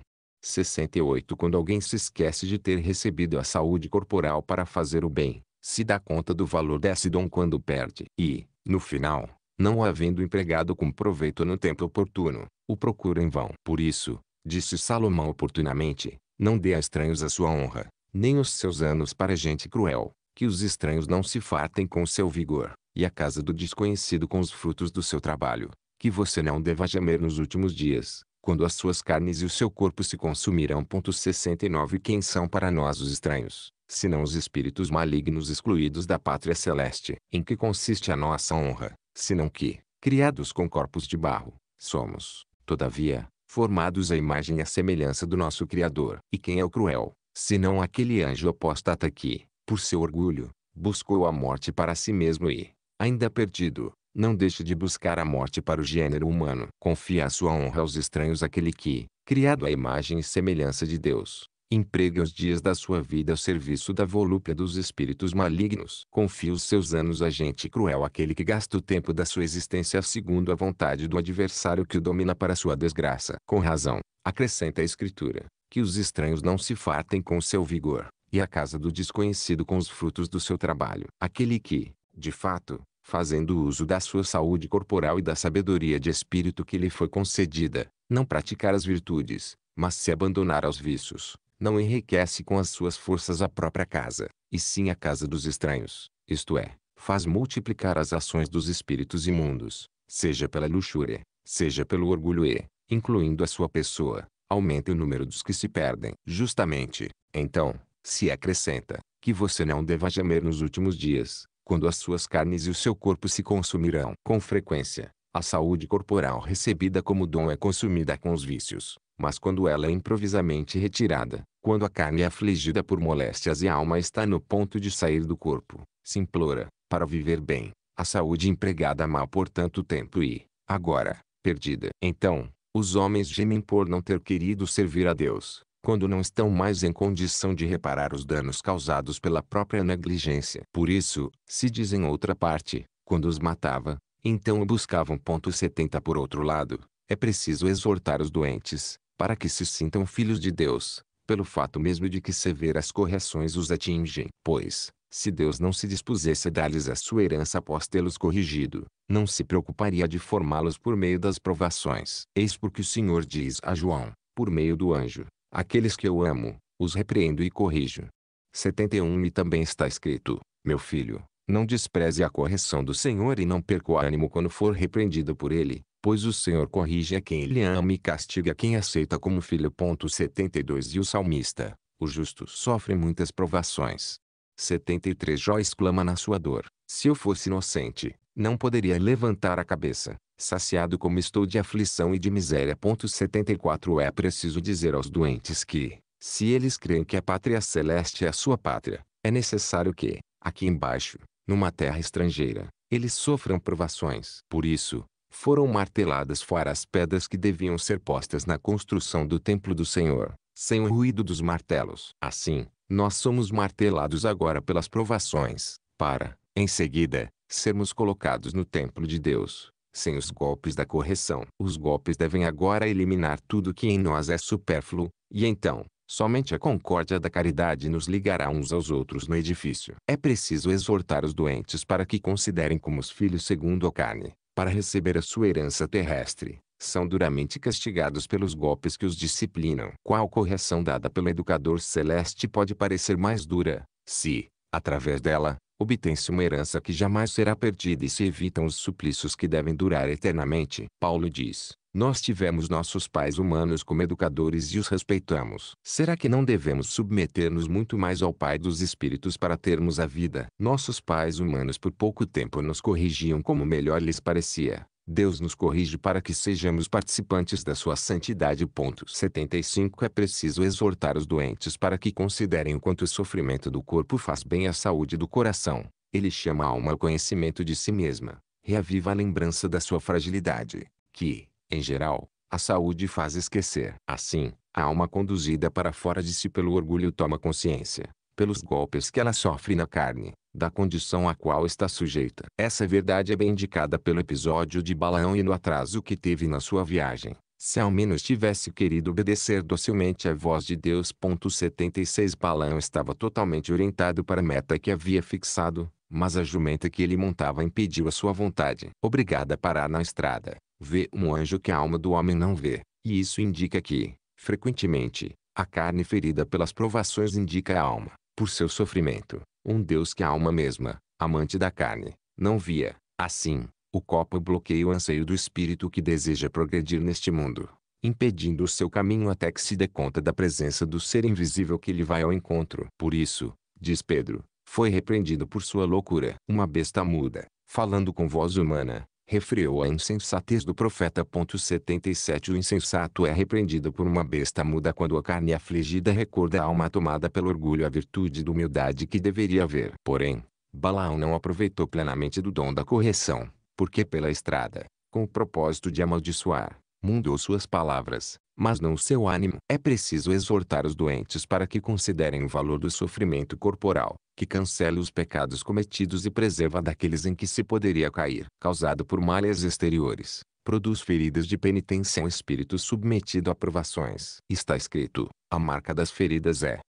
68 Quando alguém se esquece de ter recebido a saúde corporal para fazer o bem, se dá conta do valor desse dom quando perde. E, no final, não havendo empregado com proveito no tempo oportuno, o procura em vão. Por isso, disse Salomão oportunamente, não dê a estranhos a sua honra, nem os seus anos para gente cruel, que os estranhos não se fartem com seu vigor, e a casa do desconhecido com os frutos do seu trabalho, que você não deva gemer nos últimos dias, quando as suas carnes e o seu corpo se consumirão. 69 Quem são para nós os estranhos, senão os espíritos malignos excluídos da pátria celeste? Em que consiste a nossa honra, senão que, criados com corpos de barro, somos, todavia, formados à imagem e à semelhança do nosso Criador. E quem é o cruel, senão aquele anjo apóstata que, por seu orgulho, buscou a morte para si mesmo e, ainda perdido, não deixe de buscar a morte para o gênero humano. Confia a sua honra aos estranhos aquele que, criado à imagem e semelhança de Deus, empregue os dias da sua vida ao serviço da volúpia dos espíritos malignos. Confie os seus anos à gente cruel aquele que gasta o tempo da sua existência segundo a vontade do adversário que o domina para sua desgraça. Com razão, acrescenta a escritura, que os estranhos não se fartem com o seu vigor, e a casa do desconhecido com os frutos do seu trabalho. Aquele que, de fato, fazendo uso da sua saúde corporal e da sabedoria de espírito que lhe foi concedida, não praticar as virtudes, mas se abandonar aos vícios, não enriquece com as suas forças a própria casa, e sim a casa dos estranhos, isto é, faz multiplicar as ações dos espíritos imundos, seja pela luxúria, seja pelo orgulho e, incluindo a sua pessoa, aumenta o número dos que se perdem. Justamente, então, se acrescenta, que você não deva gemer nos últimos dias, quando as suas carnes e o seu corpo se consumirão. Com frequência, a saúde corporal recebida como dom é consumida com os vícios, mas quando ela é improvisamente retirada, quando a carne é afligida por moléstias e a alma está no ponto de sair do corpo, se implora, para viver bem, a saúde empregada mal por tanto tempo e, agora, perdida. Então, os homens gemem por não ter querido servir a Deus, quando não estão mais em condição de reparar os danos causados pela própria negligência. Por isso, se diz em outra parte, quando os matava, então o buscavam. 70 Por outro lado, é preciso exortar os doentes, para que se sintam filhos de Deus, pelo fato mesmo de que severas correções os atingem. Pois, se Deus não se dispusesse a dar-lhes a sua herança após tê-los corrigido, não se preocuparia de formá-los por meio das provações. Eis porque o Senhor diz a João, por meio do anjo, Aqueles que eu amo, os repreendo e corrijo. 71 E também está escrito, meu filho, não despreze a correção do Senhor e não perca o ânimo quando for repreendido por ele, pois o Senhor corrige a quem ele ama e castiga quem aceita como filho. 72 E o salmista, o justo sofre muitas provações. 73 Jó exclama na sua dor, se eu fosse inocente, não poderia levantar a cabeça saciado como estou de aflição e de miséria. 74 É preciso dizer aos doentes que, se eles creem que a pátria celeste é a sua pátria, é necessário que, aqui embaixo, numa terra estrangeira, eles sofram provações. Por isso, foram marteladas fora as pedras que deviam ser postas na construção do templo do Senhor, sem o ruído dos martelos. Assim, nós somos martelados agora pelas provações, para, em seguida, sermos colocados no templo de Deus sem os golpes da correção. Os golpes devem agora eliminar tudo que em nós é supérfluo, e então, somente a concórdia da caridade nos ligará uns aos outros no edifício. É preciso exortar os doentes para que considerem como os filhos segundo a carne, para receber a sua herança terrestre. São duramente castigados pelos golpes que os disciplinam. Qual correção dada pelo educador celeste pode parecer mais dura, se, Através dela, obtém-se uma herança que jamais será perdida e se evitam os suplícios que devem durar eternamente. Paulo diz, nós tivemos nossos pais humanos como educadores e os respeitamos. Será que não devemos submeter-nos muito mais ao Pai dos Espíritos para termos a vida? Nossos pais humanos por pouco tempo nos corrigiam como melhor lhes parecia. Deus nos corrige para que sejamos participantes da sua santidade. Ponto 75 É preciso exortar os doentes para que considerem o quanto o sofrimento do corpo faz bem à saúde do coração. Ele chama a alma ao conhecimento de si mesma. Reaviva a lembrança da sua fragilidade, que, em geral, a saúde faz esquecer. Assim, a alma conduzida para fora de si pelo orgulho toma consciência, pelos golpes que ela sofre na carne, da condição a qual está sujeita. Essa verdade é bem indicada pelo episódio de Balaão e no atraso que teve na sua viagem. Se ao menos tivesse querido obedecer docilmente à voz de Deus. 76 Balaão estava totalmente orientado para a meta que havia fixado, mas a jumenta que ele montava impediu a sua vontade. Obrigada a parar na estrada, vê um anjo que a alma do homem não vê, e isso indica que, frequentemente, a carne ferida pelas provações indica a alma por seu sofrimento, um Deus que a alma mesma, amante da carne, não via. Assim, o copo bloqueia o anseio do espírito que deseja progredir neste mundo, impedindo o seu caminho até que se dê conta da presença do ser invisível que lhe vai ao encontro. Por isso, diz Pedro, foi repreendido por sua loucura. Uma besta muda, falando com voz humana, refreou a insensatez do profeta. 77 O insensato é repreendido por uma besta muda quando a carne afligida recorda a alma tomada pelo orgulho a virtude da humildade que deveria haver. Porém, Balaão não aproveitou plenamente do dom da correção, porque pela estrada, com o propósito de amaldiçoar, mudou suas palavras, mas não seu ânimo. É preciso exortar os doentes para que considerem o valor do sofrimento corporal, que cancele os pecados cometidos e preserva daqueles em que se poderia cair, causado por malhas exteriores, produz feridas de penitência um espírito submetido a provações. Está escrito: a marca das feridas é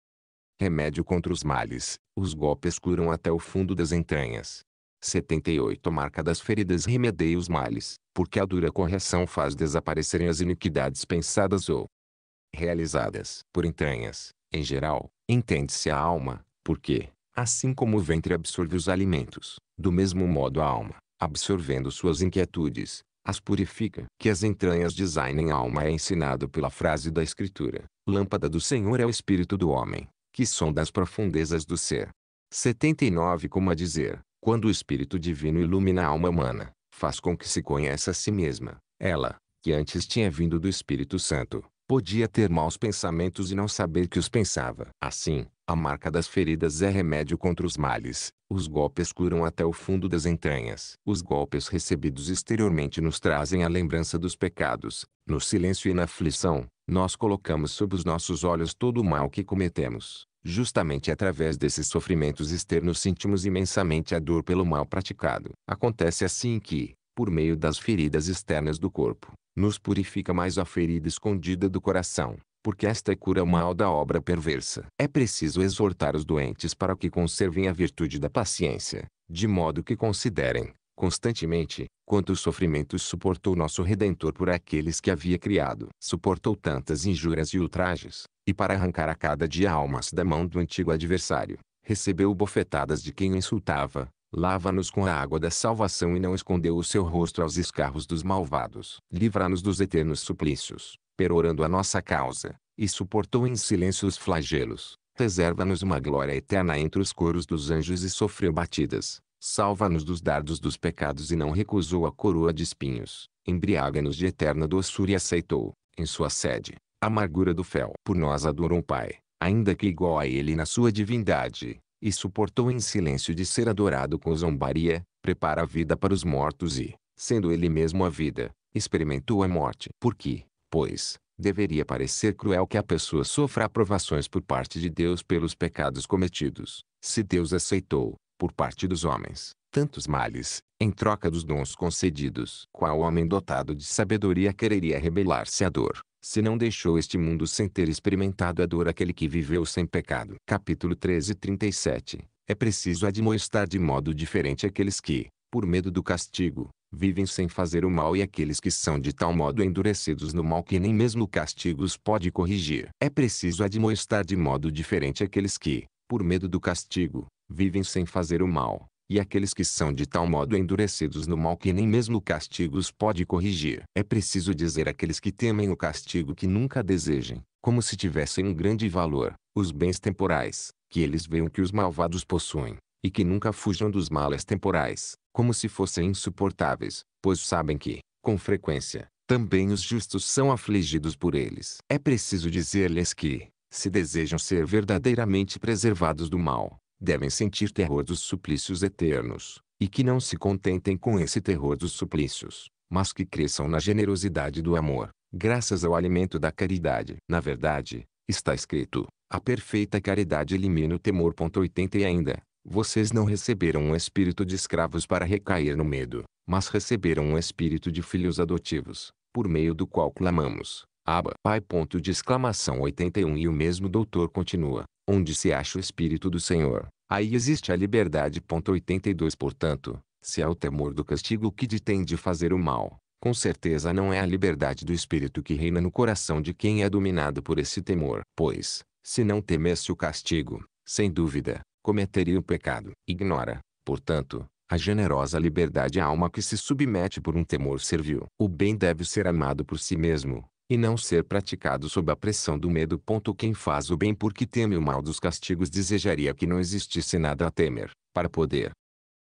remédio contra os males, os golpes curam até o fundo das entranhas. 78 Marca das feridas remedeia os males, porque a dura correção faz desaparecerem as iniquidades pensadas ou realizadas por entranhas, em geral, entende-se a alma, porque, Assim como o ventre absorve os alimentos, do mesmo modo a alma, absorvendo suas inquietudes, as purifica. Que as entranhas designem alma é ensinado pela frase da Escritura: Lâmpada do Senhor é o espírito do homem, que são das profundezas do ser. 79 Como a dizer, quando o Espírito Divino ilumina a alma humana, faz com que se conheça a si mesma, ela, que antes tinha vindo do Espírito Santo, podia ter maus pensamentos e não saber que os pensava. Assim, a marca das feridas é remédio contra os males. Os golpes curam até o fundo das entranhas. Os golpes recebidos exteriormente nos trazem a lembrança dos pecados. No silêncio e na aflição, nós colocamos sob os nossos olhos todo o mal que cometemos. Justamente através desses sofrimentos externos sentimos imensamente a dor pelo mal praticado. Acontece assim que, por meio das feridas externas do corpo, nos purifica mais a ferida escondida do coração porque esta cura é mal da obra perversa. É preciso exortar os doentes para que conservem a virtude da paciência, de modo que considerem, constantemente, quantos sofrimentos suportou nosso Redentor por aqueles que havia criado. Suportou tantas injúrias e ultrajes, e para arrancar a cada dia almas da mão do antigo adversário, recebeu bofetadas de quem o insultava, lava-nos com a água da salvação e não escondeu o seu rosto aos escarros dos malvados. Livra-nos dos eternos suplícios perorando a nossa causa, e suportou em silêncio os flagelos, reserva-nos uma glória eterna entre os coros dos anjos e sofreu batidas, salva-nos dos dardos dos pecados e não recusou a coroa de espinhos, embriaga-nos de eterna doçura e aceitou, em sua sede, a amargura do fel. Por nós adorou um Pai, ainda que igual a Ele na sua divindade, e suportou em silêncio de ser adorado com zombaria, prepara a vida para os mortos e, sendo Ele mesmo a vida, experimentou a morte. Porque, pois, deveria parecer cruel que a pessoa sofra aprovações por parte de Deus pelos pecados cometidos, se Deus aceitou, por parte dos homens, tantos males, em troca dos dons concedidos. Qual homem dotado de sabedoria quereria rebelar-se à dor, se não deixou este mundo sem ter experimentado a dor aquele que viveu sem pecado? Capítulo 13 37 É preciso admoestar de modo diferente aqueles que, por medo do castigo, vivem sem fazer o mal e aqueles que são de tal modo endurecidos no mal que nem mesmo castigos pode corrigir. É preciso admoestar de modo diferente aqueles que, por medo do castigo, vivem sem fazer o mal, e aqueles que são de tal modo endurecidos no mal que nem mesmo castigos pode corrigir. É preciso dizer àqueles que temem o castigo que nunca desejem, como se tivessem um grande valor, os bens temporais, que eles veem que os malvados possuem, e que nunca fujam dos males temporais, como se fossem insuportáveis, pois sabem que, com frequência, também os justos são afligidos por eles. É preciso dizer-lhes que, se desejam ser verdadeiramente preservados do mal, devem sentir terror dos suplícios eternos, e que não se contentem com esse terror dos suplícios, mas que cresçam na generosidade do amor, graças ao alimento da caridade. Na verdade, está escrito, a perfeita caridade elimina o temor. 80 E ainda, vocês não receberam um espírito de escravos para recair no medo, mas receberam um espírito de filhos adotivos, por meio do qual clamamos, Abba, Pai. Ponto de exclamação 81 E o mesmo doutor continua, onde se acha o espírito do Senhor, aí existe a liberdade. Ponto 82 Portanto, se é o temor do castigo que detém de fazer o mal, com certeza não é a liberdade do espírito que reina no coração de quem é dominado por esse temor, pois, se não temesse o castigo, sem dúvida, cometeria o pecado. Ignora, portanto, a generosa liberdade a alma que se submete por um temor servil. O bem deve ser amado por si mesmo, e não ser praticado sob a pressão do medo. Quem faz o bem porque teme o mal dos castigos desejaria que não existisse nada a temer, para poder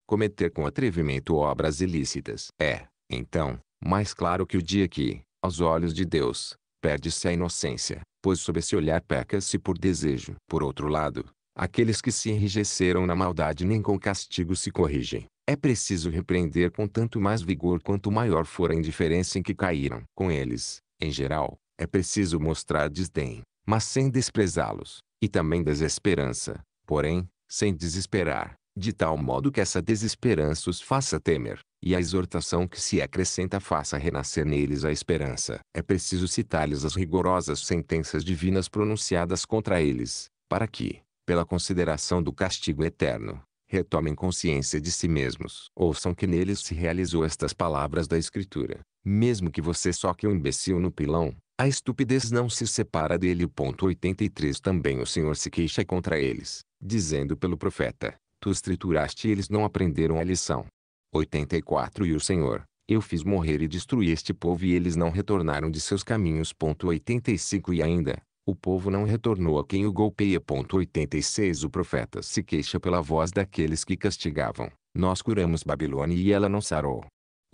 cometer com atrevimento obras ilícitas. É, então, mais claro que o dia que, aos olhos de Deus, perde-se a inocência, pois sob esse olhar peca-se por desejo. Por outro lado, Aqueles que se enrijeceram na maldade nem com castigo se corrigem. É preciso repreender com tanto mais vigor quanto maior for a indiferença em que caíram. Com eles, em geral, é preciso mostrar desdém, mas sem desprezá-los, e também desesperança, porém, sem desesperar, de tal modo que essa desesperança os faça temer, e a exortação que se acrescenta faça renascer neles a esperança. É preciso citar-lhes as rigorosas sentenças divinas pronunciadas contra eles, para que, pela consideração do castigo eterno, retomem consciência de si mesmos. Ouçam que neles se realizou estas palavras da Escritura. Mesmo que você soque um imbecil no pilão, a estupidez não se separa dele. Ponto 83 Também o Senhor se queixa contra eles, dizendo pelo profeta, Tu estrituraste e eles não aprenderam a lição. 84 E o Senhor, eu fiz morrer e destruir este povo e eles não retornaram de seus caminhos. Ponto 85 E ainda, o povo não retornou a quem o golpeia. 86 O profeta se queixa pela voz daqueles que castigavam. Nós curamos Babilônia e ela não sarou.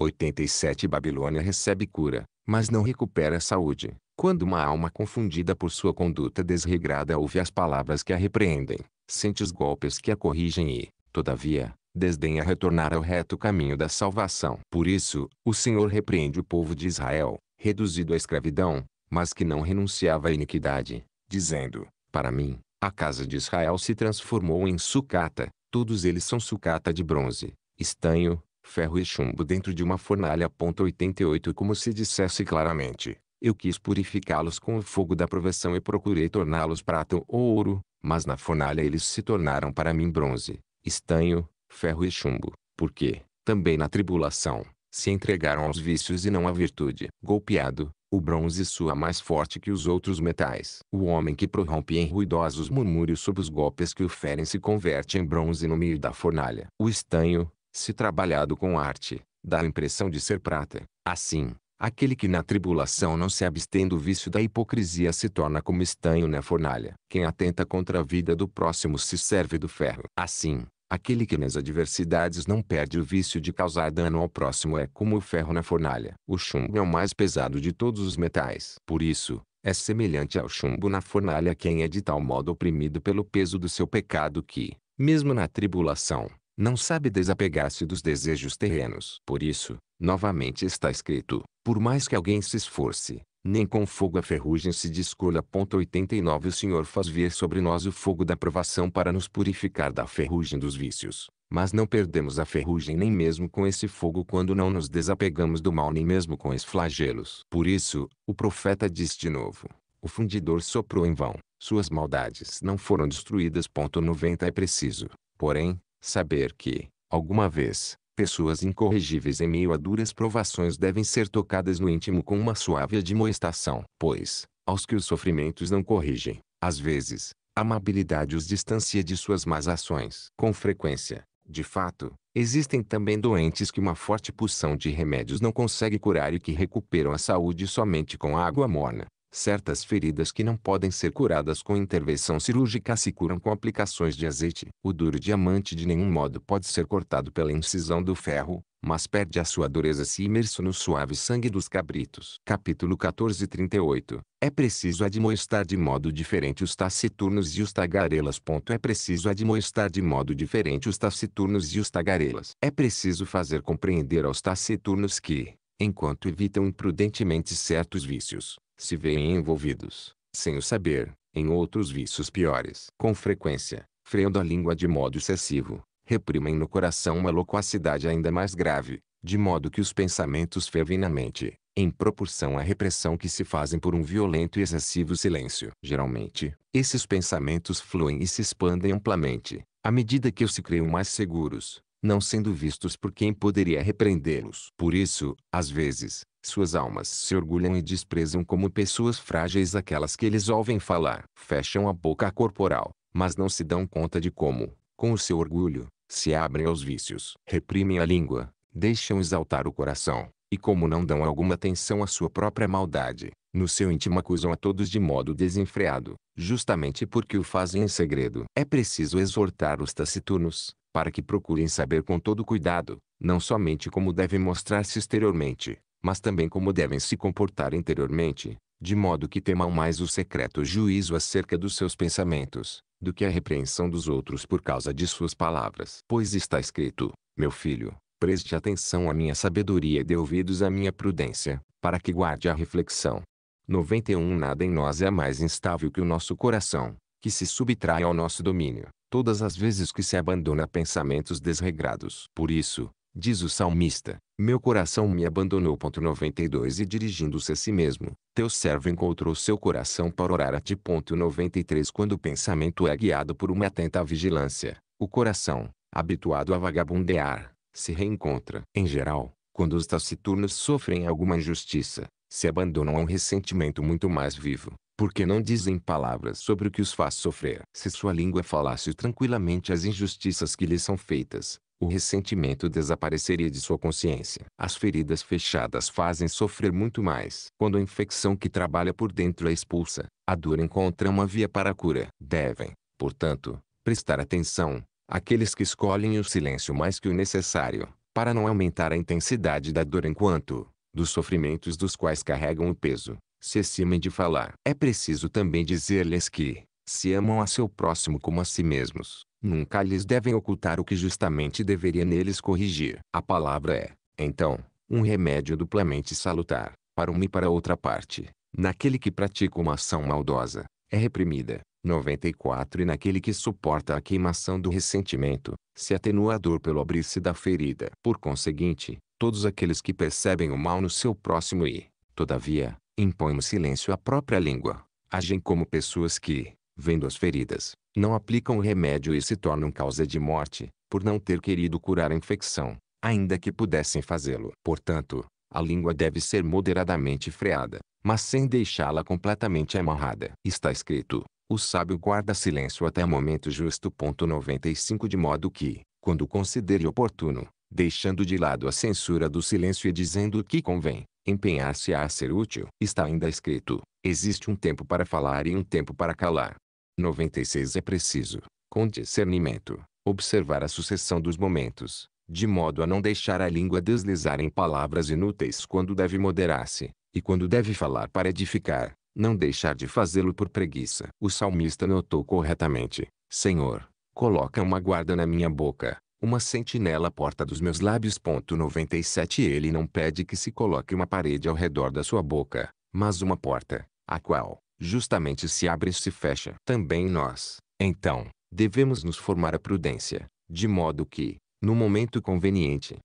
87 Babilônia recebe cura, mas não recupera a saúde. Quando uma alma confundida por sua conduta desregrada ouve as palavras que a repreendem, sente os golpes que a corrigem e, todavia, desdenha retornar ao reto caminho da salvação. Por isso, o Senhor repreende o povo de Israel, reduzido à escravidão, mas que não renunciava à iniquidade, dizendo, para mim, a casa de Israel se transformou em sucata, todos eles são sucata de bronze, estanho, ferro e chumbo dentro de uma fornalha. 88 Como se dissesse claramente, eu quis purificá-los com o fogo da provação e procurei torná-los prata ou ouro, mas na fornalha eles se tornaram para mim bronze, estanho, ferro e chumbo, porque, também na tribulação, se entregaram aos vícios e não à virtude. Golpeado, o bronze sua mais forte que os outros metais. O homem que prorrompe em ruidosos murmúrios sob os golpes que o ferem se converte em bronze no meio da fornalha. O estanho, se trabalhado com arte, dá a impressão de ser prata. Assim, aquele que na tribulação não se abstém do vício da hipocrisia se torna como estanho na fornalha. Quem atenta contra a vida do próximo se serve do ferro. Assim, Aquele que nas adversidades não perde o vício de causar dano ao próximo é como o ferro na fornalha. O chumbo é o mais pesado de todos os metais. Por isso, é semelhante ao chumbo na fornalha quem é de tal modo oprimido pelo peso do seu pecado que, mesmo na tribulação, não sabe desapegar-se dos desejos terrenos. Por isso, novamente está escrito: por mais que alguém se esforce, nem com fogo a ferrugem se descolha. 89 O Senhor faz vir sobre nós o fogo da provação para nos purificar da ferrugem dos vícios. Mas não perdemos a ferrugem nem mesmo com esse fogo quando não nos desapegamos do mal nem mesmo com os flagelos. Por isso, o profeta diz de novo, o fundidor soprou em vão, suas maldades não foram destruídas. 90 É preciso, porém, saber que, alguma vez, Pessoas incorrigíveis em meio a duras provações devem ser tocadas no íntimo com uma suave admoestação, pois, aos que os sofrimentos não corrigem, às vezes, a amabilidade os distancia de suas más ações. Com frequência, de fato, existem também doentes que uma forte pulsão de remédios não consegue curar e que recuperam a saúde somente com água morna. Certas feridas que não podem ser curadas com intervenção cirúrgica se curam com aplicações de azeite. O duro diamante de nenhum modo pode ser cortado pela incisão do ferro, mas perde a sua dureza se imerso no suave sangue dos cabritos. Capítulo 14 38 É preciso admoestar de modo diferente os taciturnos e os tagarelas. É preciso admoestar de modo diferente os taciturnos e os tagarelas. É preciso fazer compreender aos taciturnos que, enquanto evitam imprudentemente certos vícios, se veem envolvidos, sem o saber, em outros vícios piores. Com frequência, freiam da língua de modo excessivo, reprimem no coração uma loquacidade ainda mais grave, de modo que os pensamentos fervem na mente, em proporção à repressão que se fazem por um violento e excessivo silêncio. Geralmente, esses pensamentos fluem e se expandem amplamente, à medida que se criam mais seguros, não sendo vistos por quem poderia repreendê-los. Por isso, às vezes, suas almas se orgulham e desprezam como pessoas frágeis aquelas que eles ouvem falar. Fecham a boca corporal, mas não se dão conta de como, com o seu orgulho, se abrem aos vícios. Reprimem a língua, deixam exaltar o coração, e como não dão alguma atenção à sua própria maldade, no seu íntimo acusam a todos de modo desenfreado, justamente porque o fazem em segredo. É preciso exortar os taciturnos, para que procurem saber com todo cuidado, não somente como devem mostrar-se exteriormente, mas também como devem se comportar interiormente, de modo que temam mais o secreto juízo acerca dos seus pensamentos, do que a repreensão dos outros por causa de suas palavras. Pois está escrito, meu filho, preste atenção à minha sabedoria e dê ouvidos à minha prudência, para que guarde a reflexão. 91 Nada em nós é mais instável que o nosso coração, que se subtrai ao nosso domínio, todas as vezes que se abandona a pensamentos desregrados. Por isso, diz o salmista, meu coração me abandonou. 92 E dirigindo-se a si mesmo, teu servo encontrou seu coração para orar a ti. 93 Quando o pensamento é guiado por uma atenta vigilância, o coração, habituado a vagabundear, se reencontra. Em geral, quando os taciturnos sofrem alguma injustiça, se abandonam a um ressentimento muito mais vivo, porque não dizem palavras sobre o que os faz sofrer. Se sua língua falasse tranquilamente as injustiças que lhe são feitas, o ressentimento desapareceria de sua consciência. As feridas fechadas fazem sofrer muito mais. Quando a infecção que trabalha por dentro é expulsa, a dor encontra uma via para a cura. Devem, portanto, prestar atenção àqueles que escolhem o silêncio mais que o necessário, para não aumentar a intensidade da dor enquanto, dos sofrimentos dos quais carregam o peso, cessem de falar. É preciso também dizer-lhes que, se amam a seu próximo como a si mesmos, nunca lhes devem ocultar o que justamente deveria neles corrigir. A palavra é, então, um remédio duplamente salutar, para uma e para outra parte. Naquele que pratica uma ação maldosa, é reprimida. 94 E naquele que suporta a queimação do ressentimento, se atenua a dor pelo abrir-se da ferida. Por conseguinte, todos aqueles que percebem o mal no seu próximo e, todavia, Impõe o silêncio à própria língua. Agem como pessoas que, vendo as feridas, não aplicam o remédio e se tornam causa de morte, por não ter querido curar a infecção, ainda que pudessem fazê-lo. Portanto, a língua deve ser moderadamente freada, mas sem deixá-la completamente amarrada. Está escrito: o sábio guarda silêncio até o momento justo. 95 De modo que, quando considere oportuno, deixando de lado a censura do silêncio e dizendo o que convém, empenhar-se a ser útil. Está ainda escrito: existe um tempo para falar e um tempo para calar. 96 É preciso, com discernimento, observar a sucessão dos momentos, de modo a não deixar a língua deslizar em palavras inúteis quando deve moderar-se, e quando deve falar para edificar, não deixar de fazê-lo por preguiça. O salmista notou corretamente: Senhor, coloca uma guarda na minha boca, uma sentinela à porta dos meus lábios. 97 Ele não pede que se coloque uma parede ao redor da sua boca, mas uma porta, a qual, justamente se abre e se fecha. Também nós, então, devemos nos formar a prudência, de modo que, no momento conveniente,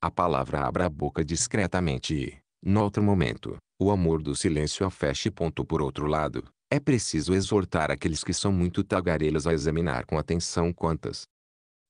a palavra abra a boca discretamente e, no outro momento, o amor do silêncio a feche. Por outro lado, é preciso exortar aqueles que são muito tagarelas a examinar com atenção quantas,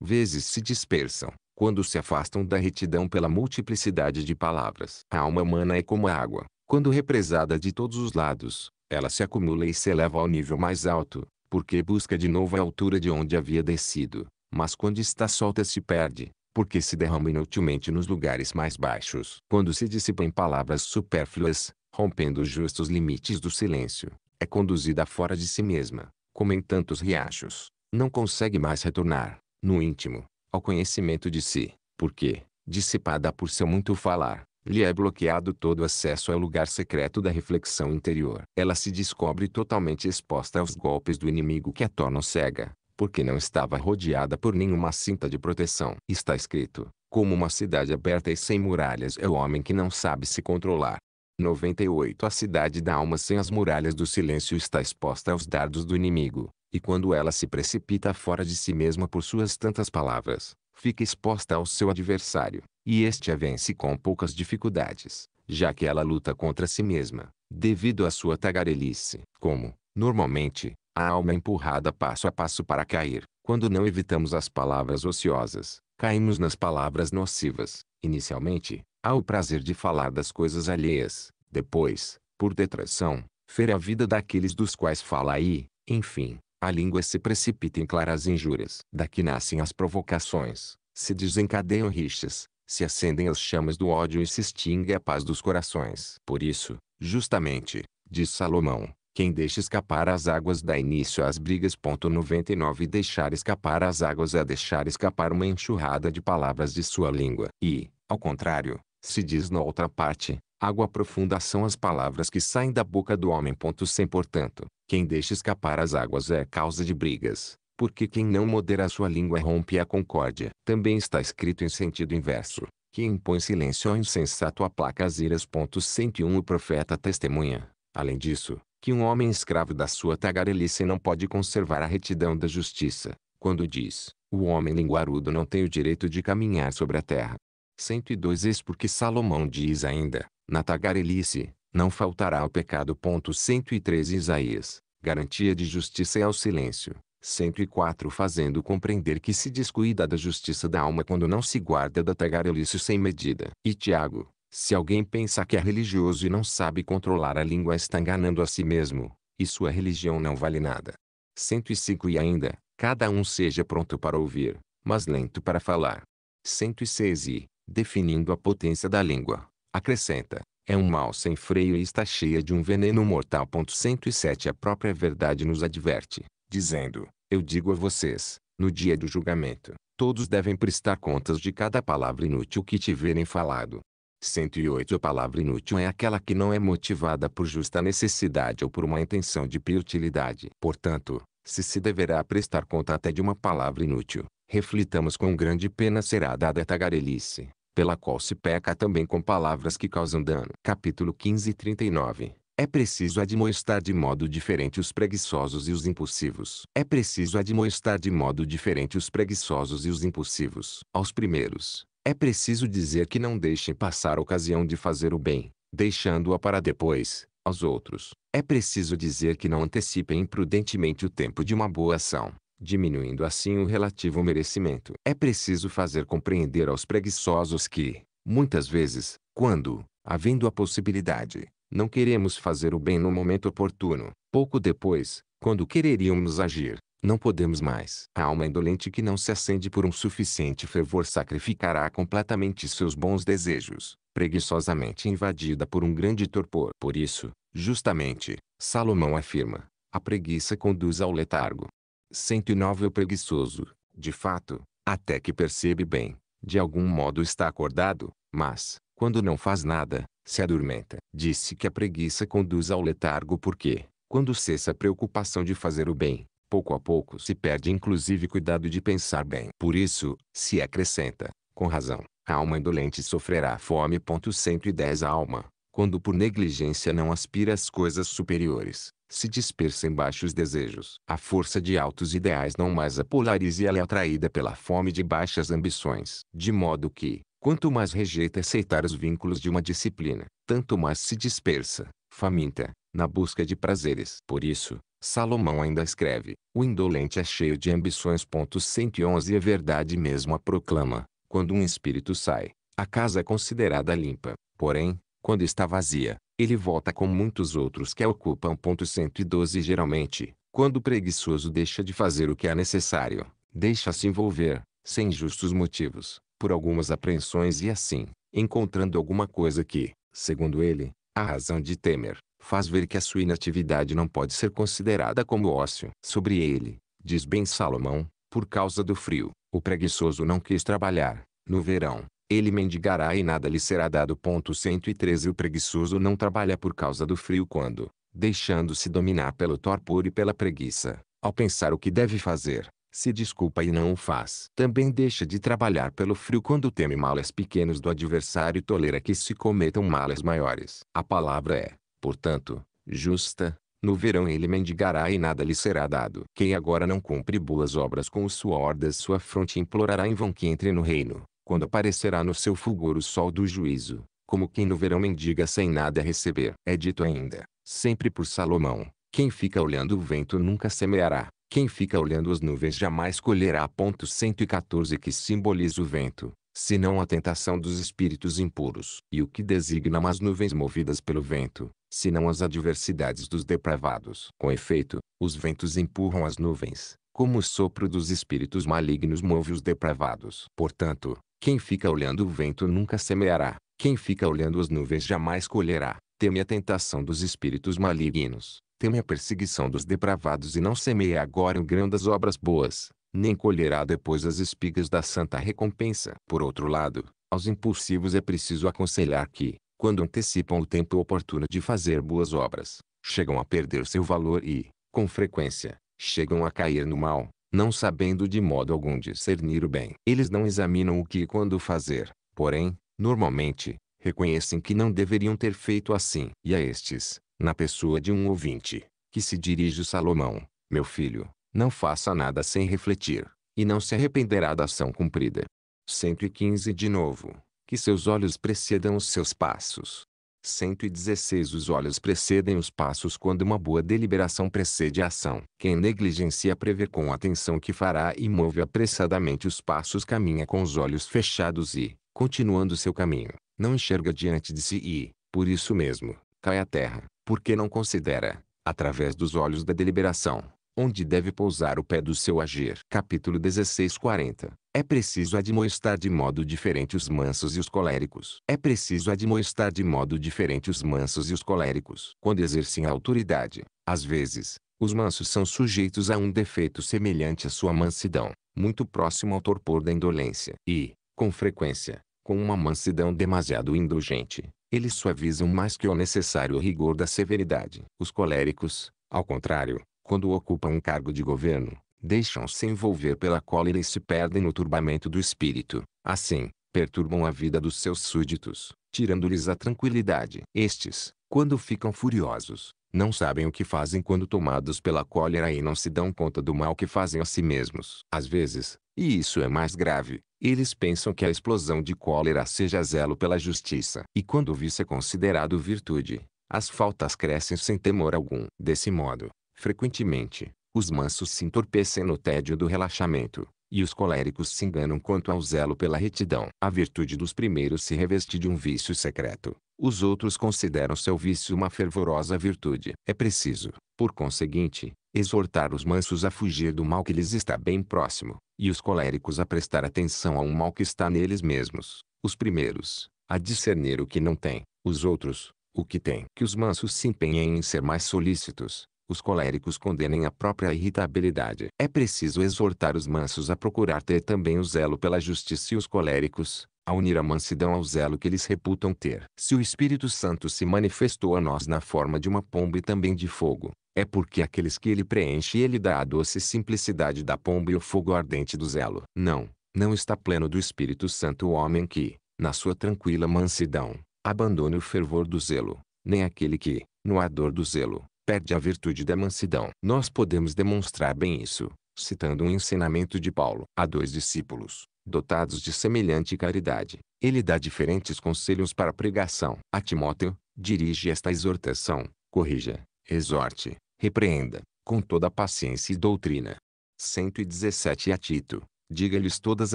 vezes se dispersam, quando se afastam da retidão pela multiplicidade de palavras. A alma humana é como a água, quando represada de todos os lados, ela se acumula e se eleva ao nível mais alto, porque busca de novo a altura de onde havia descido, mas quando está solta se perde, porque se derrama inutilmente nos lugares mais baixos. Quando se dissipa em palavras supérfluas, rompendo os justos limites do silêncio, é conduzida fora de si mesma, como em tantos riachos, não consegue mais retornar no íntimo, ao conhecimento de si, porque, dissipada por seu muito falar, lhe é bloqueado todo acesso ao lugar secreto da reflexão interior. Ela se descobre totalmente exposta aos golpes do inimigo que a tornam cega, porque não estava rodeada por nenhuma cinta de proteção. Está escrito: como uma cidade aberta e sem muralhas é o homem que não sabe se controlar. 98 A cidade da alma sem as muralhas do silêncio está exposta aos dardos do inimigo, e quando ela se precipita fora de si mesma por suas tantas palavras, fica exposta ao seu adversário, e este a vence com poucas dificuldades, já que ela luta contra si mesma, devido à sua tagarelice. Como, normalmente, a alma é empurrada passo a passo para cair, quando não evitamos as palavras ociosas, caímos nas palavras nocivas. Inicialmente, há o prazer de falar das coisas alheias, depois, por detração, fer a vida daqueles dos quais fala e, enfim, a língua se precipita em claras injúrias. Daqui nascem as provocações, se desencadeiam rixas, se acendem as chamas do ódio e se extingue a paz dos corações. Por isso, justamente, diz Salomão, quem deixa escapar as águas dá início às brigas. 99 Deixar escapar as águas é deixar escapar uma enxurrada de palavras de sua língua. E, ao contrário, se diz na outra parte, água profunda são as palavras que saem da boca do homem. Sem portanto, quem deixa escapar as águas é causa de brigas, porque quem não modera sua língua rompe a concórdia. Também está escrito em sentido inverso, que impõe silêncio ao insensato aplaca as iras. 101 O profeta testemunha, além disso, que um homem escravo da sua tagarelice não pode conservar a retidão da justiça, quando diz, o homem linguarudo não tem o direito de caminhar sobre a terra. 102 Eis porque Salomão diz ainda, na tagarelice, não faltará o pecado. 113 Isaías, garantia de justiça é o silêncio. 104 Fazendo compreender que se descuida da justiça da alma quando não se guarda da tagarelice sem medida. E Tiago, se alguém pensa que é religioso e não sabe controlar a língua está enganando a si mesmo, e sua religião não vale nada. 105 E ainda, cada um seja pronto para ouvir, mas lento para falar. 106 E, definindo a potência da língua, Acrescenta, é um mal sem freio e está cheia de um veneno mortal. 107 A própria verdade nos adverte, dizendo, eu digo a vocês, no dia do julgamento, todos devem prestar contas de cada palavra inútil que tiverem falado. 108 A palavra inútil é aquela que não é motivada por justa necessidade ou por uma intenção de utilidade. Portanto, se se deverá prestar conta até de uma palavra inútil, reflitamos com grande pena será dada a tagarelice, pela qual se peca também com palavras que causam dano. Capítulo 15 39 é preciso admoestar de modo diferente os preguiçosos e os impulsivos. É preciso admoestar de modo diferente os preguiçosos e os impulsivos. Aos primeiros, é preciso dizer que não deixem passar a ocasião de fazer o bem, deixando-a para depois. Aos outros, é preciso dizer que não antecipem imprudentemente o tempo de uma boa ação, diminuindo assim o relativo merecimento. É preciso fazer compreender aos preguiçosos que, muitas vezes, quando, havendo a possibilidade, não queremos fazer o bem no momento oportuno, pouco depois, quando quereríamos agir, não podemos mais. A alma indolente que não se acende por um suficiente fervor sacrificará completamente seus bons desejos, preguiçosamente invadida por um grande torpor. Por isso, justamente, Salomão afirma: a preguiça conduz ao letargo. 109 é O preguiçoso, de fato, até que percebe bem, de algum modo está acordado, mas, quando não faz nada, se adormenta. Disse que a preguiça conduz ao letargo porque, quando cessa a preocupação de fazer o bem, pouco a pouco se perde inclusive cuidado de pensar bem. Por isso, se acrescenta, com razão, a alma indolente sofrerá fome. 110 A alma, quando por negligência não aspira às coisas superiores, se dispersa em baixos desejos. A força de altos ideais não mais a polariza e ela é atraída pela fome de baixas ambições. De modo que, quanto mais rejeita aceitar os vínculos de uma disciplina, tanto mais se dispersa, faminta, na busca de prazeres. Por isso, Salomão ainda escreve, o indolente é cheio de ambições. 111 É verdade mesmo a proclama, quando um espírito sai, a casa é considerada limpa, porém, quando está vazia, ele volta com muitos outros que a ocupam. Ponto 112 Geralmente, quando o preguiçoso deixa de fazer o que é necessário, deixa-se envolver, sem justos motivos, por algumas apreensões e assim, encontrando alguma coisa que, segundo ele, a razão de temer, faz ver que a sua inatividade não pode ser considerada como ócio. Sobre ele, diz bem Salomão, por causa do frio, o preguiçoso não quis trabalhar, no verão, ele mendigará e nada lhe será dado. Ponto 113 O preguiçoso não trabalha por causa do frio quando, deixando-se dominar pelo torpor e pela preguiça, ao pensar o que deve fazer, se desculpa e não o faz. Também deixa de trabalhar pelo frio quando teme males pequenos do adversário e tolera que se cometam males maiores. A palavra é, portanto, justa. No verão ele mendigará e nada lhe será dado. Quem agora não cumpre boas obras com o suor da sua fronte implorará em vão que entre no reino quando aparecerá no seu fulgor o sol do juízo, como quem no verão mendiga sem nada receber. É dito ainda, sempre por Salomão, quem fica olhando o vento nunca semeará, quem fica olhando as nuvens jamais colherá. Ponto 114 que simboliza o vento, senão a tentação dos espíritos impuros. E o que designa as nuvens movidas pelo vento, senão as adversidades dos depravados. Com efeito, os ventos empurram as nuvens, como o sopro dos espíritos malignos move os depravados. Portanto, quem fica olhando o vento nunca semeará, quem fica olhando as nuvens jamais colherá. Teme a tentação dos espíritos malignos, teme a perseguição dos depravados e não semeia agora o grão das obras boas, nem colherá depois as espigas da santa recompensa. Por outro lado, aos impulsivos é preciso aconselhar que, quando antecipam o tempo oportuno de fazer boas obras, chegam a perder seu valor e, com frequência, chegam a cair no mal, não sabendo de modo algum discernir o bem. Eles não examinam o que e quando fazer, porém, normalmente, reconhecem que não deveriam ter feito assim. E a estes, na pessoa de um ouvinte, que se dirige Salomão, meu filho, não faça nada sem refletir, e não se arrependerá da ação cumprida. 115 De novo, que seus olhos precedam os seus passos, 116 Os olhos precedem os passos quando uma boa deliberação precede a ação. Quem negligencia prever com atenção que fará e move apressadamente os passos caminha com os olhos fechados e, continuando seu caminho, não enxerga diante de si e, por isso mesmo, cai à terra, porque não considera, através dos olhos da deliberação, onde deve pousar o pé do seu agir. Capítulo 1640 É preciso admoestar de modo diferente os mansos e os coléricos. É preciso admoestar de modo diferente os mansos e os coléricos. Quando exercem a autoridade, às vezes, os mansos são sujeitos a um defeito semelhante à sua mansidão, muito próximo ao torpor da indolência. E, com frequência, com uma mansidão demasiado indulgente, eles suavizam mais que o necessário rigor da severidade. Os coléricos, ao contrário, quando ocupam um cargo de governo, deixam-se envolver pela cólera e se perdem no turbamento do espírito. Assim, perturbam a vida dos seus súditos, tirando-lhes a tranquilidade. Estes, quando ficam furiosos, não sabem o que fazem quando tomados pela cólera e não se dão conta do mal que fazem a si mesmos. Às vezes, e isso é mais grave, eles pensam que a explosão de cólera seja zelo pela justiça. E quando o vício é considerado virtude, as faltas crescem sem temor algum. Desse modo, Frequentemente, os mansos se entorpecem no tédio do relaxamento, e os coléricos se enganam quanto ao zelo pela retidão. A virtude dos primeiros se reveste de um vício secreto. Os outros consideram seu vício uma fervorosa virtude. É preciso, por conseguinte, exortar os mansos a fugir do mal que lhes está bem próximo, e os coléricos a prestar atenção a um mal que está neles mesmos. Os primeiros, a discernir o que não tem; os outros, o que tem. Que os mansos se empenhem em ser mais solícitos, os coléricos condenem a própria irritabilidade. É preciso exortar os mansos a procurar ter também o zelo pela justiça e os coléricos, a unir a mansidão ao zelo que eles reputam ter. Se o Espírito Santo se manifestou a nós na forma de uma pomba e também de fogo, é porque aqueles que ele preenche e ele dá a doce simplicidade da pomba e o fogo ardente do zelo. Não, não está pleno do Espírito Santo o homem que, na sua tranquila mansidão, abandone o fervor do zelo, nem aquele que, no ardor do zelo, perde a virtude da mansidão. Nós podemos demonstrar bem isso, citando um ensinamento de Paulo a dois discípulos, dotados de semelhante caridade. Ele dá diferentes conselhos para a pregação. A Timóteo, dirige esta exortação, corrija, exorte, repreenda, com toda a paciência e doutrina. 117 A Tito, diga-lhes todas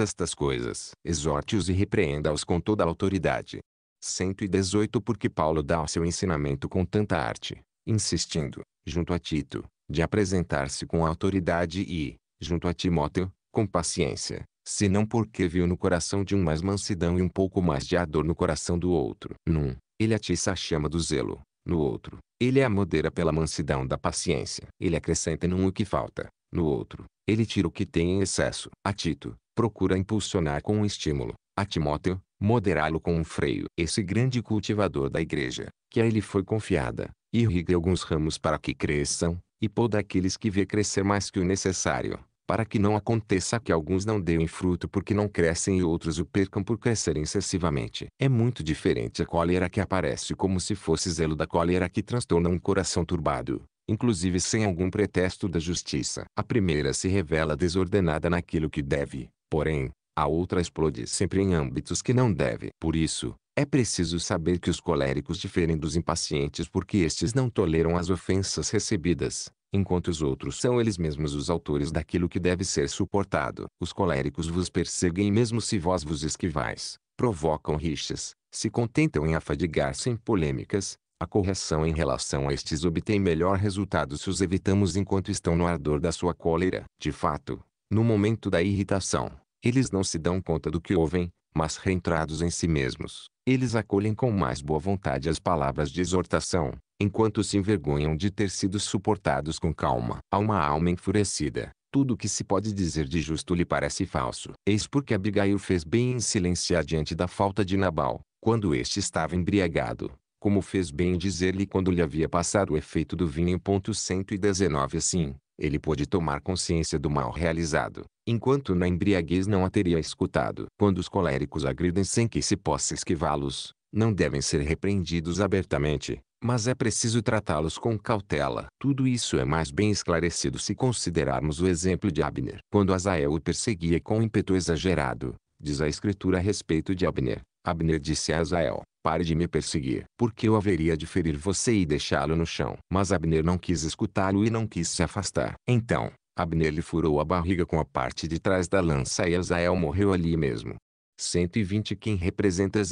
estas coisas, exorte-os e repreenda-os com toda a autoridade. 118 Porque Paulo dá o seu ensinamento com tanta arte, insistindo, junto a Tito, de apresentar-se com autoridade e, junto a Timóteo, com paciência, se não porque viu no coração de um mais mansidão e um pouco mais de ardor no coração do outro. Num, ele atiça a chama do zelo, no outro, ele a modera pela mansidão da paciência. Ele acrescenta num o que falta, no outro, ele tira o que tem em excesso. A Tito, procura impulsionar com um estímulo, a Timóteo, moderá-lo com um freio. Esse grande cultivador da igreja, que a ele foi confiada, irrigue alguns ramos para que cresçam, e poda aqueles que vê crescer mais que o necessário, para que não aconteça que alguns não deem fruto porque não crescem e outros o percam por crescer excessivamente. É muito diferente a cólera que aparece como se fosse zelo da cólera que transtorna um coração turbado, inclusive sem algum pretexto da justiça. A primeira se revela desordenada naquilo que deve, porém, a outra explode sempre em âmbitos que não deve. Por isso, é preciso saber que os coléricos diferem dos impacientes porque estes não toleram as ofensas recebidas, enquanto os outros são eles mesmos os autores daquilo que deve ser suportado. Os coléricos vos perseguem mesmo se vós vos esquivais, provocam rixas, se contentam em afadigar-se em polêmicas, a correção em relação a estes obtém melhor resultado se os evitamos enquanto estão no ardor da sua cólera. De fato, no momento da irritação, eles não se dão conta do que ouvem, mas reentrados em si mesmos, eles acolhem com mais boa vontade as palavras de exortação, enquanto se envergonham de ter sido suportados com calma. A uma alma enfurecida, tudo o que se pode dizer de justo lhe parece falso. Eis porque Abigail fez bem em silenciar diante da falta de Nabal, quando este estava embriagado, como fez bem dizer-lhe quando lhe havia passado o efeito do vinho. 119 Assim, ele pôde tomar consciência do mal realizado, enquanto na embriaguez não a teria escutado. Quando os coléricos agridem sem que se possa esquivá-los, não devem ser repreendidos abertamente, mas é preciso tratá-los com cautela. Tudo isso é mais bem esclarecido se considerarmos o exemplo de Abner. Quando Azael o perseguia com ímpeto exagerado, diz a escritura a respeito de Abner. Abner disse a Azael, pare de me perseguir, porque eu haveria de ferir você e deixá-lo no chão. Mas Abner não quis escutá-lo e não quis se afastar. Então, Abner lhe furou a barriga com a parte de trás da lança e Azael morreu ali mesmo. 120 Quem representa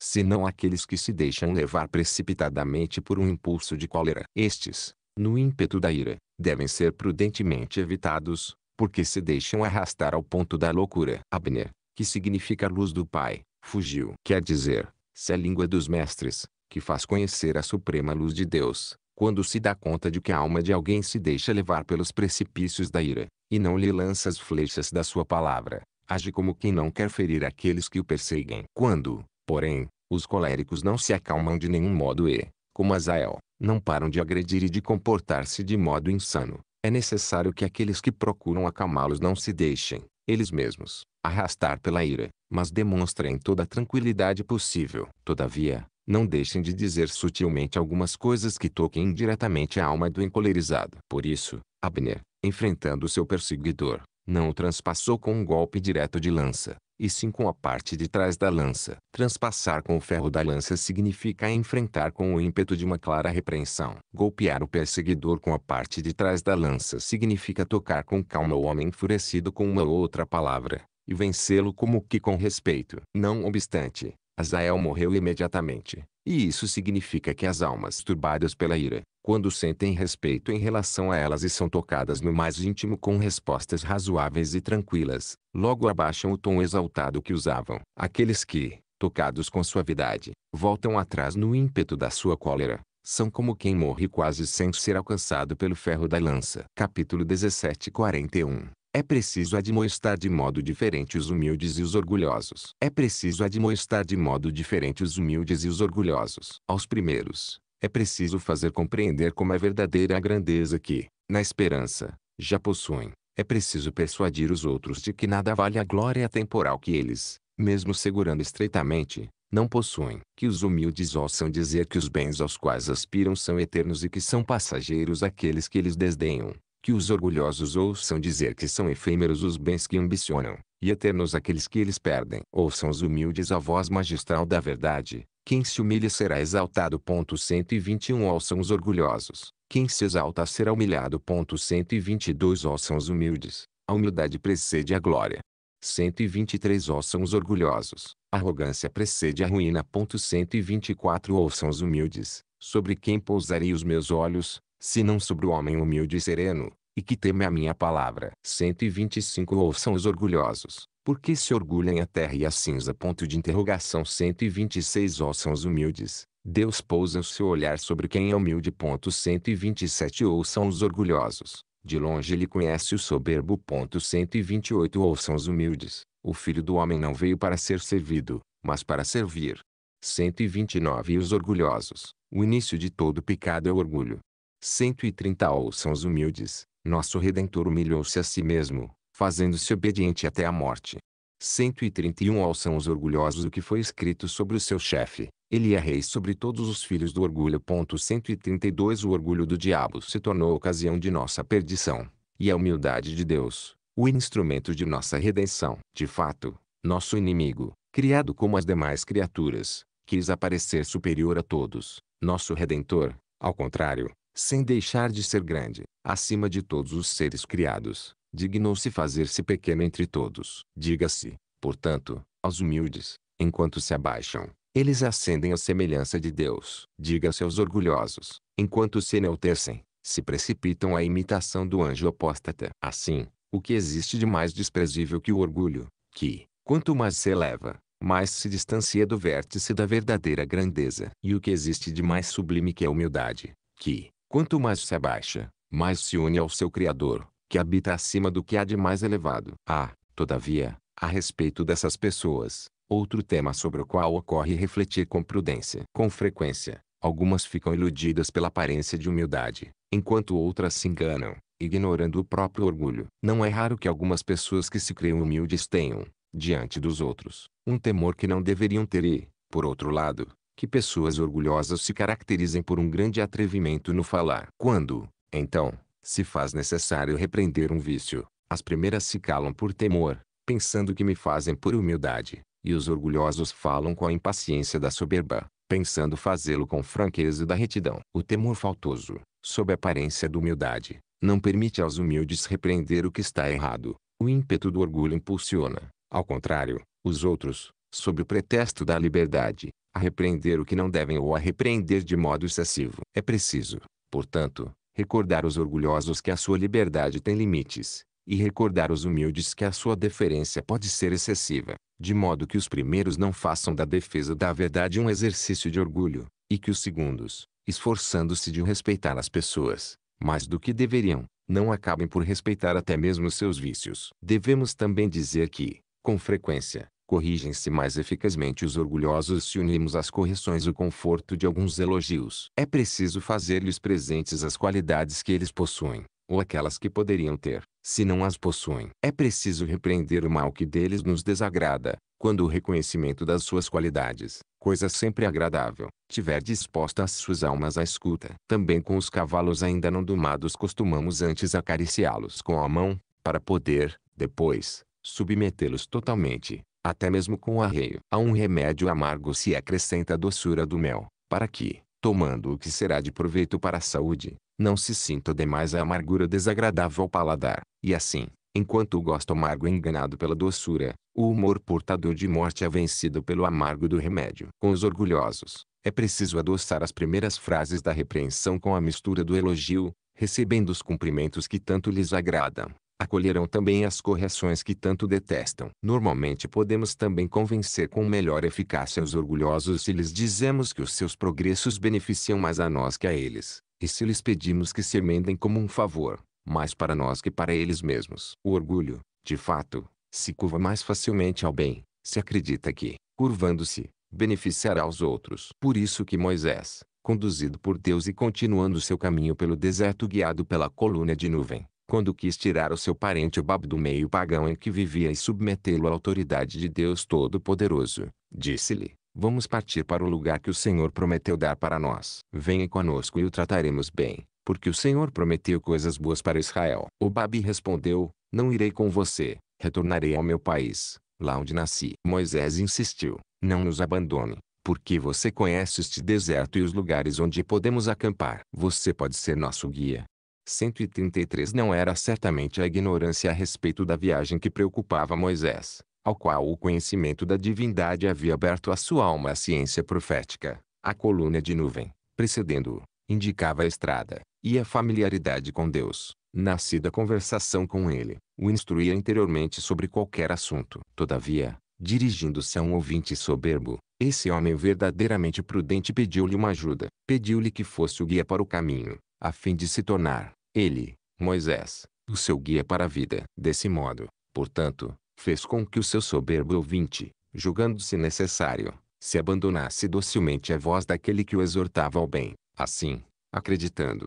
se não aqueles que se deixam levar precipitadamente por um impulso de cólera. Estes, no ímpeto da ira, devem ser prudentemente evitados, porque se deixam arrastar ao ponto da loucura. Abner, que significa luz do Pai, fugiu. Quer dizer, se a língua dos mestres, que faz conhecer a suprema luz de Deus, quando se dá conta de que a alma de alguém se deixa levar pelos precipícios da ira, e não lhe lança as flechas da sua palavra, age como quem não quer ferir aqueles que o perseguem. Quando, porém, os coléricos não se acalmam de nenhum modo e, como Azael, não param de agredir e de comportar-se de modo insano, é necessário que aqueles que procuram acalmá-los não se deixem, eles mesmos, arrastar pela ira, mas demonstrem toda a tranquilidade possível. Todavia, não deixem de dizer sutilmente algumas coisas que toquem indiretamente a alma do encolerizado. Por isso, Abner, enfrentando seu perseguidor, não o transpassou com um golpe direto de lança, e sim com a parte de trás da lança. Transpassar com o ferro da lança significa enfrentar com o ímpeto de uma clara repreensão. Golpear o perseguidor com a parte de trás da lança significa tocar com calma o homem enfurecido com uma ou outra palavra, e vencê-lo como que com respeito. Não obstante, Azael morreu imediatamente, e isso significa que as almas turbadas pela ira, quando sentem respeito em relação a elas e são tocadas no mais íntimo com respostas razoáveis e tranquilas, logo abaixam o tom exaltado que usavam. Aqueles que, tocados com suavidade, voltam atrás no ímpeto da sua cólera, são como quem morre quase sem ser alcançado pelo ferro da lança. Capítulo 17 41 é preciso admoestar de modo diferente os humildes e os orgulhosos. É preciso admoestar de modo diferente os humildes e os orgulhosos. Aos primeiros, é preciso fazer compreender como é verdadeira a grandeza que, na esperança, já possuem. É preciso persuadir os outros de que nada vale a glória temporal que eles, mesmo segurando estreitamente, não possuem. Que os humildes ouçam dizer que os bens aos quais aspiram são eternos e que são passageiros aqueles que eles desdenham. Que os orgulhosos ouçam dizer que são efêmeros os bens que ambicionam, e eternos aqueles que eles perdem. Ouçam os humildes a voz magistral da verdade, quem se humilha será exaltado. Ponto 121 Ouçam os orgulhosos, quem se exalta será humilhado. 122 Ó são os humildes, a humildade precede a glória. 123 Ó são os orgulhosos, a arrogância precede a ruína. 124 Ó são os humildes, sobre quem pousarei os meus olhos, se não sobre o homem humilde e sereno, e que teme a minha palavra. 125 Ouçam os orgulhosos, porque se orgulham a terra e a cinza. Ponto de interrogação 126 Ouçam os humildes, Deus pousa o seu olhar sobre quem é humilde. 127 Ouçam os orgulhosos, de longe ele conhece o soberbo. 128 Ouçam os humildes, o filho do homem não veio para ser servido, mas para servir. 129 Os orgulhosos, o início de todo pecado é o orgulho. 130 Ouçam os humildes, nosso Redentor humilhou-se a si mesmo, fazendo-se obediente até a morte. 131 Ouçam os orgulhosos o que foi escrito sobre o seu chefe ele é rei sobre todos os filhos do orgulho. 132 O orgulho do diabo se tornou ocasião de nossa perdição, e a humildade de Deus, o instrumento de nossa redenção. De fato, nosso inimigo, criado como as demais criaturas, quis aparecer superior a todos. Nosso Redentor, ao contrário, sem deixar de ser grande, acima de todos os seres criados, dignou-se fazer-se pequeno entre todos. Diga-se, portanto, aos humildes, enquanto se abaixam, eles ascendem à semelhança de Deus. Diga-se aos orgulhosos, enquanto se enaltecem, se precipitam à imitação do anjo apóstata. Assim, o que existe de mais desprezível que o orgulho, que, quanto mais se eleva, mais se distancia do vértice da verdadeira grandeza. E o que existe de mais sublime que a humildade, que, quanto mais se abaixa, mais se une ao seu Criador, que habita acima do que há de mais elevado. Há, ah, todavia, a respeito dessas pessoas, outro tema sobre o qual ocorre refletir com prudência. Com frequência, algumas ficam iludidas pela aparência de humildade, enquanto outras se enganam, ignorando o próprio orgulho. Não é raro que algumas pessoas que se creem humildes tenham, diante dos outros, um temor que não deveriam ter e, por outro lado, que pessoas orgulhosas se caracterizem por um grande atrevimento no falar. Quando, então, se faz necessário repreender um vício, as primeiras se calam por temor, pensando que me fazem por humildade, e os orgulhosos falam com a impaciência da soberba, pensando fazê-lo com franqueza da retidão. O temor faltoso, sob aparência de humildade, não permite aos humildes repreender o que está errado. O ímpeto do orgulho impulsiona, ao contrário, os outros, sob o pretexto da liberdade, a repreender o que não devem ou a repreender de modo excessivo. É preciso, portanto, recordar os orgulhosos que a sua liberdade tem limites e recordar os humildes que a sua deferência pode ser excessiva, de modo que os primeiros não façam da defesa da verdade um exercício de orgulho, e que os segundos, esforçando-se de respeitar as pessoas, mais do que deveriam, não acabem por respeitar até mesmo seus vícios. Devemos também dizer que, com frequência, corrigem-se mais eficazmente os orgulhosos se unirmos às correções o conforto de alguns elogios. É preciso fazer-lhes presentes as qualidades que eles possuem, ou aquelas que poderiam ter, se não as possuem. É preciso repreender o mal que deles nos desagrada, quando o reconhecimento das suas qualidades, coisa sempre agradável, tiver disposta as suas almas à escuta. Também com os cavalos ainda não domados costumamos antes acariciá-los com a mão, para poder, depois, submetê-los totalmente, até mesmo com o arreio. A um remédio amargo se acrescenta a doçura do mel, para que, tomando o que será de proveito para a saúde, não se sinta demais a amargura desagradável ao paladar, e assim, enquanto o gosto amargo é enganado pela doçura, o humor portador de morte é vencido pelo amargo do remédio. Com os orgulhosos, é preciso adoçar as primeiras frases da repreensão com a mistura do elogio, recebendo os cumprimentos que tanto lhes agradam. Acolherão também as correções que tanto detestam. Normalmente podemos também convencer com melhor eficácia os orgulhosos se lhes dizemos que os seus progressos beneficiam mais a nós que a eles. E se lhes pedimos que se emendem como um favor, mais para nós que para eles mesmos. O orgulho, de fato, se curva mais facilmente ao bem, se acredita que, curvando-se, beneficiará os outros. Por isso que Moisés, conduzido por Deus e continuando seu caminho pelo deserto guiado pela coluna de nuvem, quando quis tirar o seu parente Obab do meio pagão em que vivia e submetê-lo à autoridade de Deus Todo-Poderoso, disse-lhe, Vamos partir para o lugar que o Senhor prometeu dar para nós. Venha conosco e o trataremos bem, porque o Senhor prometeu coisas boas para Israel. O Babi respondeu: Não irei com você, retornarei ao meu país, lá onde nasci. Moisés insistiu: Não nos abandone, porque você conhece este deserto e os lugares onde podemos acampar. Você pode ser nosso guia. 133 não era certamente a ignorância a respeito da viagem que preocupava Moisés, ao qual o conhecimento da divindade havia aberto a sua alma à ciência profética. A coluna de nuvem, precedendo-o, indicava a estrada, e a familiaridade com Deus, nascida conversação com ele, o instruía interiormente sobre qualquer assunto. Todavia, dirigindo-se a um ouvinte soberbo, esse homem verdadeiramente prudente pediu-lhe uma ajuda, pediu-lhe que fosse o guia para o caminho, a fim de se tornar, ele, Moisés, o seu guia para a vida. Desse modo, portanto, fez com que o seu soberbo ouvinte, julgando-se necessário, se abandonasse docilmente à voz daquele que o exortava ao bem, assim, acreditando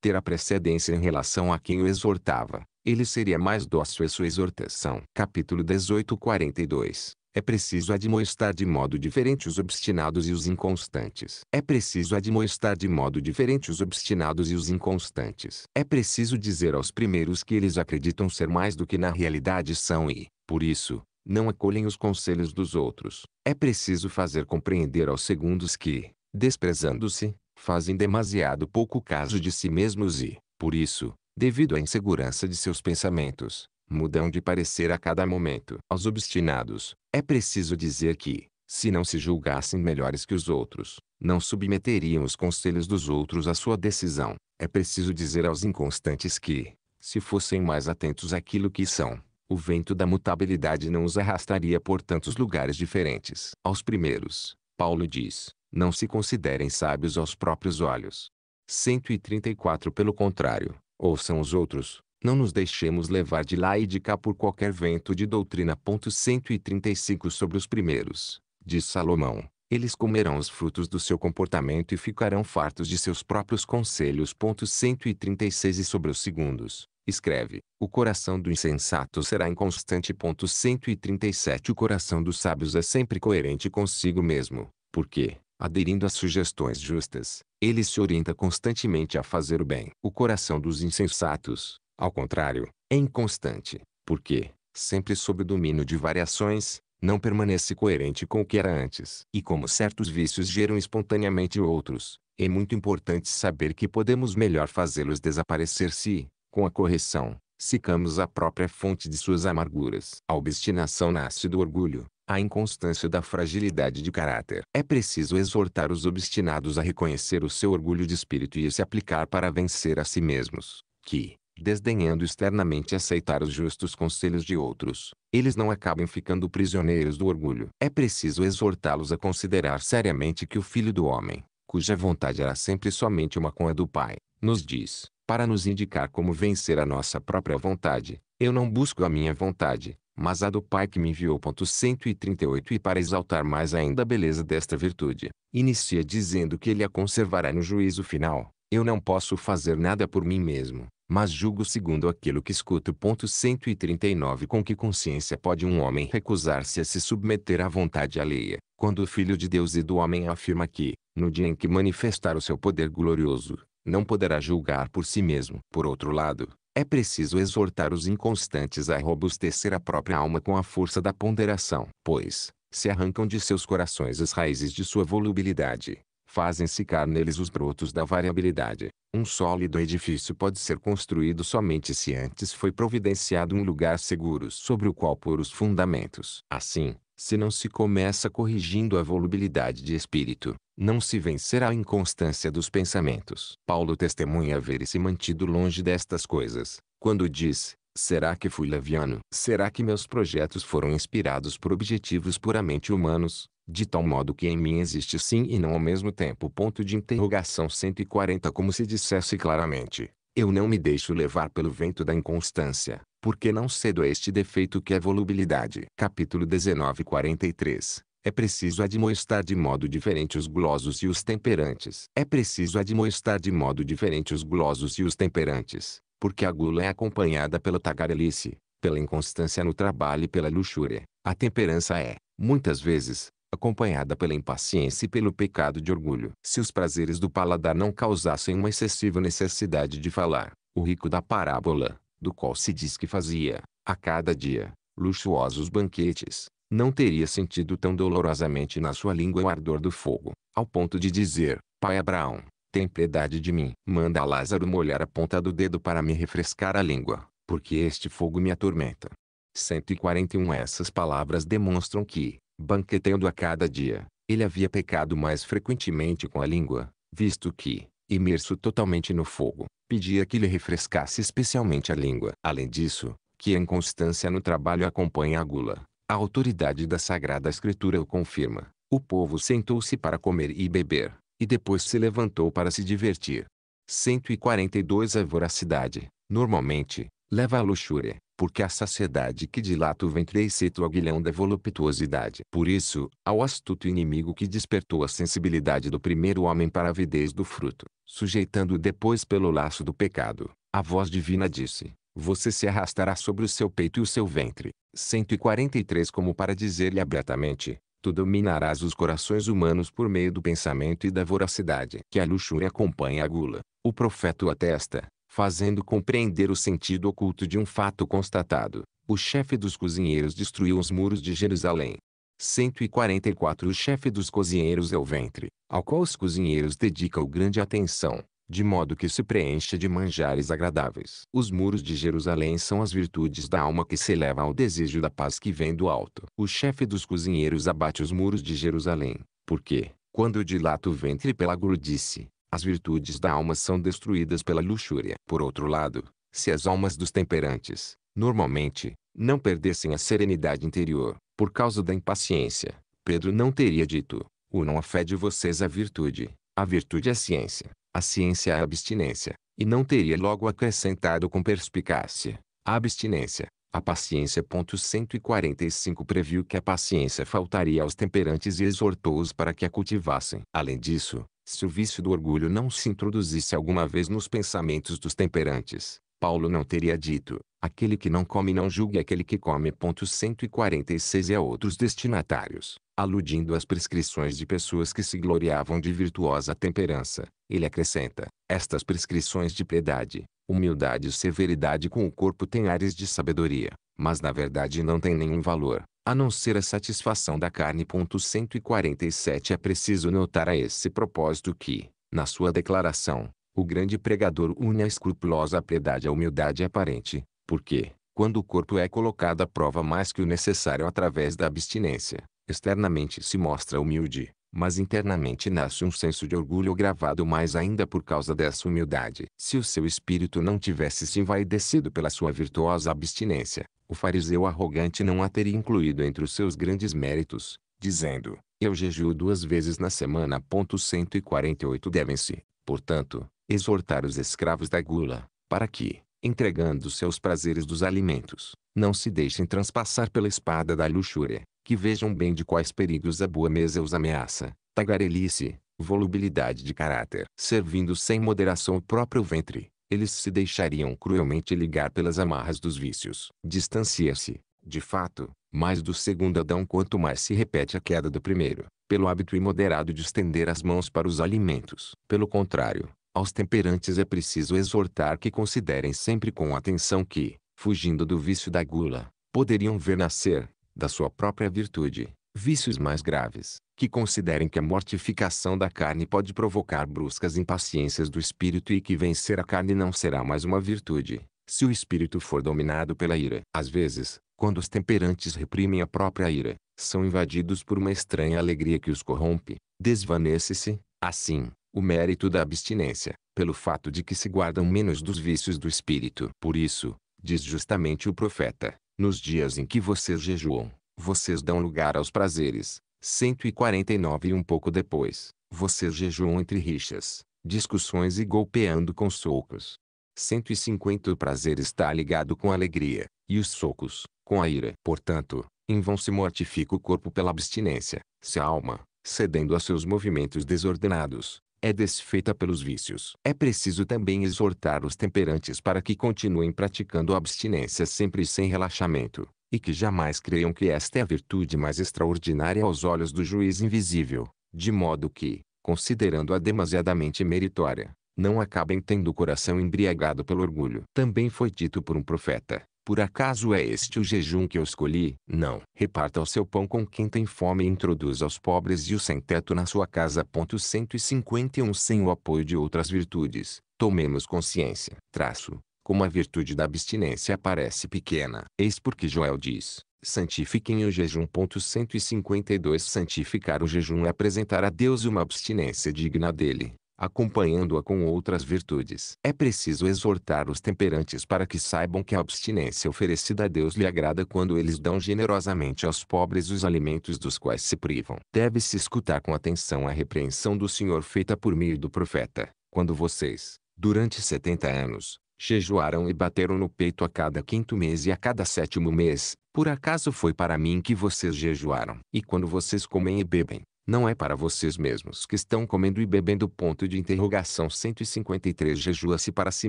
ter a precedência em relação a quem o exortava, ele seria mais dócil à sua exortação. Capítulo 1842 é preciso admoestar de modo diferente os obstinados e os inconstantes. É preciso admoestar de modo diferente os obstinados e os inconstantes. É preciso dizer aos primeiros que eles acreditam ser mais do que na realidade são e, por isso, não acolhem os conselhos dos outros. É preciso fazer compreender aos segundos que, desprezando-se, fazem demasiado pouco caso de si mesmos e, por isso, devido à insegurança de seus pensamentos, mudam de parecer a cada momento. Aos obstinados, é preciso dizer que, se não se julgassem melhores que os outros, não submeteriam os conselhos dos outros à sua decisão. É preciso dizer aos inconstantes que, se fossem mais atentos àquilo que são, o vento da mutabilidade não os arrastaria por tantos lugares diferentes. Aos primeiros, Paulo diz, não se considerem sábios aos próprios olhos. 134 Pelo contrário, ouçam os outros, não nos deixemos levar de lá e de cá por qualquer vento de doutrina. 135 Sobre os primeiros, diz Salomão, eles comerão os frutos do seu comportamento e ficarão fartos de seus próprios conselhos. 136 E sobre os segundos, escreve, o coração do insensato será inconstante. 137 O coração dos sábios é sempre coerente consigo mesmo, porque, aderindo às sugestões justas, ele se orienta constantemente a fazer o bem. O coração dos insensatos, ao contrário, é inconstante, porque, sempre sob o domínio de variações, não permanece coerente com o que era antes. E como certos vícios geram espontaneamente outros, é muito importante saber que podemos melhor fazê-los desaparecer se, com a correção, secamos a própria fonte de suas amarguras. A obstinação nasce do orgulho, a inconstância da fragilidade de caráter. É preciso exortar os obstinados a reconhecer o seu orgulho de espírito e se aplicar para vencer a si mesmos, que, desdenhando externamente aceitar os justos conselhos de outros, eles não acabam ficando prisioneiros do orgulho. É preciso exortá-los a considerar seriamente que o Filho do Homem, cuja vontade era sempre somente uma com a do Pai, nos diz, para nos indicar como vencer a nossa própria vontade, eu não busco a minha vontade, mas a do Pai que me enviou. 138 E para exaltar mais ainda a beleza desta virtude, inicia dizendo que ele a conservará no juízo final. Eu não posso fazer nada por mim mesmo, mas julgo segundo aquilo que escuto. Ponto 139 Com que consciência pode um homem recusar-se a se submeter à vontade alheia, quando o Filho de Deus e do homem afirma que, no dia em que manifestar o seu poder glorioso, não poderá julgar por si mesmo. Por outro lado, é preciso exortar os inconstantes a robustecer a própria alma com a força da ponderação, pois, se arrancam de seus corações as raízes de sua volubilidade, fazem secar neles os brotos da variabilidade. Um sólido edifício pode ser construído somente se antes foi providenciado um lugar seguro sobre o qual pôr os fundamentos. Assim, se não se começa corrigindo a volubilidade de espírito, não se vencerá a inconstância dos pensamentos. Paulo testemunha haver-se mantido longe destas coisas, quando diz, Será que fui leviano? Será que meus projetos foram inspirados por objetivos puramente humanos? de tal modo que em mim existe sim e não ao mesmo tempo ponto de interrogação 140 como se dissesse claramente, eu não me deixo levar pelo vento da inconstância, porque não cedo a este defeito que é volubilidade. Capítulo 19 43 é preciso admoestar de modo diferente os glosos e os temperantes. É preciso admoestar de modo diferente os glosos e os temperantes, porque a gula é acompanhada pela tagarelice, pela inconstância no trabalho e pela luxúria. A temperança é, muitas vezes, acompanhada pela impaciência e pelo pecado de orgulho. Se os prazeres do paladar não causassem uma excessiva necessidade de falar, o rico da parábola, do qual se diz que fazia, a cada dia, luxuosos banquetes, não teria sentido tão dolorosamente na sua língua o ardor do fogo, ao ponto de dizer, Pai Abraão, tem piedade de mim. Manda a Lázaro molhar a ponta do dedo para me refrescar a língua, porque este fogo me atormenta. 141 Essas palavras demonstram que, Banqueteando a cada dia. Ele havia pecado mais frequentemente com a língua, visto que, imerso totalmente no fogo, pedia que lhe refrescasse especialmente a língua. Além disso, que a inconstância no trabalho acompanha a gula. A autoridade da Sagrada Escritura o confirma. O povo sentou-se para comer e beber, e depois se levantou para se divertir. 142 A voracidade, normalmente, leva à luxúria porque a saciedade que dilata o ventre é excita o aguilhão da voluptuosidade. Por isso, ao astuto inimigo que despertou a sensibilidade do primeiro homem para a avidez do fruto, sujeitando-o depois pelo laço do pecado, a voz divina disse, você se arrastará sobre o seu peito e o seu ventre. 143 Como para dizer-lhe abertamente, tu dominarás os corações humanos por meio do pensamento e da voracidade que a luxúria acompanha a gula. O profeta o atesta, fazendo compreender o sentido oculto de um fato constatado. O chefe dos cozinheiros destruiu os muros de Jerusalém. 144 O chefe dos cozinheiros é o ventre, ao qual os cozinheiros dedicam grande atenção, de modo que se preencha de manjares agradáveis. Os muros de Jerusalém são as virtudes da alma que se eleva ao desejo da paz que vem do alto. O chefe dos cozinheiros abate os muros de Jerusalém, porque, quando dilata o ventre pela gordice, as virtudes da alma são destruídas pela luxúria. Por outro lado, se as almas dos temperantes, normalmente, não perdessem a serenidade interior, por causa da impaciência, Pedro não teria dito, o não a fé de vocês a virtude, a virtude é a ciência, a ciência é a abstinência, e não teria logo acrescentado com perspicácia, a abstinência, a paciência. 145 previu que a paciência faltaria aos temperantes e exortou-os para que a cultivassem. Além disso, se o vício do orgulho não se introduzisse alguma vez nos pensamentos dos temperantes, Paulo não teria dito, aquele que não come não julgue aquele que come. 146 e a outros destinatários, aludindo às prescrições de pessoas que se gloriavam de virtuosa temperança, ele acrescenta, estas prescrições de piedade, humildade e severidade com o corpo têm ares de sabedoria, mas na verdade não têm nenhum valor, a não ser a satisfação da carne. 147 É preciso notar a esse propósito que, na sua declaração, o grande pregador une a escrupulosa piedade à humildade aparente, porque, quando o corpo é colocado à prova mais que o necessário através da abstinência, externamente se mostra humilde, mas internamente nasce um senso de orgulho gravado mais ainda por causa dessa humildade. Se o seu espírito não tivesse se envaidecido pela sua virtuosa abstinência, o fariseu arrogante não a teria incluído entre os seus grandes méritos, dizendo, eu jejuo duas vezes na semana. 148 Devem-se, portanto, exortar os escravos da gula, para que, entregando-se aos prazeres dos alimentos, não se deixem transpassar pela espada da luxúria, que vejam bem de quais perigos a boa mesa os ameaça, tagarelice, volubilidade de caráter, servindo sem moderação o próprio ventre, eles se deixariam cruelmente ligar pelas amarras dos vícios. Distancia-se, de fato, mais do segundo Adão quanto mais se repete a queda do primeiro, pelo hábito imoderado de estender as mãos para os alimentos. Pelo contrário, aos temperantes é preciso exortar que considerem sempre com atenção que, fugindo do vício da gula, poderiam ver nascer, da sua própria virtude, vícios mais graves que considerem que a mortificação da carne pode provocar bruscas impaciências do espírito e que vencer a carne não será mais uma virtude, se o espírito for dominado pela ira. Às vezes, quando os temperantes reprimem a própria ira, são invadidos por uma estranha alegria que os corrompe, desvanece-se, assim, o mérito da abstinência, pelo fato de que se guardam menos dos vícios do espírito. Por isso, diz justamente o profeta, nos dias em que vocês jejuam, vocês dão lugar aos prazeres, 149 e um pouco depois, vocês jejuam entre rixas, discussões e golpeando com socos. 150 O prazer está ligado com a alegria, e os socos, com a ira. Portanto, em vão se mortifica o corpo pela abstinência, se a alma, cedendo a seus movimentos desordenados, é desfeita pelos vícios. É preciso também exortar os temperantes para que continuem praticando a abstinência sempre sem relaxamento, e que jamais creiam que esta é a virtude mais extraordinária aos olhos do juiz invisível, de modo que, considerando-a demasiadamente meritória, não acabem tendo o coração embriagado pelo orgulho. Também foi dito por um profeta: Por acaso é este o jejum que eu escolhi? Não. Reparta o seu pão com quem tem fome e introduza aos pobres e o sem-teto na sua casa. 151 Sem o apoio de outras virtudes, tomemos consciência. Traço como a virtude da abstinência parece pequena. Eis porque Joel diz, santifiquem o jejum. 152 Santificar o jejum é apresentar a Deus uma abstinência digna dele, acompanhando-a com outras virtudes. É preciso exortar os temperantes para que saibam que a abstinência oferecida a Deus lhe agrada quando eles dão generosamente aos pobres os alimentos dos quais se privam. Deve-se escutar com atenção a repreensão do Senhor feita por meio do profeta, quando vocês, durante 70 anos, jejuaram e bateram no peito a cada quinto mês e a cada sétimo mês, por acaso foi para mim que vocês jejuaram. E quando vocês comem e bebem, não é para vocês mesmos que estão comendo e bebendo. Ponto de interrogação 153 Jejua-se para si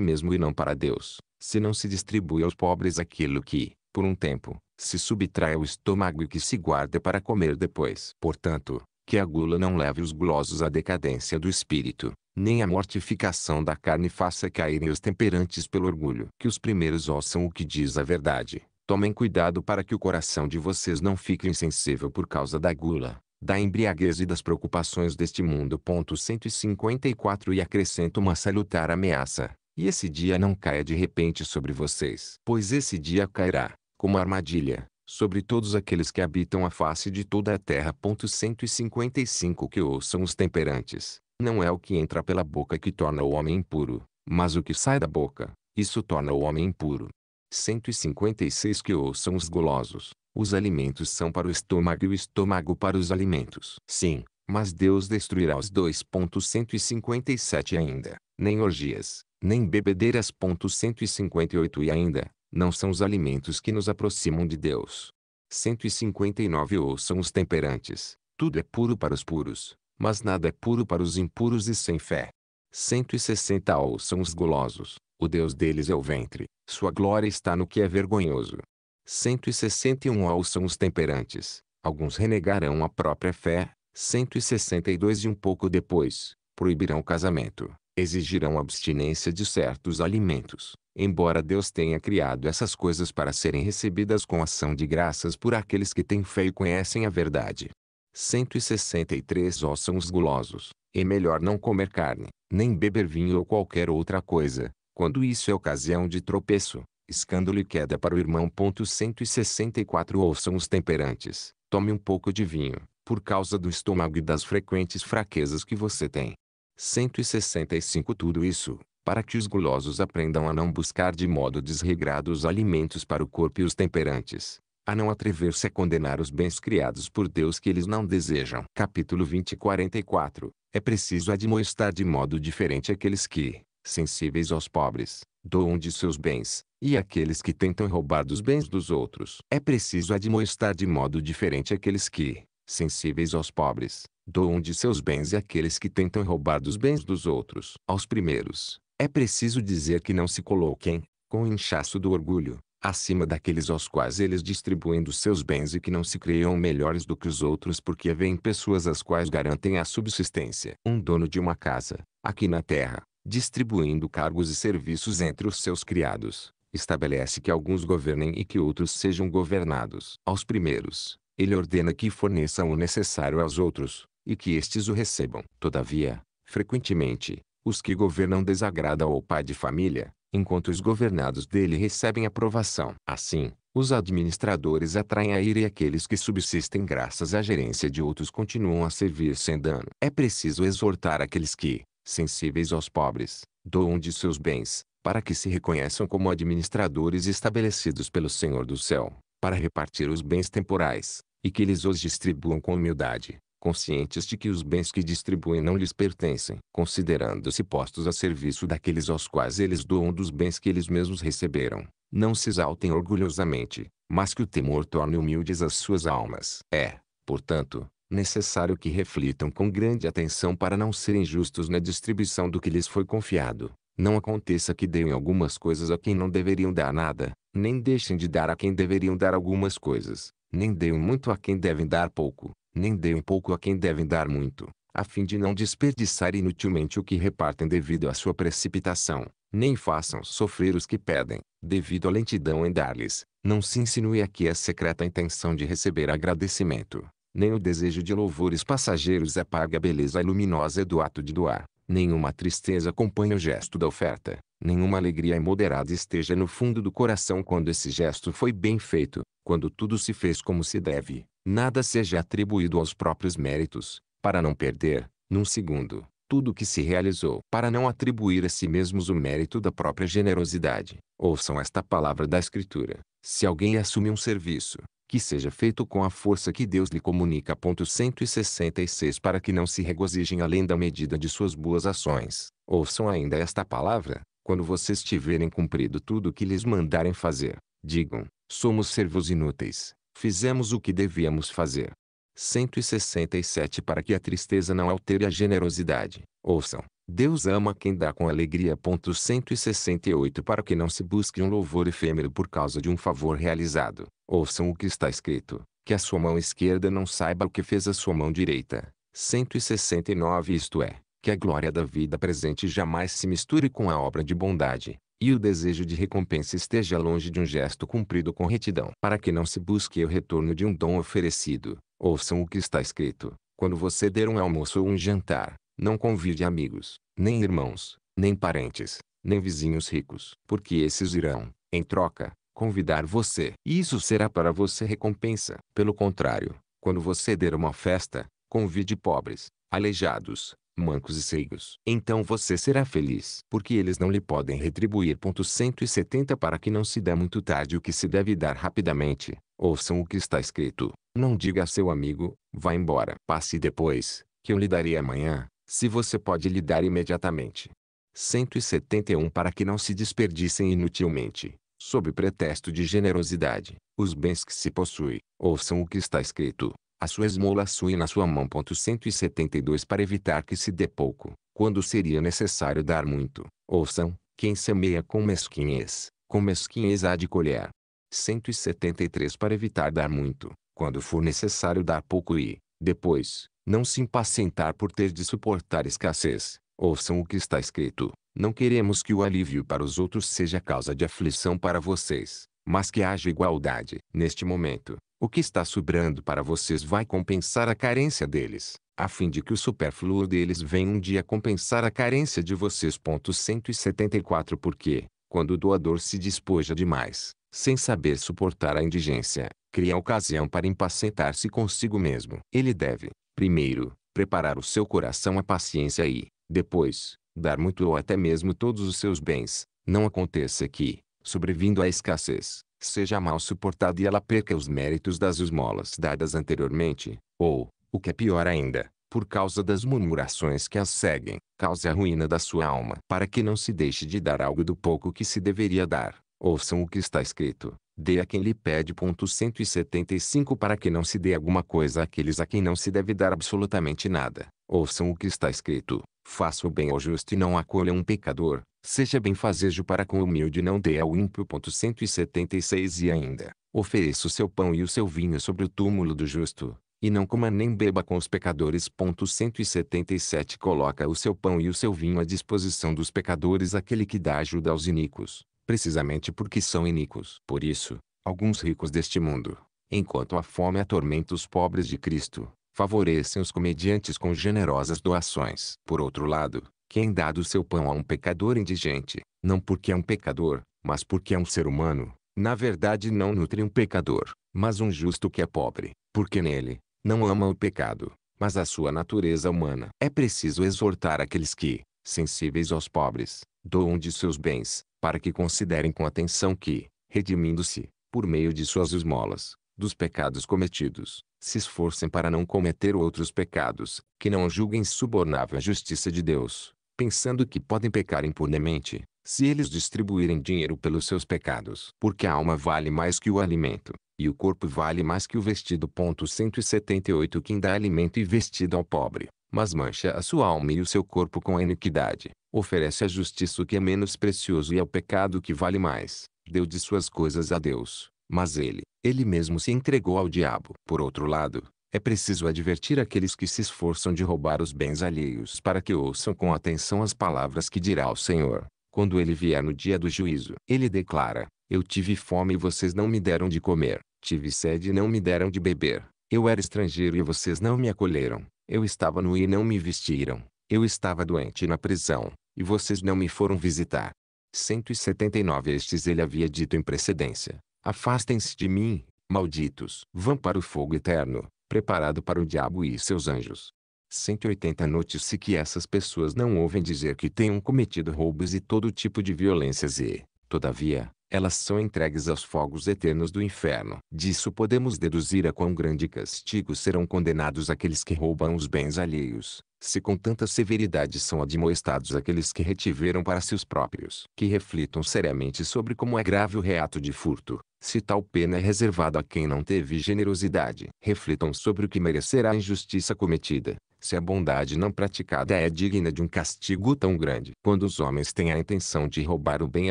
mesmo e não para Deus, se não se distribui aos pobres aquilo que, por um tempo, se subtrai ao estômago e que se guarda para comer depois. Portanto, que a gula não leve os gulosos à decadência do espírito, nem a mortificação da carne faça caírem os temperantes pelo orgulho. Que os primeiros ouçam o que diz a verdade. Tomem cuidado para que o coração de vocês não fique insensível por causa da gula, da embriaguez e das preocupações deste mundo. Ponto 154 E acrescento uma salutar ameaça. E esse dia não caia de repente sobre vocês, pois esse dia cairá, como armadilha, sobre todos aqueles que habitam a face de toda a terra. 155 Que ouçam os temperantes. Não é o que entra pela boca que torna o homem impuro, mas o que sai da boca, isso torna o homem impuro. 156 Que ouçam os golosos. Os alimentos são para o estômago e o estômago para os alimentos. Sim, mas Deus destruirá os dois. 157 ainda, nem orgias, nem bebedeiras. 158 E ainda, não são os alimentos que nos aproximam de Deus. 159 Ou são os temperantes. Tudo é puro para os puros, mas nada é puro para os impuros e sem fé. 160 Ou são os gulosos. O Deus deles é o ventre. Sua glória está no que é vergonhoso. 161 Ou são os temperantes. Alguns renegarão a própria fé. 162 E um pouco depois, proibirão o casamento, exigirão abstinência de certos alimentos, embora Deus tenha criado essas coisas para serem recebidas com ação de graças por aqueles que têm fé e conhecem a verdade. 163 Ó os gulosos, é melhor não comer carne, nem beber vinho ou qualquer outra coisa, quando isso é ocasião de tropeço, escândalo e queda para o irmão. 164 Ouçam os temperantes, tome um pouco de vinho, por causa do estômago e das frequentes fraquezas que você tem, 165 Tudo isso, para que os gulosos aprendam a não buscar de modo desregrado os alimentos para o corpo e os temperantes, a não atrever-se a condenar os bens criados por Deus que eles não desejam. Capítulo 20 44 É preciso admoestar de modo diferente aqueles que, sensíveis aos pobres, doam de seus bens, e aqueles que tentam roubar dos bens dos outros. É preciso admoestar de modo diferente aqueles que, sensíveis aos pobres, doam de seus bens àqueles que tentam roubar dos bens dos outros. Aos primeiros, é preciso dizer que não se coloquem, com o inchaço do orgulho, acima daqueles aos quais eles distribuem dos seus bens e que não se creiam melhores do que os outros porque vêm pessoas às quais garantem a subsistência. Um dono de uma casa, aqui na terra, distribuindo cargos e serviços entre os seus criados, estabelece que alguns governem e que outros sejam governados. Aos primeiros, ele ordena que forneçam o necessário aos outros, e que estes o recebam. Todavia, frequentemente, os que governam desagradam ao pai de família, enquanto os governados dele recebem aprovação. Assim, os administradores atraem a ira e aqueles que subsistem graças à gerência de outros continuam a servir sem dano. É preciso exortar aqueles que, sensíveis aos pobres, doam de seus bens, para que se reconheçam como administradores estabelecidos pelo Senhor do céu, para repartir os bens temporais, e que eles os distribuam com humildade, conscientes de que os bens que distribuem não lhes pertencem, considerando-se postos a serviço daqueles aos quais eles doam dos bens que eles mesmos receberam. Não se exaltem orgulhosamente, mas que o temor torne humildes as suas almas. É, portanto, necessário que reflitam com grande atenção para não serem justos na distribuição do que lhes foi confiado. Não aconteça que deem algumas coisas a quem não deveriam dar nada, nem deixem de dar a quem deveriam dar algumas coisas nem deem muito a quem devem dar pouco, nem deem pouco a quem devem dar muito, a fim de não desperdiçar inutilmente o que repartem devido à sua precipitação, nem façam sofrer os que pedem, devido à lentidão em dar-lhes. Não se insinue aqui a secreta intenção de receber agradecimento, nem o desejo de louvores passageiros apaga é a beleza luminosa do ato de doar. Nenhuma tristeza acompanha o gesto da oferta, nenhuma alegria imoderada esteja no fundo do coração quando esse gesto foi bem feito, quando tudo se fez como se deve, nada seja atribuído aos próprios méritos, para não perder, num segundo, tudo o que se realizou, para não atribuir a si mesmos o mérito da própria generosidade. Ouçam esta palavra da Escritura. Se alguém assume um serviço, que seja feito com a força que Deus lhe comunica. Ponto 166 Para que não se regozijem além da medida de suas boas ações, ouçam ainda esta palavra, quando vocês tiverem cumprido tudo o que lhes mandarem fazer, digam, somos servos inúteis, fizemos o que devíamos fazer. 167 Para que a tristeza não altere a generosidade, ouçam, Deus ama quem dá com alegria. 168 Para que não se busque um louvor efêmero por causa de um favor realizado, ouçam o que está escrito, que a sua mão esquerda não saiba o que fez a sua mão direita. 169 Isto é, que a glória da vida presente jamais se misture com a obra de bondade, e o desejo de recompensa esteja longe de um gesto cumprido com retidão. Para que não se busque o retorno de um dom oferecido, ouçam o que está escrito, quando você der um almoço ou um jantar, não convide amigos, nem irmãos, nem parentes, nem vizinhos ricos, porque esses irão, em troca, convidar você. E isso será para você recompensa. Pelo contrário, quando você der uma festa, convide pobres, aleijados, mancos e cegos. Então você será feliz, porque eles não lhe podem retribuir. Ponto 170 Para que não se dê muito tarde o que se deve dar rapidamente, ouçam o que está escrito. Não diga a seu amigo, vá embora. Passe depois, que eu lhe darei amanhã se você pode lhe dar imediatamente. 171 Para que não se desperdicem inutilmente, sob pretexto de generosidade, os bens que se possui, ouçam o que está escrito. A sua esmola sui na sua mão. 172 Para evitar que se dê pouco, quando seria necessário dar muito, ouçam, quem semeia com mesquinhez, com mesquinhez há de colher. 173 Para evitar dar muito, quando for necessário dar pouco e, depois, não se impacientar por ter de suportar escassez. Ouçam o que está escrito. Não queremos que o alívio para os outros seja causa de aflição para vocês, mas que haja igualdade. Neste momento, o que está sobrando para vocês vai compensar a carência deles, a fim de que o supérfluo deles venha um dia compensar a carência de vocês. Ponto 174 Porque, quando o doador se despoja demais, sem saber suportar a indigência, cria ocasião para impacientar-se consigo mesmo. Ele deve, primeiro, preparar o seu coração à paciência e, depois, dar muito ou até mesmo todos os seus bens. Não aconteça que, sobrevindo à escassez, seja mal suportada e ela perca os méritos das esmolas dadas anteriormente, ou, o que é pior ainda, por causa das murmurações que as seguem, cause a ruína da sua alma. Para que não se deixe de dar algo do pouco que se deveria dar, ouçam o que está escrito. Dê a quem lhe pede. 175 Para que não se dê alguma coisa àqueles a quem não se deve dar absolutamente nada. Ouçam o que está escrito. Faça o bem ao justo e não acolha um pecador. Seja benfazejo para com o humilde e não dê ao ímpio. 176 E ainda, ofereça o seu pão e o seu vinho sobre o túmulo do justo, e não coma nem beba com os pecadores. 177 Coloca o seu pão e o seu vinho à disposição dos pecadores aquele que dá ajuda aos iníquos, precisamente porque são iníquos. Por isso, alguns ricos deste mundo, enquanto a fome atormenta os pobres de Cristo, favorecem os comediantes com generosas doações. Por outro lado, quem dá do seu pão a um pecador indigente, não porque é um pecador, mas porque é um ser humano, na verdade não nutre um pecador, mas um justo que é pobre, porque nele, não ama o pecado, mas a sua natureza humana. É preciso exortar aqueles que, sensíveis aos pobres, doam de seus bens, para que considerem com atenção que, redimindo-se, por meio de suas esmolas, dos pecados cometidos, se esforcem para não cometer outros pecados, que não julguem subornável a justiça de Deus, pensando que podem pecar impunemente, se eles distribuírem dinheiro pelos seus pecados. Porque a alma vale mais que o alimento, e o corpo vale mais que o vestido. Ponto 178 Quem dá alimento e vestido ao pobre, mas mancha a sua alma e o seu corpo com a iniquidade. Oferece à justiça o que é menos precioso e ao é pecado o que vale mais. Deu de suas coisas a Deus, mas ele, ele mesmo se entregou ao diabo. Por outro lado, é preciso advertir aqueles que se esforçam de roubar os bens alheios para que ouçam com atenção as palavras que dirá o Senhor. Quando ele vier no dia do juízo, ele declara: Eu tive fome e vocês não me deram de comer, tive sede e não me deram de beber, eu era estrangeiro e vocês não me acolheram, eu estava nu e não me vestiram. Eu estava doente na prisão, e vocês não me foram visitar. 179 Estes ele havia dito em precedência: Afastem-se de mim, malditos. Vão para o fogo eterno, preparado para o diabo e seus anjos. 180 Note-se que essas pessoas não ouvem dizer que tenham cometido roubos e todo tipo de violências e, todavia, elas são entregues aos fogos eternos do inferno. Disso podemos deduzir a quão grande castigo serão condenados aqueles que roubam os bens alheios, se com tanta severidade são admoestados aqueles que retiveram para seus próprios. Que reflitam seriamente sobre como é grave o reato de furto, se tal pena é reservada a quem não teve generosidade. Reflitam sobre o que merecerá a injustiça cometida, se a bondade não praticada é digna de um castigo tão grande. Quando os homens têm a intenção de roubar o bem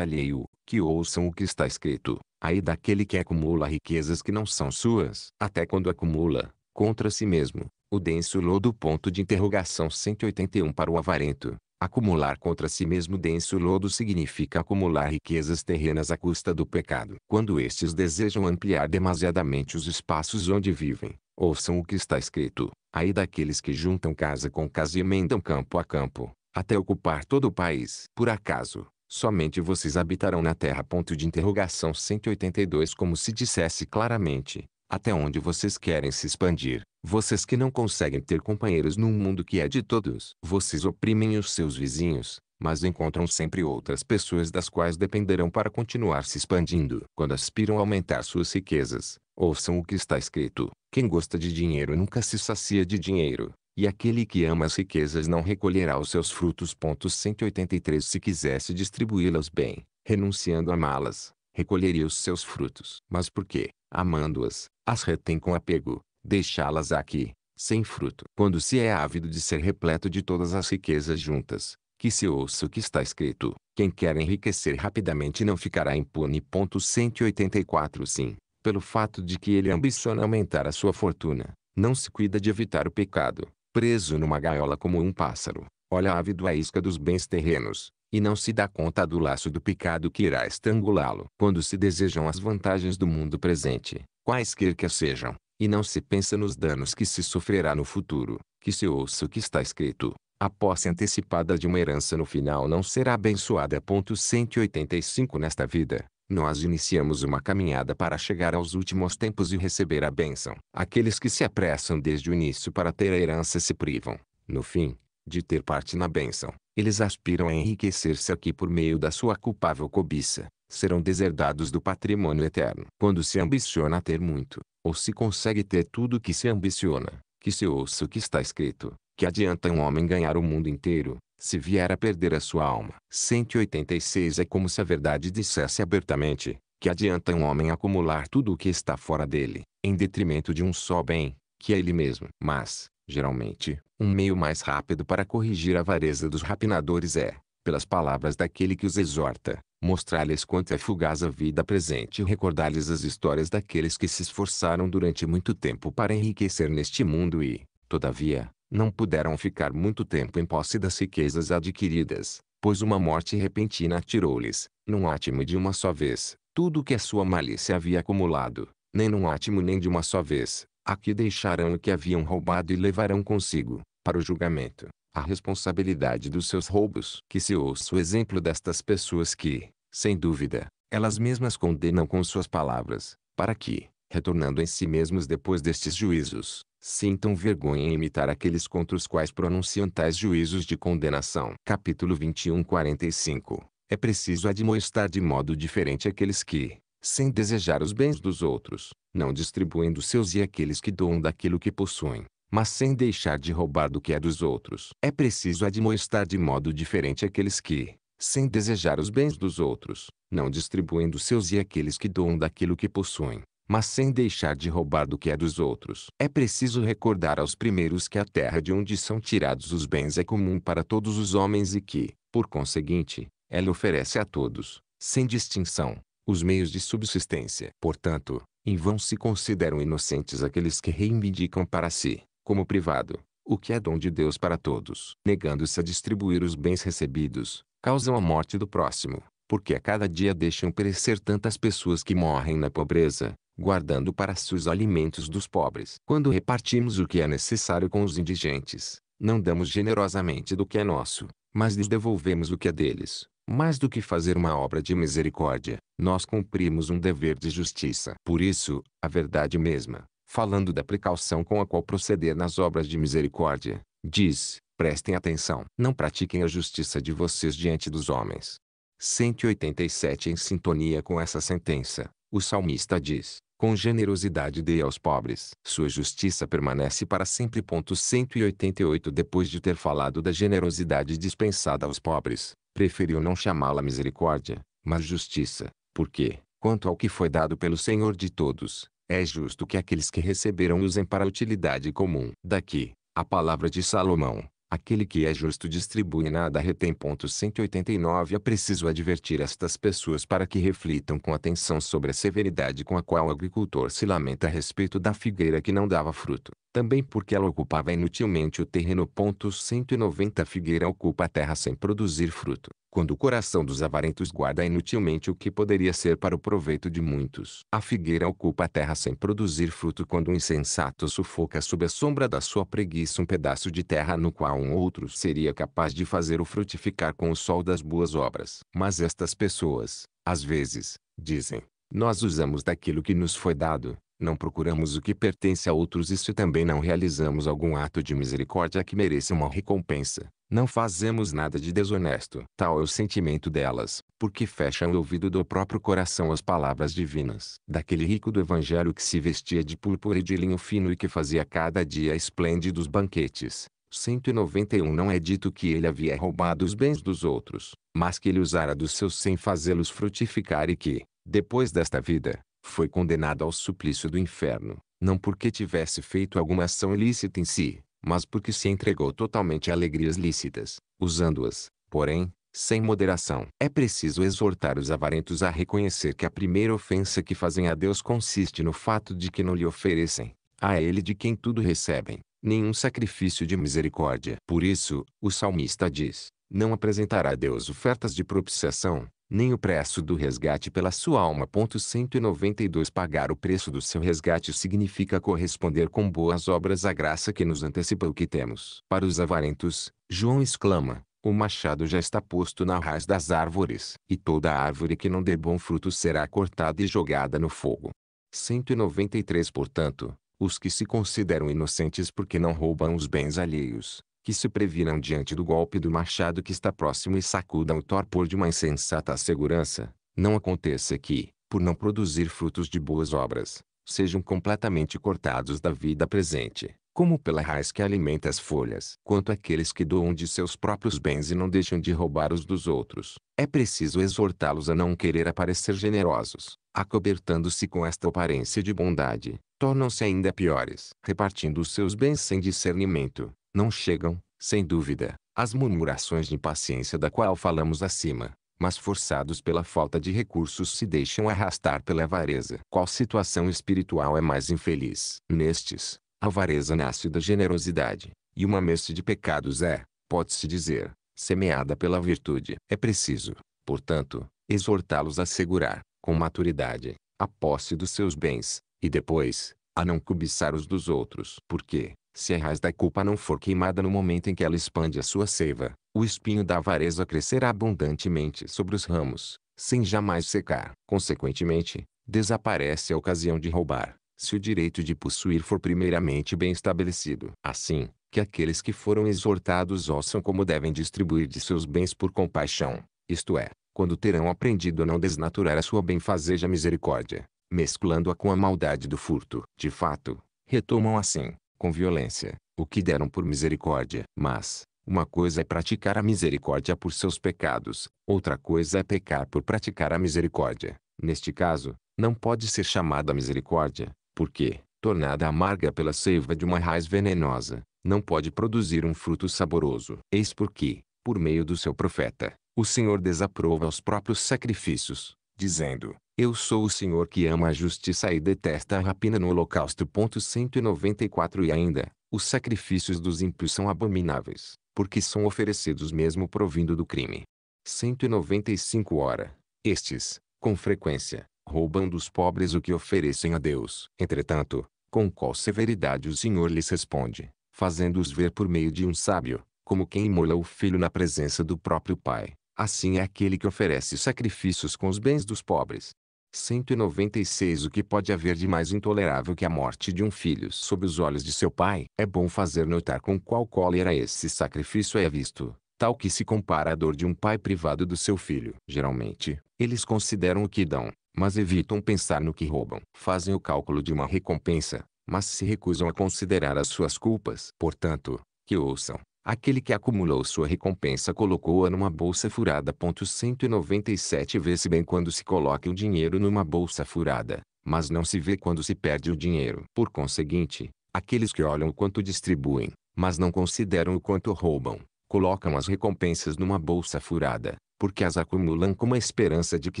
alheio, que ouçam o que está escrito, aí daquele que acumula riquezas que não são suas, até quando acumula, contra si mesmo, o denso lodo ponto de interrogação 181 para o avarento. Acumular contra si mesmo denso lodo significa acumular riquezas terrenas à custa do pecado. Quando estes desejam ampliar demasiadamente os espaços onde vivem, ouçam o que está escrito aí daqueles que juntam casa com casa e emendam campo a campo, até ocupar todo o país. Por acaso, somente vocês habitarão na terra? Ponto de interrogação 182 Como se dissesse claramente, até onde vocês querem se expandir, vocês que não conseguem ter companheiros num mundo que é de todos. Vocês oprimem os seus vizinhos, mas encontram sempre outras pessoas das quais dependerão para continuar se expandindo. Quando aspiram a aumentar suas riquezas, Ouçam o que está escrito: quem gosta de dinheiro nunca se sacia de dinheiro, e aquele que ama as riquezas não recolherá os seus frutos. 183 Se quisesse distribuí-las bem, renunciando a amá-las, recolheria os seus frutos. Mas por que, amando-as, as retém com apego, deixá-las aqui, sem fruto? Quando se é ávido de ser repleto de todas as riquezas juntas, que se ouça o que está escrito: quem quer enriquecer rapidamente não ficará impune. 184 Sim pelo fato de que ele ambiciona aumentar a sua fortuna, não se cuida de evitar o pecado, preso numa gaiola como um pássaro, olha ávido à isca dos bens terrenos, e não se dá conta do laço do pecado que irá estrangulá-lo. Quando se desejam as vantagens do mundo presente, quaisquer que as sejam, e não se pensa nos danos que se sofrerá no futuro, que se ouça o que está escrito. A posse antecipada de uma herança no final não será abençoada. 185 Nesta vida, nós iniciamos uma caminhada para chegar aos últimos tempos e receber a bênção. Aqueles que se apressam desde o início para ter a herança se privam, no fim, de ter parte na bênção. Eles aspiram a enriquecer-se aqui por meio da sua culpável cobiça. Serão deserdados do patrimônio eterno. Quando se ambiciona ter muito, ou se consegue ter tudo o que se ambiciona, que se ouça o que está escrito, que adianta um homem ganhar o mundo inteiro, se vier a perder a sua alma. 186 É como se a verdade dissesse abertamente, que adianta um homem acumular tudo o que está fora dele, em detrimento de um só bem, que é ele mesmo. Mas, geralmente, um meio mais rápido para corrigir a avareza dos rapinadores é, pelas palavras daquele que os exorta, mostrar-lhes quanto é fugaz a vida presente e recordar-lhes as histórias daqueles que se esforçaram durante muito tempo para enriquecer neste mundo e, todavia, não puderam ficar muito tempo em posse das riquezas adquiridas, pois uma morte repentina atirou-lhes, num átimo de uma só vez, tudo o que a sua malícia havia acumulado, nem num átimo nem de uma só vez, aqui deixarão o que haviam roubado e levarão consigo, para o julgamento, a responsabilidade dos seus roubos. Que se ouça o exemplo destas pessoas que, sem dúvida, elas mesmas condenam com suas palavras, para que, retornando em si mesmos depois destes juízos, Sintam vergonha em imitar aqueles contra os quais pronunciam tais juízos de condenação. Capítulo 21 45 É preciso admoestar de modo diferente aqueles que, sem desejar os bens dos outros, não distribuem dos seus e aqueles que doam daquilo que possuem, mas sem deixar de roubar do que é dos outros. É preciso admoestar de modo diferente aqueles que, sem desejar os bens dos outros, não distribuem dos seus e aqueles que doam daquilo que possuem, mas sem deixar de roubar do que é dos outros. É preciso recordar aos primeiros que a terra de onde são tirados os bens é comum para todos os homens e que, por conseguinte, ela oferece a todos, sem distinção, os meios de subsistência. Portanto, em vão se consideram inocentes aqueles que reivindicam para si, como privado, o que é dom de Deus para todos, negando-se a distribuir os bens recebidos, causam a morte do próximo porque a cada dia deixam perecer tantas pessoas que morrem na pobreza, guardando para si os alimentos dos pobres. Quando repartimos o que é necessário com os indigentes, não damos generosamente do que é nosso, mas lhes devolvemos o que é deles. Mais do que fazer uma obra de misericórdia, nós cumprimos um dever de justiça. Por isso, a verdade mesma, falando da precaução com a qual proceder nas obras de misericórdia, diz: prestem atenção, não pratiquem a justiça de vocês diante dos homens, 187 Em sintonia com essa sentença, o salmista diz: Com generosidade dei aos pobres. Sua justiça permanece para sempre. 188 Depois de ter falado da generosidade dispensada aos pobres, preferiu não chamá-la misericórdia, mas justiça, porque, quanto ao que foi dado pelo Senhor de todos, é justo que aqueles que receberam usem para a utilidade comum. Daqui, a palavra de Salomão, Aquele que é justo distribui nada retém. 189 É preciso advertir estas pessoas para que reflitam com atenção sobre a severidade com a qual o agricultor se lamenta a respeito da figueira que não dava fruto também porque ela ocupava inutilmente o terreno. Ponto 190 A figueira ocupa a terra sem produzir fruto, quando o coração dos avarentos guarda inutilmente o que poderia ser para o proveito de muitos. A figueira ocupa a terra sem produzir fruto quando o insensato sufoca sob a sombra da sua preguiça um pedaço de terra no qual um outro seria capaz de fazer o frutificar com o sol das boas obras. Mas estas pessoas, às vezes, dizem, nós usamos daquilo que nos foi dado, não procuramos o que pertence a outros e se também não realizamos algum ato de misericórdia que mereça uma recompensa, não fazemos nada de desonesto. Tal é o sentimento delas, porque fecham o ouvido do próprio coração às palavras divinas. Daquele rico do evangelho que se vestia de púrpura e de linho fino e que fazia cada dia esplêndidos banquetes. 191 Não é dito que ele havia roubado os bens dos outros, mas que ele usara dos seus sem fazê-los frutificar e que, depois desta vida, foi condenado ao suplício do inferno, não porque tivesse feito alguma ação ilícita em si, mas porque se entregou totalmente a alegrias lícitas, usando-as, porém, sem moderação. É preciso exortar os avarentos a reconhecer que a primeira ofensa que fazem a Deus consiste no fato de que não lhe oferecem, a Ele de quem tudo recebem, nenhum sacrifício de misericórdia. Por isso, o salmista diz: Não apresentará a Deus ofertas de propiciação, nem o preço do resgate pela sua alma. 192 Pagar o preço do seu resgate significa corresponder com boas obras à graça que nos antecipa o que temos. Para os avarentos, João exclama, o machado já está posto na raiz das árvores, e toda árvore que não dê bom fruto será cortada e jogada no fogo. 193 Portanto, os que se consideram inocentes porque não roubam os bens alheios, que se previnam diante do golpe do machado que está próximo e sacudam o torpor de uma insensata segurança, não aconteça que, por não produzir frutos de boas obras, sejam completamente cortados da vida presente, como pela raiz que alimenta as folhas. Quanto aqueles que doam de seus próprios bens e não deixam de roubar os dos outros, é preciso exortá-los a não querer aparecer generosos, acobertando-se com esta aparência de bondade, tornam-se ainda piores, repartindo os seus bens sem discernimento, não chegam, sem dúvida, às murmurações de impaciência da qual falamos acima, mas forçados pela falta de recursos se deixam arrastar pela avareza. Qual situação espiritual é mais infeliz? Nestes, a avareza nasce da generosidade, e uma messe de pecados é, pode-se dizer, semeada pela virtude. É preciso, portanto, exortá-los a segurar, com maturidade, a posse dos seus bens, e depois, a não cobiçar os dos outros. Porque, se a raiz da culpa não for queimada no momento em que ela expande a sua seiva, o espinho da avareza crescerá abundantemente sobre os ramos, sem jamais secar. Consequentemente, desaparece a ocasião de roubar, se o direito de possuir for primeiramente bem estabelecido. Assim, que aqueles que foram exortados ouçam como devem distribuir de seus bens por compaixão, isto é, quando terão aprendido a não desnaturar a sua benfazeja misericórdia, mesclando-a com a maldade do furto. De fato, retomam assim, com violência, o que deram por misericórdia. Mas, uma coisa é praticar a misericórdia por seus pecados, outra coisa é pecar por praticar a misericórdia. Neste caso, não pode ser chamada misericórdia, porque, tornada amarga pela seiva de uma raiz venenosa, não pode produzir um fruto saboroso. Eis porque, por meio do seu profeta, o Senhor desaprova os próprios sacrifícios, dizendo: eu sou o Senhor que ama a justiça e detesta a rapina no holocausto. 194 E ainda, os sacrifícios dos ímpios são abomináveis, porque são oferecidos mesmo provindo do crime. 195 Ora, estes, com frequência, roubam dos pobres o que oferecem a Deus. Entretanto, com qual severidade o Senhor lhes responde, fazendo-os ver por meio de um sábio, como quem imola o filho na presença do próprio pai. Assim é aquele que oferece sacrifícios com os bens dos pobres, 196 O que pode haver de mais intolerável que a morte de um filho sob os olhos de seu pai? É bom fazer notar com qual cólera esse sacrifício é visto, tal que se compara à dor de um pai privado do seu filho. Geralmente, eles consideram o que dão, mas evitam pensar no que roubam. Fazem o cálculo de uma recompensa, mas se recusam a considerar as suas culpas. Portanto, que ouçam, Aquele que acumulou sua recompensa colocou-a numa bolsa furada. 197 Vê-se bem quando se coloca o dinheiro numa bolsa furada, mas não se vê quando se perde o dinheiro. Por conseguinte, aqueles que olham o quanto distribuem, mas não consideram o quanto roubam, colocam as recompensas numa bolsa furada, porque as acumulam com a esperança de que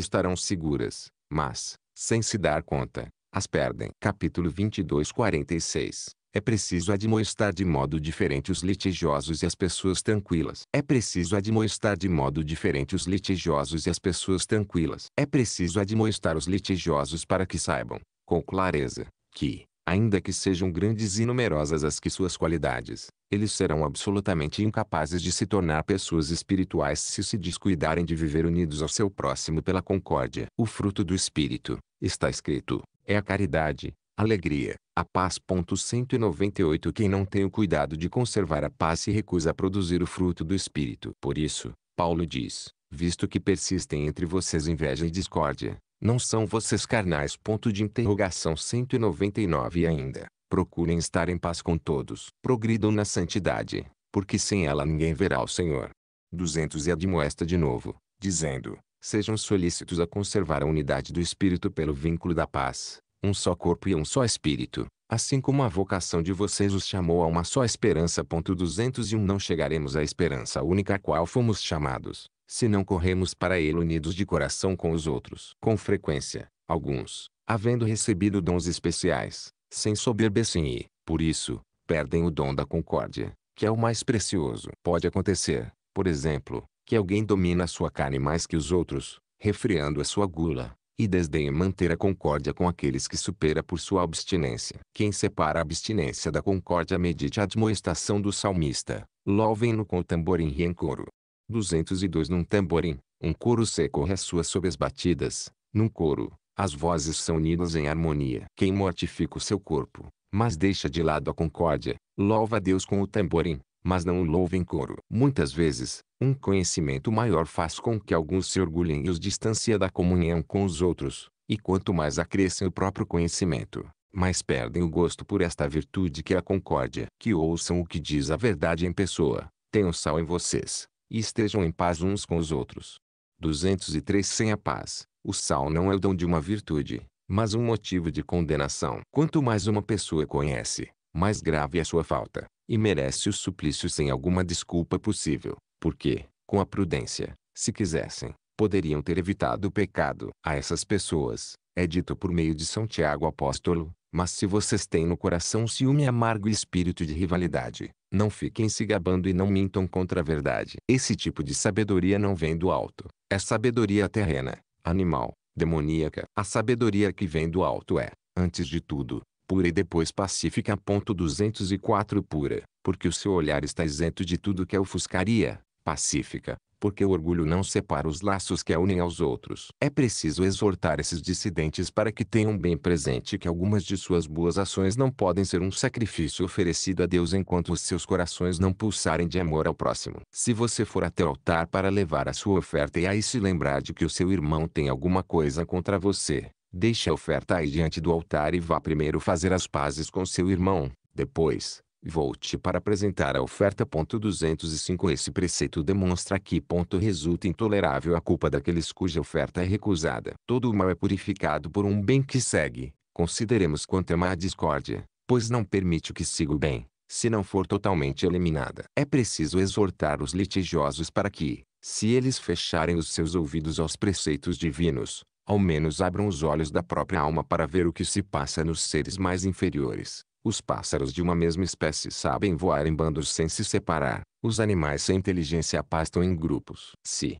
estarão seguras, mas, sem se dar conta, as perdem. Capítulo 22 46 é preciso admoestar de modo diferente os litigiosos e as pessoas tranquilas. É preciso admoestar de modo diferente os litigiosos e as pessoas tranquilas. É preciso admoestar os litigiosos para que saibam, com clareza, que, ainda que sejam grandes e numerosas as que suas qualidades, eles serão absolutamente incapazes de se tornar pessoas espirituais se se descuidarem de viver unidos ao seu próximo pela concórdia. O fruto do Espírito, está escrito, é a caridade, alegria, a paz. 198 Quem não tem o cuidado de conservar a paz se recusa a produzir o fruto do Espírito. Por isso, Paulo diz, visto que persistem entre vocês inveja e discórdia, não são vocês carnais? Ponto de interrogação 199 e ainda, procurem estar em paz com todos. Progridam na santidade, porque sem ela ninguém verá o Senhor. 200 e admoesta de novo, dizendo, sejam solícitos a conservar a unidade do Espírito pelo vínculo da paz um só corpo e um só espírito, assim como a vocação de vocês os chamou a uma só esperança. 201 Não chegaremos à esperança única a qual fomos chamados, se não corremos para ele unidos de coração com os outros. Com frequência, alguns, havendo recebido dons especiais, sem soberbecem e, por isso, perdem o dom da concórdia, que é o mais precioso. Pode acontecer, por exemplo, que alguém domina a sua carne mais que os outros, refreando a sua gula, e desdenha manter a concórdia com aqueles que supera por sua abstinência. Quem separa a abstinência da concórdia medite a admoestação do salmista, louvem-no com o tamborim e em coro. 202 Num tamborim, um coro seco as sob as batidas, num coro, as vozes são unidas em harmonia. Quem mortifica o seu corpo, mas deixa de lado a concórdia, louva a Deus com o tamborim mas não o louvem coro. Muitas vezes, um conhecimento maior faz com que alguns se orgulhem e os distancia da comunhão com os outros, e quanto mais acrescem o próprio conhecimento, mais perdem o gosto por esta virtude que é a concórdia. Que ouçam o que diz a verdade em pessoa, tenham sal em vocês, e estejam em paz uns com os outros. 203 Sem a paz, o sal não é o dom de uma virtude, mas um motivo de condenação. Quanto mais uma pessoa conhece, mais grave é sua falta, e merece o suplício sem alguma desculpa possível, porque, com a prudência, se quisessem, poderiam ter evitado o pecado. A essas pessoas, é dito por meio de São Tiago Apóstolo, mas se vocês têm no coração ciúme amargo e espírito de rivalidade, não fiquem se gabando e não mintam contra a verdade. Esse tipo de sabedoria não vem do alto. É sabedoria terrena, animal, demoníaca. A sabedoria que vem do alto é, antes de tudo, pura e depois pacífica. 204 Pura, porque o seu olhar está isento de tudo que a ofuscaria, pacífica, porque o orgulho não separa os laços que a unem aos outros. É preciso exortar esses dissidentes para que tenham bem presente que algumas de suas boas ações não podem ser um sacrifício oferecido a Deus enquanto os seus corações não pulsarem de amor ao próximo. Se você for até o altar para levar a sua oferta e aí se lembrar de que o seu irmão tem alguma coisa contra você, Deixe a oferta aí diante do altar e vá primeiro fazer as pazes com seu irmão. Depois, volte para apresentar a oferta. 205 Esse preceito demonstra que ponto, resulta intolerável a culpa daqueles cuja oferta é recusada. Todo o mal é purificado por um bem que segue. Consideremos quanto é má a discórdia, pois não permite que siga o bem, se não for totalmente eliminada. É preciso exortar os litigiosos para que, se eles fecharem os seus ouvidos aos preceitos divinos, ao menos abram os olhos da própria alma para ver o que se passa nos seres mais inferiores. Os pássaros de uma mesma espécie sabem voar em bandos sem se separar. Os animais sem inteligência pastam em grupos. Se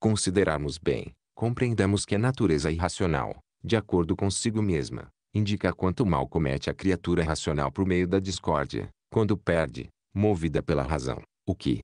considerarmos bem, compreendamos que a natureza é irracional, de acordo consigo mesma, indica quanto mal comete a criatura racional por meio da discórdia, quando perde, movida pela razão, o que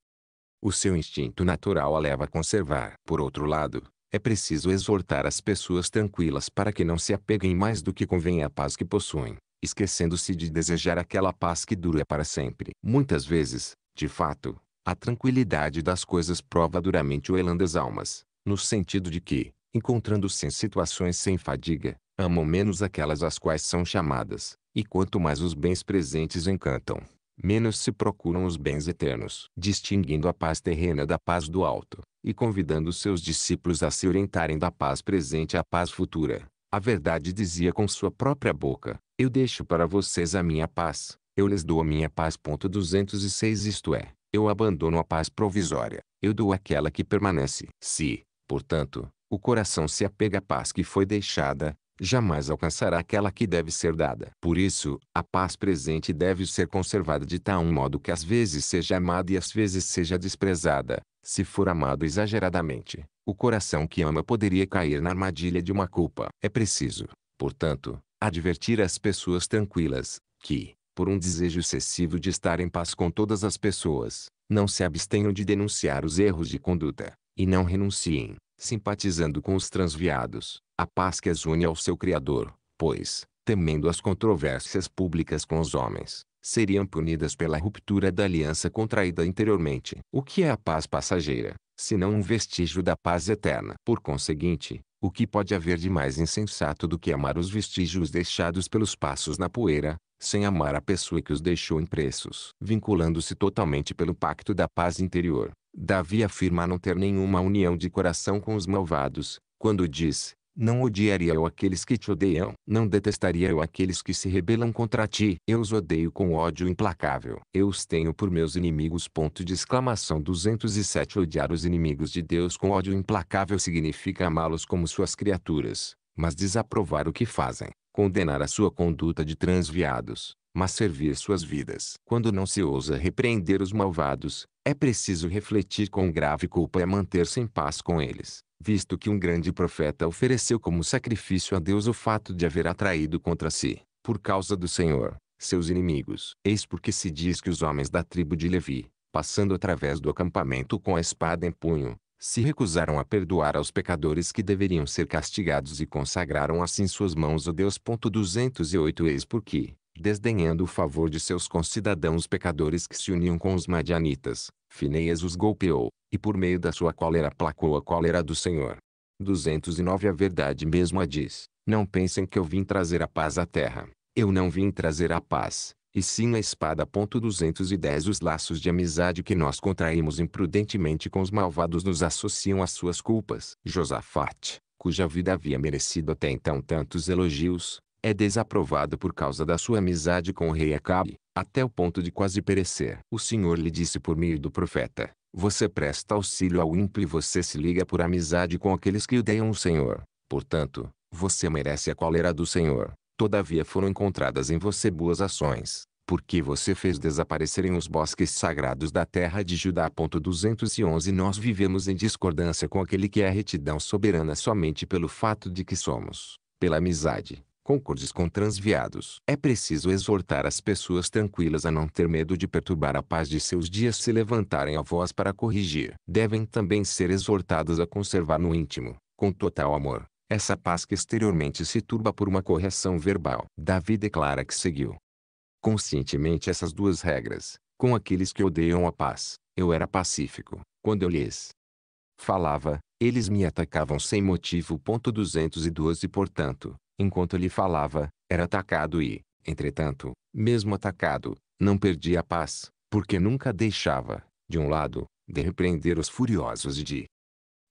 o seu instinto natural a leva a conservar. Por outro lado, é preciso exortar as pessoas tranquilas para que não se apeguem mais do que convém à paz que possuem, esquecendo-se de desejar aquela paz que dura para sempre. Muitas vezes, de fato, a tranquilidade das coisas prova duramente o elan das almas, no sentido de que, encontrando-se em situações sem fadiga, amam menos aquelas às quais são chamadas, e quanto mais os bens presentes encantam, menos se procuram os bens eternos, distinguindo a paz terrena da paz do alto, e convidando seus discípulos a se orientarem da paz presente à paz futura. A verdade dizia com sua própria boca: Eu deixo para vocês a minha paz, eu lhes dou a minha paz. 206 Isto é, eu abandono a paz provisória, eu dou aquela que permanece. Se, portanto, o coração se apega à paz que foi deixada, jamais alcançará aquela que deve ser dada. Por isso, a paz presente deve ser conservada de tal modo que às vezes seja amada e às vezes seja desprezada. Se for amado exageradamente, o coração que ama poderia cair na armadilha de uma culpa. É preciso, portanto, advertir as pessoas tranquilas que, por um desejo excessivo de estar em paz com todas as pessoas, não se abstenham de denunciar os erros de conduta, e não renunciem, simpatizando com os transviados, a paz que as une ao seu Criador, pois, temendo as controvérsias públicas com os homens, seriam punidas pela ruptura da aliança contraída interiormente O que é a paz passageira, se não um vestígio da paz eterna? Por conseguinte, o que pode haver de mais insensato do que amar os vestígios deixados pelos passos na poeira, sem amar a pessoa que os deixou impressos, vinculando-se totalmente pelo pacto da paz interior? Davi afirma não ter nenhuma união de coração com os malvados, quando diz, não odiaria eu aqueles que te odeiam, não detestaria eu aqueles que se rebelam contra ti. Eu os odeio com ódio implacável. Eu os tenho por meus inimigos. Ponto de exclamação 207 Odiar os inimigos de Deus com ódio implacável significa amá-los como suas criaturas, mas desaprovar o que fazem, condenar a sua conduta de transviados, mas servir suas vidas. Quando não se ousa repreender os malvados, é preciso refletir com grave culpa e é manter-se em paz com eles, visto que um grande profeta ofereceu como sacrifício a Deus o fato de haver atraído contra si, por causa do Senhor, seus inimigos. Eis porque se diz que os homens da tribo de Levi, passando através do acampamento com a espada em punho, se recusaram a perdoar aos pecadores que deveriam ser castigados e consagraram assim suas mãos a Deus. 208 Eis porque, desdenhando o favor de seus concidadãos pecadores que se uniam com os madianitas, Fineias os golpeou, e por meio da sua cólera aplacou a cólera do Senhor. 209 A verdade mesma diz, não pensem que eu vim trazer a paz à terra, eu não vim trazer a paz, e sim a espada. 210 Os laços de amizade que nós contraímos imprudentemente com os malvados nos associam às suas culpas. Josafate, cuja vida havia merecido até então tantos elogios, é desaprovado por causa da sua amizade com o rei Acabe, até o ponto de quase perecer. O Senhor lhe disse por meio do profeta, você presta auxílio ao ímpio e você se liga por amizade com aqueles que odeiam o Senhor. Portanto, você merece a cólera do Senhor. Todavia foram encontradas em você boas ações, porque você fez desaparecerem os bosques sagrados da terra de Judá. 211 Nós vivemos em discordância com aquele que é a retidão soberana somente pelo fato de que somos, pela amizade, concordes com transviados. É preciso exortar as pessoas tranquilas a não ter medo de perturbar a paz de seus dias se levantarem a voz para corrigir. Devem também ser exortados a conservar no íntimo, com total amor, essa paz que exteriormente se turba por uma correção verbal. Davi declara que seguiu conscientemente essas duas regras. Com aqueles que odeiam a paz, eu era pacífico. Quando eu lhes falava, eles me atacavam sem motivo. 212 Portanto, enquanto lhe falava, era atacado e, entretanto, mesmo atacado, não perdia a paz, porque nunca deixava, de um lado, de repreender os furiosos e de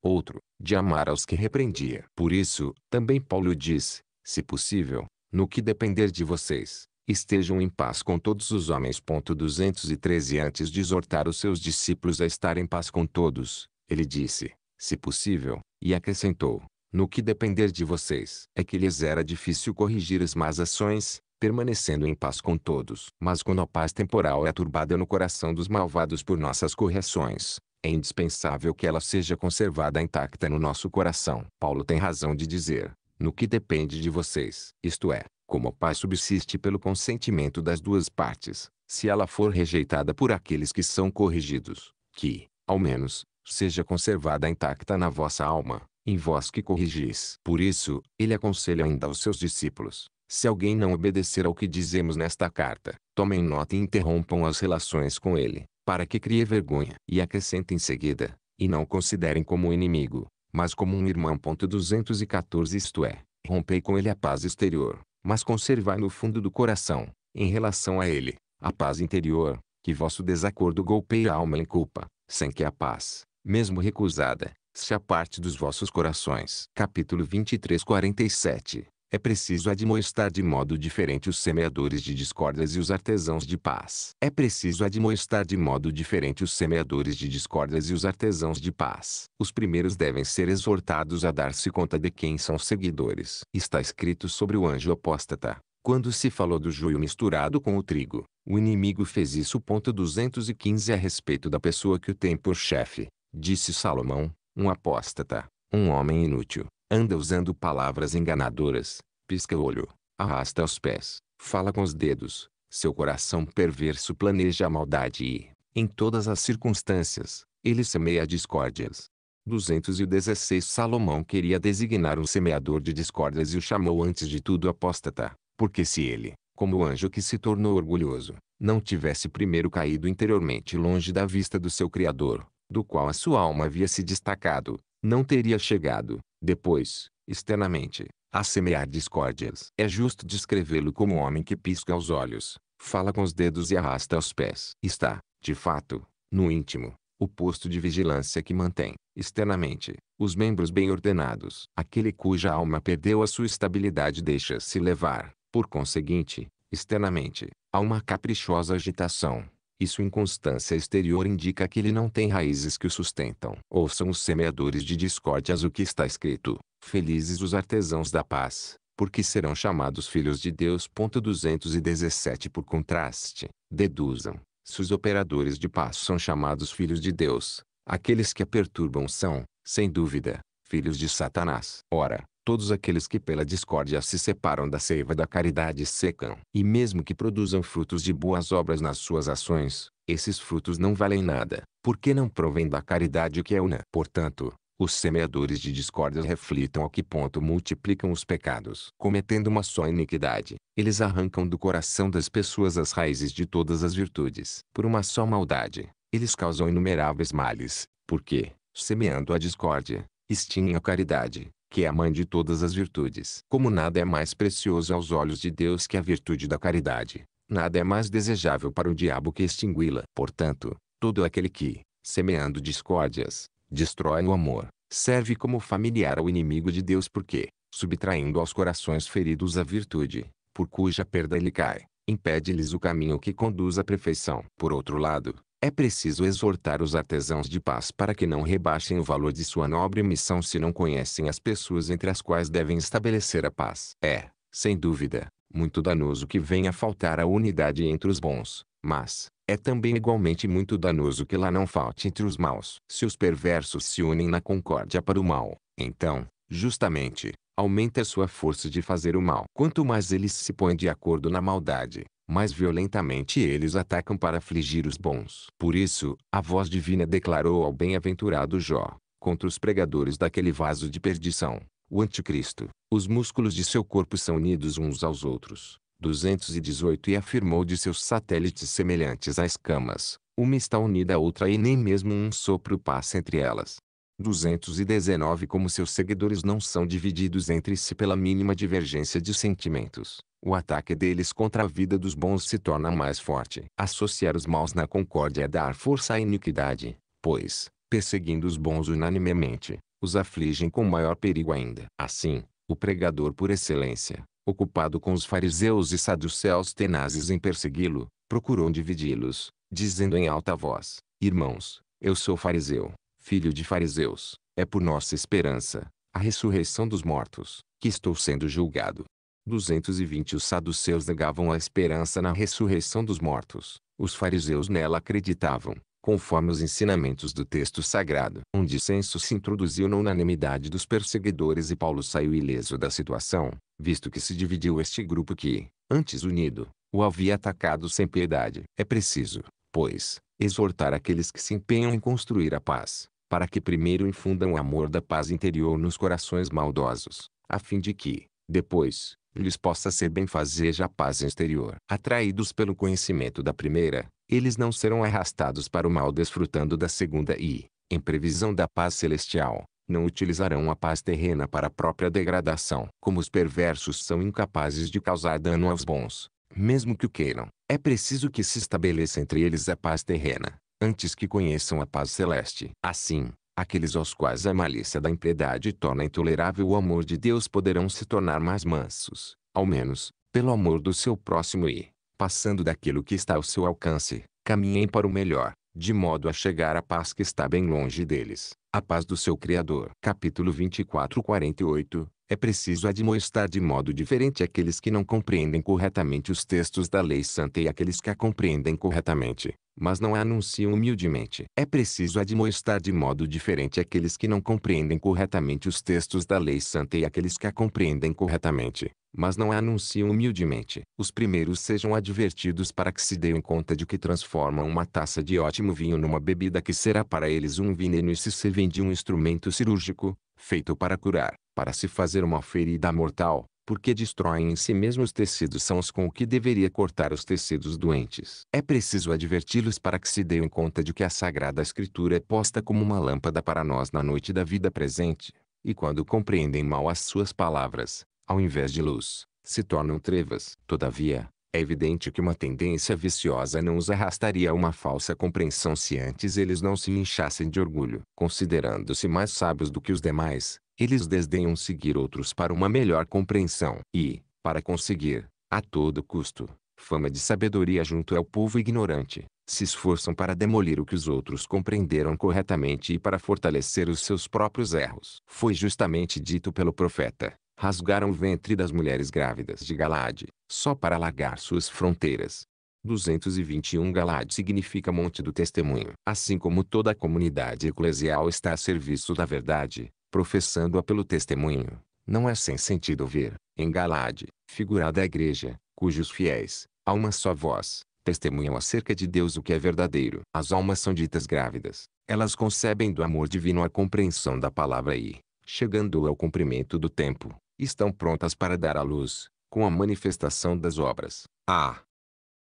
outro, de amar aos que repreendia. Por isso, também Paulo diz, se possível, no que depender de vocês, estejam em paz com todos os homens. 213 Antes de exortar os seus discípulos a estar em paz com todos, ele disse, se possível, e acrescentou, no que depender de vocês, é que lhes era difícil corrigir as más ações, permanecendo em paz com todos. Mas quando a paz temporal é turbada no coração dos malvados por nossas correções, é indispensável que ela seja conservada intacta no nosso coração. Paulo tem razão de dizer, no que depende de vocês, isto é, como a paz subsiste pelo consentimento das duas partes, se ela for rejeitada por aqueles que são corrigidos, que, ao menos, seja conservada intacta na vossa alma em vós que corrigis. Por isso, ele aconselha ainda aos seus discípulos, se alguém não obedecer ao que dizemos nesta carta, tomem nota e interrompam as relações com ele, para que crie vergonha. E acrescenta em seguida, e não considerem como inimigo, mas como um irmão. 214 Isto é, rompei com ele a paz exterior, mas conservai no fundo do coração, em relação a ele, a paz interior, que vosso desacordo golpeia a alma em culpa, sem que a paz, mesmo recusada, se a parte dos vossos corações. Capítulo 23 47 É preciso admoestar de modo diferente os semeadores de discórdias e os artesãos de paz. É preciso admoestar de modo diferente os semeadores de discórdias e os artesãos de paz. Os primeiros devem ser exortados a dar-se conta de quem são seguidores. Está escrito sobre o anjo apóstata. Quando se falou do joio misturado com o trigo, o inimigo fez isso. Ponto 215 A respeito da pessoa que o tem por chefe, disse Salomão, um apóstata, um homem inútil, anda usando palavras enganadoras, pisca o olho, arrasta os pés, fala com os dedos, seu coração perverso planeja a maldade e, em todas as circunstâncias, ele semeia discórdias. 216 Salomão queria designar um semeador de discórdias e o chamou antes de tudo apóstata, porque se ele, como o anjo que se tornou orgulhoso, não tivesse primeiro caído interiormente longe da vista do seu Criador, do qual a sua alma havia se destacado, não teria chegado, depois, externamente, a semear discórdias. É justo descrevê-lo como um homem que pisca os olhos, fala com os dedos e arrasta os pés. Está, de fato, no íntimo, o posto de vigilância que mantém, externamente, os membros bem ordenados. Aquele cuja alma perdeu a sua estabilidade deixa-se levar, por conseguinte, externamente, a uma caprichosa agitação e sua inconstância exterior indica que ele não tem raízes que o sustentam. Ouçam os semeadores de discórdias o que está escrito. Felizes os artesãos da paz, porque serão chamados filhos de Deus. 217 Por contraste, deduzam, se os operadores de paz são chamados filhos de Deus, aqueles que a perturbam são, sem dúvida, filhos de Satanás. Ora, Todos aqueles que pela discórdia se separam da seiva da caridade secam. E mesmo que produzam frutos de boas obras nas suas ações, esses frutos não valem nada, porque não provém da caridade que é una. Portanto, os semeadores de discórdia reflitam a que ponto multiplicam os pecados. Cometendo uma só iniquidade, eles arrancam do coração das pessoas as raízes de todas as virtudes. Por uma só maldade, eles causam inumeráveis males, porque, semeando a discórdia, extinguem a caridade, que é a mãe de todas as virtudes. Como nada é mais precioso aos olhos de Deus que a virtude da caridade, nada é mais desejável para o diabo que extingui-la. Portanto, todo aquele que, semeando discórdias, destrói o amor, serve como familiar ao inimigo de Deus porque, subtraindo aos corações feridos a virtude, por cuja perda ele cai, impede-lhes o caminho que conduz à perfeição. Por outro lado, é preciso exortar os artesãos de paz para que não rebaixem o valor de sua nobre missão se não conhecem as pessoas entre as quais devem estabelecer a paz. É, sem dúvida, muito danoso que venha faltar a unidade entre os bons, mas, é também igualmente muito danoso que lá não falte entre os maus. Se os perversos se unem na concórdia para o mal, então, justamente, aumenta sua força de fazer o mal. Quanto mais eles se põem de acordo na maldade, mais violentamente eles atacam para afligir os bons. Por isso, a voz divina declarou ao bem-aventurado Jó, contra os pregadores daquele vaso de perdição, o anticristo. Os músculos de seu corpo são unidos uns aos outros. 218 E afirmou de seus satélites semelhantes a escamas, uma está unida à outra e nem mesmo um sopro passa entre elas. 219 Como seus seguidores não são divididos entre si pela mínima divergência de sentimentos, o ataque deles contra a vida dos bons se torna mais forte. Associar os maus na concórdia é dar força à iniquidade, pois, perseguindo os bons unanimemente, os afligem com maior perigo ainda. Assim, o pregador por excelência, ocupado com os fariseus e saduceus tenazes em persegui-lo, procurou dividi-los, dizendo em alta voz: Irmãos, eu sou fariseu, filho de fariseus, é por nossa esperança, a ressurreição dos mortos, que estou sendo julgado. 220 Os saduceus negavam a esperança na ressurreição dos mortos. Os fariseus nela acreditavam, conforme os ensinamentos do texto sagrado. Um dissenso se introduziu na unanimidade dos perseguidores e Paulo saiu ileso da situação, visto que se dividiu este grupo que, antes unido, o havia atacado sem piedade. É preciso, pois, exortar aqueles que se empenham em construir a paz, para que primeiro infundam o amor da paz interior nos corações maldosos, a fim de que, depois, lhes possa ser benfazeja a paz exterior. Atraídos pelo conhecimento da primeira, eles não serão arrastados para o mal desfrutando da segunda e, em previsão da paz celestial, não utilizarão a paz terrena para a própria degradação. Como os perversos são incapazes de causar dano aos bons, mesmo que o queiram, é preciso que se estabeleça entre eles a paz terrena, antes que conheçam a paz celeste. Assim, Aqueles aos quais a malícia da impiedade torna intolerável o amor de Deus poderão se tornar mais mansos, ao menos, pelo amor do seu próximo e, passando daquilo que está ao seu alcance, caminhem para o melhor de modo a chegar à paz que está bem longe deles, a paz do seu Criador. Capítulo 24 48 É preciso admoestar de modo diferente aqueles que não compreendem corretamente os textos da lei santa e aqueles que a compreendem corretamente, mas não a anunciam humildemente. É preciso admoestar de modo diferente aqueles que não compreendem corretamente os textos da lei santa e aqueles que a compreendem corretamente, mas não a anunciam humildemente. Os primeiros sejam advertidos para que se deem conta de que transformam uma taça de ótimo vinho numa bebida que será para eles um veneno e se servem de um instrumento cirúrgico, feito para curar, para se fazer uma ferida mortal, porque destroem em si mesmos tecidos são os com o que deveria cortar os tecidos doentes. É preciso adverti-los para que se deem conta de que a Sagrada Escritura é posta como uma lâmpada para nós na noite da vida presente, e quando compreendem mal as suas palavras, ao invés de luz, se tornam trevas. Todavia, é evidente que uma tendência viciosa não os arrastaria a uma falsa compreensão se antes eles não se inchassem de orgulho. Considerando-se mais sábios do que os demais, eles desdenham seguir outros para uma melhor compreensão. E, para conseguir, a todo custo, fama de sabedoria junto ao povo ignorante, se esforçam para demolir o que os outros compreenderam corretamente e para fortalecer os seus próprios erros. Foi justamente dito pelo profeta: rasgaram o ventre das mulheres grávidas de Galade, só para alargar suas fronteiras. 221 Galade significa Monte do Testemunho. Assim como toda a comunidade eclesial está a serviço da verdade, professando-a pelo testemunho, não é sem sentido ver, em Galade, figurada a igreja, cujos fiéis, a uma só voz, testemunham acerca de Deus o que é verdadeiro. As almas são ditas grávidas. Elas concebem do amor divino a compreensão da palavra e, chegando ao cumprimento do tempo, estão prontas para dar à luz, com a manifestação das obras, a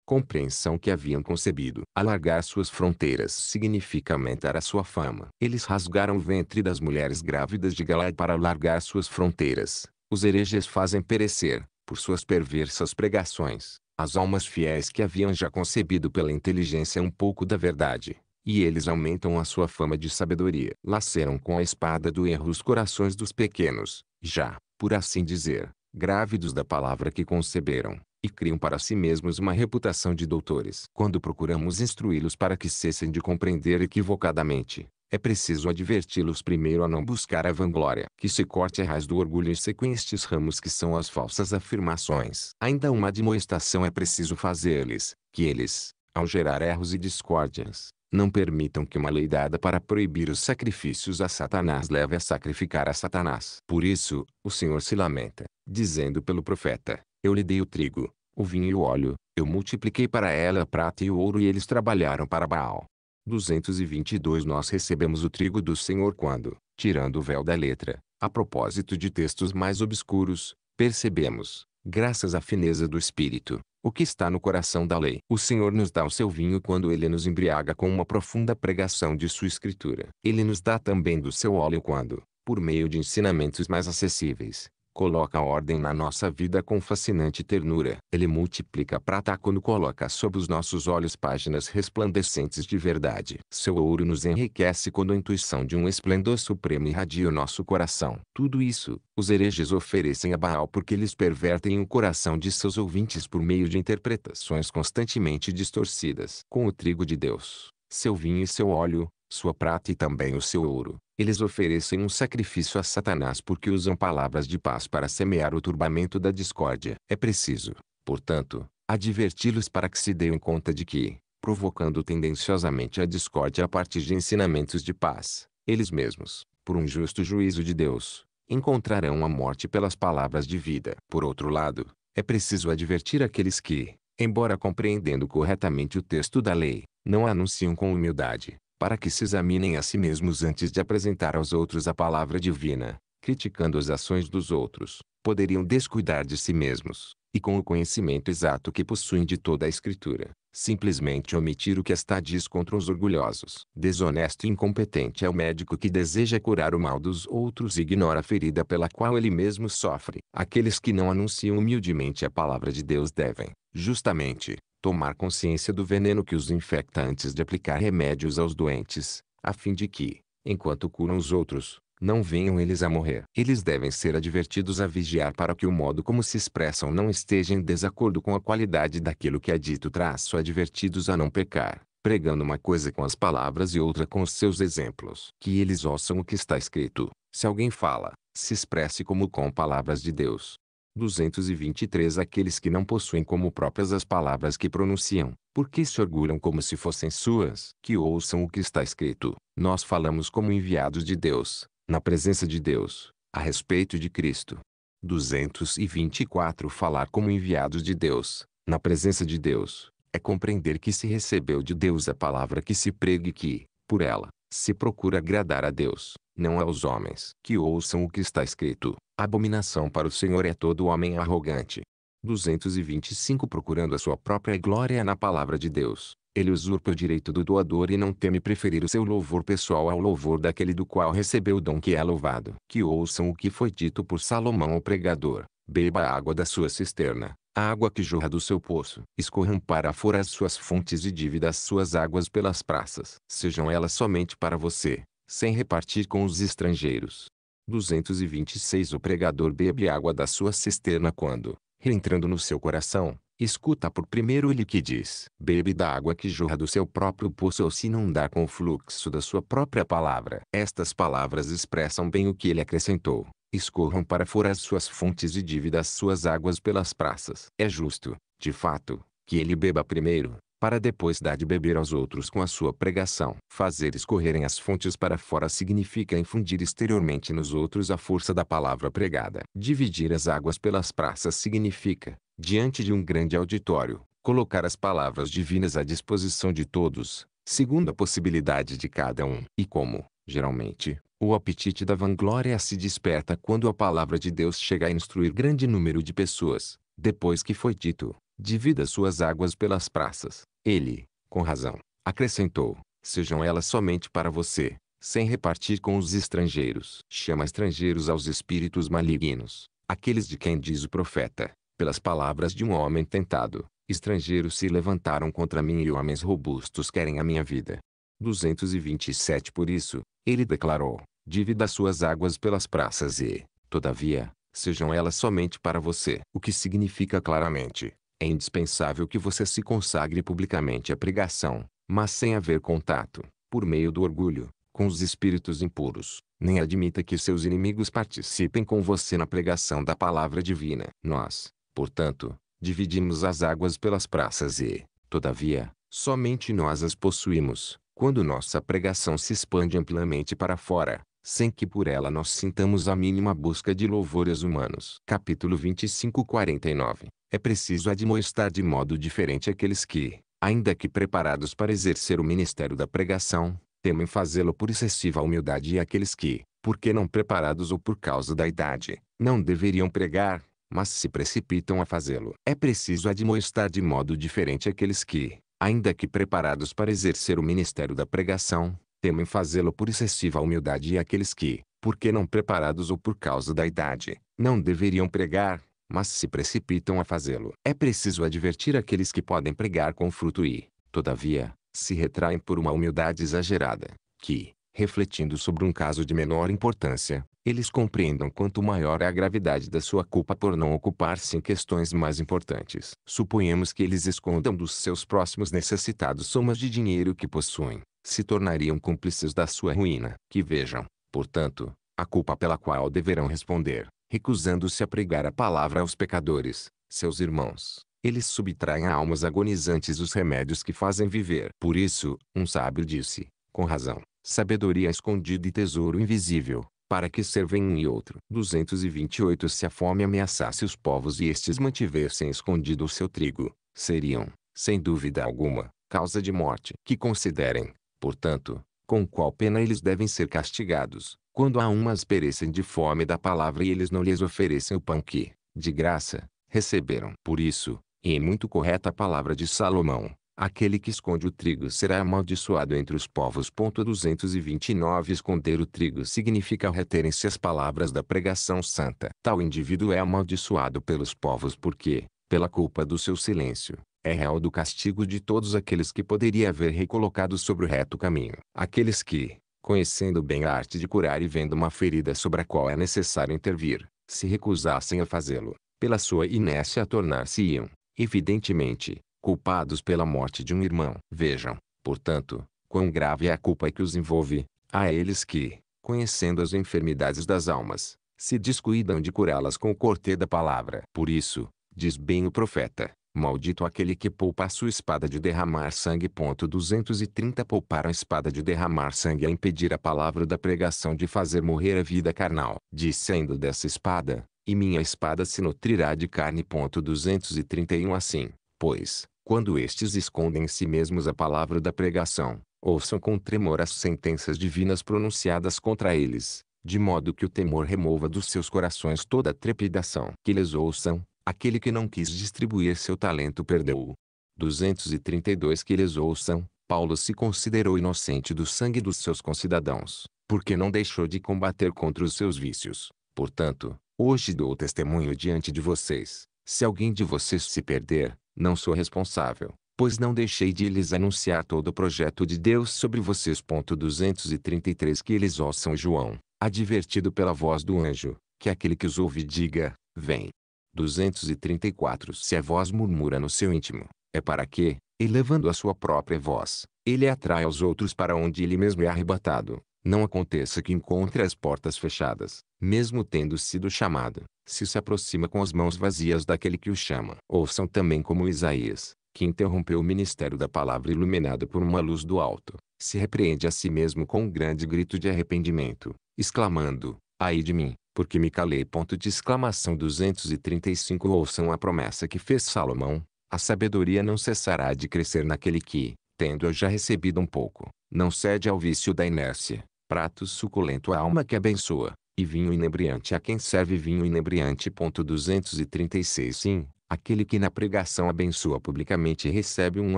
compreensão que haviam concebido. Alargar suas fronteiras significa aumentar a sua fama. Eles rasgaram o ventre das mulheres grávidas de Galaad para alargar suas fronteiras. Os hereges fazem perecer, por suas perversas pregações, as almas fiéis que haviam já concebido pela inteligência um pouco da verdade. E eles aumentam a sua fama de sabedoria. Laceram com a espada do erro os corações dos pequenos. Já, por assim dizer, grávidos da palavra que conceberam, e criam para si mesmos uma reputação de doutores. Quando procuramos instruí-los para que cessem de compreender equivocadamente, é preciso adverti-los primeiro a não buscar a vanglória, que se corte a raiz do orgulho e sequem estes ramos que são as falsas afirmações. Ainda uma admoestação é preciso fazer-lhes, que eles, ao gerar erros e discórdias, não permitam que uma lei dada para proibir os sacrifícios a Satanás leve a sacrificar a Satanás. Por isso, o Senhor se lamenta, dizendo pelo profeta: Eu lhe dei o trigo, o vinho e o óleo, eu multipliquei para ela a prata e o ouro e eles trabalharam para Baal. 222 Nós recebemos o trigo do Senhor quando, tirando o véu da letra, a propósito de textos mais obscuros, percebemos, graças à fineza do Espírito, o que está no coração da lei. O Senhor nos dá o seu vinho quando ele nos embriaga com uma profunda pregação de sua escritura. Ele nos dá também do seu óleo quando, por meio de ensinamentos mais acessíveis, coloca ordem na nossa vida com fascinante ternura. Ele multiplica prata quando coloca sob os nossos olhos páginas resplandecentes de verdade. Seu ouro nos enriquece quando a intuição de um esplendor supremo irradia o nosso coração. Tudo isso, os hereges oferecem a Baal porque eles pervertem o coração de seus ouvintes por meio de interpretações constantemente distorcidas. Com o trigo de Deus, seu vinho e seu óleo, sua prata e também o seu ouro. Eles oferecem um sacrifício a Satanás porque usam palavras de paz para semear o turbamento da discórdia. É preciso, portanto, adverti-los para que se deem conta de que, provocando tendenciosamente a discórdia a partir de ensinamentos de paz, eles mesmos, por um justo juízo de Deus, encontrarão a morte pelas palavras de vida. Por outro lado, é preciso advertir aqueles que, embora compreendendo corretamente o texto da lei, não anunciam com humildade, para que se examinem a si mesmos antes de apresentar aos outros a palavra divina, criticando as ações dos outros, poderiam descuidar de si mesmos, e com o conhecimento exato que possuem de toda a Escritura, simplesmente omitir o que está diz contra os orgulhosos. Desonesto e incompetente é o médico que deseja curar o mal dos outros e ignora a ferida pela qual ele mesmo sofre. Aqueles que não anunciam humildemente a palavra de Deus devem, justamente, tomar consciência do veneno que os infecta antes de aplicar remédios aos doentes, a fim de que, enquanto curam os outros, não venham eles a morrer. Eles devem ser advertidos a vigiar para que o modo como se expressam não esteja em desacordo com a qualidade daquilo que é dito. Traço advertidos a não pecar, pregando uma coisa com as palavras e outra com os seus exemplos. Que eles ouçam o que está escrito. Se alguém fala, se expresse como com palavras de Deus, 223 Aqueles que não possuem como próprias as palavras que pronunciam, porque se orgulham como se fossem suas, que ouçam o que está escrito. Nós falamos como enviados de Deus, na presença de Deus, a respeito de Cristo. 224 Falar como enviados de Deus, na presença de Deus, é compreender que se recebeu de Deus a palavra que se pregue que, por ela, se procura agradar a Deus, não aos homens. Que ouçam o que está escrito: Abominação para o Senhor é todo homem arrogante. 225 Procurando a sua própria glória na palavra de Deus, ele usurpa o direito do doador e não teme preferir o seu louvor pessoal ao louvor daquele do qual recebeu o dom que é louvado. Que ouçam o que foi dito por Salomão o pregador. Beba a água da sua cisterna, a água que jorra do seu poço. Escorram para fora as suas fontes e divida as suas águas pelas praças. Sejam elas somente para você, sem repartir com os estrangeiros. 226 O pregador bebe água da sua cisterna quando, reentrando no seu coração, escuta por primeiro ele que diz: Bebe da água que jorra do seu próprio poço ou se inundar com o fluxo da sua própria palavra. Estas palavras expressam bem o que ele acrescentou escorram para fora as suas fontes e divida as suas águas pelas praças. É justo, de fato, que ele beba primeiro, para depois dar de beber aos outros com a sua pregação. Fazer escorrerem as fontes para fora significa infundir exteriormente nos outros a força da palavra pregada. Dividir as águas pelas praças significa, diante de um grande auditório, colocar as palavras divinas à disposição de todos, segundo a possibilidade de cada um. E como, geralmente, o apetite da vanglória se desperta quando a palavra de Deus chega a instruir grande número de pessoas. Depois que foi dito, divida suas águas pelas praças. Ele, com razão, acrescentou, sejam elas somente para você, sem repartir com os estrangeiros. Chama estrangeiros aos espíritos malignos, aqueles de quem diz o profeta, pelas palavras de um homem tentado. Estrangeiros se levantaram contra mim e homens robustos querem a minha vida. 227 Por isso, ele declarou: Divida suas águas pelas praças e, todavia, sejam elas somente para você. O que significa claramente: é indispensável que você se consagre publicamente à pregação, mas sem haver contato, por meio do orgulho, com os espíritos impuros. Nem admita que seus inimigos participem com você na pregação da palavra divina. Nós, portanto, dividimos as águas pelas praças e, todavia, somente nós as possuímos. Quando nossa pregação se expande amplamente para fora, sem que por ela nós sintamos a mínima busca de louvores humanos. Capítulo 25 49 É preciso admoestar de modo diferente aqueles que, ainda que preparados para exercer o ministério da pregação, temem fazê-lo por excessiva humildade e aqueles que, porque não preparados ou por causa da idade, não deveriam pregar, mas se precipitam a fazê-lo. É preciso admoestar de modo diferente aqueles que, ainda que preparados para exercer o ministério da pregação, temem fazê-lo por excessiva humildade e aqueles que, porque não preparados ou por causa da idade, não deveriam pregar, mas se precipitam a fazê-lo. É preciso advertir aqueles que podem pregar com fruto e, todavia, se retraem por uma humildade exagerada, que, refletindo sobre um caso de menor importância, eles compreendam quanto maior é a gravidade da sua culpa por não ocupar-se em questões mais importantes. Suponhamos que eles escondam dos seus próximos necessitados somas de dinheiro que possuem, se tornariam cúmplices da sua ruína. Que vejam, portanto, a culpa pela qual deverão responder, recusando-se a pregar a palavra aos pecadores, seus irmãos. Eles subtraem a almas agonizantes os remédios que fazem viver. Por isso, um sábio disse, com razão, sabedoria escondida e tesouro invisível para que servem um e outro. 228 Se a fome ameaçasse os povos e estes mantivessem escondido o seu trigo, seriam, sem dúvida alguma, causa de morte. Que considerem, portanto, com qual pena eles devem ser castigados, quando a umas perecem de fome da palavra e eles não lhes oferecem o pão que, de graça, receberam. Por isso, e é muito correta a palavra de Salomão, Aquele que esconde o trigo será amaldiçoado entre os povos. 229 Esconder o trigo significa reterem-se as palavras da pregação santa. Tal indivíduo é amaldiçoado pelos povos porque, pela culpa do seu silêncio, é real do castigo de todos aqueles que poderia haver recolocado sobre o reto caminho. Aqueles que, conhecendo bem a arte de curar e vendo uma ferida sobre a qual é necessário intervir, se recusassem a fazê-lo, pela sua inércia tornar-se-iam, evidentemente, culpados pela morte de um irmão. Vejam, portanto, quão grave é a culpa que os envolve, a eles que, conhecendo as enfermidades das almas, se descuidam de curá-las com o corte da palavra. Por isso, diz bem o profeta, maldito aquele que poupa a sua espada de derramar sangue. 230 Poupar a espada de derramar sangue é impedir a palavra da pregação de fazer morrer a vida carnal. Disse ainda dessa espada, e minha espada se nutrirá de carne. 231 Assim, Pois, quando estes escondem em si mesmos a palavra da pregação, ouçam com tremor as sentenças divinas pronunciadas contra eles, de modo que o temor remova dos seus corações toda a trepidação. Que lhes ouçam, aquele que não quis distribuir seu talento perdeu-o. 232 Que lhes ouçam, Paulo se considerou inocente do sangue dos seus concidadãos, porque não deixou de combater contra os seus vícios. Portanto, hoje dou testemunho diante de vocês, se alguém de vocês se perder, não sou responsável, pois não deixei de lhes anunciar todo o projeto de Deus sobre vocês. 233 Que eles ouçam João, advertido pela voz do anjo, que aquele que os ouve diga, vem. 234 Se a voz murmura no seu íntimo, é para que, elevando a sua própria voz, ele atrai os outros para onde ele mesmo é arrebatado. Não aconteça que encontre as portas fechadas, mesmo tendo sido chamado, se se aproxima com as mãos vazias daquele que o chama. Ouçam também como Isaías, que interrompeu o ministério da palavra iluminado por uma luz do alto, se repreende a si mesmo com um grande grito de arrependimento, exclamando, ai de mim, porque me calei. Ponto de exclamação 235 Ouçam a promessa que fez Salomão, a sabedoria não cessará de crescer naquele que, tendo eu já recebido um pouco, não cede ao vício da inércia. Prato suculento à é alma que abençoa. E vinho inebriante a quem serve vinho inebriante. 236 Sim, aquele que na pregação abençoa publicamente recebe um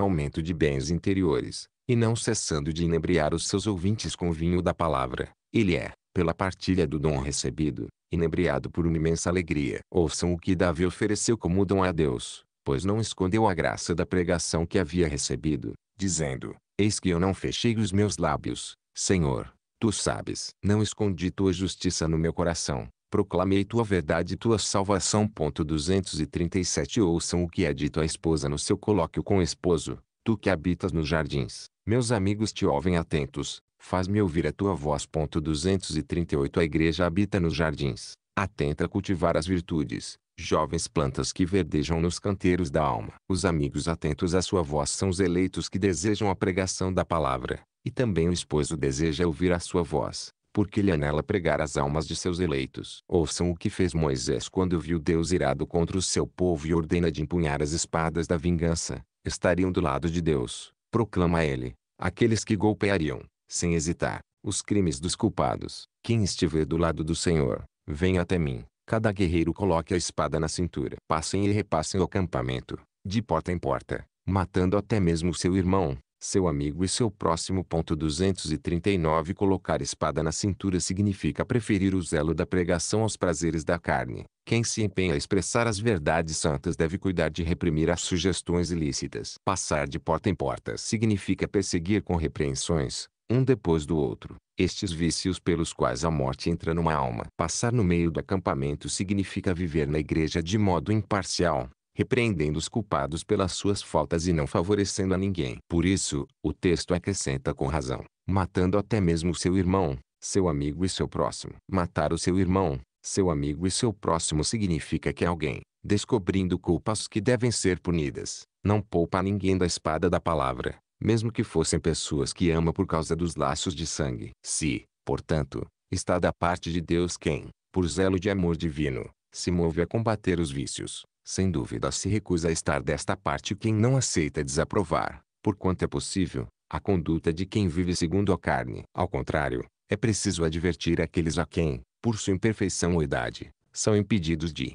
aumento de bens interiores, e não cessando de inebriar os seus ouvintes com o vinho da palavra, ele é, pela partilha do dom recebido, inebriado por uma imensa alegria. Ouçam o que Davi ofereceu como dom a Deus, pois não escondeu a graça da pregação que havia recebido, dizendo: Eis que eu não fechei os meus lábios, Senhor, tu sabes. Não escondi tua justiça no meu coração, proclamei tua verdade e tua salvação. 237 Ouçam o que é dito à esposa no seu colóquio com o esposo, tu que habitas nos jardins, meus amigos te ouvem atentos, faz-me ouvir a tua voz. 238 A igreja habita nos jardins, atenta a cultivar as virtudes, jovens plantas que verdejam nos canteiros da alma. Os amigos atentos à sua voz são os eleitos que desejam a pregação da palavra, e também o esposo deseja ouvir a sua voz, porque ele anela pregar as almas de seus eleitos. Ouçam o que fez Moisés quando viu Deus irado contra o seu povo e ordena de empunhar as espadas da vingança, estariam do lado de Deus, proclama ele, aqueles que golpeariam, sem hesitar, os crimes dos culpados. Quem estiver do lado do Senhor, venha até mim Cada guerreiro coloque a espada na cintura. Passem e repassem o acampamento, de porta em porta, matando até mesmo seu irmão, seu amigo e seu próximo. Ponto 239 Colocar espada na cintura significa preferir o zelo da pregação aos prazeres da carne. Quem se empenha a expressar as verdades santas deve cuidar de reprimir as sugestões ilícitas. Passar de porta em porta significa perseguir com repreensões, um depois do outro. Estes vícios pelos quais a morte entra numa alma. Passar no meio do acampamento significa viver na igreja de modo imparcial, repreendendo os culpados pelas suas faltas e não favorecendo a ninguém. Por isso, o texto acrescenta com razão, matando até mesmo seu irmão, seu amigo e seu próximo. Matar o seu irmão, seu amigo e seu próximo significa que alguém, descobrindo culpas que devem ser punidas, não poupa ninguém da espada da palavra, mesmo que fossem pessoas que ama por causa dos laços de sangue. Se, portanto, está da parte de Deus quem, por zelo de amor divino, se move a combater os vícios, sem dúvida se recusa a estar desta parte quem não aceita desaprovar, por quanto é possível, a conduta de quem vive segundo a carne. Ao contrário, é preciso advertir aqueles a quem, por sua imperfeição ou idade, são impedidos de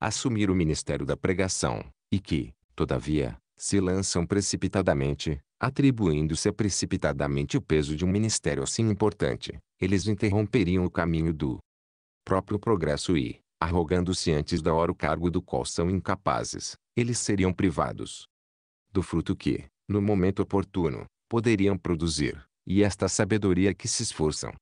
assumir o ministério da pregação, e que, todavia, se lançam precipitadamente, atribuindo-se precipitadamente o peso de um ministério assim importante, eles interromperiam o caminho do próprio progresso e, arrogando-se antes da hora o cargo do qual são incapazes, eles seriam privados do fruto que, no momento oportuno, poderiam produzir, e esta sabedoria que se esforçam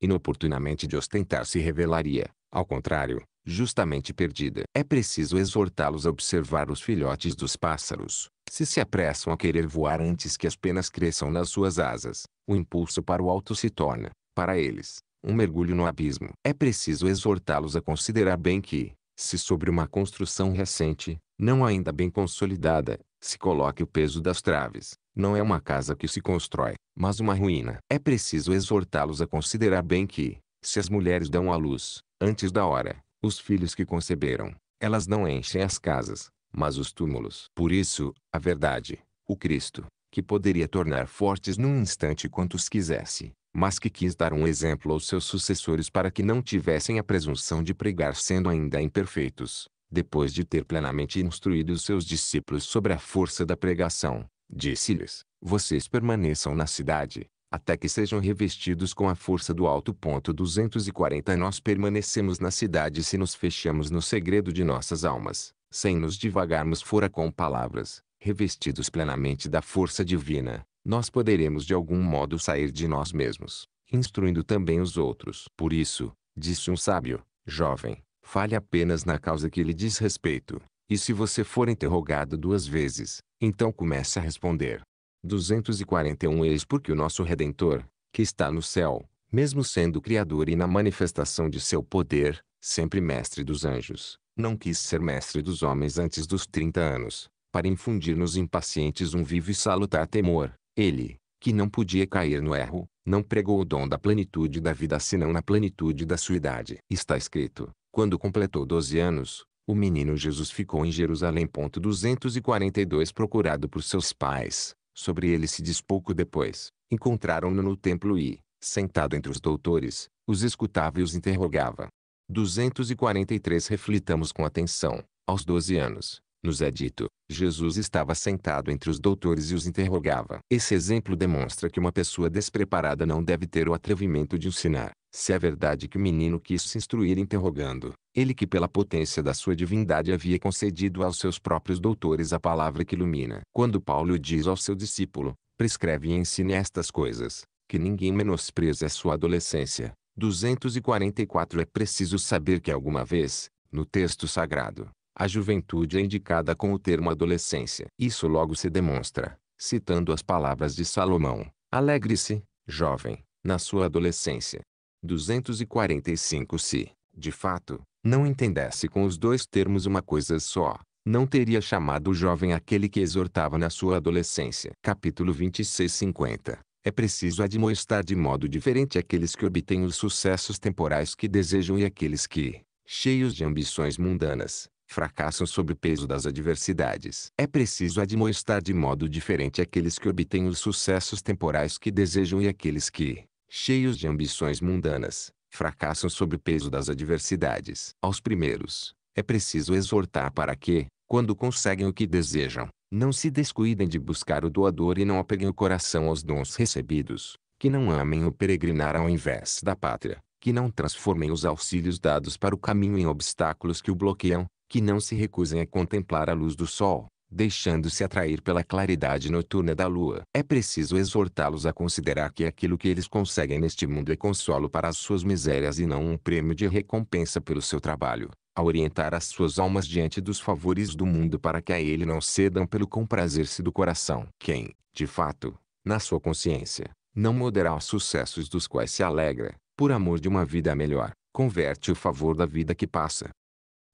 inoportunamente de ostentar se revelaria, ao contrário, justamente perdida. É preciso exortá-los a observar os filhotes dos pássaros, se se apressam a querer voar antes que as penas cresçam nas suas asas, o impulso para o alto se torna, para eles, um mergulho no abismo. É preciso exortá-los a considerar bem que, se sobre uma construção recente, não ainda bem consolidada, se coloque o peso das traves, não é uma casa que se constrói, mas uma ruína. É preciso exortá-los a considerar bem que, se as mulheres dão à luz, antes da hora, os filhos que conceberam, elas não enchem as casas, mas os túmulos. Por isso, a verdade, o Cristo, que poderia tornar fortes num instante quantos quisesse, mas que quis dar um exemplo aos seus sucessores para que não tivessem a presunção de pregar sendo ainda imperfeitos, depois de ter plenamente instruído os seus discípulos sobre a força da pregação, disse-lhes: Vocês permaneçam na cidade, até que sejam revestidos com a força do alto. Ponto 240 Nós permanecemos na cidade se nos fechamos no segredo de nossas almas sem nos divagarmos fora com palavras, revestidos plenamente da força divina, nós poderemos de algum modo sair de nós mesmos, instruindo também os outros. Por isso, disse um sábio, jovem, fale apenas na causa que lhe diz respeito, e se você for interrogado duas vezes, então comece a responder. 241 Eis porque o nosso Redentor, que está no céu, mesmo sendo Criador e na manifestação de seu poder, sempre Mestre dos anjos, não quis ser mestre dos homens antes dos 30 anos, para infundir nos impacientes um vivo e salutar temor. Ele, que não podia cair no erro, não pregou o dom da plenitude da vida senão na plenitude da sua idade. Está escrito, quando completou 12 anos, o menino Jesus ficou em Jerusalém. 242 Procurado por seus pais, sobre ele se diz pouco depois, encontraram-no no templo e, sentado entre os doutores, os escutava e os interrogava. 243 Reflitamos com atenção. Aos 12 anos, nos é dito, Jesus estava sentado entre os doutores e os interrogava. Esse exemplo demonstra que uma pessoa despreparada não deve ter o atrevimento de ensinar. Se é verdade que o menino quis se instruir interrogando, ele que pela potência da sua divindade havia concedido aos seus próprios doutores a palavra que ilumina. Quando Paulo diz ao seu discípulo, prescreve e ensine estas coisas, que ninguém menospreze a sua adolescência, 244 É preciso saber que alguma vez, no texto sagrado, a juventude é indicada com o termo adolescência. Isso logo se demonstra, citando as palavras de Salomão: Alegre-se, jovem, na sua adolescência. 245 Se, de fato, não entendesse com os dois termos uma coisa só, não teria chamado o jovem aquele que exortava na sua adolescência. Capítulo 2650 é preciso admoestar de modo diferente aqueles que obtêm os sucessos temporais que desejam e aqueles que, cheios de ambições mundanas, fracassam sob o peso das adversidades. É preciso admoestar de modo diferente aqueles que obtêm os sucessos temporais que desejam e aqueles que, cheios de ambições mundanas, fracassam sob o peso das adversidades. Aos primeiros, é preciso exortar para que, quando conseguem o que desejam, não se descuidem de buscar o doador e não apeguem o coração aos dons recebidos, que não amem o peregrinar ao invés da pátria, que não transformem os auxílios dados para o caminho em obstáculos que o bloqueiam, que não se recusem a contemplar a luz do sol, deixando-se atrair pela claridade noturna da lua. É preciso exortá-los a considerar que aquilo que eles conseguem neste mundo é consolo para as suas misérias e não um prêmio de recompensa pelo seu trabalho a orientar as suas almas diante dos favores do mundo para que a ele não cedam pelo comprazer-se do coração. Quem, de fato, na sua consciência, não moderar os sucessos dos quais se alegra, por amor de uma vida melhor, converte o favor da vida que passa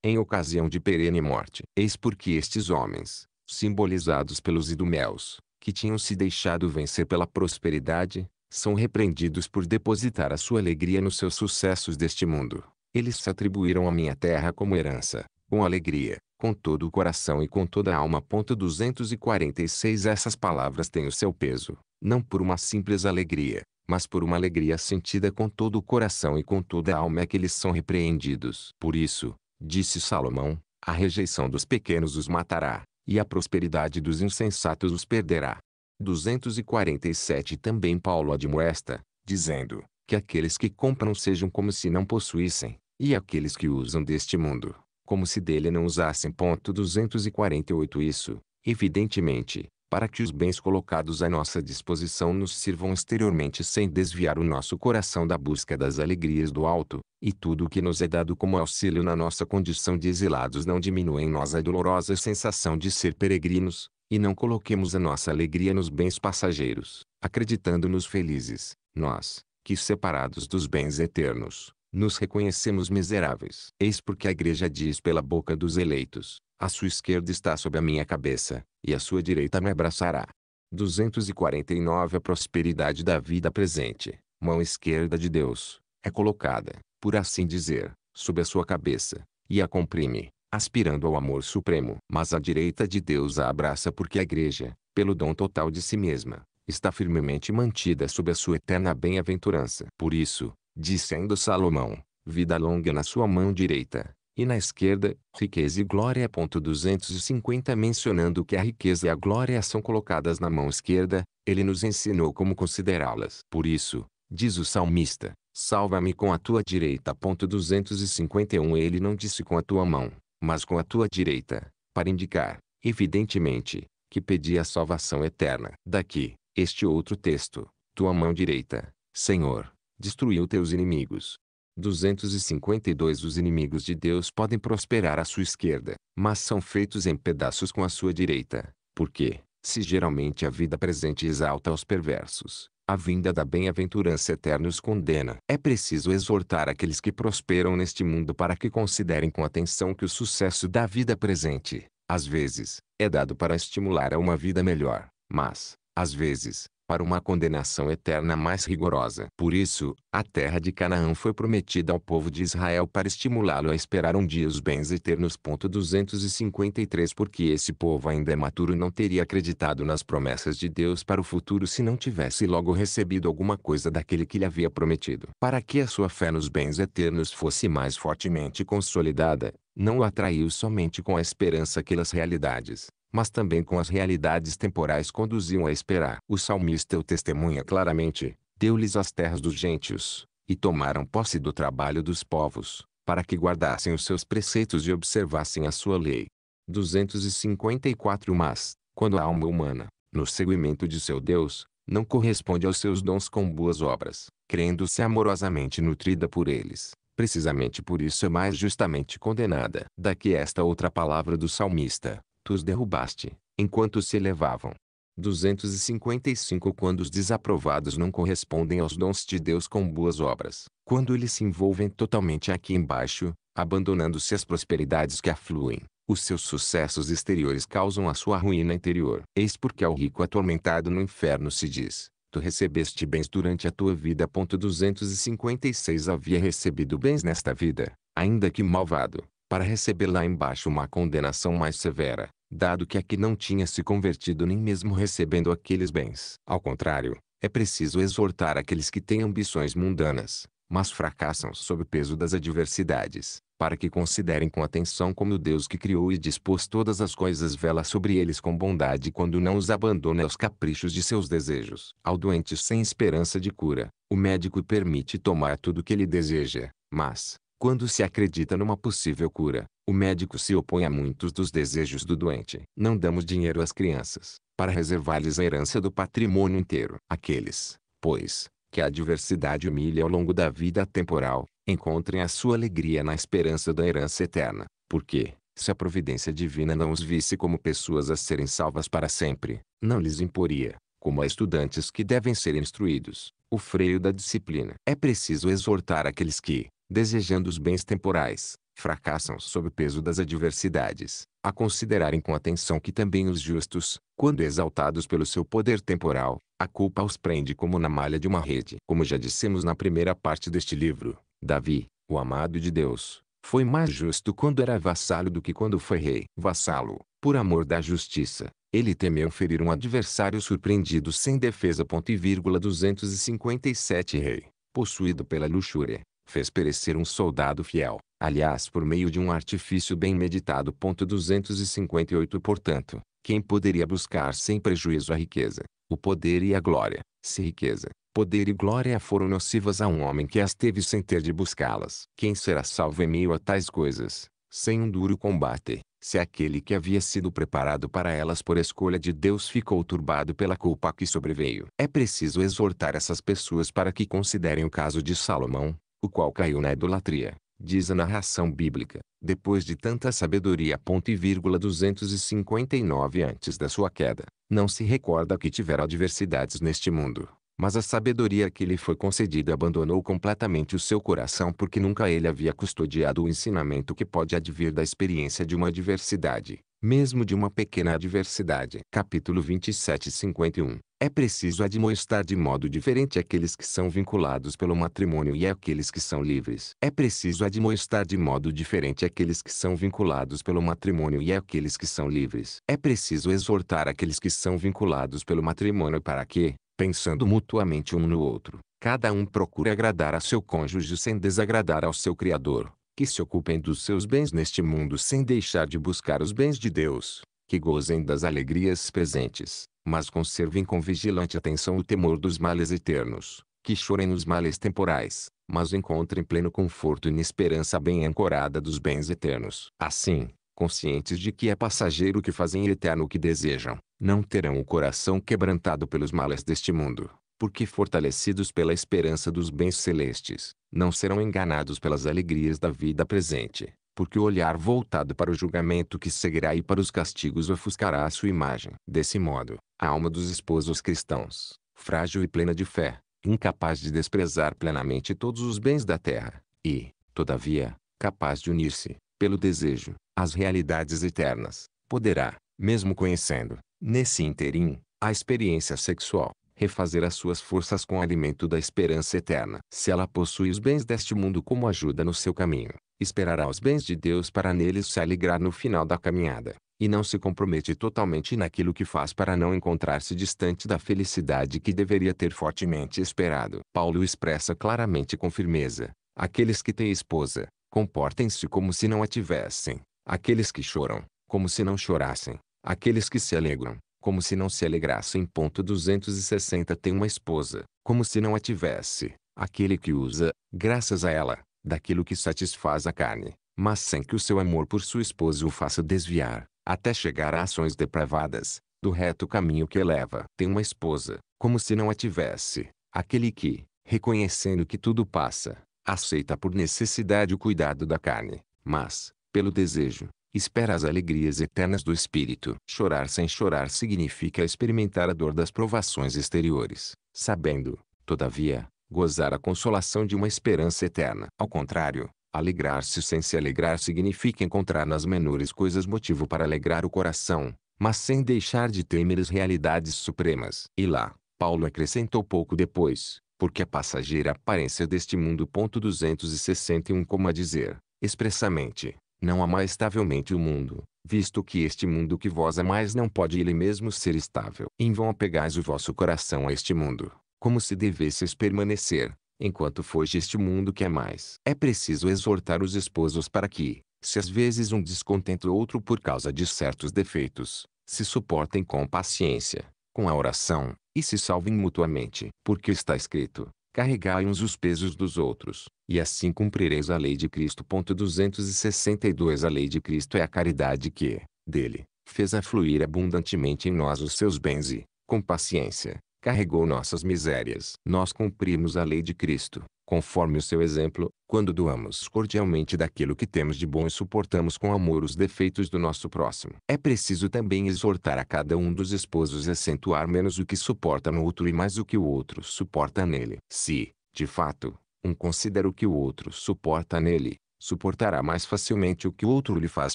em ocasião de perene morte. Eis porque estes homens, simbolizados pelos idumeus, que tinham se deixado vencer pela prosperidade, são repreendidos por depositar a sua alegria nos seus sucessos deste mundo. Eles se atribuíram a minha terra como herança, com alegria, com todo o coração e com toda a alma. 246 Essas palavras têm o seu peso, não por uma simples alegria, mas por uma alegria sentida com todo o coração e com toda a alma é que eles são repreendidos. Por isso, disse Salomão, a rejeição dos pequenos os matará, e a prosperidade dos insensatos os perderá. 247 Também Paulo admoesta, dizendo, que aqueles que compram sejam como se não possuíssem, e aqueles que usam deste mundo, como se dele não usassem. Ponto 248 Isso, evidentemente, para que os bens colocados à nossa disposição nos sirvam exteriormente sem desviar o nosso coração da busca das alegrias do alto, e tudo o que nos é dado como auxílio na nossa condição de exilados não diminua em nós a dolorosa sensação de ser peregrinos, e não coloquemos a nossa alegria nos bens passageiros, acreditando-nos felizes, nós, que separados dos bens eternos, nos reconhecemos miseráveis. Eis porque a igreja diz pela boca dos eleitos, a sua esquerda está sobre a minha cabeça, e a sua direita me abraçará. 249 A prosperidade da vida presente, mão esquerda de Deus, é colocada, por assim dizer, sob a sua cabeça, e a comprime, aspirando ao amor supremo. Mas a direita de Deus a abraça porque a igreja, pelo dom total de si mesma, está firmemente mantida sob a sua eterna bem-aventurança. Por isso, dizendo Salomão, vida longa na sua mão direita, e na esquerda, riqueza e glória. 250 Mencionando que a riqueza e a glória são colocadas na mão esquerda, ele nos ensinou como considerá-las. Por isso, diz o salmista, salva-me com a tua direita. 251 Ele não disse com a tua mão, mas com a tua direita, para indicar, evidentemente, que pedia a salvação eterna. Daqui, este outro texto, tua mão direita, Senhor destruiu teus inimigos. 252 Os inimigos de Deus podem prosperar à sua esquerda, mas são feitos em pedaços com a sua direita, porque, se geralmente a vida presente exalta os perversos, a vinda da bem-aventurança eterna os condena. É preciso exortar aqueles que prosperam neste mundo para que considerem com atenção que o sucesso da vida presente, às vezes, é dado para estimular a uma vida melhor, mas, às vezes, para uma condenação eterna mais rigorosa. Por isso, a terra de Canaã foi prometida ao povo de Israel para estimulá-lo a esperar um dia os bens eternos. 253 Porque esse povo ainda é maturo e não teria acreditado nas promessas de Deus para o futuro se não tivesse logo recebido alguma coisa daquele que lhe havia prometido. Para que a sua fé nos bens eternos fosse mais fortemente consolidada, não o atraiu somente com a esperança pelas realidades, mas também com as realidades temporais conduziam a esperar. O salmista o testemunha claramente, deu-lhes as terras dos gentios, e tomaram posse do trabalho dos povos, para que guardassem os seus preceitos e observassem a sua lei. 254 Mas, quando a alma humana, no seguimento de seu Deus, não corresponde aos seus dons com boas obras, crendo-se amorosamente nutrida por eles, precisamente por isso é mais justamente condenada. Daqui esta outra palavra do salmista tu os derrubaste, enquanto se elevavam. 255 Quando os desaprovados não correspondem aos dons de Deus com boas obras, quando eles se envolvem totalmente aqui embaixo, abandonando-se às prosperidades que afluem, os seus sucessos exteriores causam a sua ruína interior. Eis porque ao rico atormentado no inferno se diz, tu recebeste bens durante a tua vida. 256 Havia recebido bens nesta vida, ainda que malvado, para receber lá embaixo uma condenação mais severa dado que aqui não tinha se convertido nem mesmo recebendo aqueles bens. Ao contrário, é preciso exortar aqueles que têm ambições mundanas, mas fracassam sob o peso das adversidades, para que considerem com atenção como Deus que criou e dispôs todas as coisas vela sobre eles com bondade quando não os abandona aos caprichos de seus desejos. Ao doente sem esperança de cura, o médico permite tomar tudo o que ele deseja, mas, quando se acredita numa possível cura, o médico se opõe a muitos dos desejos do doente. Não damos dinheiro às crianças, para reservar-lhes a herança do patrimônio inteiro. Aqueles, pois, que a adversidade humilha ao longo da vida temporal, encontrem a sua alegria na esperança da herança eterna, porque, se a providência divina não os visse como pessoas a serem salvas para sempre, não lhes imporia, como a estudantes que devem ser instruídos, o freio da disciplina. É preciso exortar aqueles que, desejando os bens temporais, fracassam sob o peso das adversidades, a considerarem com atenção que também os justos, quando exaltados pelo seu poder temporal, a culpa os prende como na malha de uma rede. Como já dissemos na primeira parte deste livro, Davi, o amado de Deus, foi mais justo quando era vassalo do que quando foi rei. Vassalo, por amor da justiça, ele temeu ferir um adversário surpreendido sem defesa. Ponto e vírgula 257 Rei, possuído pela luxúria, fez perecer um soldado fiel, aliás por meio de um artifício bem meditado. 258 Portanto, quem poderia buscar sem prejuízo a riqueza, o poder e a glória, se riqueza, poder e glória foram nocivas a um homem que as teve sem ter de buscá-las? Quem será salvo em meio a tais coisas, sem um duro combate? se aquele que havia sido preparado para elas por escolha de Deus ficou turbado pela culpa que sobreveio. É preciso exortar essas pessoas para que considerem o caso de Salomão, o qual caiu na idolatria, diz a narração bíblica, depois de tanta sabedoria. Ponto e vírgula 259 antes da sua queda, não se recorda que tivera adversidades neste mundo, mas a sabedoria que lhe foi concedida abandonou completamente o seu coração porque nunca ele havia custodiado o ensinamento que pode advir da experiência de uma adversidade mesmo de uma pequena adversidade. Capítulo 27 51 é preciso admoestar de modo diferente aqueles que são vinculados pelo matrimônio e aqueles que são livres. É preciso admoestar de modo diferente aqueles que são vinculados pelo matrimônio e aqueles que são livres. É preciso exortar aqueles que são vinculados pelo matrimônio para que, pensando mutuamente um no outro, cada um procure agradar a seu cônjuge sem desagradar ao seu Criador que se ocupem dos seus bens neste mundo sem deixar de buscar os bens de Deus, que gozem das alegrias presentes, mas conservem com vigilante atenção o temor dos males eternos, que chorem nos males temporais, mas encontrem pleno conforto e na esperança bem ancorada dos bens eternos. Assim, conscientes de que é passageiro o que fazem e eterno o que desejam, não terão o coração quebrantado pelos males deste mundo, porque fortalecidos pela esperança dos bens celestes, não serão enganados pelas alegrias da vida presente, porque o olhar voltado para o julgamento que seguirá e para os castigos ofuscará a sua imagem. Desse modo, a alma dos esposos cristãos, frágil e plena de fé, incapaz de desprezar plenamente todos os bens da terra, e, todavia, capaz de unir-se, pelo desejo, às realidades eternas, poderá, mesmo conhecendo, nesse interim, a experiência sexual, refazer as suas forças com o alimento da esperança eterna. Se ela possui os bens deste mundo como ajuda no seu caminho, esperará os bens de Deus para neles se alegrar no final da caminhada, e não se compromete totalmente naquilo que faz para não encontrar-se distante da felicidade que deveria ter fortemente esperado. Paulo expressa claramente com firmeza: aqueles que têm esposa, comportem-se como se não a tivessem, aqueles que choram, como se não chorassem, aqueles que se alegram, como se não se alegrasse em ponto 260 tem uma esposa, como se não a tivesse, aquele que usa, graças a ela, daquilo que satisfaz a carne, mas sem que o seu amor por sua esposa o faça desviar, até chegar a ações depravadas, do reto caminho que eleva. Tem uma esposa, como se não a tivesse, aquele que, reconhecendo que tudo passa, aceita por necessidade o cuidado da carne, mas, pelo desejo, espera as alegrias eternas do espírito. Chorar sem chorar significa experimentar a dor das provações exteriores, sabendo, todavia, gozar a consolação de uma esperança eterna. Ao contrário, alegrar-se sem se alegrar significa encontrar nas menores coisas motivo para alegrar o coração, mas sem deixar de temer as realidades supremas. E lá, Paulo acrescentou pouco depois, porque é a passageira aparência deste mundo. 261, como a dizer, expressamente, não mais estavelmente o mundo, visto que este mundo que vós amais não pode ele mesmo ser estável. Em vão apegais o vosso coração a este mundo, como se devesseis permanecer, enquanto foge este mundo que é mais. É preciso exortar os esposos para que, se às vezes um descontenta outro por causa de certos defeitos, se suportem com paciência, com a oração, e se salvem mutuamente. Porque está escrito, carregai uns os pesos dos outros, e assim cumprireis a lei de Cristo. 262 A lei de Cristo é a caridade que, dele, fez afluir abundantemente em nós os seus bens e, com paciência, carregou nossas misérias. Nós cumprimos a lei de Cristo, conforme o seu exemplo, quando doamos cordialmente daquilo que temos de bom e suportamos com amor os defeitos do nosso próximo. É preciso também exortar a cada um dos esposos a acentuar menos o que suporta no outro e mais o que o outro suporta nele. Se, de fato, um considera o que o outro suporta nele, suportará mais facilmente o que o outro lhe faz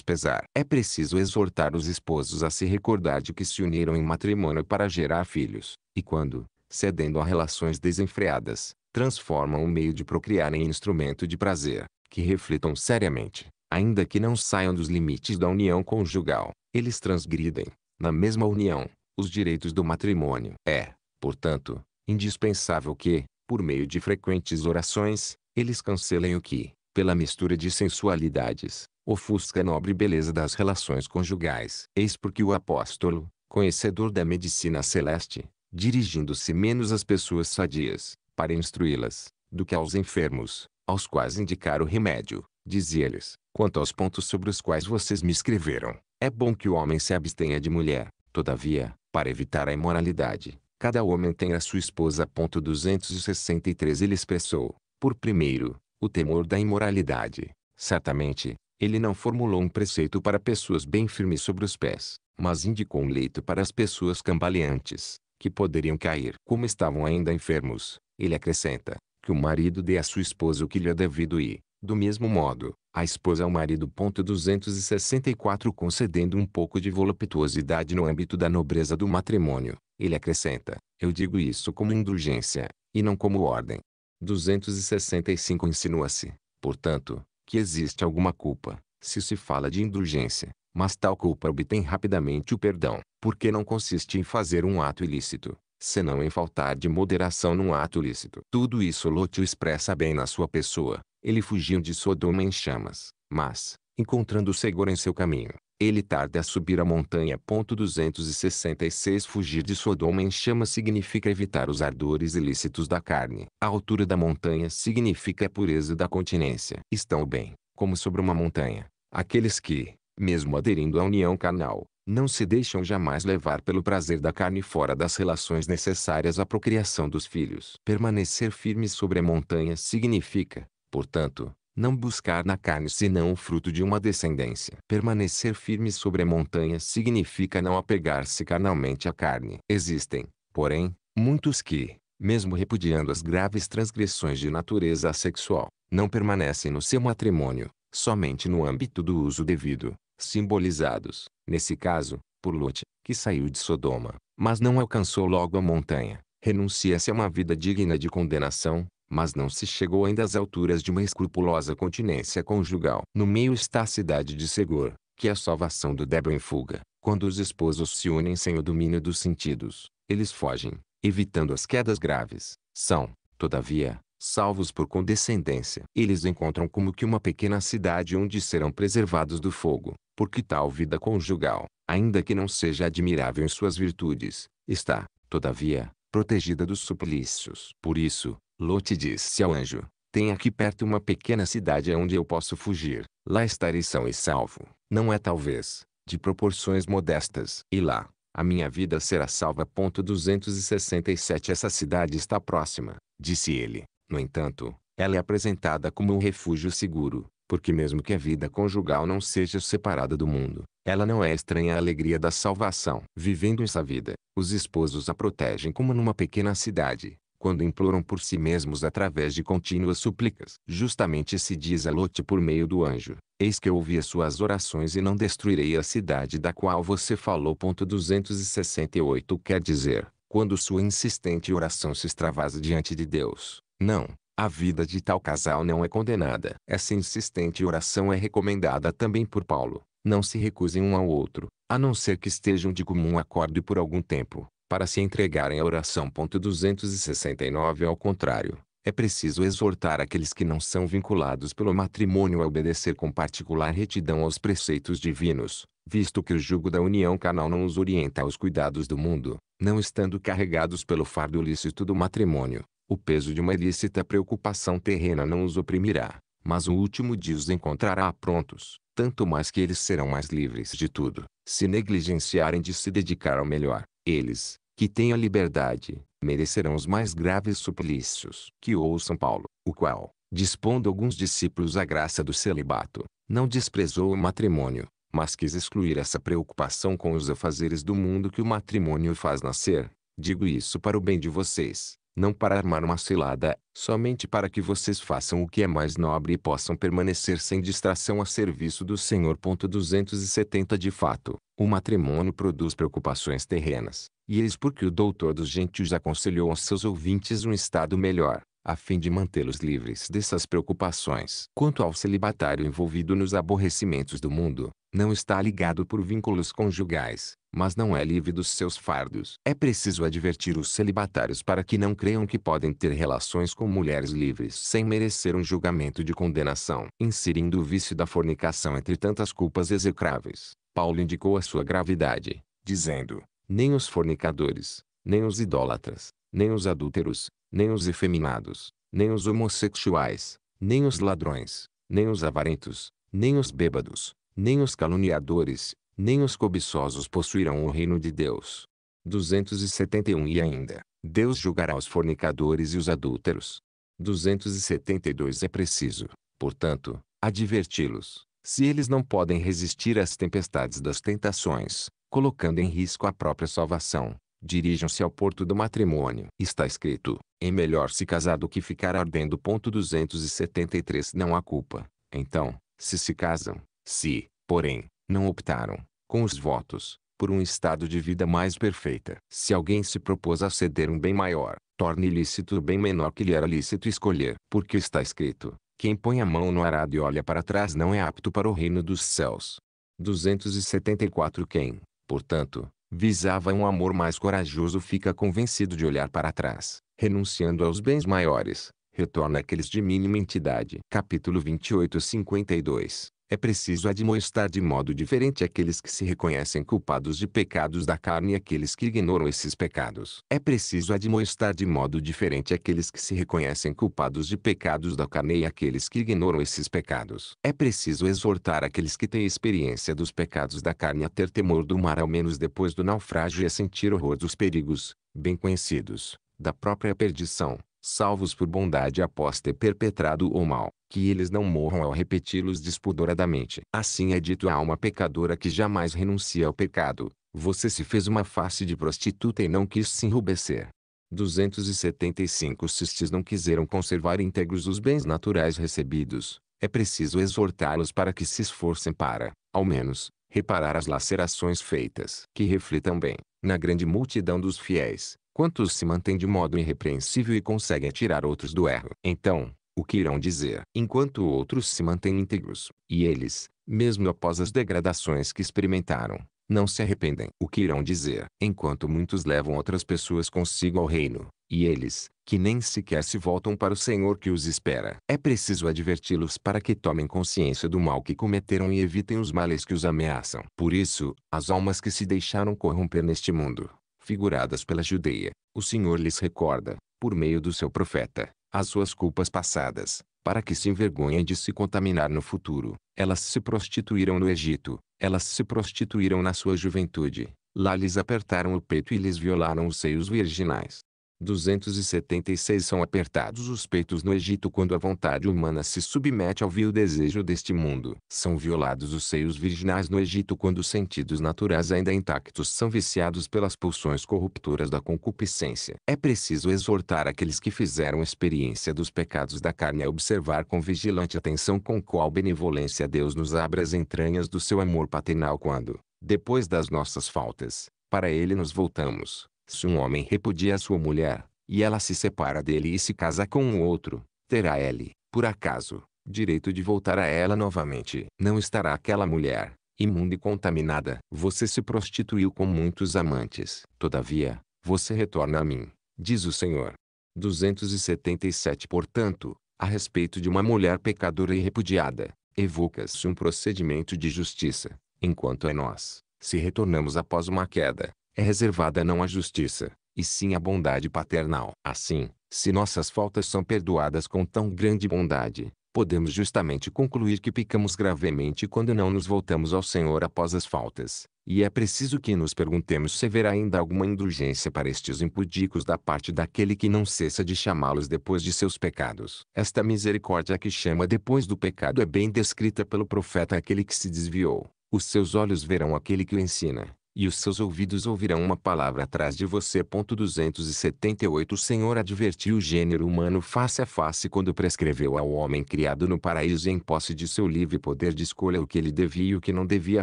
pesar. É preciso exortar os esposos a se recordar de que se uniram em matrimônio para gerar filhos, e quando, cedendo a relações desenfreadas, transformam o meio de procriar em instrumento de prazer, que reflitam seriamente, ainda que não saiam dos limites da união conjugal, eles transgridem, na mesma união, os direitos do matrimônio. É, portanto, indispensável que, por meio de frequentes orações, eles cancelem o que, pela mistura de sensualidades, ofusca a nobre beleza das relações conjugais. Eis porque o apóstolo, conhecedor da medicina celeste, dirigindo-se menos às pessoas sadias, para instruí-las, do que aos enfermos, aos quais indicar o remédio. Dizia-lhes: Quanto aos pontos sobre os quais vocês me escreveram, é bom que o homem se abstenha de mulher. Todavia, para evitar a imoralidade, cada homem tem a sua esposa. ponto 263 Ele expressou, por primeiro, o temor da imoralidade. Certamente, ele não formulou um preceito para pessoas bem firmes sobre os pés, mas indicou um leito para as pessoas cambaleantes, que poderiam cair. Como estavam ainda enfermos, ele acrescenta, que o marido dê à sua esposa o que lhe é devido e, do mesmo modo, a esposa ao marido. 264 Concedendo um pouco de voluptuosidade no âmbito da nobreza do matrimônio, ele acrescenta, eu digo isso como indulgência, e não como ordem. 265 Insinua-se, portanto, que existe alguma culpa, se se fala de indulgência, mas tal culpa obtém rapidamente o perdão, porque não consiste em fazer um ato ilícito, senão em faltar de moderação num ato lícito. Tudo isso Lúcio expressa bem na sua pessoa. Ele fugiu de Sodoma em chamas, mas, encontrando Segor em seu caminho, ele tarda a subir a montanha. 266 Fugir de Sodoma em chamas significa evitar os ardores ilícitos da carne. A altura da montanha significa a pureza da continência. Estão bem, como sobre uma montanha, aqueles que, mesmo aderindo à união carnal, não se deixam jamais levar pelo prazer da carne fora das relações necessárias à procriação dos filhos. Permanecer firme sobre a montanha significa, portanto, não buscar na carne senão o fruto de uma descendência. Permanecer firme sobre a montanha significa não apegar-se carnalmente à carne. Existem, porém, muitos que, mesmo repudiando as graves transgressões de natureza sexual, não permanecem no seu matrimônio, somente no âmbito do uso devido, simbolizados, nesse caso, por Lut, que saiu de Sodoma, mas não alcançou logo a montanha. Renuncia-se a uma vida digna de condenação, mas não se chegou ainda às alturas de uma escrupulosa continência conjugal. No meio está a cidade de Segor, que é a salvação do débil em fuga. Quando os esposos se unem sem o domínio dos sentidos, eles fogem, evitando as quedas graves. São, todavia, salvos por condescendência. Eles encontram como que uma pequena cidade onde serão preservados do fogo, porque tal vida conjugal, ainda que não seja admirável em suas virtudes, está, todavia, protegida dos suplícios. Por isso, Lote disse ao anjo, tem aqui perto uma pequena cidade onde eu posso fugir, lá estarei são e salvo. Não é talvez, de proporções modestas. E lá, a minha vida será salva. 267 Essa cidade está próxima, disse ele. No entanto, ela é apresentada como um refúgio seguro, porque mesmo que a vida conjugal não seja separada do mundo, ela não é estranha à alegria da salvação. Vivendo essa vida, os esposos a protegem como numa pequena cidade, quando imploram por si mesmos através de contínuas súplicas. Justamente se diz a Lote por meio do anjo, eis que eu ouvi as suas orações e não destruirei a cidade da qual você falou. 268 Quer dizer, quando sua insistente oração se extravasa diante de Deus, não, a vida de tal casal não é condenada. Essa insistente oração é recomendada também por Paulo. Não se recusem um ao outro, a não ser que estejam de comum acordo por algum tempo, para se entregarem à oração. 269 é Ao contrário, é preciso exortar aqueles que não são vinculados pelo matrimônio a obedecer com particular retidão aos preceitos divinos, visto que o jugo da união canal não os orienta aos cuidados do mundo, não estando carregados pelo fardo lícito do matrimônio, o peso de uma ilícita preocupação terrena não os oprimirá, mas o último dia os encontrará prontos, tanto mais que eles serão mais livres de tudo, se negligenciarem de se dedicar ao melhor. Eles, que têm a liberdade, merecerão os mais graves suplícios que ouçam Paulo, o qual, dispondo alguns discípulos à graça do celibato, não desprezou o matrimônio, mas quis excluir essa preocupação com os afazeres do mundo que o matrimônio faz nascer. Digo isso para o bem de vocês, não para armar uma cilada, somente para que vocês façam o que é mais nobre e possam permanecer sem distração a serviço do Senhor. 270 De fato, o matrimônio produz preocupações terrenas, e eis porque o doutor dos gentios aconselhou aos seus ouvintes um estado melhor, a fim de mantê-los livres dessas preocupações. Quanto ao celibatário envolvido nos aborrecimentos do mundo, não está ligado por vínculos conjugais, mas não é livre dos seus fardos. É preciso advertir os celibatários para que não creiam que podem ter relações com mulheres livres sem merecer um julgamento de condenação. Inserindo o vício da fornicação entre tantas culpas execráveis, Paulo indicou a sua gravidade, dizendo, nem os fornicadores, nem os idólatras, nem os adúlteros, nem os efeminados, nem os homossexuais, nem os ladrões, nem os avarentos, nem os bêbados, nem os caluniadores, nem os cobiçosos possuirão o reino de Deus. 271 E ainda, Deus julgará os fornicadores e os adúlteros. 272 É preciso, portanto, adverti-los, se eles não podem resistir às tempestades das tentações, colocando em risco a própria salvação, dirijam-se ao porto do matrimônio. Está escrito, é melhor se casar do que ficar ardendo. 273 Não há culpa, então, se se casam, se, porém, não optaram, com os votos, por um estado de vida mais perfeita. Se alguém se propôs a ceder um bem maior, torne ilícito o bem menor que lhe era lícito escolher. Porque está escrito, quem põe a mão no arado e olha para trás não é apto para o reino dos céus. 274 Quem, portanto, visava um amor mais corajoso fica convencido de olhar para trás, renunciando aos bens maiores, retorna aqueles de mínima entidade. Capítulo 28 52 é preciso admoestar de modo diferente aqueles que se reconhecem culpados de pecados da carne e aqueles que ignoram esses pecados. É preciso admoestar de modo diferente aqueles que se reconhecem culpados de pecados da carne e aqueles que ignoram esses pecados. É preciso exortar aqueles que têm experiência dos pecados da carne a ter temor do mar ao menos depois do naufrágio e a sentir horror dos perigos, bem conhecidos, da própria perdição salvos por bondade após ter perpetrado o mal, que eles não morram ao repeti-los despudoradamente. Assim é dito à alma pecadora que jamais renuncia ao pecado, você se fez uma face de prostituta e não quis se enrubecer. 275 Cistes não quiseram conservar íntegros os bens naturais recebidos, é preciso exortá-los para que se esforcem para, ao menos, reparar as lacerações feitas. Que reflitam bem, na grande multidão dos fiéis, Quantos se mantêm de modo irrepreensível e conseguem tirar outros do erro? Então, o que irão dizer? Enquanto outros se mantêm íntegros, e eles, mesmo após as degradações que experimentaram, não se arrependem. O que irão dizer? Enquanto muitos levam outras pessoas consigo ao reino, e eles, que nem sequer se voltam para o Senhor que os espera. É preciso adverti-los para que tomem consciência do mal que cometeram e evitem os males que os ameaçam. Por isso, as almas que se deixaram corromper neste mundo, figuradas pela Judeia, o Senhor lhes recorda, por meio do seu profeta, as suas culpas passadas, para que se envergonhem de se contaminar no futuro. Elas se prostituíram no Egito, elas se prostituíram na sua juventude, lá lhes apertaram o peito e lhes violaram os seios virginais. 276 São apertados os peitos no Egito quando a vontade humana se submete ao vil desejo deste mundo. São violados os seios virginais no Egito quando os sentidos naturais ainda intactos são viciados pelas pulsões corruptoras da concupiscência. É preciso exortar aqueles que fizeram experiência dos pecados da carne a observar com vigilante atenção com qual benevolência Deus nos abre as entranhas do seu amor paternal quando, depois das nossas faltas, para ele nos voltamos se um homem repudia sua mulher, e ela se separa dele e se casa com um outro, terá ele, por acaso, direito de voltar a ela novamente. Não estará aquela mulher, imunda e contaminada. Você se prostituiu com muitos amantes. Todavia, você retorna a mim, diz o Senhor. 277 Portanto, a respeito de uma mulher pecadora e repudiada, evoca-se um procedimento de justiça, enquanto é nós, se retornamos após uma queda, é reservada não à justiça, e sim à bondade paternal. Assim, se nossas faltas são perdoadas com tão grande bondade, podemos justamente concluir que pecamos gravemente quando não nos voltamos ao Senhor após as faltas. E é preciso que nos perguntemos se haverá ainda alguma indulgência para estes impudicos da parte daquele que não cessa de chamá-los depois de seus pecados. Esta misericórdia que chama depois do pecado é bem descrita pelo profeta aquele que se desviou. Os seus olhos verão aquele que o ensina, e os seus ouvidos ouvirão uma palavra atrás de você. 278 O Senhor advertiu o gênero humano face a face quando prescreveu ao homem criado no paraíso e em posse de seu livre poder de escolha o que ele devia e o que não devia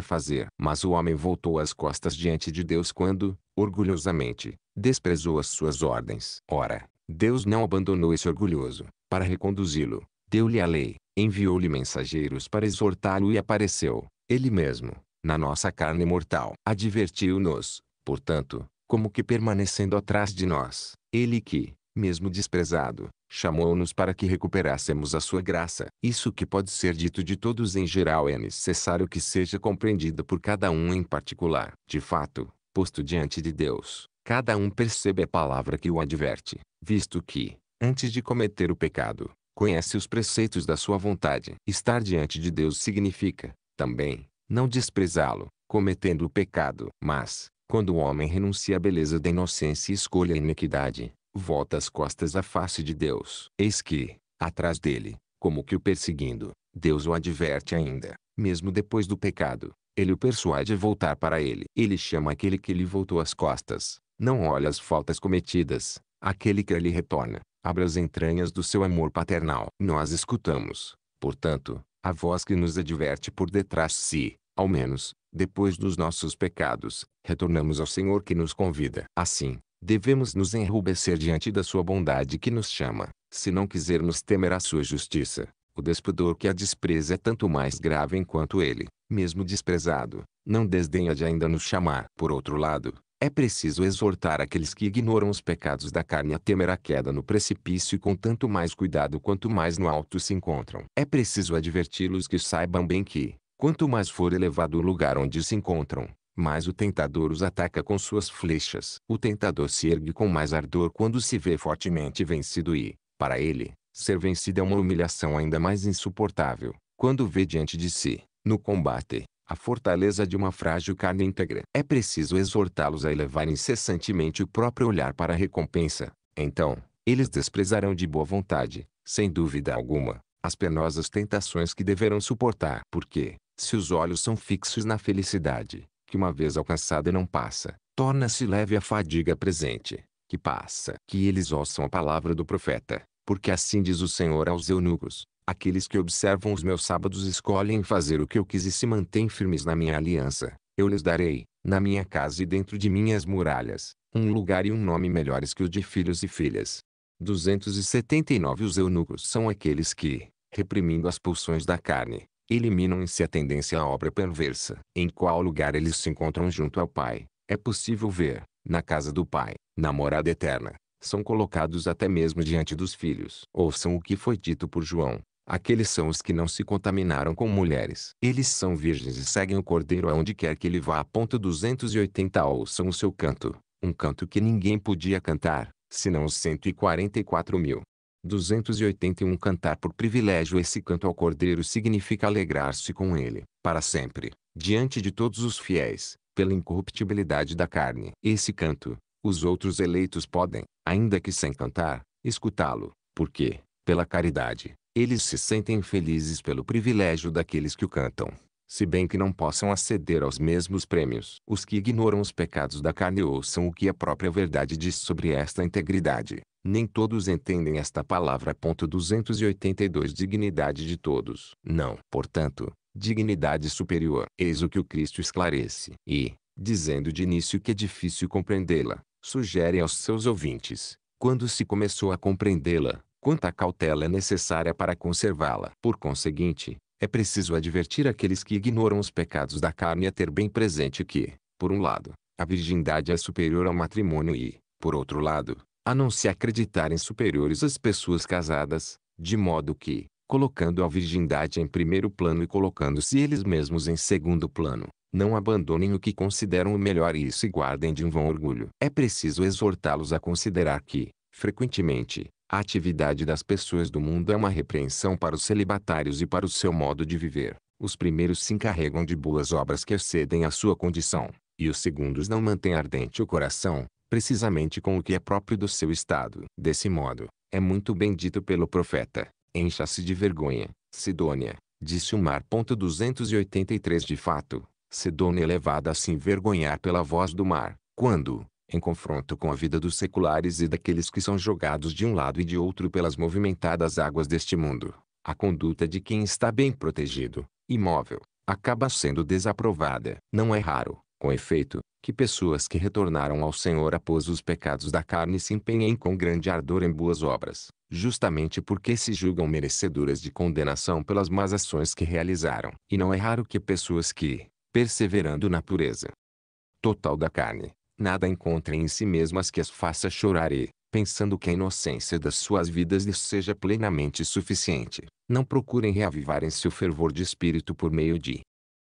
fazer. Mas o homem voltou as costas diante de Deus quando, orgulhosamente, desprezou as suas ordens. Ora, Deus não abandonou esse orgulhoso, para reconduzi-lo, deu-lhe a lei, enviou-lhe mensageiros para exortá-lo e apareceu, ele mesmo, na nossa carne mortal. Advertiu-nos, portanto, como que permanecendo atrás de nós, ele que, mesmo desprezado, chamou-nos para que recuperássemos a sua graça. Isso que pode ser dito de todos em geral é necessário que seja compreendido por cada um em particular. De fato, posto diante de Deus, cada um percebe a palavra que o adverte, visto que, antes de cometer o pecado, conhece os preceitos da sua vontade. Estar diante de Deus significa, também, não desprezá-lo, cometendo o pecado. Mas, quando o homem renuncia à beleza da inocência e escolhe a iniquidade, volta as costas à face de Deus. Eis que, atrás dele, como que o perseguindo, Deus o adverte ainda, mesmo depois do pecado. Ele o persuade a voltar para ele. Ele chama aquele que lhe voltou as costas. Não olha as faltas cometidas. Aquele que lhe retorna, abre as entranhas do seu amor paternal. Nós escutamos, portanto, a voz que nos adverte por detrás de si, ao menos, depois dos nossos pecados, retornamos ao Senhor que nos convida. Assim, devemos nos enrubescer diante da sua bondade que nos chama, se não quisermos temer a sua justiça. O despudor que a despreza é tanto mais grave enquanto ele, mesmo desprezado, não desdenha de ainda nos chamar. Por outro lado, é preciso exortar aqueles que ignoram os pecados da carne a temer a queda no precipício com tanto mais cuidado quanto mais no alto se encontram. É preciso adverti-los que saibam bem que, Quanto mais for elevado o lugar onde se encontram, mais o tentador os ataca com suas flechas. O tentador se ergue com mais ardor quando se vê fortemente vencido e, para ele, ser vencido é uma humilhação ainda mais insuportável, quando vê diante de si, no combate, a fortaleza de uma frágil carne íntegra. É preciso exortá-los a elevar incessantemente o próprio olhar para a recompensa. Então, eles desprezarão de boa vontade, sem dúvida alguma, as penosas tentações que deverão suportar. Porque, se os olhos são fixos na felicidade, que uma vez alcançada não passa, torna-se leve a fadiga presente, que passa. Que eles ouçam a palavra do profeta, porque assim diz o Senhor aos eunucos, aqueles que observam os meus sábados escolhem fazer o que eu quis e se mantêm firmes na minha aliança, eu lhes darei, na minha casa e dentro de minhas muralhas, um lugar e um nome melhores que o de filhos e filhas. 279 Os eunucos são aqueles que, reprimindo as pulsões da carne, eliminam-se a tendência à obra perversa. Em qual lugar eles se encontram junto ao Pai, é possível ver, na casa do Pai, na morada eterna, são colocados até mesmo diante dos filhos. Ouçam o que foi dito por João. Aqueles são os que não se contaminaram com mulheres. Eles são virgens e seguem o cordeiro aonde quer que ele vá. Ponto 280 Ouçam o seu canto, um canto que ninguém podia cantar, senão os 144 mil. 281 Cantar por privilégio esse canto ao Cordeiro significa alegrar-se com ele, para sempre, diante de todos os fiéis, pela incorruptibilidade da carne. Esse canto, os outros eleitos podem, ainda que sem cantar, escutá-lo, porque, pela caridade, eles se sentem felizes pelo privilégio daqueles que o cantam se bem que não possam aceder aos mesmos prêmios. Os que ignoram os pecados da carne ouçam o que a própria verdade diz sobre esta integridade. Nem todos entendem esta palavra. 282 Dignidade de todos. Não. Portanto, dignidade superior. Eis o que o Cristo esclarece. E, dizendo de início que é difícil compreendê-la, sugere aos seus ouvintes, quando se começou a compreendê-la, quanta cautela é necessária para conservá-la. Por conseguinte, é preciso advertir aqueles que ignoram os pecados da carne a ter bem presente que, por um lado, a virgindade é superior ao matrimônio e, por outro lado, a não se acreditarem superiores às pessoas casadas, de modo que, colocando a virgindade em primeiro plano e colocando-se eles mesmos em segundo plano, não abandonem o que consideram o melhor e se guardem de um vão orgulho. É preciso exortá-los a considerar que, frequentemente, a atividade das pessoas do mundo é uma repreensão para os celibatários e para o seu modo de viver. Os primeiros se encarregam de boas obras que excedem a sua condição, e os segundos não mantêm ardente o coração, precisamente com o que é próprio do seu estado. Desse modo, é muito bem dito pelo profeta, encha-se de vergonha, Sidônia, disse o mar. 283 De fato, Sidônia é levada a se envergonhar pela voz do mar, quando, em confronto com a vida dos seculares e daqueles que são jogados de um lado e de outro pelas movimentadas águas deste mundo, a conduta de quem está bem protegido, imóvel, acaba sendo desaprovada. Não é raro, com efeito, que pessoas que retornaram ao Senhor após os pecados da carne se empenhem com grande ardor em boas obras, justamente porque se julgam merecedoras de condenação pelas más ações que realizaram. E não é raro que pessoas que, perseverando na pureza total da carne, nada encontrem em si mesmas que as faça chorar e, pensando que a inocência das suas vidas lhes seja plenamente suficiente, não procurem reavivar em seu fervor de espírito por meio de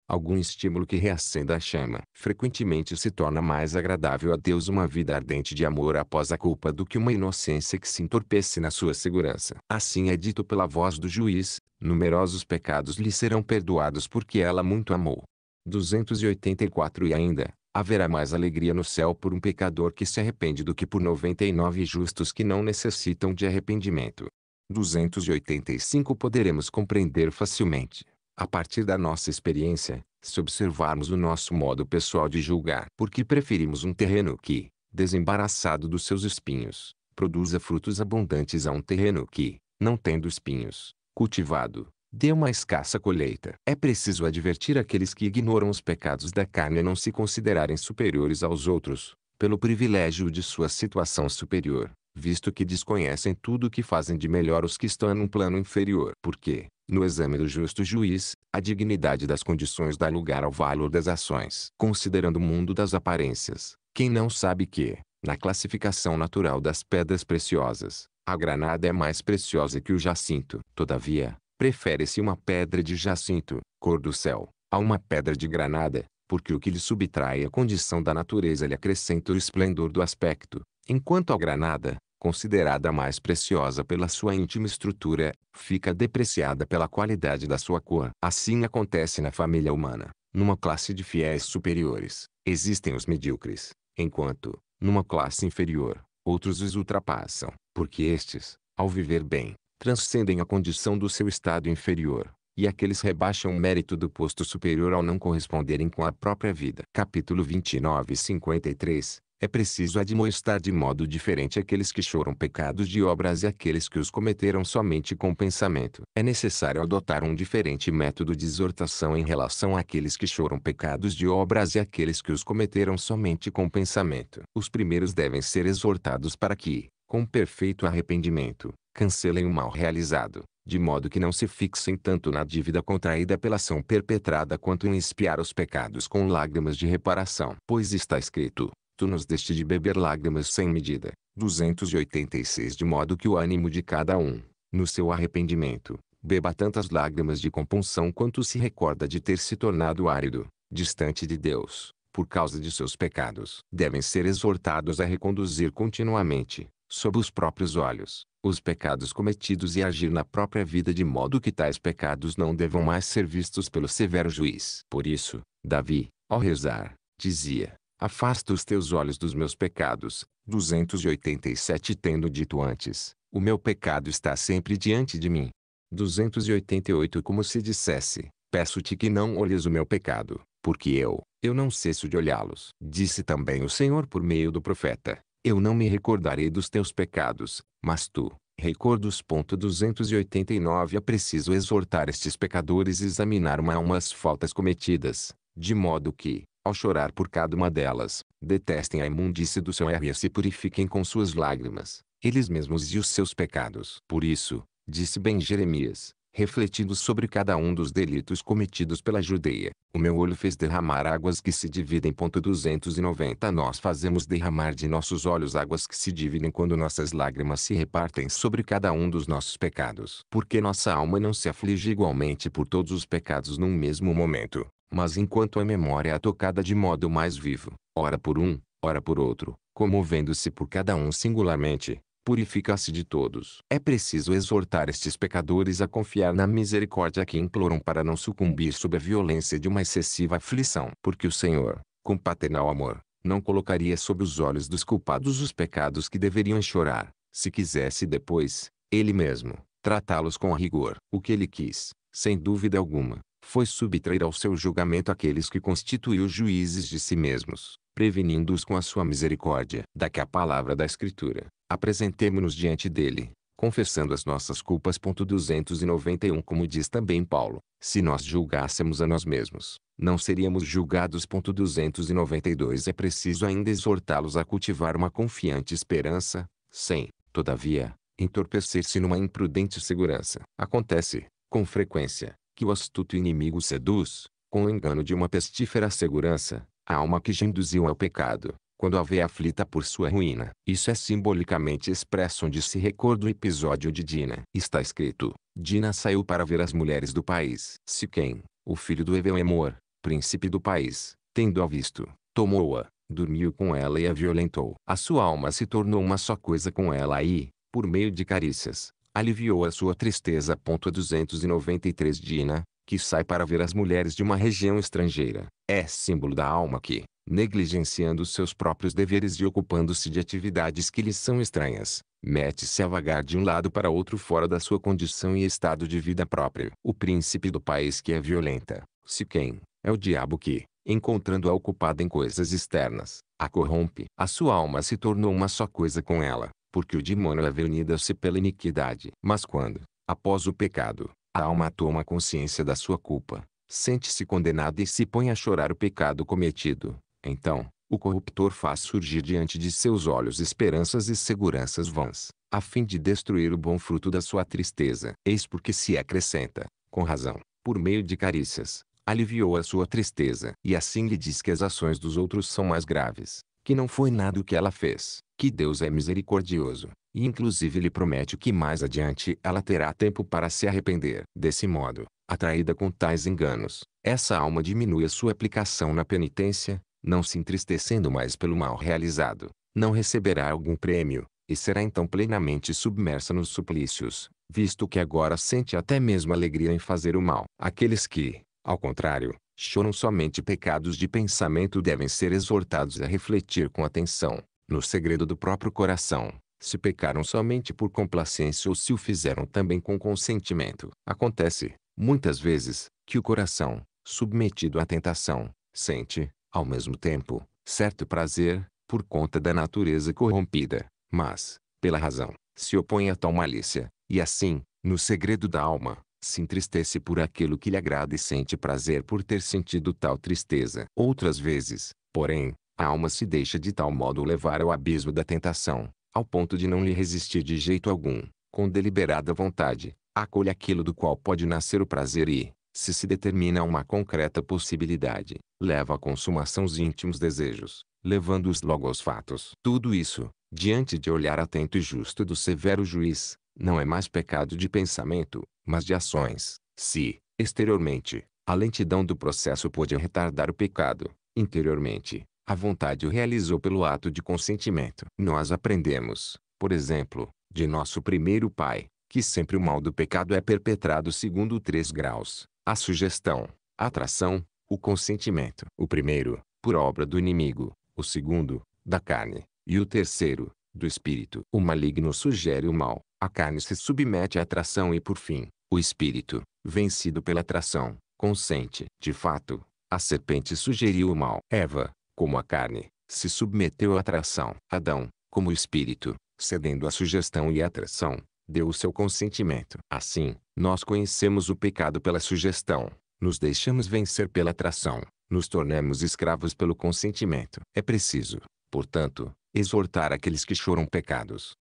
algum estímulo que reacenda a chama. Frequentemente se torna mais agradável a Deus uma vida ardente de amor após a culpa do que uma inocência que se entorpece na sua segurança. Assim é dito pela voz do juiz, numerosos pecados lhe serão perdoados porque ela muito amou. 284 E ainda, haverá mais alegria no céu por um pecador que se arrepende do que por 99 justos que não necessitam de arrependimento. 285 Poderemos compreender facilmente, a partir da nossa experiência, se observarmos o nosso modo pessoal de julgar, porque preferimos um terreno que, desembaraçado dos seus espinhos, produza frutos abundantes a um terreno que, não tendo espinhos, cultivado, dê uma escassa colheita. É preciso advertir aqueles que ignoram os pecados da carne a não se considerarem superiores aos outros, pelo privilégio de sua situação superior, visto que desconhecem tudo o que fazem de melhor os que estão em um plano inferior. Porque, no exame do justo juiz, a dignidade das condições dá lugar ao valor das ações. Considerando o mundo das aparências, quem não sabe que, na classificação natural das pedras preciosas, a granada é mais preciosa que o jacinto. Todavia, Prefere-se uma pedra de jacinto, cor do céu, a uma pedra de granada, porque o que lhe subtrai a condição da natureza lhe acrescenta o esplendor do aspecto, enquanto a granada, considerada mais preciosa pela sua íntima estrutura, fica depreciada pela qualidade da sua cor. Assim acontece na família humana. Numa classe de fiéis superiores, existem os medíocres, enquanto, numa classe inferior, outros os ultrapassam, porque estes, ao viver bem, transcendem a condição do seu estado inferior, e aqueles rebaixam o mérito do posto superior ao não corresponderem com a própria vida. Capítulo 29 e 53 é preciso admoestar de modo diferente aqueles que choram pecados de obras e aqueles que os cometeram somente com pensamento. É necessário adotar um diferente método de exortação em relação àqueles que choram pecados de obras e aqueles que os cometeram somente com pensamento. Os primeiros devem ser exortados para que, com perfeito arrependimento, cancelem o mal realizado, de modo que não se fixem tanto na dívida contraída pela ação perpetrada quanto em espiar os pecados com lágrimas de reparação. Pois está escrito, tu nos deste de beber lágrimas sem medida, 286 de modo que o ânimo de cada um, no seu arrependimento, beba tantas lágrimas de compunção quanto se recorda de ter se tornado árido, distante de Deus, por causa de seus pecados. Devem ser exortados a reconduzir continuamente, sob os próprios olhos, os pecados cometidos e agir na própria vida de modo que tais pecados não devam mais ser vistos pelo severo juiz. Por isso, Davi, ao rezar, dizia, Afasta os teus olhos dos meus pecados, 287 Tendo dito antes, o meu pecado está sempre diante de mim. 288 Como se dissesse, peço-te que não olhes o meu pecado, porque eu, eu não cesso de olhá-los. Disse também o Senhor por meio do profeta, eu não me recordarei dos teus pecados, mas tu, Recordos. 289 É preciso exortar estes pecadores a examinar uma a uma as faltas cometidas, de modo que, ao chorar por cada uma delas, detestem a imundície do seu erro e se assim purifiquem com suas lágrimas, eles mesmos e os seus pecados. Por isso, disse bem Jeremias, refletindo sobre cada um dos delitos cometidos pela Judeia. O meu olho fez derramar águas que se dividem. 290 Nós fazemos derramar de nossos olhos águas que se dividem quando nossas lágrimas se repartem sobre cada um dos nossos pecados. Porque nossa alma não se aflige igualmente por todos os pecados num mesmo momento, mas enquanto a memória é tocada de modo mais vivo, ora por um, ora por outro, comovendo-se por cada um singularmente, purifica se de todos. É preciso exortar estes pecadores a confiar na misericórdia que imploram para não sucumbir sob a violência de uma excessiva aflição. Porque o Senhor, com paternal amor, não colocaria sob os olhos dos culpados os pecados que deveriam chorar, se quisesse depois, ele mesmo, tratá-los com rigor. O que ele quis, sem dúvida alguma, foi subtrair ao seu julgamento aqueles que constituiu juízes de si mesmos, prevenindo-os com a sua misericórdia. Daqui a palavra da Escritura apresentemo-nos diante dele, confessando as nossas culpas. 291 Como diz também Paulo, se nós julgássemos a nós mesmos, não seríamos julgados. 292 É preciso ainda exortá-los a cultivar uma confiante esperança, sem, todavia, entorpecer-se numa imprudente segurança. Acontece, com frequência, que o astuto inimigo seduz, com o engano de uma pestífera segurança, a alma que já induziu ao pecado, quando a vê aflita por sua ruína. Isso é simbolicamente expresso onde se recorda o episódio de Dina. Está escrito, Dina saiu para ver as mulheres do país. Siquém, o filho do Evelemor, príncipe do país, tendo-a visto, tomou-a, dormiu com ela e a violentou. A sua alma se tornou uma só coisa com ela e, por meio de carícias, aliviou a sua tristeza. 293 Dina, que sai para ver as mulheres de uma região estrangeira, é símbolo da alma que, negligenciando seus próprios deveres e ocupando-se de atividades que lhes são estranhas, mete-se a vagar de um lado para outro fora da sua condição e estado de vida próprio. O príncipe do país que é violenta, se quem, é o diabo que, encontrando-a ocupada em coisas externas, a corrompe. A sua alma se tornou uma só coisa com ela, porque o demônio é unida-se pela iniquidade. Mas quando, após o pecado, a alma toma consciência da sua culpa, sente-se condenada e se põe a chorar o pecado cometido, então, o corruptor faz surgir diante de seus olhos esperanças e seguranças vãs, a fim de destruir o bom fruto da sua tristeza. Eis porque se acrescenta, com razão, por meio de carícias, aliviou a sua tristeza. E assim lhe diz que as ações dos outros são mais graves, que não foi nada o que ela fez, que Deus é misericordioso, e inclusive lhe promete que mais adiante ela terá tempo para se arrepender. Desse modo, atraída com tais enganos, essa alma diminui a sua aplicação na penitência, não se entristecendo mais pelo mal realizado, não receberá algum prêmio, e será então plenamente submersa nos suplícios, visto que agora sente até mesmo alegria em fazer o mal. Aqueles que, ao contrário, choram somente pecados de pensamento devem ser exortados a refletir com atenção, no segredo do próprio coração, se pecaram somente por complacência ou se o fizeram também com consentimento. Acontece, muitas vezes, que o coração, submetido à tentação, sente, ao mesmo tempo, certo prazer, por conta da natureza corrompida, mas, pela razão, se opõe a tal malícia, e assim, no segredo da alma, se entristece por aquilo que lhe agrada e sente prazer por ter sentido tal tristeza. Outras vezes, porém, a alma se deixa de tal modo levar ao abismo da tentação, ao ponto de não lhe resistir de jeito algum, com deliberada vontade, acolhe aquilo do qual pode nascer o prazer e, se se determina uma concreta possibilidade, leva à consumação os íntimos desejos, levando-os logo aos fatos. Tudo isso, diante de olhar atento e justo do severo juiz, não é mais pecado de pensamento, mas de ações. Se, exteriormente, a lentidão do processo pôde retardar o pecado, interiormente, a vontade o realizou pelo ato de consentimento. Nós aprendemos, por exemplo, de nosso primeiro pai, que sempre o mal do pecado é perpetrado segundo três graus, a sugestão, a atração, o consentimento. O primeiro, por obra do inimigo, o segundo, da carne, e o terceiro, do espírito. O maligno sugere o mal, a carne se submete à atração e por fim, o espírito, vencido pela atração, consente. De fato, a serpente sugeriu o mal. Eva, como a carne, se submeteu à atração. Adão, como o espírito, cedendo à sugestão e à atração, deu o seu consentimento. Assim, nós conhecemos o pecado pela sugestão, nos deixamos vencer pela atração, nos tornamos escravos pelo consentimento. É preciso, portanto, exortar aqueles que choram pecados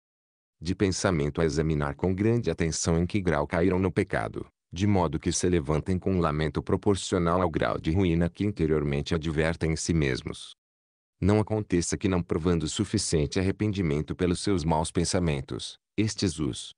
de pensamento a examinar com grande atenção em que grau caíram no pecado, de modo que se levantem com um lamento proporcional ao grau de ruína que interiormente advertem em si mesmos. Não aconteça que não provando o suficiente arrependimento pelos seus maus pensamentos, estes os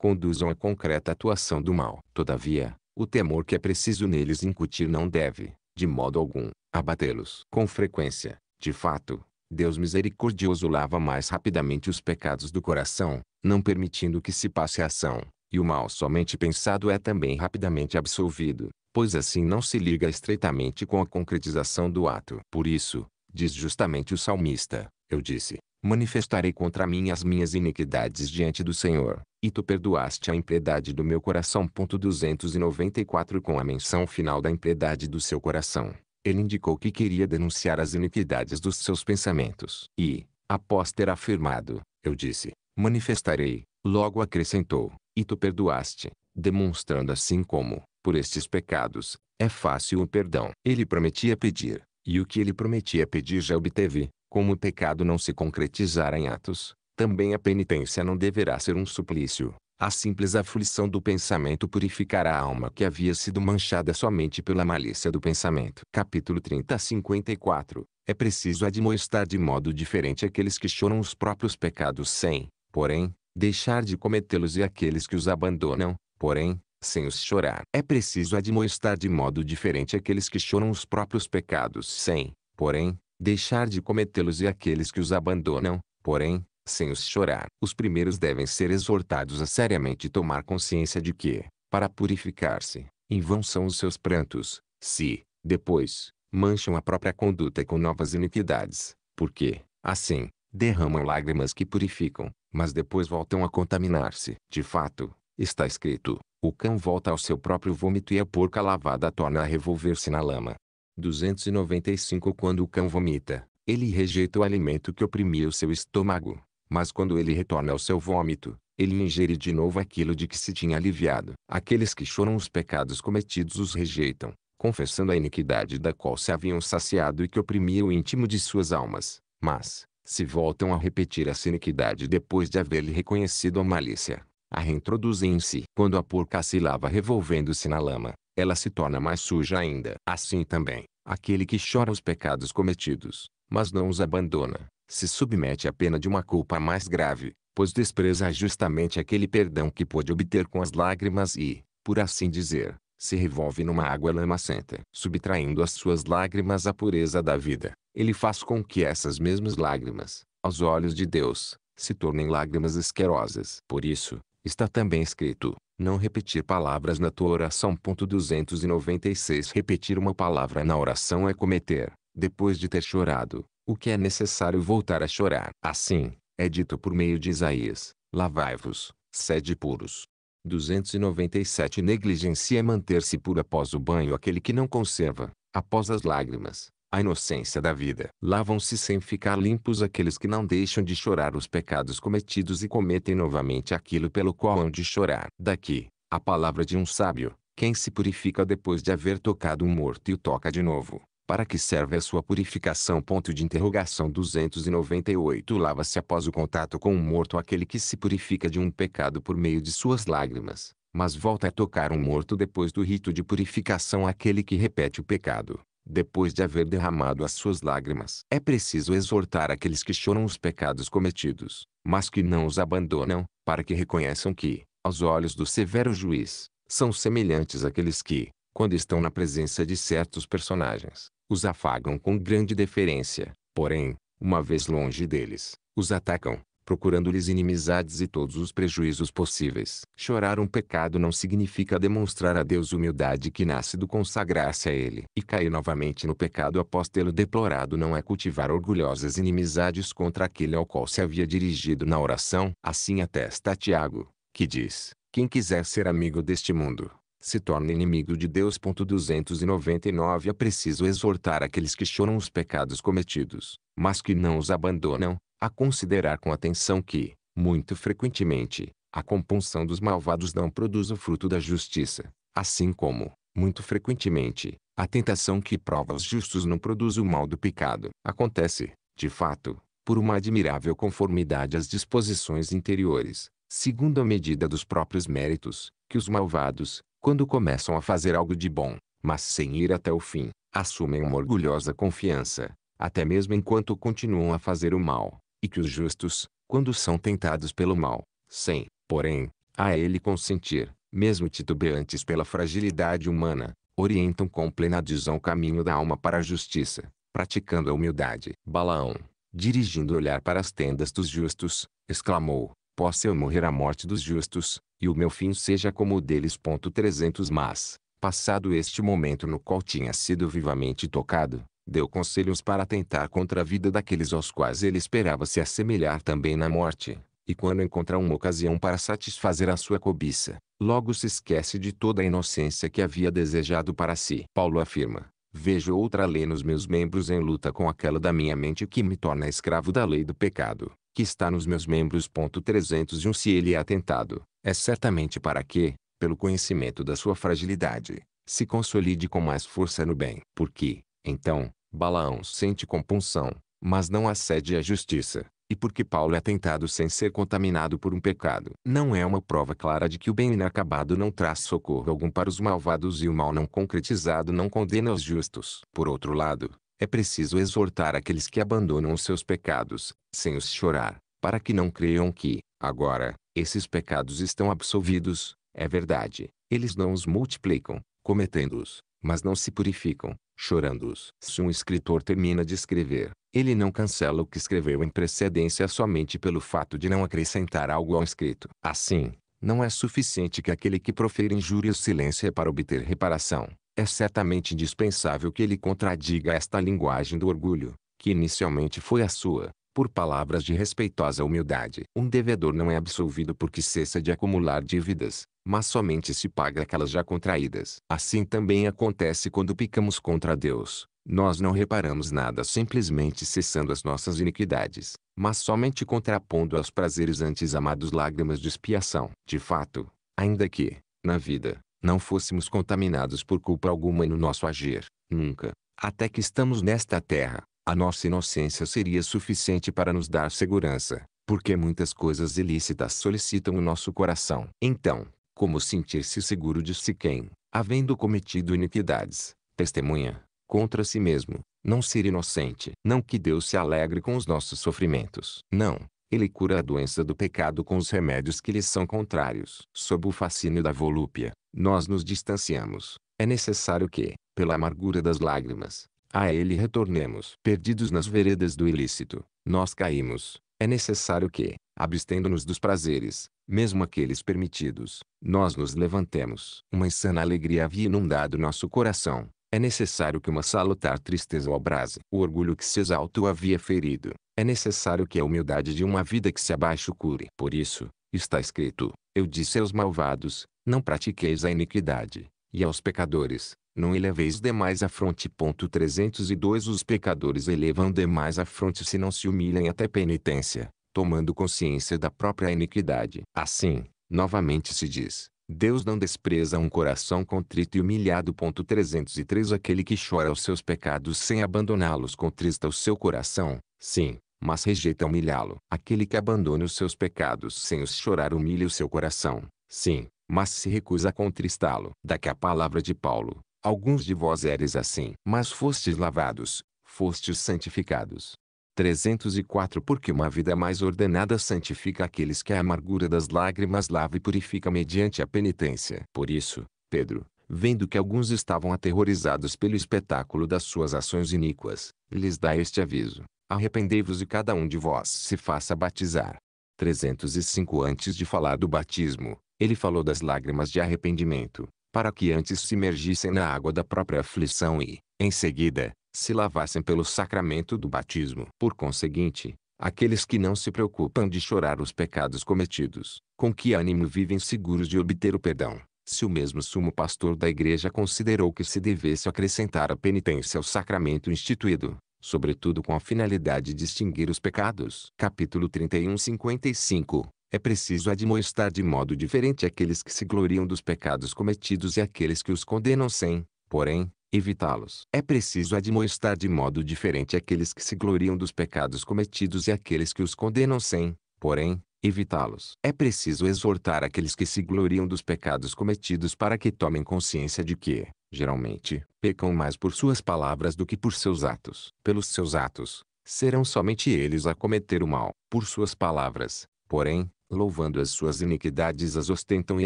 conduzam à concreta atuação do mal. Todavia, o temor que é preciso neles incutir não deve, de modo algum, abatê-los. Com frequência, de fato, Deus misericordioso lava mais rapidamente os pecados do coração, não permitindo que se passe a ação, e o mal somente pensado é também rapidamente absolvido, pois assim não se liga estreitamente com a concretização do ato. Por isso, diz justamente o salmista, eu disse, manifestarei contra mim as minhas iniquidades diante do Senhor, e tu perdoaste a impiedade do meu coração. 294 Com a menção final da impiedade do seu coração, ele indicou que queria denunciar as iniquidades dos seus pensamentos. E, após ter afirmado, eu disse, manifestarei, logo acrescentou, e tu perdoaste, demonstrando assim como, por estes pecados, é fácil o perdão. Ele prometia pedir, e o que ele prometia pedir já obteve, como o pecado não se concretizara em atos, também a penitência não deverá ser um suplício. A simples aflição do pensamento purificará a alma que havia sido manchada somente pela malícia do pensamento. Capítulo 30 54 É preciso admoestar de modo diferente aqueles que choram os próprios pecados sem, porém, deixar de cometê-los e aqueles que os abandonam, porém, sem os chorar. É preciso admoestar de modo diferente aqueles que choram os próprios pecados sem, porém, deixar de cometê-los e aqueles que os abandonam, porém, sem os chorar. Os primeiros devem ser exortados a seriamente tomar consciência de que, para purificar-se, em vão são os seus prantos, se, depois, mancham a própria conduta com novas iniquidades, porque, assim, derramam lágrimas que purificam, mas depois voltam a contaminar-se. De fato, está escrito, o cão volta ao seu próprio vômito e a porca lavada torna a revolver-se na lama. 295 Quando o cão vomita, ele rejeita o alimento que oprimia o seu estômago, mas quando ele retorna ao seu vômito, ele ingere de novo aquilo de que se tinha aliviado. Aqueles que choram os pecados cometidos os rejeitam, confessando a iniquidade da qual se haviam saciado e que oprimia o íntimo de suas almas. Mas, se voltam a repetir essa iniquidade depois de haver-lhe reconhecido a malícia, a reintroduzem em si. Quando a porca se lava revolvendo-se na lama, ela se torna mais suja ainda. Assim também, aquele que chora os pecados cometidos, mas não os abandona, se submete à pena de uma culpa mais grave, pois despreza justamente aquele perdão que pôde obter com as lágrimas e, por assim dizer, se revolve numa água lamacenta. Subtraindo as suas lágrimas à pureza da vida, ele faz com que essas mesmas lágrimas, aos olhos de Deus, se tornem lágrimas esquerosas. Por isso, está também escrito, não repetir palavras na tua oração. 296 Repetir uma palavra na oração é cometer, depois de ter chorado, o que é necessário voltar a chorar. Assim, é dito por meio de Isaías, lavai-vos, sede puros. 297 Negligencia é manter-se puro após o banho aquele que não conserva, após as lágrimas, a inocência da vida. Lavam-se sem ficar limpos aqueles que não deixam de chorar os pecados cometidos e cometem novamente aquilo pelo qual hão de chorar. Daqui, a palavra de um sábio, quem se purifica depois de haver tocado um morto e o toca de novo, para que serve a sua purificação? Ponto de interrogação 298 Lava-se após o contato com o um morto aquele que se purifica de um pecado por meio de suas lágrimas, mas volta a tocar um morto depois do rito de purificação aquele que repete o pecado depois de haver derramado as suas lágrimas. É preciso exortar aqueles que choram os pecados cometidos, mas que não os abandonam, para que reconheçam que, aos olhos do severo juiz, são semelhantes àqueles que, quando estão na presença de certos personagens, os afagam com grande deferência, porém, uma vez longe deles, os atacam, procurando-lhes inimizades e todos os prejuízos possíveis. Chorar um pecado não significa demonstrar a Deus humildade que nasce do consagrar-se a Ele. E cair novamente no pecado após tê-lo deplorado não é cultivar orgulhosas inimizades contra aquele ao qual se havia dirigido na oração. Assim atesta Tiago, que diz, quem quiser ser amigo deste mundo, se torna inimigo de Deus. 299 É preciso exortar aqueles que choram os pecados cometidos, mas que não os abandonam, a considerar com atenção que, muito frequentemente, a compunção dos malvados não produz o fruto da justiça, assim como, muito frequentemente, a tentação que prova os justos não produz o mal do pecado. Acontece, de fato, por uma admirável conformidade às disposições interiores, segundo a medida dos próprios méritos, que os malvados, quando começam a fazer algo de bom, mas sem ir até o fim, assumem uma orgulhosa confiança, até mesmo enquanto continuam a fazer o mal, e que os justos, quando são tentados pelo mal, sem, porém, a ele consentir, mesmo titubeantes pela fragilidade humana, orientam com plena adesão o caminho da alma para a justiça, praticando a humildade. Balaão, dirigindo o olhar para as tendas dos justos, exclamou, Posso eu morrer a morte dos justos, e o meu fim seja como o deles. 300 Mas, passado este momento no qual tinha sido vivamente tocado, deu conselhos para tentar contra a vida daqueles aos quais ele esperava se assemelhar também na morte, e quando encontrar uma ocasião para satisfazer a sua cobiça, logo se esquece de toda a inocência que havia desejado para si. Paulo afirma: Vejo outra lei nos meus membros em luta com aquela da minha mente que me torna escravo da lei do pecado, que está nos meus membros. 301 Se ele é atentado, é certamente para que, pelo conhecimento da sua fragilidade, se consolide com mais força no bem. Porque, então, Balaão sente compunção, mas não acede à justiça, e porque Paulo é tentado sem ser contaminado por um pecado. Não é uma prova clara de que o bem inacabado não traz socorro algum para os malvados e o mal não concretizado não condena os justos. Por outro lado, é preciso exortar aqueles que abandonam os seus pecados, sem os chorar, para que não creiam que, agora, esses pecados estão absolvidos. É verdade, eles não os multiplicam, cometendo-os, mas não se purificam, chorando-os. Se um escritor termina de escrever, ele não cancela o que escreveu em precedência somente pelo fato de não acrescentar algo ao escrito. Assim, não é suficiente que aquele que profere injúria silêncio para obter reparação é certamente indispensável que ele contradiga esta linguagem do orgulho, que inicialmente foi a sua, por palavras de respeitosa humildade. Um devedor não é absolvido porque cessa de acumular dívidas, mas somente se paga aquelas já contraídas. Assim também acontece quando picamos contra Deus. Nós não reparamos nada simplesmente cessando as nossas iniquidades, mas somente contrapondo aos prazeres antes amados lágrimas de expiação. De fato, ainda que, na vida, não fôssemos contaminados por culpa alguma no nosso agir, nunca, até que estamos nesta terra, a nossa inocência seria suficiente para nos dar segurança, porque muitas coisas ilícitas solicitam o nosso coração. Então, como sentir-se seguro de si quem, havendo cometido iniquidades, testemunha, contra si mesmo, não ser inocente. Não que Deus se alegre com os nossos sofrimentos. Não, ele cura a doença do pecado com os remédios que lhe são contrários. Sob o fascínio da volúpia, nós nos distanciamos, é necessário que, pela amargura das lágrimas, a ele retornemos. Perdidos nas veredas do ilícito, nós caímos. É necessário que, abstendo-nos dos prazeres, mesmo aqueles permitidos, nós nos levantemos. Uma insana alegria havia inundado nosso coração. É necessário que uma salutar tristeza o abrase. O orgulho que se exalta o havia ferido. É necessário que a humildade de uma vida que se abaixo cure. Por isso, está escrito, eu disse aos malvados, não pratiqueis a iniquidade, e aos pecadores, não eleveis demais a fronte. 302 Os pecadores elevam demais a fronte se não se humilham até penitência, tomando consciência da própria iniquidade. Assim, novamente se diz, Deus não despreza um coração contrito e humilhado. 303 Aquele que chora os seus pecados sem abandoná-los contrista o seu coração, sim, mas rejeita humilhá-lo. Aquele que abandona os seus pecados sem os chorar humilha o seu coração, sim, mas se recusa a contristá-lo. Daqui a palavra de Paulo, alguns de vós eres assim, mas fostes lavados, fostes santificados. 304 Porque uma vida mais ordenada santifica aqueles que a amargura das lágrimas lava e purifica mediante a penitência. Por isso, Pedro, vendo que alguns estavam aterrorizados pelo espetáculo das suas ações iníquas, lhes dá este aviso: Arrependei-vos e cada um de vós se faça batizar. 305 Antes de falar do batismo, ele falou das lágrimas de arrependimento, para que antes se imergissem na água da própria aflição e, em seguida, se lavassem pelo sacramento do batismo. Por conseguinte, aqueles que não se preocupam de chorar os pecados cometidos, com que ânimo vivem seguros de obter o perdão. Se o mesmo sumo pastor da igreja considerou que se devesse acrescentar a penitência ao sacramento instituído, sobretudo com a finalidade de extinguir os pecados. Capítulo 31 55 é preciso admoestar de modo diferente aqueles que se gloriam dos pecados cometidos e aqueles que os condenam sem, porém, evitá-los. É preciso admoestar de modo diferente aqueles que se gloriam dos pecados cometidos e aqueles que os condenam sem, porém, evitá-los. É preciso exortar aqueles que se gloriam dos pecados cometidos para que tomem consciência de que, geralmente, pecam mais por suas palavras do que por seus atos. Pelos seus atos, serão somente eles a cometer o mal. Por suas palavras, porém, louvando as suas iniquidades as ostentam e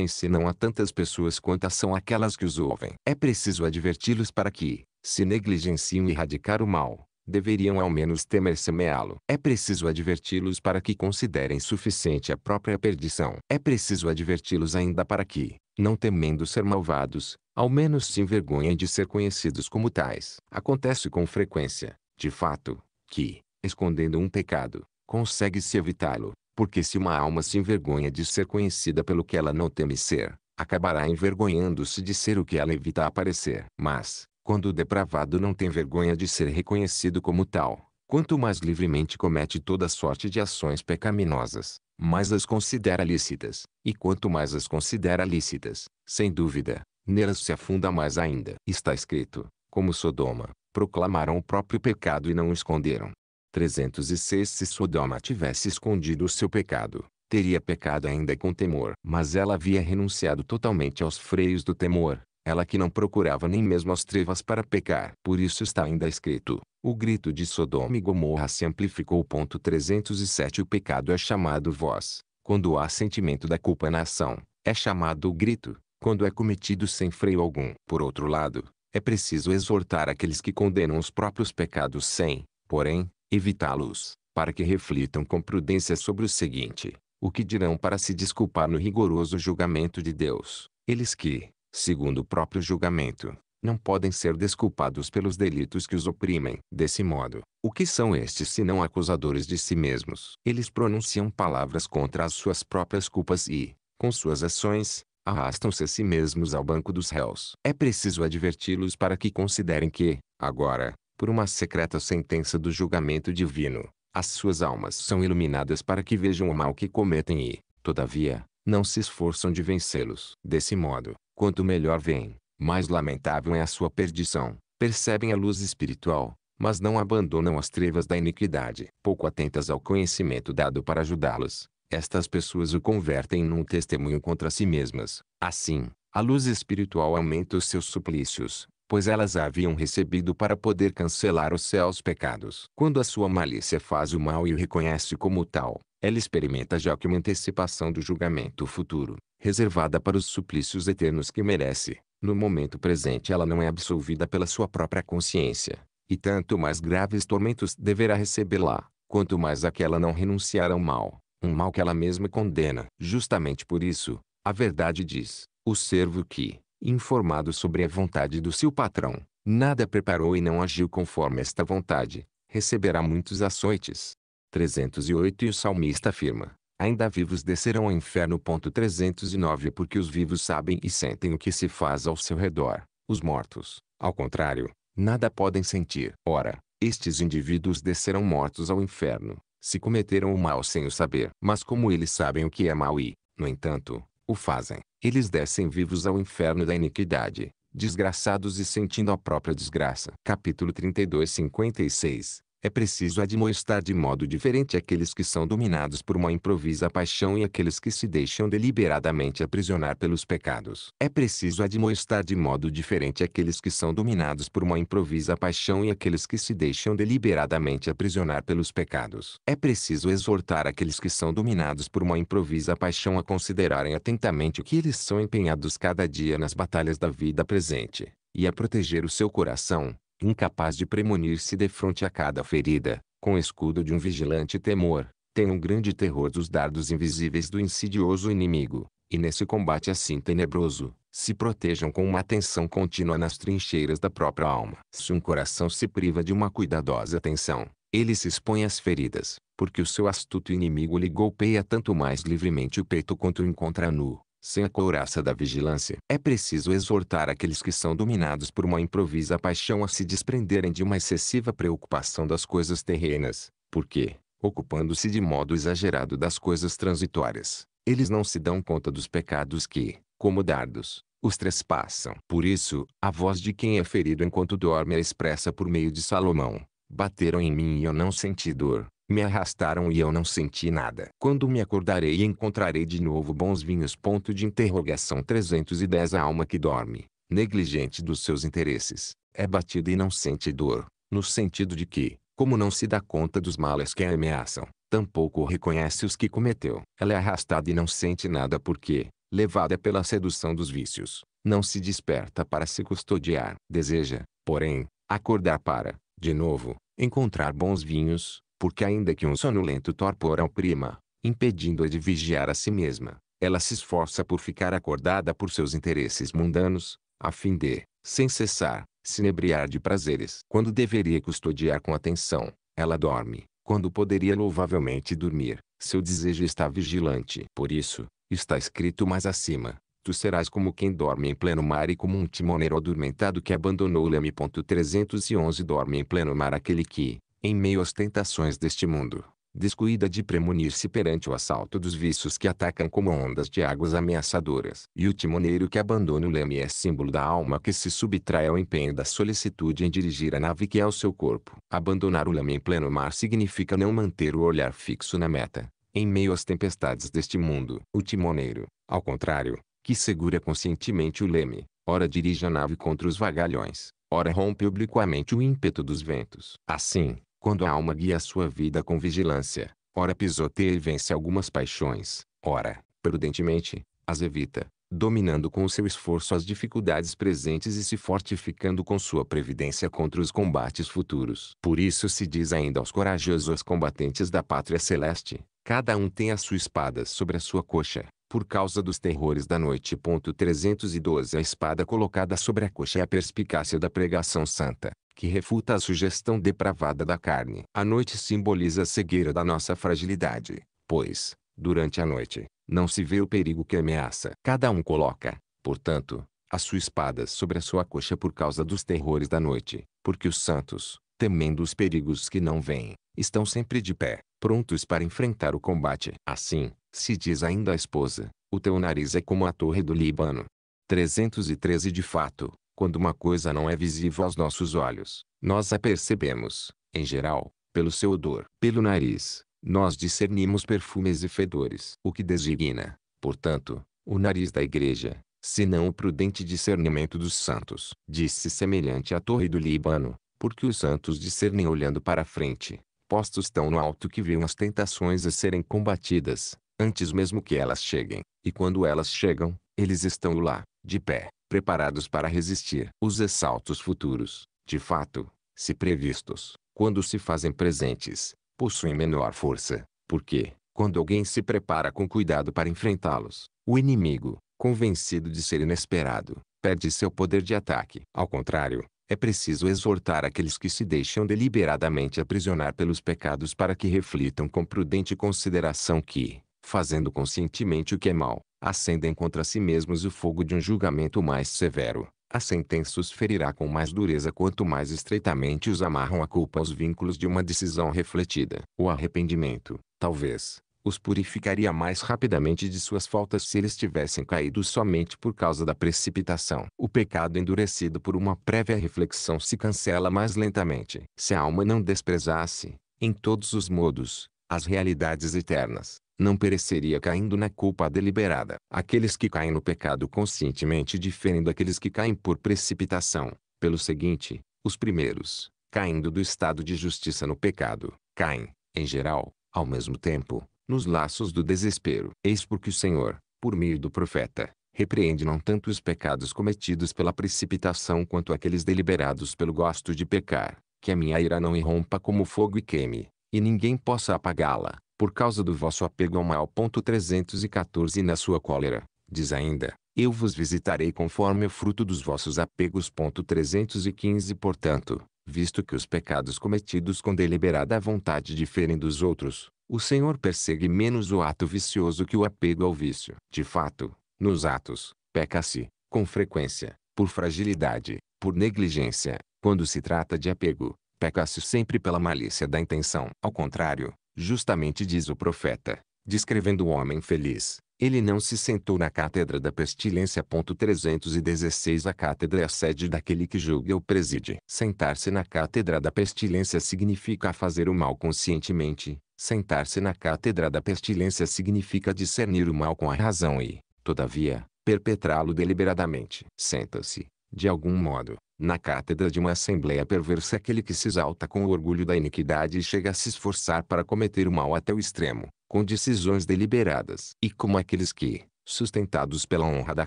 ensinam a tantas pessoas quantas são aquelas que os ouvem. É preciso adverti-los para que, se negligenciam erradicar o mal, deveriam ao menos temer semeá-lo. É preciso adverti-los para que considerem suficiente a própria perdição. É preciso adverti-los ainda para que, não temendo ser malvados, ao menos se envergonhem de ser conhecidos como tais. Acontece com frequência, de fato, que, escondendo um pecado, consegue-se evitá-lo. Porque se uma alma se envergonha de ser conhecida pelo que ela não teme ser, acabará envergonhando-se de ser o que ela evita aparecer. Mas, quando o depravado não tem vergonha de ser reconhecido como tal, quanto mais livremente comete toda sorte de ações pecaminosas, mais as considera lícitas, e quanto mais as considera lícitas, sem dúvida, nelas se afunda mais ainda. Está escrito, como Sodoma, proclamaram o próprio pecado e não o esconderam. 306 Se Sodoma tivesse escondido o seu pecado, teria pecado ainda com temor. Mas ela havia renunciado totalmente aos freios do temor, ela que não procurava nem mesmo as trevas para pecar. Por isso está ainda escrito, o grito de Sodoma e Gomorra se amplificou. 307 O pecado é chamado voz, quando há sentimento da culpa na ação, é chamado o grito, quando é cometido sem freio algum. Por outro lado, é preciso exortar aqueles que condenam os próprios pecados sem, porém, evitá-los, para que reflitam com prudência sobre o seguinte: o que dirão para se desculpar no rigoroso julgamento de Deus, eles que, segundo o próprio julgamento, não podem ser desculpados pelos delitos que os oprimem. Desse modo, o que são estes se não acusadores de si mesmos? Eles pronunciam palavras contra as suas próprias culpas e, com suas ações, arrastam-se a si mesmos ao banco dos réus. É preciso adverti-los para que considerem que, agora, por uma secreta sentença do julgamento divino, as suas almas são iluminadas para que vejam o mal que cometem e, todavia, não se esforçam de vencê-los. Desse modo, quanto melhor vêm, mais lamentável é a sua perdição. Percebem a luz espiritual, mas não abandonam as trevas da iniquidade. Pouco atentas ao conhecimento dado para ajudá-los, estas pessoas o convertem num testemunho contra si mesmas. Assim, a luz espiritual aumenta os seus suplícios, pois elas a haviam recebido para poder cancelar os céus pecados. Quando a sua malícia faz o mal e o reconhece como tal, ela experimenta já que uma antecipação do julgamento futuro, reservada para os suplícios eternos que merece. No momento presente ela não é absolvida pela sua própria consciência, e tanto mais graves tormentos deverá recebê-la, quanto mais aquela não renunciar ao mal, um mal que ela mesma condena. Justamente por isso, a verdade diz, o servo que, informado sobre a vontade do seu patrão, nada preparou e não agiu conforme esta vontade, receberá muitos açoites. 308 E o salmista afirma, ainda vivos descerão ao inferno. 309 Porque os vivos sabem e sentem o que se faz ao seu redor, os mortos, ao contrário, nada podem sentir. Ora, estes indivíduos descerão mortos ao inferno, se cometeram o mal sem o saber. Mas como eles sabem o que é mal e, no entanto, o fazem, eles descem vivos ao inferno da iniquidade, desgraçados e sentindo a própria desgraça. Capítulo 32 56 é preciso admoestar de modo diferente aqueles que são dominados por uma improvisa paixão e aqueles que se deixam deliberadamente aprisionar pelos pecados. É preciso admoestar de modo diferente aqueles que são dominados por uma improvisa paixão e aqueles que se deixam deliberadamente aprisionar pelos pecados. É preciso exortar aqueles que são dominados por uma improvisa paixão a considerarem atentamente que eles são empenhados cada dia nas batalhas da vida presente, e a proteger o seu coração, incapaz de premunir-se de fronte a cada ferida, com escudo de um vigilante temor, tem um grande terror dos dardos invisíveis do insidioso inimigo, e nesse combate assim tenebroso, se protejam com uma atenção contínua nas trincheiras da própria alma. Se um coração se priva de uma cuidadosa atenção, ele se expõe às feridas, porque o seu astuto inimigo lhe golpeia tanto mais livremente o peito quanto o encontra nu sem a couraça da vigilância. É preciso exortar aqueles que são dominados por uma improvisa paixão a se desprenderem de uma excessiva preocupação das coisas terrenas, porque, ocupando-se de modo exagerado das coisas transitórias, eles não se dão conta dos pecados que, como dardos, os trespassam. Por isso, a voz de quem é ferido enquanto dorme é expressa por meio de Salomão. Bateram em mim e eu não senti dor, me arrastaram e eu não senti nada. Quando me acordarei e encontrarei de novo bons vinhos? Ponto de interrogação 310 A alma que dorme, negligente dos seus interesses, é batida e não sente dor, no sentido de que, como não se dá conta dos males que a ameaçam, tampouco reconhece os que cometeu. Ela é arrastada e não sente nada porque, levada pela sedução dos vícios, não se desperta para se custodiar. Deseja, porém, acordar para, de novo, encontrar bons vinhos, porque ainda que um sonolento torpor a oprima, impedindo-a de vigiar a si mesma, ela se esforça por ficar acordada por seus interesses mundanos, a fim de, sem cessar, se inebriar de prazeres. Quando deveria custodiar com atenção, ela dorme. Quando poderia louvavelmente dormir, seu desejo está vigilante. Por isso, está escrito mais acima, tu serás como quem dorme em pleno mar e como um timoneiro adormentado que abandonou o leme. 311 Dorme em pleno mar aquele que, em meio às tentações deste mundo, descuida de premunir-se perante o assalto dos vícios que atacam como ondas de águas ameaçadoras. E o timoneiro que abandona o leme é símbolo da alma que se subtrai ao empenho da solicitude em dirigir a nave que é o seu corpo. Abandonar o leme em pleno mar significa não manter o olhar fixo na meta, em meio às tempestades deste mundo. O timoneiro, ao contrário, que segura conscientemente o leme, ora dirige a nave contra os vagalhões, ora rompe obliquamente o ímpeto dos ventos. Assim, quando a alma guia a sua vida com vigilância, ora pisoteia e vence algumas paixões, ora, prudentemente, as evita, dominando com seu esforço as dificuldades presentes e se fortificando com sua previdência contra os combates futuros. Por isso se diz ainda aos corajosos combatentes da pátria celeste, cada um tem a sua espada sobre a sua coxa, por causa dos terrores da noite. 312 A espada colocada sobre a coxa é a perspicácia da pregação santa, que refuta a sugestão depravada da carne. A noite simboliza a cegueira da nossa fragilidade, pois, durante a noite, não se vê o perigo que ameaça. Cada um coloca, portanto, a sua espada sobre a sua coxa por causa dos terrores da noite, porque os santos, temendo os perigos que não vêm, estão sempre de pé, prontos para enfrentar o combate. Assim, se diz ainda a esposa, o teu nariz é como a torre do Líbano. 313 De fato, quando uma coisa não é visível aos nossos olhos, nós a percebemos, em geral, pelo seu odor. Pelo nariz, nós discernimos perfumes e fedores. O que designa, portanto, o nariz da igreja, se não o prudente discernimento dos santos. Disse semelhante à torre do Líbano, porque os santos discernem olhando para a frente, postos tão no alto que veem as tentações a serem combatidas, antes mesmo que elas cheguem, e quando elas chegam, eles estão lá, de pé, preparados para resistir. Os assaltos futuros, de fato, se previstos, quando se fazem presentes, possuem menor força, porque, quando alguém se prepara com cuidado para enfrentá-los, o inimigo, convencido de ser inesperado, perde seu poder de ataque. Ao contrário, é preciso exortar aqueles que se deixam deliberadamente aprisionar pelos pecados para que reflitam com prudente consideração que, fazendo conscientemente o que é mal, acendem contra si mesmos o fogo de um julgamento mais severo. A sentença os ferirá com mais dureza quanto mais estreitamente os amarram a culpa aos vínculos de uma decisão refletida. O arrependimento, talvez, os purificaria mais rapidamente de suas faltas se eles tivessem caído somente por causa da precipitação. O pecado endurecido por uma prévia reflexão se cancela mais lentamente. Se a alma não desprezasse, em todos os modos, as realidades eternas, não pereceria caindo na culpa deliberada. Aqueles que caem no pecado conscientemente diferem daqueles que caem por precipitação. Pelo seguinte, os primeiros, caindo do estado de justiça no pecado, caem, em geral, ao mesmo tempo, nos laços do desespero. Eis porque o Senhor, por meio do profeta, repreende não tanto os pecados cometidos pela precipitação quanto aqueles deliberados pelo gosto de pecar, que a minha ira não irrompa como fogo e queime, e ninguém possa apagá-la, por causa do vosso apego ao mal. 314 Na sua cólera, diz ainda, eu vos visitarei conforme o fruto dos vossos apegos. 315 Portanto, visto que os pecados cometidos com deliberada vontade diferem dos outros, o Senhor persegue menos o ato vicioso que o apego ao vício. De fato, nos atos, peca-se, com frequência, por fragilidade, por negligência, quando se trata de apego, peca-se sempre pela malícia da intenção. Ao contrário, Justamente diz o profeta, descrevendo o homem feliz, ele não se sentou na cátedra da pestilência. 316 A cátedra é a sede daquele que julga ou preside. Sentar-se na cátedra da pestilência significa fazer o mal conscientemente. Sentar-se na cátedra da pestilência significa discernir o mal com a razão e, todavia, perpetrá-lo deliberadamente. Senta-se, de algum modo, na cátedra de uma assembleia perversa aquele que se exalta com o orgulho da iniquidade e chega a se esforçar para cometer o mal até o extremo, com decisões deliberadas. E como aqueles que, sustentados pela honra da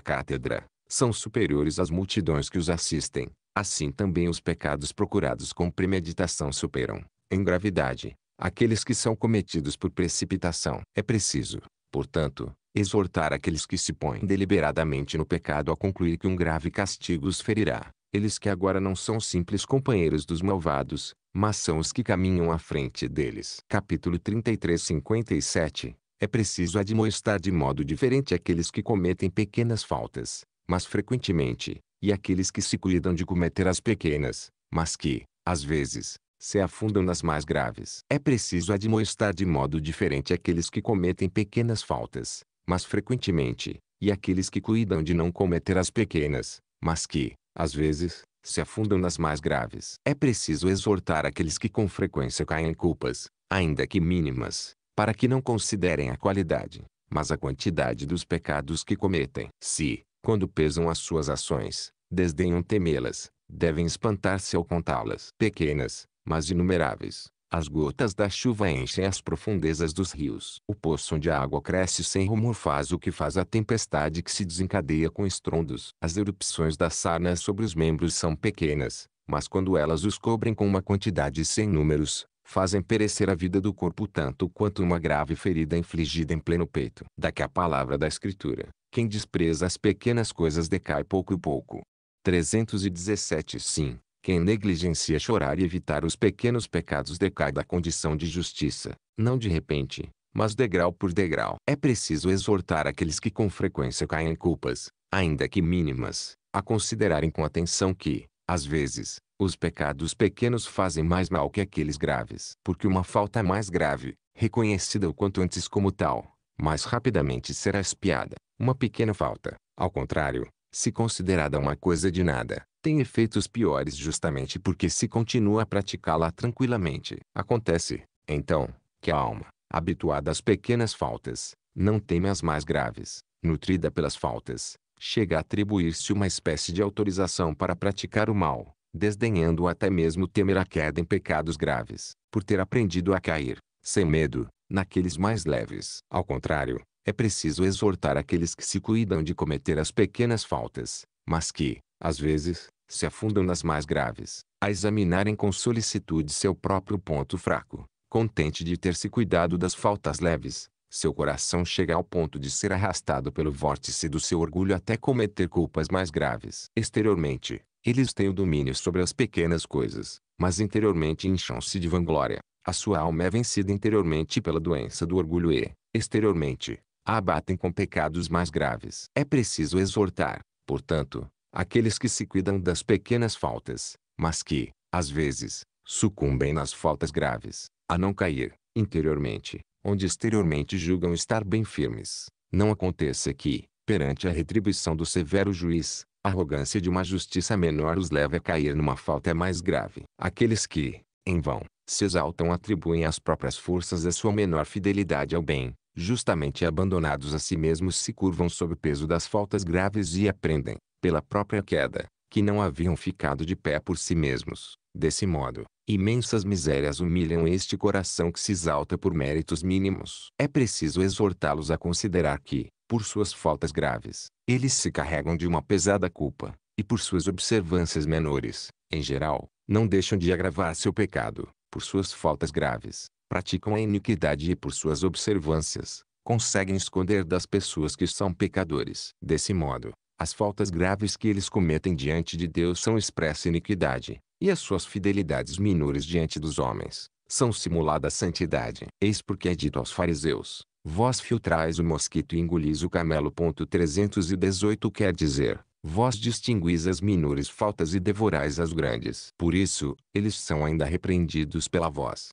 cátedra, são superiores às multidões que os assistem, assim também os pecados procurados com premeditação superam, em gravidade, aqueles que são cometidos por precipitação. É preciso, portanto, exortar aqueles que se põem deliberadamente no pecado a concluir que um grave castigo os ferirá. Eles que agora não são simples companheiros dos malvados, mas são os que caminham à frente deles. Capítulo 33 57 É preciso admoestar de modo diferente aqueles que cometem pequenas faltas, mas frequentemente, e aqueles que se cuidam de cometer as pequenas, mas que, às vezes, se afundam nas mais graves. É preciso admoestar de modo diferente aqueles que cometem pequenas faltas, mas frequentemente, e aqueles que cuidam de não cometer as pequenas, mas que, às vezes, se afundam nas mais graves. É preciso exortar aqueles que com frequência caem em culpas, ainda que mínimas, para que não considerem a qualidade, mas a quantidade dos pecados que cometem. Se, quando pesam as suas ações, desdenham temê-las, devem espantar-se ao contá-las. Pequenas, mas inumeráveis, as gotas da chuva enchem as profundezas dos rios. O poço onde a água cresce sem rumor faz o que faz a tempestade que se desencadeia com estrondos. As erupções das sarnas sobre os membros são pequenas, mas quando elas os cobrem com uma quantidade sem números, fazem perecer a vida do corpo tanto quanto uma grave ferida infligida em pleno peito. Daqui a palavra da Escritura: quem despreza as pequenas coisas decai pouco e pouco. 317 Sim, quem negligencia chorar e evitar os pequenos pecados decai da condição de justiça, não de repente, mas degrau por degrau. É preciso exortar aqueles que com frequência caem em culpas, ainda que mínimas, a considerarem com atenção que, às vezes, os pecados pequenos fazem mais mal que aqueles graves. Porque uma falta mais grave, reconhecida o quanto antes como tal, mais rapidamente será espiada. Uma pequena falta, ao contrário, se considerada uma coisa de nada, tem efeitos piores justamente porque se continua a praticá-la tranquilamente. Acontece, então, que a alma, habituada às pequenas faltas, não teme as mais graves, nutrida pelas faltas, chega a atribuir-se uma espécie de autorização para praticar o mal, desdenhando até mesmo temer a queda em pecados graves, por ter aprendido a cair, sem medo, naqueles mais leves. Ao contrário, é preciso exortar aqueles que se cuidam de cometer as pequenas faltas, mas que, às vezes, se afundam nas mais graves, a examinarem com solicitude seu próprio ponto fraco, contente de ter se cuidado das faltas leves, seu coração chega ao ponto de ser arrastado pelo vórtice do seu orgulho até cometer culpas mais graves. Exteriormente, eles têm o domínio sobre as pequenas coisas, mas interiormente incham-se de vanglória. A sua alma é vencida interiormente pela doença do orgulho e, exteriormente, a abatem com pecados mais graves. É preciso exortar, portanto, aqueles que se cuidam das pequenas faltas, mas que, às vezes, sucumbem nas faltas graves, a não cair, interiormente, onde exteriormente julgam estar bem firmes. Não aconteça que, perante a retribuição do severo juiz, a arrogância de uma justiça menor os leve a cair numa falta mais grave. Aqueles que, em vão, se exaltam atribuem às próprias forças a sua menor fidelidade ao bem, justamente abandonados a si mesmos se curvam sob o peso das faltas graves e aprendem, pela própria queda, que não haviam ficado de pé por si mesmos. Desse modo, imensas misérias humilham este coração que se exalta por méritos mínimos. É preciso exortá-los a considerar que, por suas faltas graves, eles se carregam de uma pesada culpa, e por suas observâncias menores, em geral, não deixam de agravar seu pecado, por suas faltas graves, praticam a iniquidade e por suas observâncias, conseguem esconder das pessoas que são pecadores. Desse modo, as faltas graves que eles cometem diante de Deus são expressa iniquidade, e as suas fidelidades menores diante dos homens, são simulada santidade. Eis porque é dito aos fariseus, vós filtrais o mosquito e engolis o camelo. 318 quer dizer, vós distinguis as menores faltas e devorais as grandes. Por isso, eles são ainda repreendidos pela voz.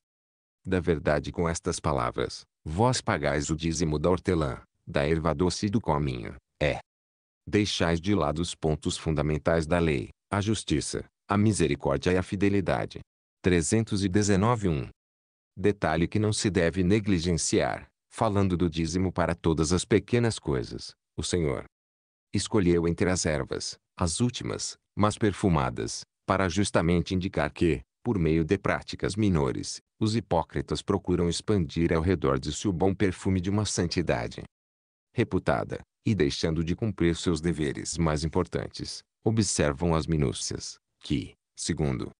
Da verdade com estas palavras, vós pagais o dízimo da hortelã, da erva doce e do cominho, deixais de lado os pontos fundamentais da lei, a justiça, a misericórdia e a fidelidade. 319.1 Detalhe que não se deve negligenciar, falando do dízimo para todas as pequenas coisas, o Senhor escolheu entre as ervas, as últimas, mas perfumadas, para justamente indicar que, por meio de práticas menores, os hipócritas procuram expandir ao redor de si o bom perfume de uma santidade reputada, e deixando de cumprir seus deveres mais importantes, observam as minúcias, que, segundo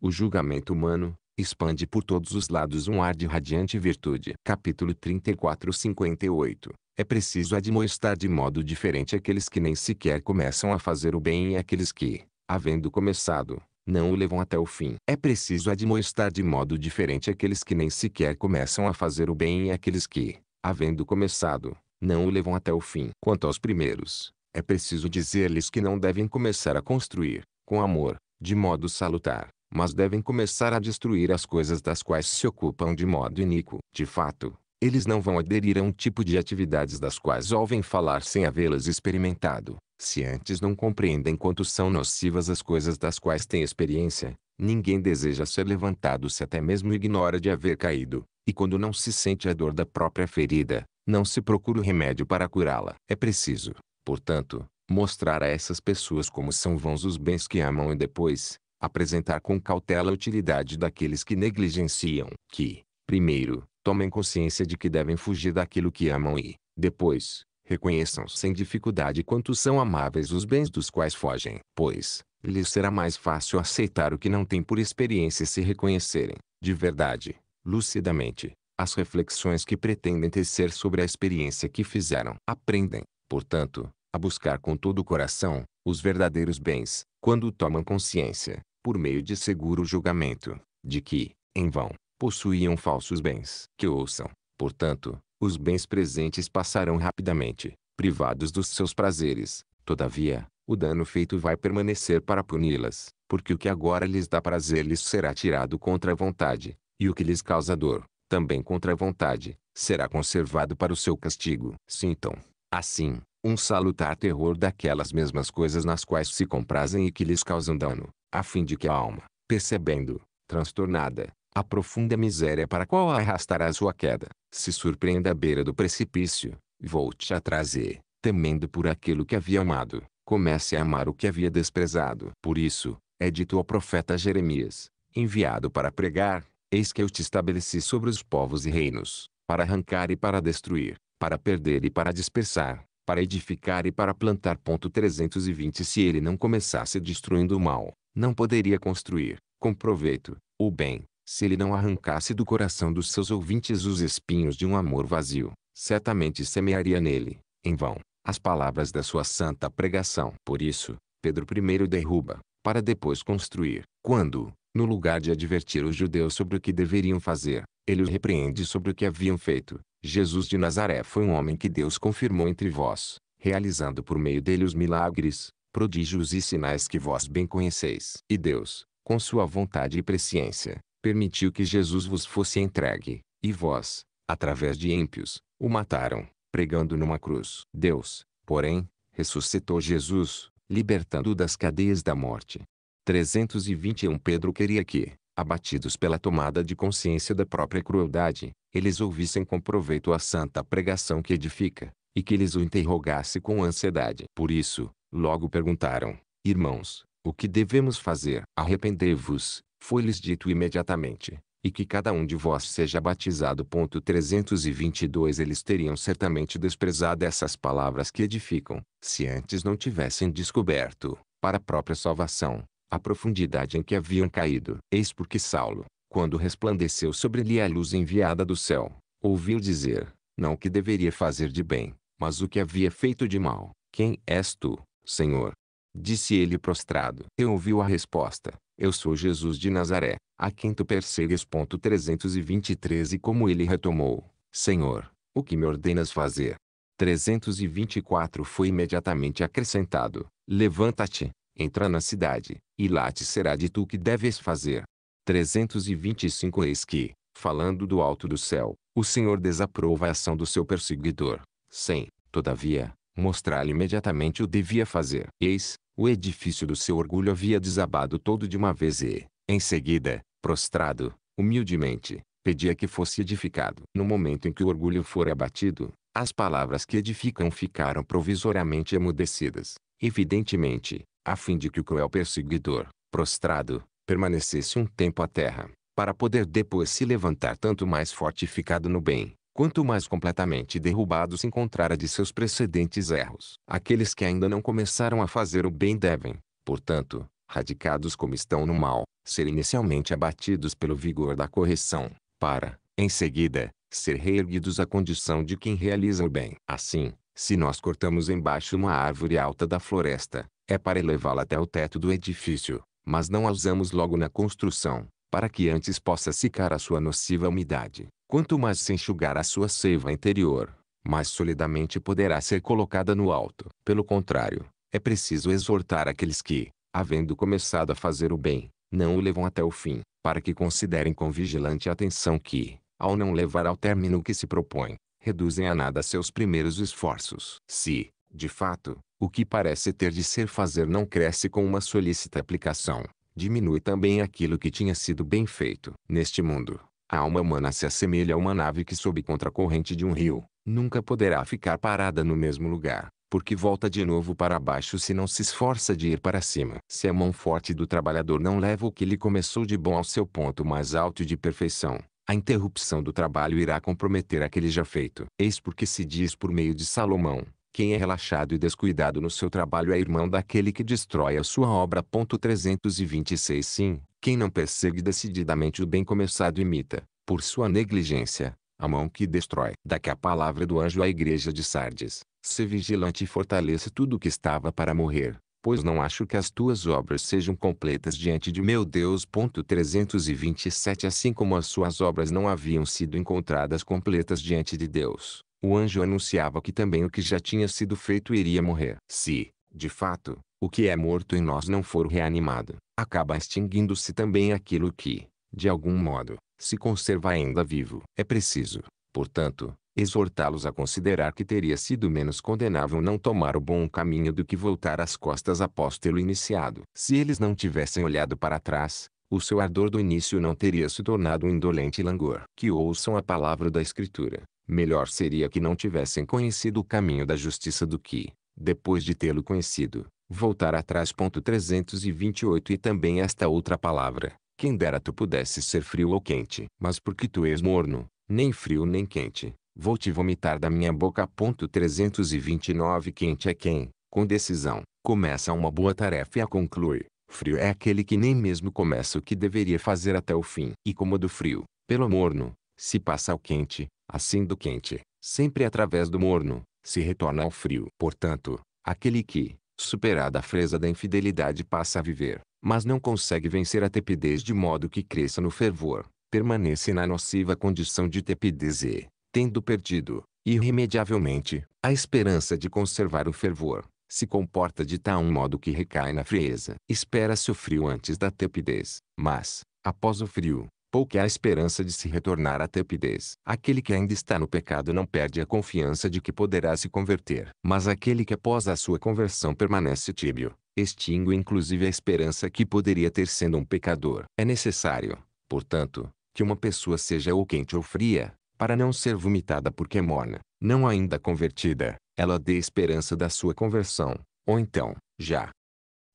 o julgamento humano, expande por todos os lados um ar de radiante virtude. Capítulo 34 58 É preciso admoestar de modo diferente aqueles que nem sequer começam a fazer o bem e aqueles que, havendo começado, não o levam até o fim. É preciso admoestar de modo diferente aqueles que nem sequer começam a fazer o bem e aqueles que, havendo começado, não o levam até o fim. Quanto aos primeiros, é preciso dizer-lhes que não devem começar a construir, com amor, de modo salutar, mas devem começar a destruir as coisas das quais se ocupam de modo iníquo. De fato, eles não vão aderir a um tipo de atividades das quais ouvem falar sem havê-las experimentado. Se antes não compreendem quanto são nocivas as coisas das quais têm experiência, ninguém deseja ser levantado se até mesmo ignora de haver caído. E quando não se sente a dor da própria ferida, não se procura o remédio para curá-la. É preciso, portanto, mostrar a essas pessoas como são vãos os bens que amam e depois, apresentar com cautela a utilidade daqueles que negligenciam. Que, primeiro, tomem consciência de que devem fugir daquilo que amam e, depois, reconheçam sem dificuldade quanto são amáveis os bens dos quais fogem. Pois, lhes será mais fácil aceitar o que não têm por experiência se reconhecerem, de verdade, lucidamente, as reflexões que pretendem tecer sobre a experiência que fizeram. Aprendem, portanto, a buscar com todo o coração, os verdadeiros bens, quando tomam consciência, por meio de seguro julgamento, de que, em vão, possuíam falsos bens. Que ouçam, portanto, os bens presentes passarão rapidamente, privados dos seus prazeres. Todavia, o dano feito vai permanecer para puni-las, porque o que agora lhes dá prazer lhes será tirado contra a vontade, e o que lhes causa dor, também contra a vontade, será conservado para o seu castigo. Sintam, então. assim, um salutar terror daquelas mesmas coisas nas quais se comprazem e que lhes causam dano, a fim de que a alma, percebendo, transtornada, a profunda miséria para a qual arrastará sua queda, se surpreenda à beira do precipício, volte atrás e, temendo por aquilo que havia amado, comece a amar o que havia desprezado. Por isso, é dito ao profeta Jeremias, enviado para pregar, Eis que eu te estabeleci sobre os povos e reinos, para arrancar e para destruir, para perder e para dispersar, para edificar e para plantar. Ponto 320 Se ele não começasse destruindo o mal, não poderia construir, com proveito, o bem. Se ele não arrancasse do coração dos seus ouvintes os espinhos de um amor vazio, certamente semearia nele, em vão, as palavras da sua santa pregação. Por isso, Pedro primeiro derruba, para depois construir. Quando, no lugar de advertir os judeus sobre o que deveriam fazer, ele os repreende sobre o que haviam feito. Jesus de Nazaré foi um homem que Deus confirmou entre vós, realizando por meio dele os milagres, prodígios e sinais que vós bem conheceis. E Deus, com sua vontade e presciência, permitiu que Jesus vos fosse entregue, e vós, através de ímpios, o mataram, pregando numa cruz. Deus, porém, ressuscitou Jesus, libertando-o das cadeias da morte. 321 Pedro queria que, abatidos pela tomada de consciência da própria crueldade, eles ouvissem com proveito a santa pregação que edifica, e que lhes o interrogasse com ansiedade. Por isso, logo perguntaram, irmãos, o que devemos fazer? Arrependei-vos, foi-lhes dito imediatamente, e que cada um de vós seja batizado. 322 Eles teriam certamente desprezado essas palavras que edificam, se antes não tivessem descoberto, para a própria salvação, a profundidade em que haviam caído. Eis porque Saulo, quando resplandeceu sobre ele a luz enviada do céu, ouviu dizer, não o que deveria fazer de bem, mas o que havia feito de mal. Quem és tu, Senhor? Disse ele prostrado. Eu ouviu a resposta. Eu sou Jesus de Nazaré, a quem tu persegues. 323 E como ele retomou, Senhor, o que me ordenas fazer? 324 Foi imediatamente acrescentado, levanta-te, Entra na cidade, e lá te será dito o que deves fazer. 325 Eis que, falando do alto do céu, o Senhor desaprova a ação do seu perseguidor, sem, todavia, mostrar-lhe imediatamente o devia fazer. Eis, o edifício do seu orgulho havia desabado todo de uma vez e, em seguida, prostrado, humildemente, pedia que fosse edificado. No momento em que o orgulho for abatido, as palavras que edificam ficaram provisoriamente emudecidas. Evidentemente, a fim de que o cruel perseguidor, prostrado, permanecesse um tempo à terra, para poder depois se levantar tanto mais fortificado no bem, quanto mais completamente derrubado se encontrara de seus precedentes erros. Aqueles que ainda não começaram a fazer o bem devem, portanto, radicados como estão no mal, ser inicialmente abatidos pelo vigor da correção, para, em seguida, ser reerguidos à condição de quem realiza o bem. Assim, se nós cortamos embaixo uma árvore alta da floresta, é para elevá-la até o teto do edifício, mas não a usamos logo na construção, para que antes possa secar a sua nociva umidade. Quanto mais se enxugar a sua seiva interior, mais solidamente poderá ser colocada no alto. Pelo contrário, é preciso exortar aqueles que, havendo começado a fazer o bem, não o levam até o fim, para que considerem com vigilante atenção que, ao não levar ao término o que se propõe, reduzem a nada seus primeiros esforços. Se, de fato, o que parece ter de ser fazer não cresce com uma solícita aplicação, diminui também aquilo que tinha sido bem feito. Neste mundo, a alma humana se assemelha a uma nave que sob corrente de um rio, nunca poderá ficar parada no mesmo lugar, porque volta de novo para baixo se não se esforça de ir para cima. Se a mão forte do trabalhador não leva o que lhe começou de bom ao seu ponto mais alto de perfeição, a interrupção do trabalho irá comprometer aquele já feito. Eis porque se diz por meio de Salomão, quem é relaxado e descuidado no seu trabalho é irmão daquele que destrói a sua obra. 326 Sim, quem não persegue decididamente o bem começado imita, por sua negligência, a mão que destrói. Daqui a palavra do anjo à igreja de Sardes, se vigilante e fortaleça tudo o que estava para morrer, pois não acho que as tuas obras sejam completas diante de meu Deus. 327 Assim como as suas obras não haviam sido encontradas completas diante de Deus, o anjo anunciava que também o que já tinha sido feito iria morrer. Se, de fato, o que é morto em nós não for reanimado, acaba extinguindo-se também aquilo que, de algum modo, se conserva ainda vivo. É preciso, portanto, exortá-los a considerar que teria sido menos condenável não tomar o bom caminho do que voltar as costas após tê-lo iniciado. Se eles não tivessem olhado para trás, o seu ardor do início não teria se tornado um indolente langor. Que ouçam a palavra da Escritura melhor seria que não tivessem conhecido o caminho da justiça do que, depois de tê-lo conhecido, voltar atrás. 328 E também esta outra palavra, quem dera tu pudesse ser frio ou quente, mas porque tu és morno, nem frio nem quente, vou te vomitar da minha boca. 329 Quente é quem, com decisão, começa uma boa tarefa e a conclui. Frio é aquele que nem mesmo começa o que deveria fazer até o fim. E como do frio, pelo morno, se passa ao quente, Assim do quente, sempre através do morno, se retorna ao frio. Portanto, aquele que, superada a freza da infidelidade passa a viver, mas não consegue vencer a tepidez de modo que cresça no fervor, permanece na nociva condição de tepidez e, tendo perdido, irremediavelmente, a esperança de conservar o fervor, se comporta de tal modo que recai na frieza. Espera-se o frio antes da tepidez, mas, após o frio, pouca que a esperança de se retornar à tepidez. Aquele que ainda está no pecado não perde a confiança de que poderá se converter. Mas aquele que após a sua conversão permanece tíbio, extingue inclusive a esperança que poderia ter sendo um pecador. É necessário, portanto, que uma pessoa seja ou quente ou fria, para não ser vomitada porque é morna, não ainda convertida, ela dê esperança da sua conversão, ou então, já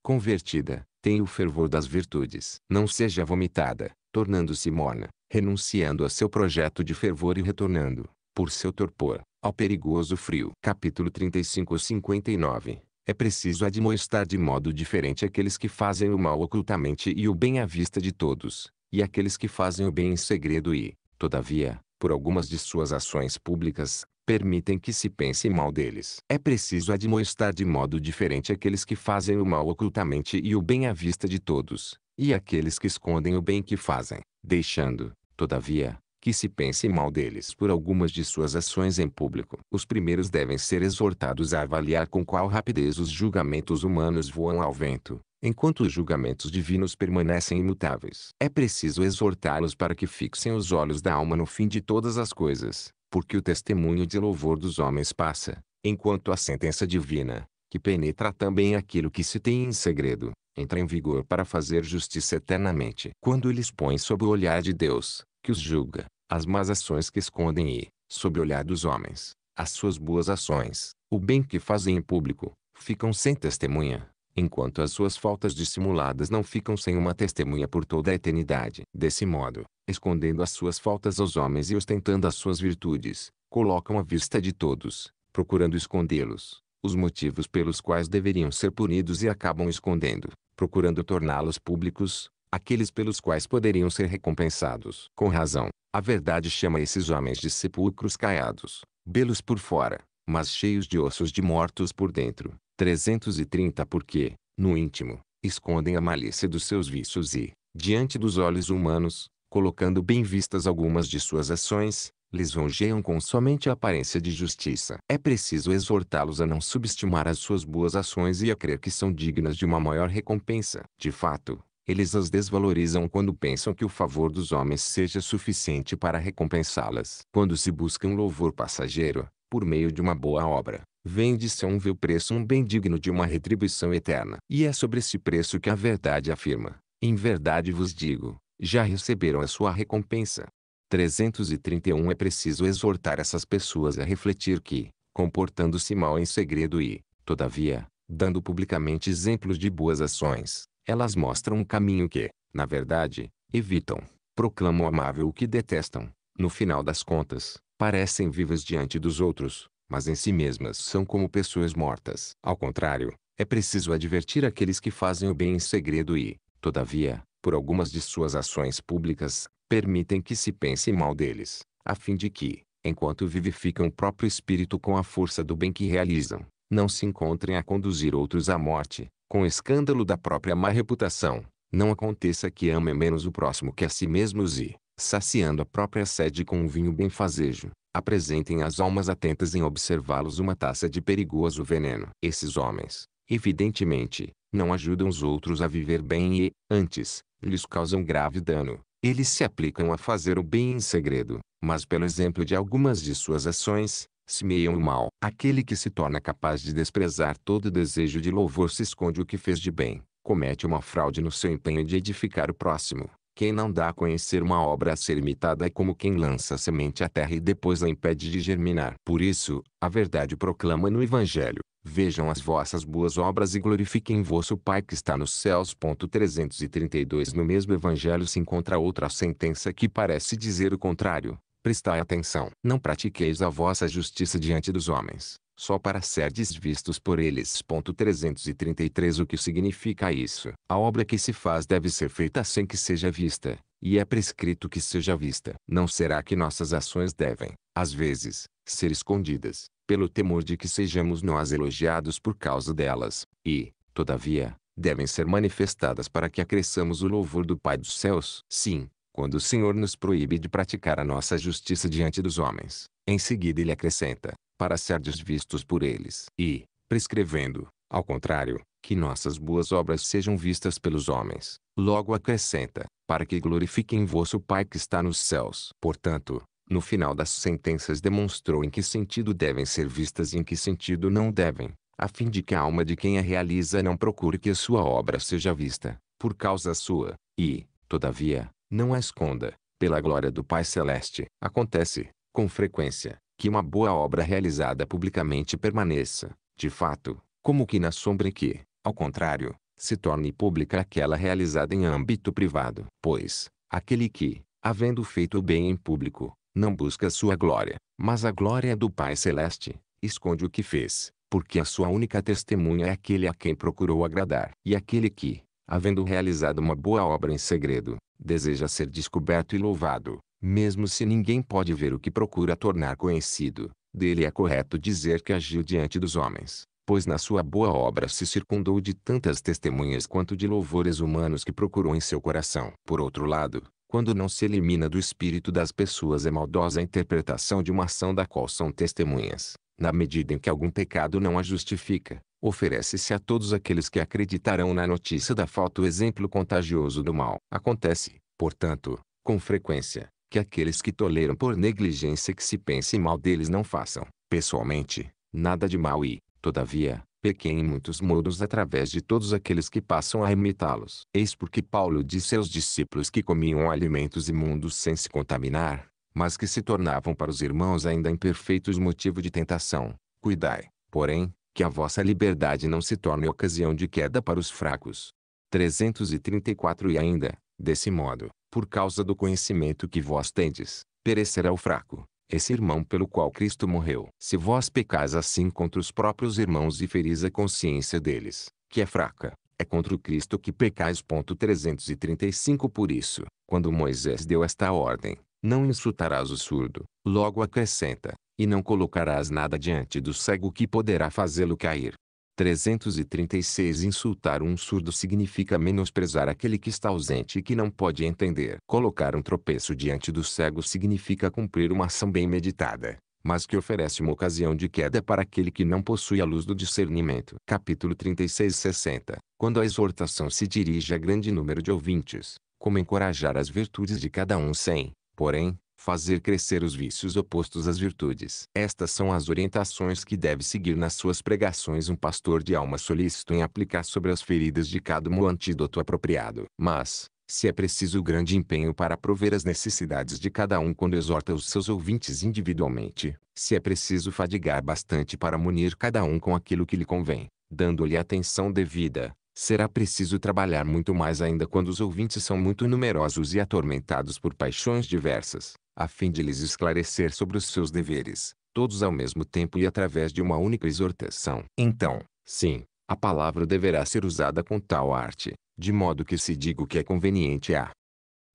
convertida, tenha o fervor das virtudes, não seja vomitada, tornando-se morna, renunciando a seu projeto de fervor e retornando, por seu torpor, ao perigoso frio. Capítulo 35 59 é preciso admoestar de modo diferente aqueles que fazem o mal ocultamente e o bem à vista de todos, e aqueles que fazem o bem em segredo e, todavia, por algumas de suas ações públicas, permitem que se pense mal deles. É preciso admoestar de modo diferente aqueles que fazem o mal ocultamente e o bem à vista de todos, e aqueles que escondem o bem que fazem, deixando, todavia, que se pense mal deles por algumas de suas ações em público. Os primeiros devem ser exortados a avaliar com qual rapidez os julgamentos humanos voam ao vento, enquanto os julgamentos divinos permanecem imutáveis. É preciso exortá-los para que fixem os olhos da alma no fim de todas as coisas, porque o testemunho de louvor dos homens passa, enquanto a sentença divina, que penetra também aquilo que se tem em segredo, entra em vigor para fazer justiça eternamente. Quando ele expõe sob o olhar de Deus, que os julga, as más ações que escondem e, sob o olhar dos homens, as suas boas ações, o bem que fazem em público, ficam sem testemunha, enquanto as suas faltas dissimuladas não ficam sem uma testemunha por toda a eternidade. Desse modo, escondendo as suas faltas aos homens e ostentando as suas virtudes, colocam à vista de todos, procurando escondê-los, os motivos pelos quais deveriam ser punidos e acabam escondendo, procurando torná-los públicos, aqueles pelos quais poderiam ser recompensados. Com razão, a verdade chama esses homens de sepulcros caiados, belos por fora, mas cheios de ossos de mortos por dentro. 330 Porque, no íntimo, escondem a malícia dos seus vícios e, diante dos olhos humanos, colocando bem vistas algumas de suas ações, lisonjeiam com somente a aparência de justiça. É preciso exortá-los a não subestimar as suas boas ações e a crer que são dignas de uma maior recompensa. De fato, eles as desvalorizam quando pensam que o favor dos homens seja suficiente para recompensá-las. Quando se busca um louvor passageiro, por meio de uma boa obra, vende-se a um vil preço um bem digno de uma retribuição eterna. E é sobre esse preço que a verdade afirma: Em verdade vos digo, já receberam a sua recompensa. 331 é preciso exortar essas pessoas a refletir que, comportando-se mal em segredo e, todavia, dando publicamente exemplos de boas ações, elas mostram um caminho que, na verdade, evitam, proclamam amável o que detestam, no final das contas, parecem vivas diante dos outros, mas em si mesmas são como pessoas mortas. Ao contrário, é preciso advertir aqueles que fazem o bem em segredo e, todavia, por algumas de suas ações públicas, permitem que se pense mal deles, a fim de que, enquanto vivificam o próprio espírito com a força do bem que realizam, não se encontrem a conduzir outros à morte, com escândalo da própria má reputação, não aconteça que amem menos o próximo que a si mesmos e, saciando a própria sede com um vinho benfazejo, apresentem às almas atentas em observá-los uma taça de perigoso veneno. Esses homens, evidentemente, não ajudam os outros a viver bem e, antes, lhes causam grave dano. Eles se aplicam a fazer o bem em segredo, mas pelo exemplo de algumas de suas ações, semeiam o mal. Aquele que se torna capaz de desprezar todo desejo de louvor se esconde o que fez de bem, comete uma fraude no seu empenho de edificar o próximo. Quem não dá a conhecer uma obra a ser imitada é como quem lança semente à terra e depois a impede de germinar. Por isso, a verdade proclama no Evangelho, Vejam as vossas boas obras e glorifiquem vosso Pai que está nos céus. 332 No mesmo evangelho se encontra outra sentença que parece dizer o contrário. Prestai atenção. Não pratiqueis a vossa justiça diante dos homens, só para serdes vistos por eles. 333 O que significa isso? A obra que se faz deve ser feita sem que seja vista, e é prescrito que seja vista. Não será que nossas ações devem, às vezes, ser escondidas, pelo temor de que sejamos nós elogiados por causa delas, e, todavia, devem ser manifestadas para que acresçamos o louvor do Pai dos céus. Sim, quando o Senhor nos proíbe de praticar a nossa justiça diante dos homens, em seguida ele acrescenta, para ser desvistos por eles, e, prescrevendo, ao contrário, que nossas boas obras sejam vistas pelos homens, logo acrescenta, para que glorifiquem vosso Pai que está nos céus. Portanto, no final das sentenças demonstrou em que sentido devem ser vistas e em que sentido não devem, a fim de que a alma de quem a realiza não procure que a sua obra seja vista, por causa sua, e, todavia, não a esconda, pela glória do Pai Celeste. Acontece, com frequência, que uma boa obra realizada publicamente permaneça, de fato, como que na sombra e que, ao contrário, se torne pública aquela realizada em âmbito privado. Pois, aquele que, havendo feito o bem em público, não busca sua glória, mas a glória do Pai Celeste. Esconde o que fez, porque a sua única testemunha é aquele a quem procurou agradar. E aquele que, havendo realizado uma boa obra em segredo, deseja ser descoberto e louvado, mesmo se ninguém pode ver o que procura tornar conhecido. Dele é correto dizer que agiu diante dos homens, pois na sua boa obra se circundou de tantas testemunhas quanto de louvores humanos que procurou em seu coração. Por outro lado, quando não se elimina do espírito das pessoas é maldosa a interpretação de uma ação da qual são testemunhas. Na medida em que algum pecado não a justifica, oferece-se a todos aqueles que acreditarão na notícia da falta o exemplo contagioso do mal. Acontece, portanto, com frequência, que aqueles que toleram por negligência que se pense mal deles não façam, pessoalmente, nada de mal e, todavia, pequei em muitos modos através de todos aqueles que passam a imitá-los. Eis porque Paulo disse aos discípulos que comiam alimentos imundos sem se contaminar, mas que se tornavam para os irmãos ainda imperfeitos motivo de tentação. Cuidai, porém, que a vossa liberdade não se torne ocasião de queda para os fracos. 334 E ainda, desse modo, por causa do conhecimento que vós tendes, perecerá o fraco, esse irmão pelo qual Cristo morreu. Se vós pecais assim contra os próprios irmãos e feris a consciência deles, que é fraca, é contra o Cristo que pecais. 335 Por isso, quando Moisés deu esta ordem, não insultarás o surdo, logo acrescenta, e não colocarás nada diante do cego que poderá fazê-lo cair. 336 Insultar um surdo significa menosprezar aquele que está ausente e que não pode entender. Colocar um tropeço diante do cego significa cumprir uma ação bem meditada, mas que oferece uma ocasião de queda para aquele que não possui a luz do discernimento. Capítulo 36 60 Quando a exortação se dirige a grande número de ouvintes, como encorajar as virtudes de cada um sem, porém, fazer crescer os vícios opostos às virtudes. Estas são as orientações que deve seguir nas suas pregações um pastor de alma solícito em aplicar sobre as feridas de um o antídoto apropriado. Mas, se é preciso grande empenho para prover as necessidades de cada um quando exorta os seus ouvintes individualmente, se é preciso fadigar bastante para munir cada um com aquilo que lhe convém, dando-lhe atenção devida, será preciso trabalhar muito mais ainda quando os ouvintes são muito numerosos e atormentados por paixões diversas a fim de lhes esclarecer sobre os seus deveres, todos ao mesmo tempo e através de uma única exortação. Então, sim, a palavra deverá ser usada com tal arte, de modo que se diga o que é conveniente a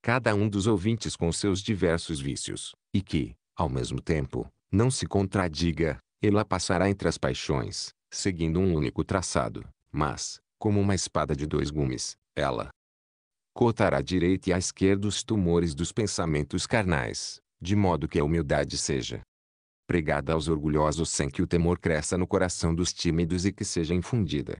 cada um dos ouvintes com seus diversos vícios, e que, ao mesmo tempo, não se contradiga, ela passará entre as paixões, seguindo um único traçado, mas, como uma espada de dois gumes, ela, cotar à direita e à esquerda os tumores dos pensamentos carnais, de modo que a humildade seja pregada aos orgulhosos sem que o temor cresça no coração dos tímidos e que seja infundida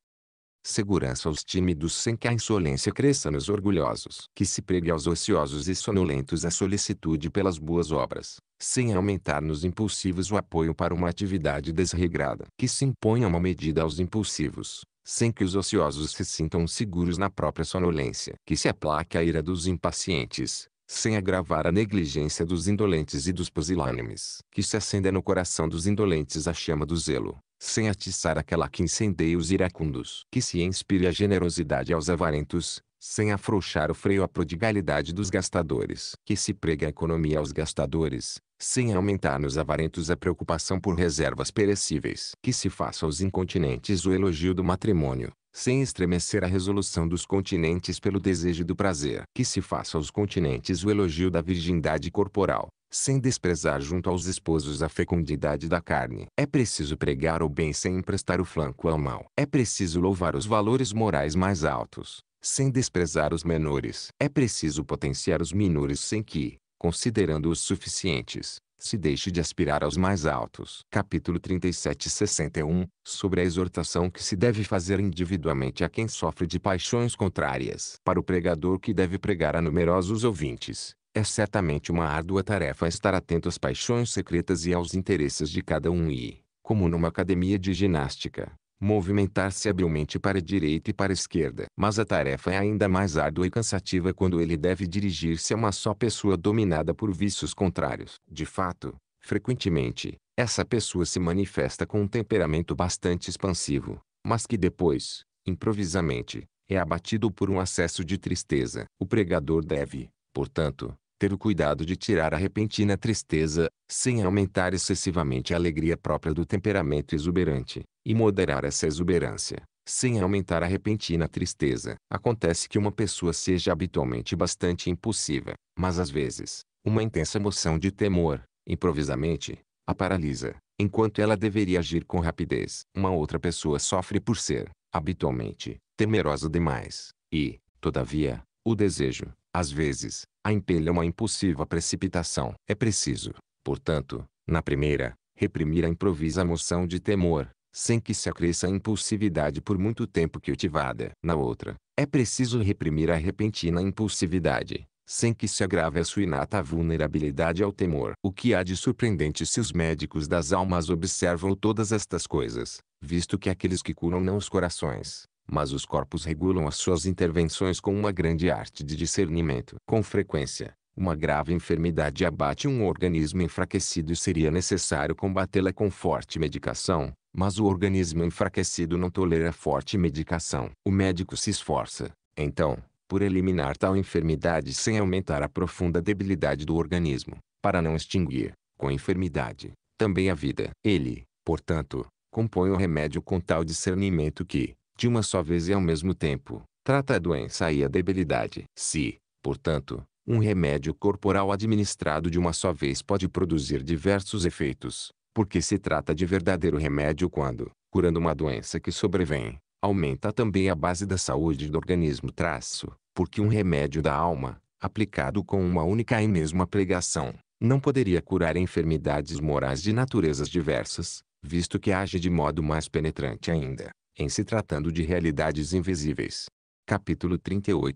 segurança aos tímidos sem que a insolência cresça nos orgulhosos, que se pregue aos ociosos e sonolentos a solicitude pelas boas obras, sem aumentar nos impulsivos o apoio para uma atividade desregrada, que se imponha uma medida aos impulsivos, sem que os ociosos se sintam seguros na própria sonolência. Que se aplaque a ira dos impacientes, sem agravar a negligência dos indolentes e dos pusilânimes. Que se acenda no coração dos indolentes a chama do zelo, sem atiçar aquela que incendeia os iracundos. Que se inspire a generosidade aos avarentos, sem afrouxar o freio à prodigalidade dos gastadores. Que se pregue a economia aos gastadores, sem aumentar nos avarentos a preocupação por reservas perecíveis. Que se faça aos incontinentes o elogio do matrimônio, sem estremecer a resolução dos continentes pelo desejo do prazer. Que se faça aos continentes o elogio da virgindade corporal, sem desprezar junto aos esposos a fecundidade da carne. É preciso pregar o bem sem emprestar o flanco ao mal. É preciso louvar os valores morais mais altos, sem desprezar os menores. É preciso potenciar os menores sem que, considerando-os suficientes, se deixe de aspirar aos mais altos. Capítulo 37 61 Sobre a exortação que se deve fazer individualmente a quem sofre de paixões contrárias. Para o pregador que deve pregar a numerosos ouvintes, é certamente uma árdua tarefa estar atento às paixões secretas e aos interesses de cada um e, como numa academia de ginástica, movimentar-se habilmente para a direita e para a esquerda. Mas a tarefa é ainda mais árdua e cansativa quando ele deve dirigir-se a uma só pessoa dominada por vícios contrários. De fato, frequentemente, essa pessoa se manifesta com um temperamento bastante expansivo, mas que depois, improvisamente, é abatido por um acesso de tristeza. O pregador deve, portanto, ter o cuidado de tirar a repentina tristeza, sem aumentar excessivamente a alegria própria do temperamento exuberante e moderar essa exuberância, sem aumentar a repentina tristeza. Acontece que uma pessoa seja habitualmente bastante impulsiva, mas às vezes, uma intensa emoção de temor, improvisamente, a paralisa, enquanto ela deveria agir com rapidez. Uma outra pessoa sofre por ser, habitualmente, temerosa demais, e, todavia, o desejo, às vezes, a impele a uma impulsiva precipitação. É preciso, portanto, na primeira, reprimir a improvisa emoção de temor, sem que se acresça a impulsividade por muito tempo cultivada. Na outra, é preciso reprimir a repentina impulsividade, sem que se agrave a sua inata vulnerabilidade ao temor. O que há de surpreendente se os médicos das almas observam todas estas coisas, visto que aqueles que curam não os corações, mas os corpos regulam as suas intervenções com uma grande arte de discernimento. Com frequência, uma grave enfermidade abate um organismo enfraquecido e seria necessário combatê-la com forte medicação, mas o organismo enfraquecido não tolera forte medicação. O médico se esforça, então, por eliminar tal enfermidade sem aumentar a profunda debilidade do organismo, para não extinguir, com enfermidade, também a vida. Ele, portanto, compõe o remédio com tal discernimento que, de uma só vez e ao mesmo tempo, trata a doença e a debilidade. Se, portanto, um remédio corporal administrado de uma só vez pode produzir diversos efeitos, porque se trata de verdadeiro remédio quando, curando uma doença que sobrevém, aumenta também a base da saúde do organismo traço, porque um remédio da alma, aplicado com uma única e mesma pregação, não poderia curar enfermidades morais de naturezas diversas, visto que age de modo mais penetrante ainda, em se tratando de realidades invisíveis, Capítulo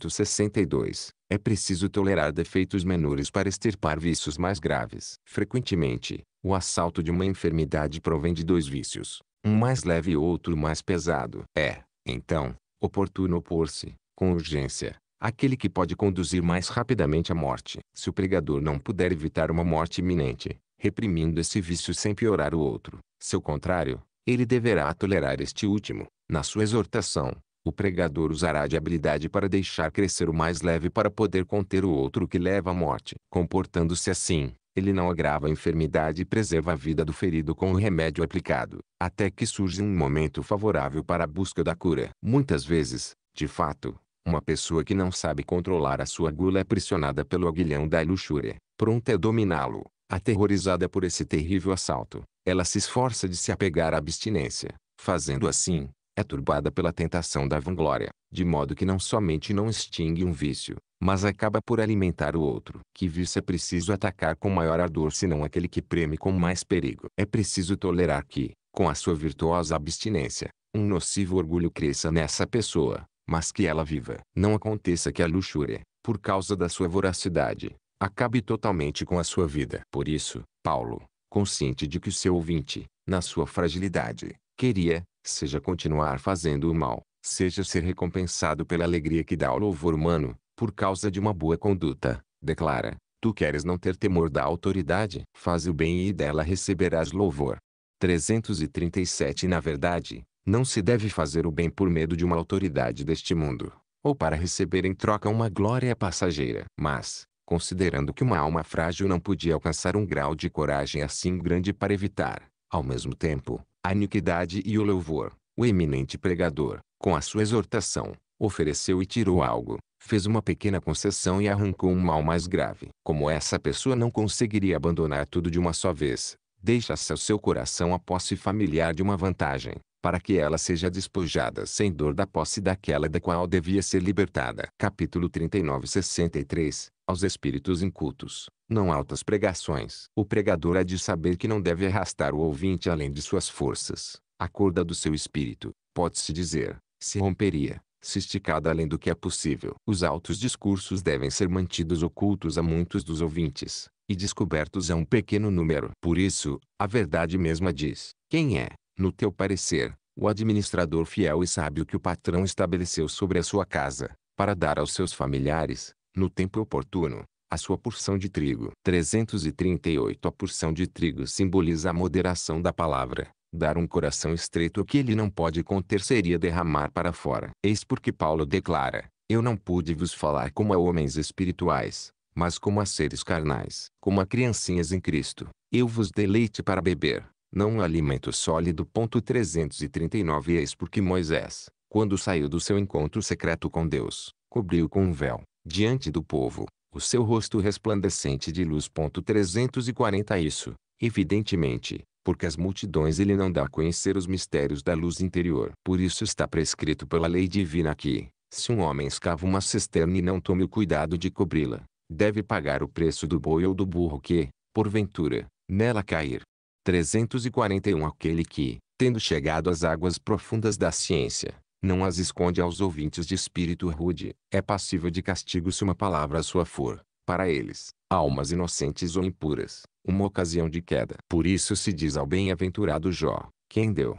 62 É preciso tolerar defeitos menores para extirpar vícios mais graves. Frequentemente, o assalto de uma enfermidade provém de dois vícios, um mais leve e outro mais pesado. É, então, oportuno opor-se, com urgência, aquele que pode conduzir mais rapidamente à morte. Se o pregador não puder evitar uma morte iminente, reprimindo esse vício sem piorar o outro, seu contrário, ele deverá tolerar este último. Na sua exortação, o pregador usará de habilidade para deixar crescer o mais leve para poder conter o outro que leva à morte. Comportando-se assim, ele não agrava a enfermidade e preserva a vida do ferido com o remédio aplicado, até que surge um momento favorável para a busca da cura. Muitas vezes, de fato, uma pessoa que não sabe controlar a sua gula é pressionada pelo aguilhão da luxúria, pronta a dominá-lo. Aterrorizada por esse terrível assalto, ela se esforça de se apegar à abstinência, fazendo assim, é turbada pela tentação da vanglória, de modo que não somente não extingue um vício, mas acaba por alimentar o outro. Que vício é preciso atacar com maior ardor senão aquele que preme com mais perigo? É preciso tolerar que, com a sua virtuosa abstinência, um nocivo orgulho cresça nessa pessoa, mas que ela viva. Não aconteça que a luxúria, por causa da sua voracidade, acabe totalmente com a sua vida. Por isso, Paulo, consciente de que o seu ouvinte, na sua fragilidade, queria, seja continuar fazendo o mal, seja ser recompensado pela alegria que dá o louvor humano, por causa de uma boa conduta, declara, tu queres não ter temor da autoridade, faz o bem e dela receberás louvor. 337 Na verdade, não se deve fazer o bem por medo de uma autoridade deste mundo, ou para receber em troca uma glória passageira. Mas, considerando que uma alma frágil não podia alcançar um grau de coragem assim grande para evitar, ao mesmo tempo, a iniquidade e o louvor. O eminente pregador, com a sua exortação, ofereceu e tirou algo, fez uma pequena concessão e arrancou um mal mais grave. Como essa pessoa não conseguiria abandonar tudo de uma só vez, deixa-se ao seu coração a posse familiar de uma vantagem, para que ela seja despojada sem dor da posse daquela da qual devia ser libertada. Capítulo 39 63 aos espíritos incultos, não altas pregações. O pregador há de saber que não deve arrastar o ouvinte além de suas forças. A corda do seu espírito, pode-se dizer, se romperia, se esticada além do que é possível. Os altos discursos devem ser mantidos ocultos a muitos dos ouvintes, e descobertos a um pequeno número. Por isso, a verdade mesma diz: quem é, no teu parecer, o administrador fiel e sábio que o patrão estabeleceu sobre a sua casa, para dar aos seus familiares, no tempo oportuno, a sua porção de trigo. 338 A porção de trigo simboliza a moderação da palavra. Dar um coração estreito que ele não pode conter seria derramar para fora. Eis porque Paulo declara: Eu não pude vos falar como a homens espirituais, mas como a seres carnais, como a criancinhas em Cristo. Eu vos dei leite para beber, não um alimento sólido. 339 Eis porque Moisés, quando saiu do seu encontro secreto com Deus, cobriu com um véu diante do povo, o seu rosto resplandecente de luz. 340 Isso, evidentemente, porque as multidões ele não dá a conhecer os mistérios da luz interior. Por isso está prescrito pela lei divina que, se um homem escava uma cisterna e não tome o cuidado de cobri-la, deve pagar o preço do boi ou do burro que, porventura, nela cair. 341 Aquele que, tendo chegado às águas profundas da ciência, não as esconde aos ouvintes de espírito rude. É passível de castigo se uma palavra sua for, para eles, almas inocentes ou impuras, uma ocasião de queda. Por isso se diz ao bem-aventurado Jó, quem deu.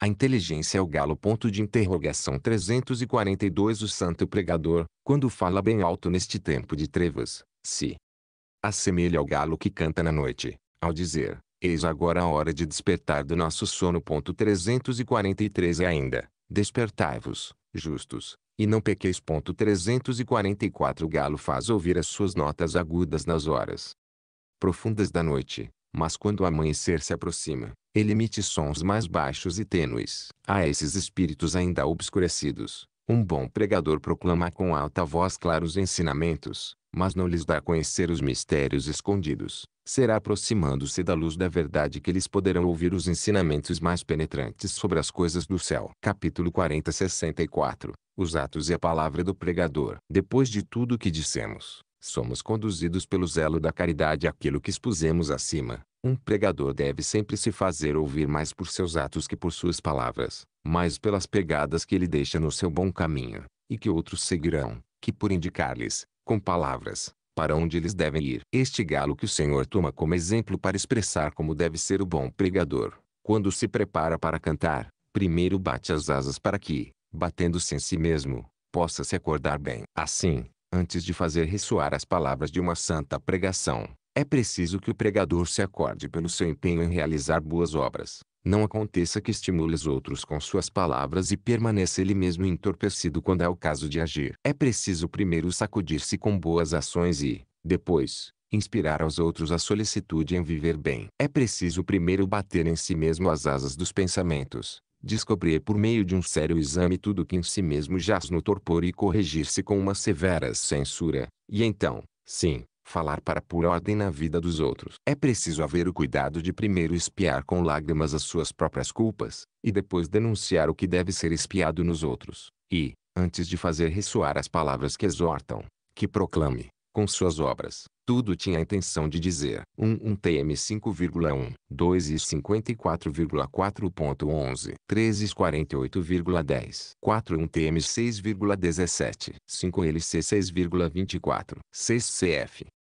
A inteligência é o galo ponto de interrogação 342 O santo pregador, quando fala bem alto neste tempo de trevas, se assemelha ao galo que canta na noite, ao dizer, eis agora a hora de despertar do nosso sono ponto 343 e ainda, Despertai-vos, justos, e não pequeis. 344 O galo faz ouvir as suas notas agudas nas horas profundas da noite, mas quando o amanhecer se aproxima, ele emite sons mais baixos e tênues. A esses espíritos ainda obscurecidos, um bom pregador proclama com alta voz claros ensinamentos, mas não lhes dá a conhecer os mistérios escondidos será aproximando-se da luz da verdade que eles poderão ouvir os ensinamentos mais penetrantes sobre as coisas do céu. Capítulo 40 64 Os atos e a palavra do pregador. Depois de tudo o que dissemos, somos conduzidos pelo zelo da caridade àquilo que expusemos acima. Um pregador deve sempre se fazer ouvir mais por seus atos que por suas palavras, mais pelas pegadas que ele deixa no seu bom caminho, e que outros seguirão, que por indicar-lhes, com palavras, para onde eles devem ir. Este galo que o Senhor toma como exemplo para expressar como deve ser o bom pregador, quando se prepara para cantar, primeiro bate as asas para que, batendo-se em si mesmo, possa se acordar bem. Assim, antes de fazer ressoar as palavras de uma santa pregação, é preciso que o pregador se acorde pelo seu empenho em realizar boas obras, não aconteça que estimule os outros com suas palavras e permaneça ele mesmo entorpecido quando é o caso de agir. É preciso primeiro sacudir-se com boas ações e, depois, inspirar aos outros a solicitude em viver bem. É preciso primeiro bater em si mesmo as asas dos pensamentos, descobrir por meio de um sério exame tudo que em si mesmo jaz no torpor e corrigir-se com uma severa censura, e então, sim, falar para pôr ordem na vida dos outros. É preciso haver o cuidado de primeiro espiar com lágrimas as suas próprias culpas, e depois denunciar o que deve ser espiado nos outros. E, antes de fazer ressoar as palavras que exortam, que proclame, com suas obras, tudo tinha a intenção de dizer. 1, 1 TM 5,1, 2 e 54,4.11, 3 e 48,10, 4 1 TM 6,17, 5 LC 6,24, 6 CF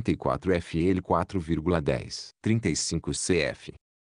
34 FL 4,10, 35 CF.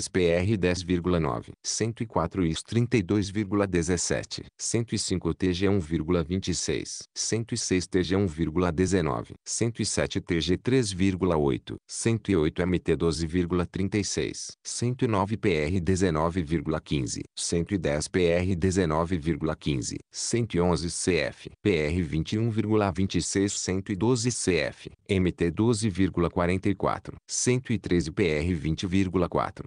103 PR 10,9, 104 IS 32,17, 105 TG 1,26, 106 TG 1,19, 107 TG 3,8, 108 MT 12,36, 109 PR 19,15, 110 PR 19,15, 111 CF, PR 21,26, 112 CF, MT 12,44, 113 PR 20,4,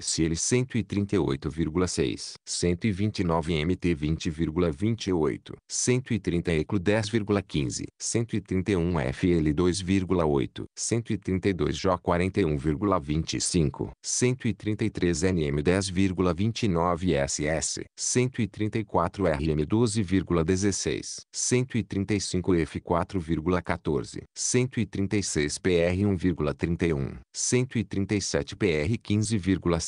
SL 138,6, 129 MT 20,28, 130 ECLO 10,15, 131 FL 2,8, 132 J 41,25, 133 NM 10,29 SS, 134 RM 12,16, 135 F 4,14, 136 PR 1,31, 137 PR 15,5.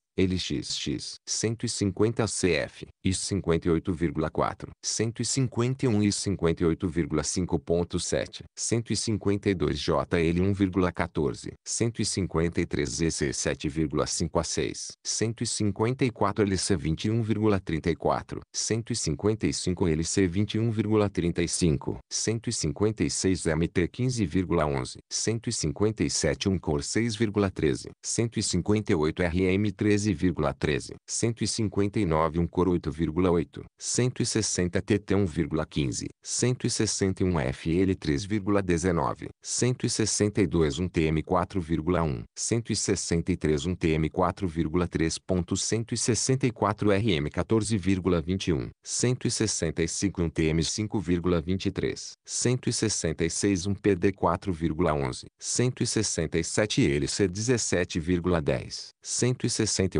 LXX 150 CF e 58,4, 151 e 58,5.7, 152 JL 1,14, 153 ZC 7,5 a 6, 154 LC 21,34, 155 LC 21,35, 156 MT 15,11, 157 Uncor 6,13, 158 RM 13 113,13, 159 1 cor 8,8, 160 TT 1,15, 161 FL 3,19, 162 1 TM 4,1, 163 1 TM 164 RM 14,21, 165 1 TM 5,23, 166 1 PD 4,11, 167 LC 17,10, 168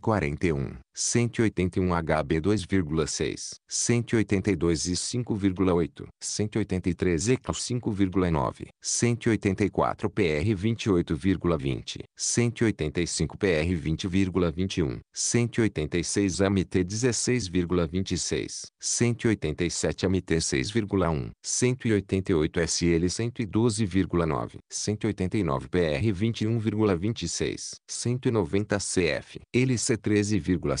41 181 HB 2,6, 182 e 5,8, 183 e 5,9, 184 PR 28,20, 185 PR 20,21, 186 MT 16,26, 187 MT 6,1, 188 SL 112,9, 189 PR 21,26, 190 CF, LC 13,5.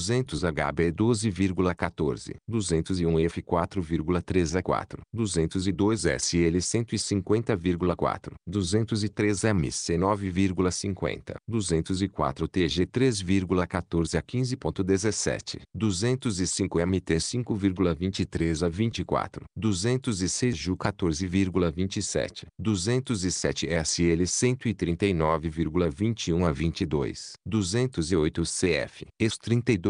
200 hb 12,14, 201F 4,3 é 4, 202 sl 150,4, 203MC 9,50, 204TG 3,14 a 15,17, 205MT 5,23 a 24, 206JU 14,27, 207SL 139,21 a 22, 208CF, ex 32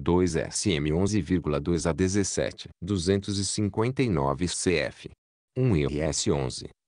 2 SM 11,2 a 17. 259 CF. 1 RS 11.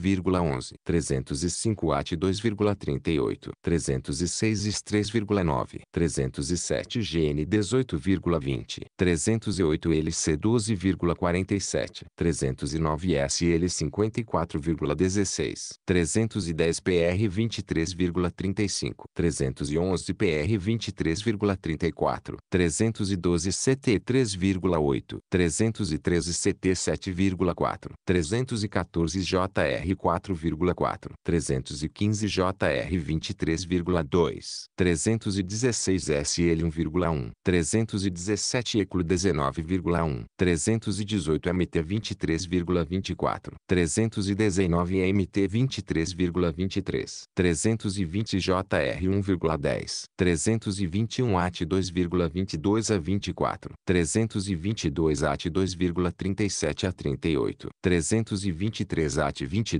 2,11, 305 AT 2,38, 306 IS 3,9, 307 GN 18,20, 308 LC 12,47, 309 SL 54,16, 310 PR 23,35, 311 PR 23,34, 312 CT 3,8, 313 CT 7,4, 314 JR 4,4, 315 JR 23,2, 316 SL 1,1, 317 ECLO 19,1, 318 MT 23,24, 319 MT 23,23, 320 JR 1,10, 321 AT 2,22 a 24, 322 AT 2,37 a 38, 323 AT 22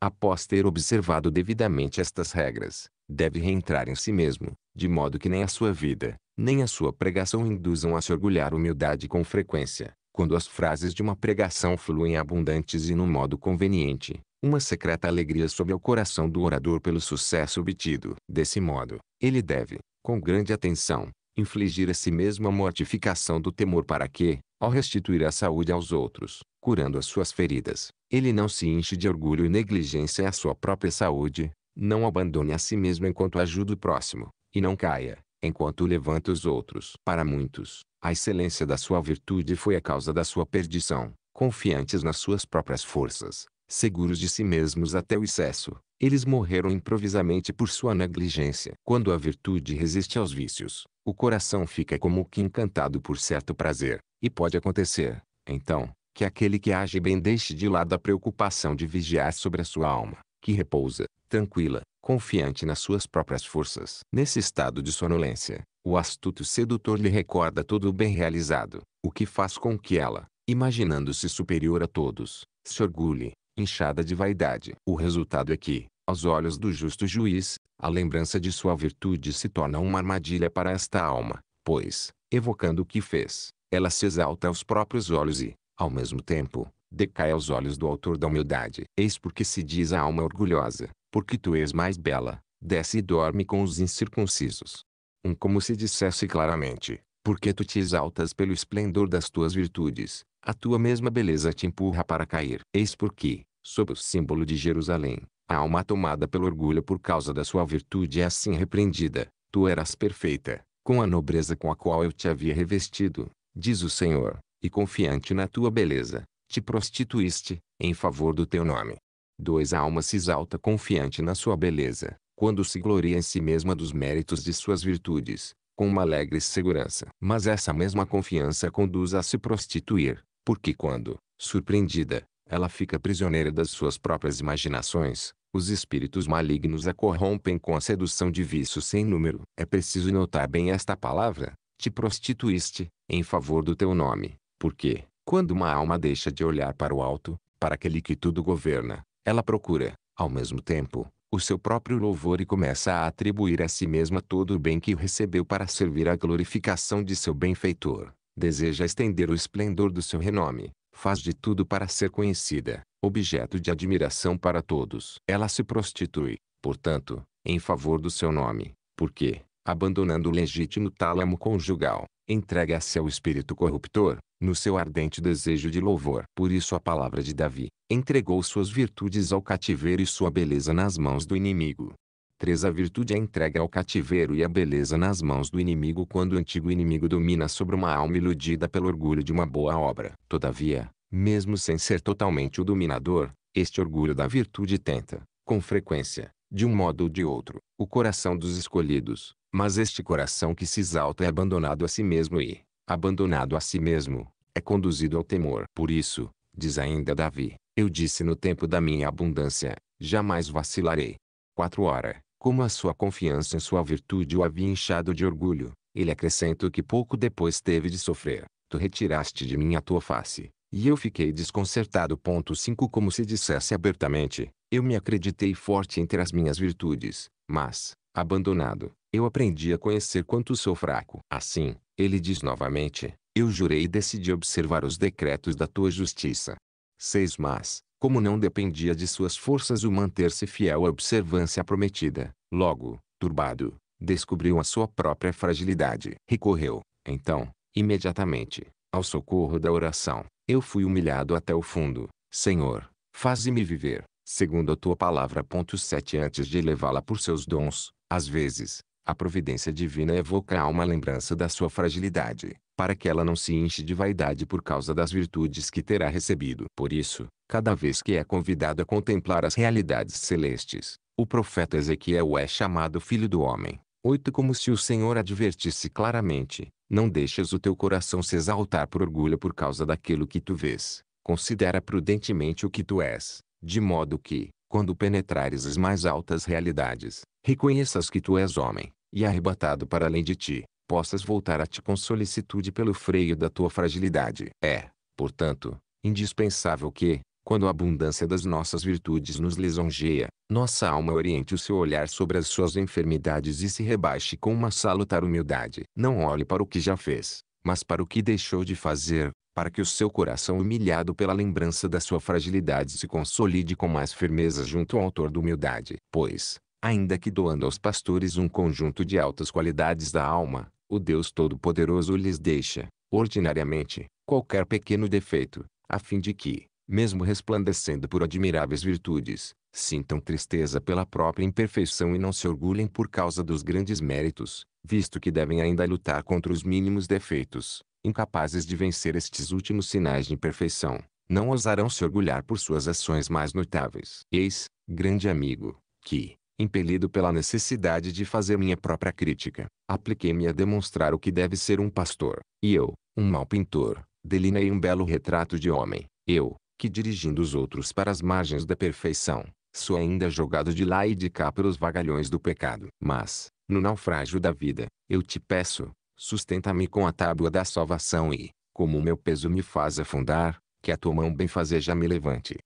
após ter observado devidamente estas regras, deve reentrar em si mesmo, de modo que nem a sua vida, nem a sua pregação induzam a se orgulhar humildade com frequência. Quando as frases de uma pregação fluem abundantes e no modo conveniente, uma secreta alegria sobe ao coração do orador pelo sucesso obtido. Desse modo, ele deve, com grande atenção, infligir a si mesmo a mortificação do temor para que, ao restituir a saúde aos outros, curando as suas feridas, ele não se enche de orgulho e negligência a sua própria saúde, não abandone a si mesmo enquanto ajuda o próximo, e não caia, enquanto levanta os outros. Para muitos, a excelência da sua virtude foi a causa da sua perdição, confiantes nas suas próprias forças, seguros de si mesmos até o excesso. Eles morreram improvisamente por sua negligência. Quando a virtude resiste aos vícios, o coração fica como que encantado por certo prazer, e pode acontecer, então, que aquele que age bem deixe de lado a preocupação de vigiar sobre a sua alma, que repousa, tranquila, confiante nas suas próprias forças. Nesse estado de sonolência, o astuto sedutor lhe recorda todo o bem realizado, o que faz com que ela, imaginando-se superior a todos, se orgulhe, inchada de vaidade. O resultado é que, aos olhos do justo juiz, a lembrança de sua virtude se torna uma armadilha para esta alma, pois, evocando o que fez, ela se exalta aos próprios olhos e, ao mesmo tempo, decai aos olhos do autor da humildade. Eis porque se diz a alma orgulhosa, porque tu és mais bela, desce e dorme com os incircuncisos. Um como se dissesse claramente, porque tu te exaltas pelo esplendor das tuas virtudes, a tua mesma beleza te empurra para cair. Eis porque, sob o símbolo de Jerusalém, a alma tomada pelo orgulho por causa da sua virtude é assim repreendida. Tu eras perfeita, com a nobreza com a qual eu te havia revestido, diz o Senhor, e confiante na tua beleza, te prostituíste, em favor do teu nome. 2. A alma se exalta confiante na sua beleza, quando se gloria em si mesma dos méritos de suas virtudes, com uma alegre segurança. Mas essa mesma confiança conduz a se prostituir, porque quando, surpreendida, ela fica prisioneira das suas próprias imaginações. Os espíritos malignos a corrompem com a sedução de vícios sem número. É preciso notar bem esta palavra. Te prostituíste, em favor do teu nome. Porque, quando uma alma deixa de olhar para o alto, para aquele que tudo governa, ela procura, ao mesmo tempo, o seu próprio louvor e começa a atribuir a si mesma todo o bem que recebeu para servir à glorificação de seu benfeitor. Deseja estender o esplendor do seu renome, faz de tudo para ser conhecida, objeto de admiração para todos. Ela se prostitui, portanto, em favor do seu nome, porque, abandonando o legítimo tálamo conjugal, entrega-se ao espírito corruptor, no seu ardente desejo de louvor. Por isso a palavra de Davi, entregou suas virtudes ao cativeiro e sua beleza nas mãos do inimigo. 3. A virtude é entregue ao cativeiro e a beleza nas mãos do inimigo quando o antigo inimigo domina sobre uma alma iludida pelo orgulho de uma boa obra. Todavia, mesmo sem ser totalmente o dominador, este orgulho da virtude tenta, com frequência, de um modo ou de outro, o coração dos escolhidos. Mas este coração que se exalta é abandonado a si mesmo e, abandonado a si mesmo, é conduzido ao temor. Por isso, diz ainda Davi, eu disse no tempo da minha abundância, jamais vacilarei. 4 horas. Como a sua confiança em sua virtude o havia inchado de orgulho, ele acrescenta que pouco depois teve de sofrer. Tu retiraste de mim a tua face, e eu fiquei desconcertado. Ponto 5 Como se dissesse abertamente, eu me acreditei forte entre as minhas virtudes, mas, abandonado, eu aprendi a conhecer quanto sou fraco. Assim, ele diz novamente, eu jurei e decidi observar os decretos da tua justiça. 6 Mas, como não dependia de suas forças o manter-se fiel à observância prometida. Logo, turbado, descobriu a sua própria fragilidade. Recorreu, então, imediatamente, ao socorro da oração. Eu fui humilhado até o fundo. Senhor, faze-me viver, segundo a tua palavra. Sete. 7 Antes de levá-la por seus dons, às vezes, a providência divina evoca a alma a lembrança da sua fragilidade, para que ela não se enche de vaidade por causa das virtudes que terá recebido. Por isso, cada vez que é convidado a contemplar as realidades celestes, o profeta Ezequiel é chamado filho do homem. 8 Como se o Senhor advertisse claramente, não deixes o teu coração se exaltar por orgulho por causa daquilo que tu vês. Considera prudentemente o que tu és, de modo que, quando penetrares as mais altas realidades, reconheças que tu és homem, e arrebatado para além de ti, possas voltar a ti com solicitude pelo freio da tua fragilidade. É, portanto, indispensável que, quando a abundância das nossas virtudes nos lisonjeia, nossa alma oriente o seu olhar sobre as suas enfermidades e se rebaixe com uma salutar humildade. Não olhe para o que já fez, mas para o que deixou de fazer, para que o seu coração humilhado pela lembrança da sua fragilidade se consolide com mais firmeza junto ao autor da humildade. Pois, ainda que doando aos pastores um conjunto de altas qualidades da alma, o Deus Todo-Poderoso lhes deixa, ordinariamente, qualquer pequeno defeito, a fim de que, mesmo resplandecendo por admiráveis virtudes, sintam tristeza pela própria imperfeição e não se orgulhem por causa dos grandes méritos, visto que devem ainda lutar contra os mínimos defeitos, incapazes de vencer estes últimos sinais de imperfeição, não ousarão se orgulhar por suas ações mais notáveis. Eis, grande amigo, que, impelido pela necessidade de fazer minha própria crítica, apliquei-me a demonstrar o que deve ser um pastor, e eu, um mau pintor, delinei um belo retrato de homem, eu, que dirigindo os outros para as margens da perfeição, sou ainda jogado de lá e de cá pelos vagalhões do pecado. Mas, no naufrágio da vida, eu te peço, sustenta-me com a tábua da salvação e, como o meu peso me faz afundar, que a tua mão benfazeja me levante.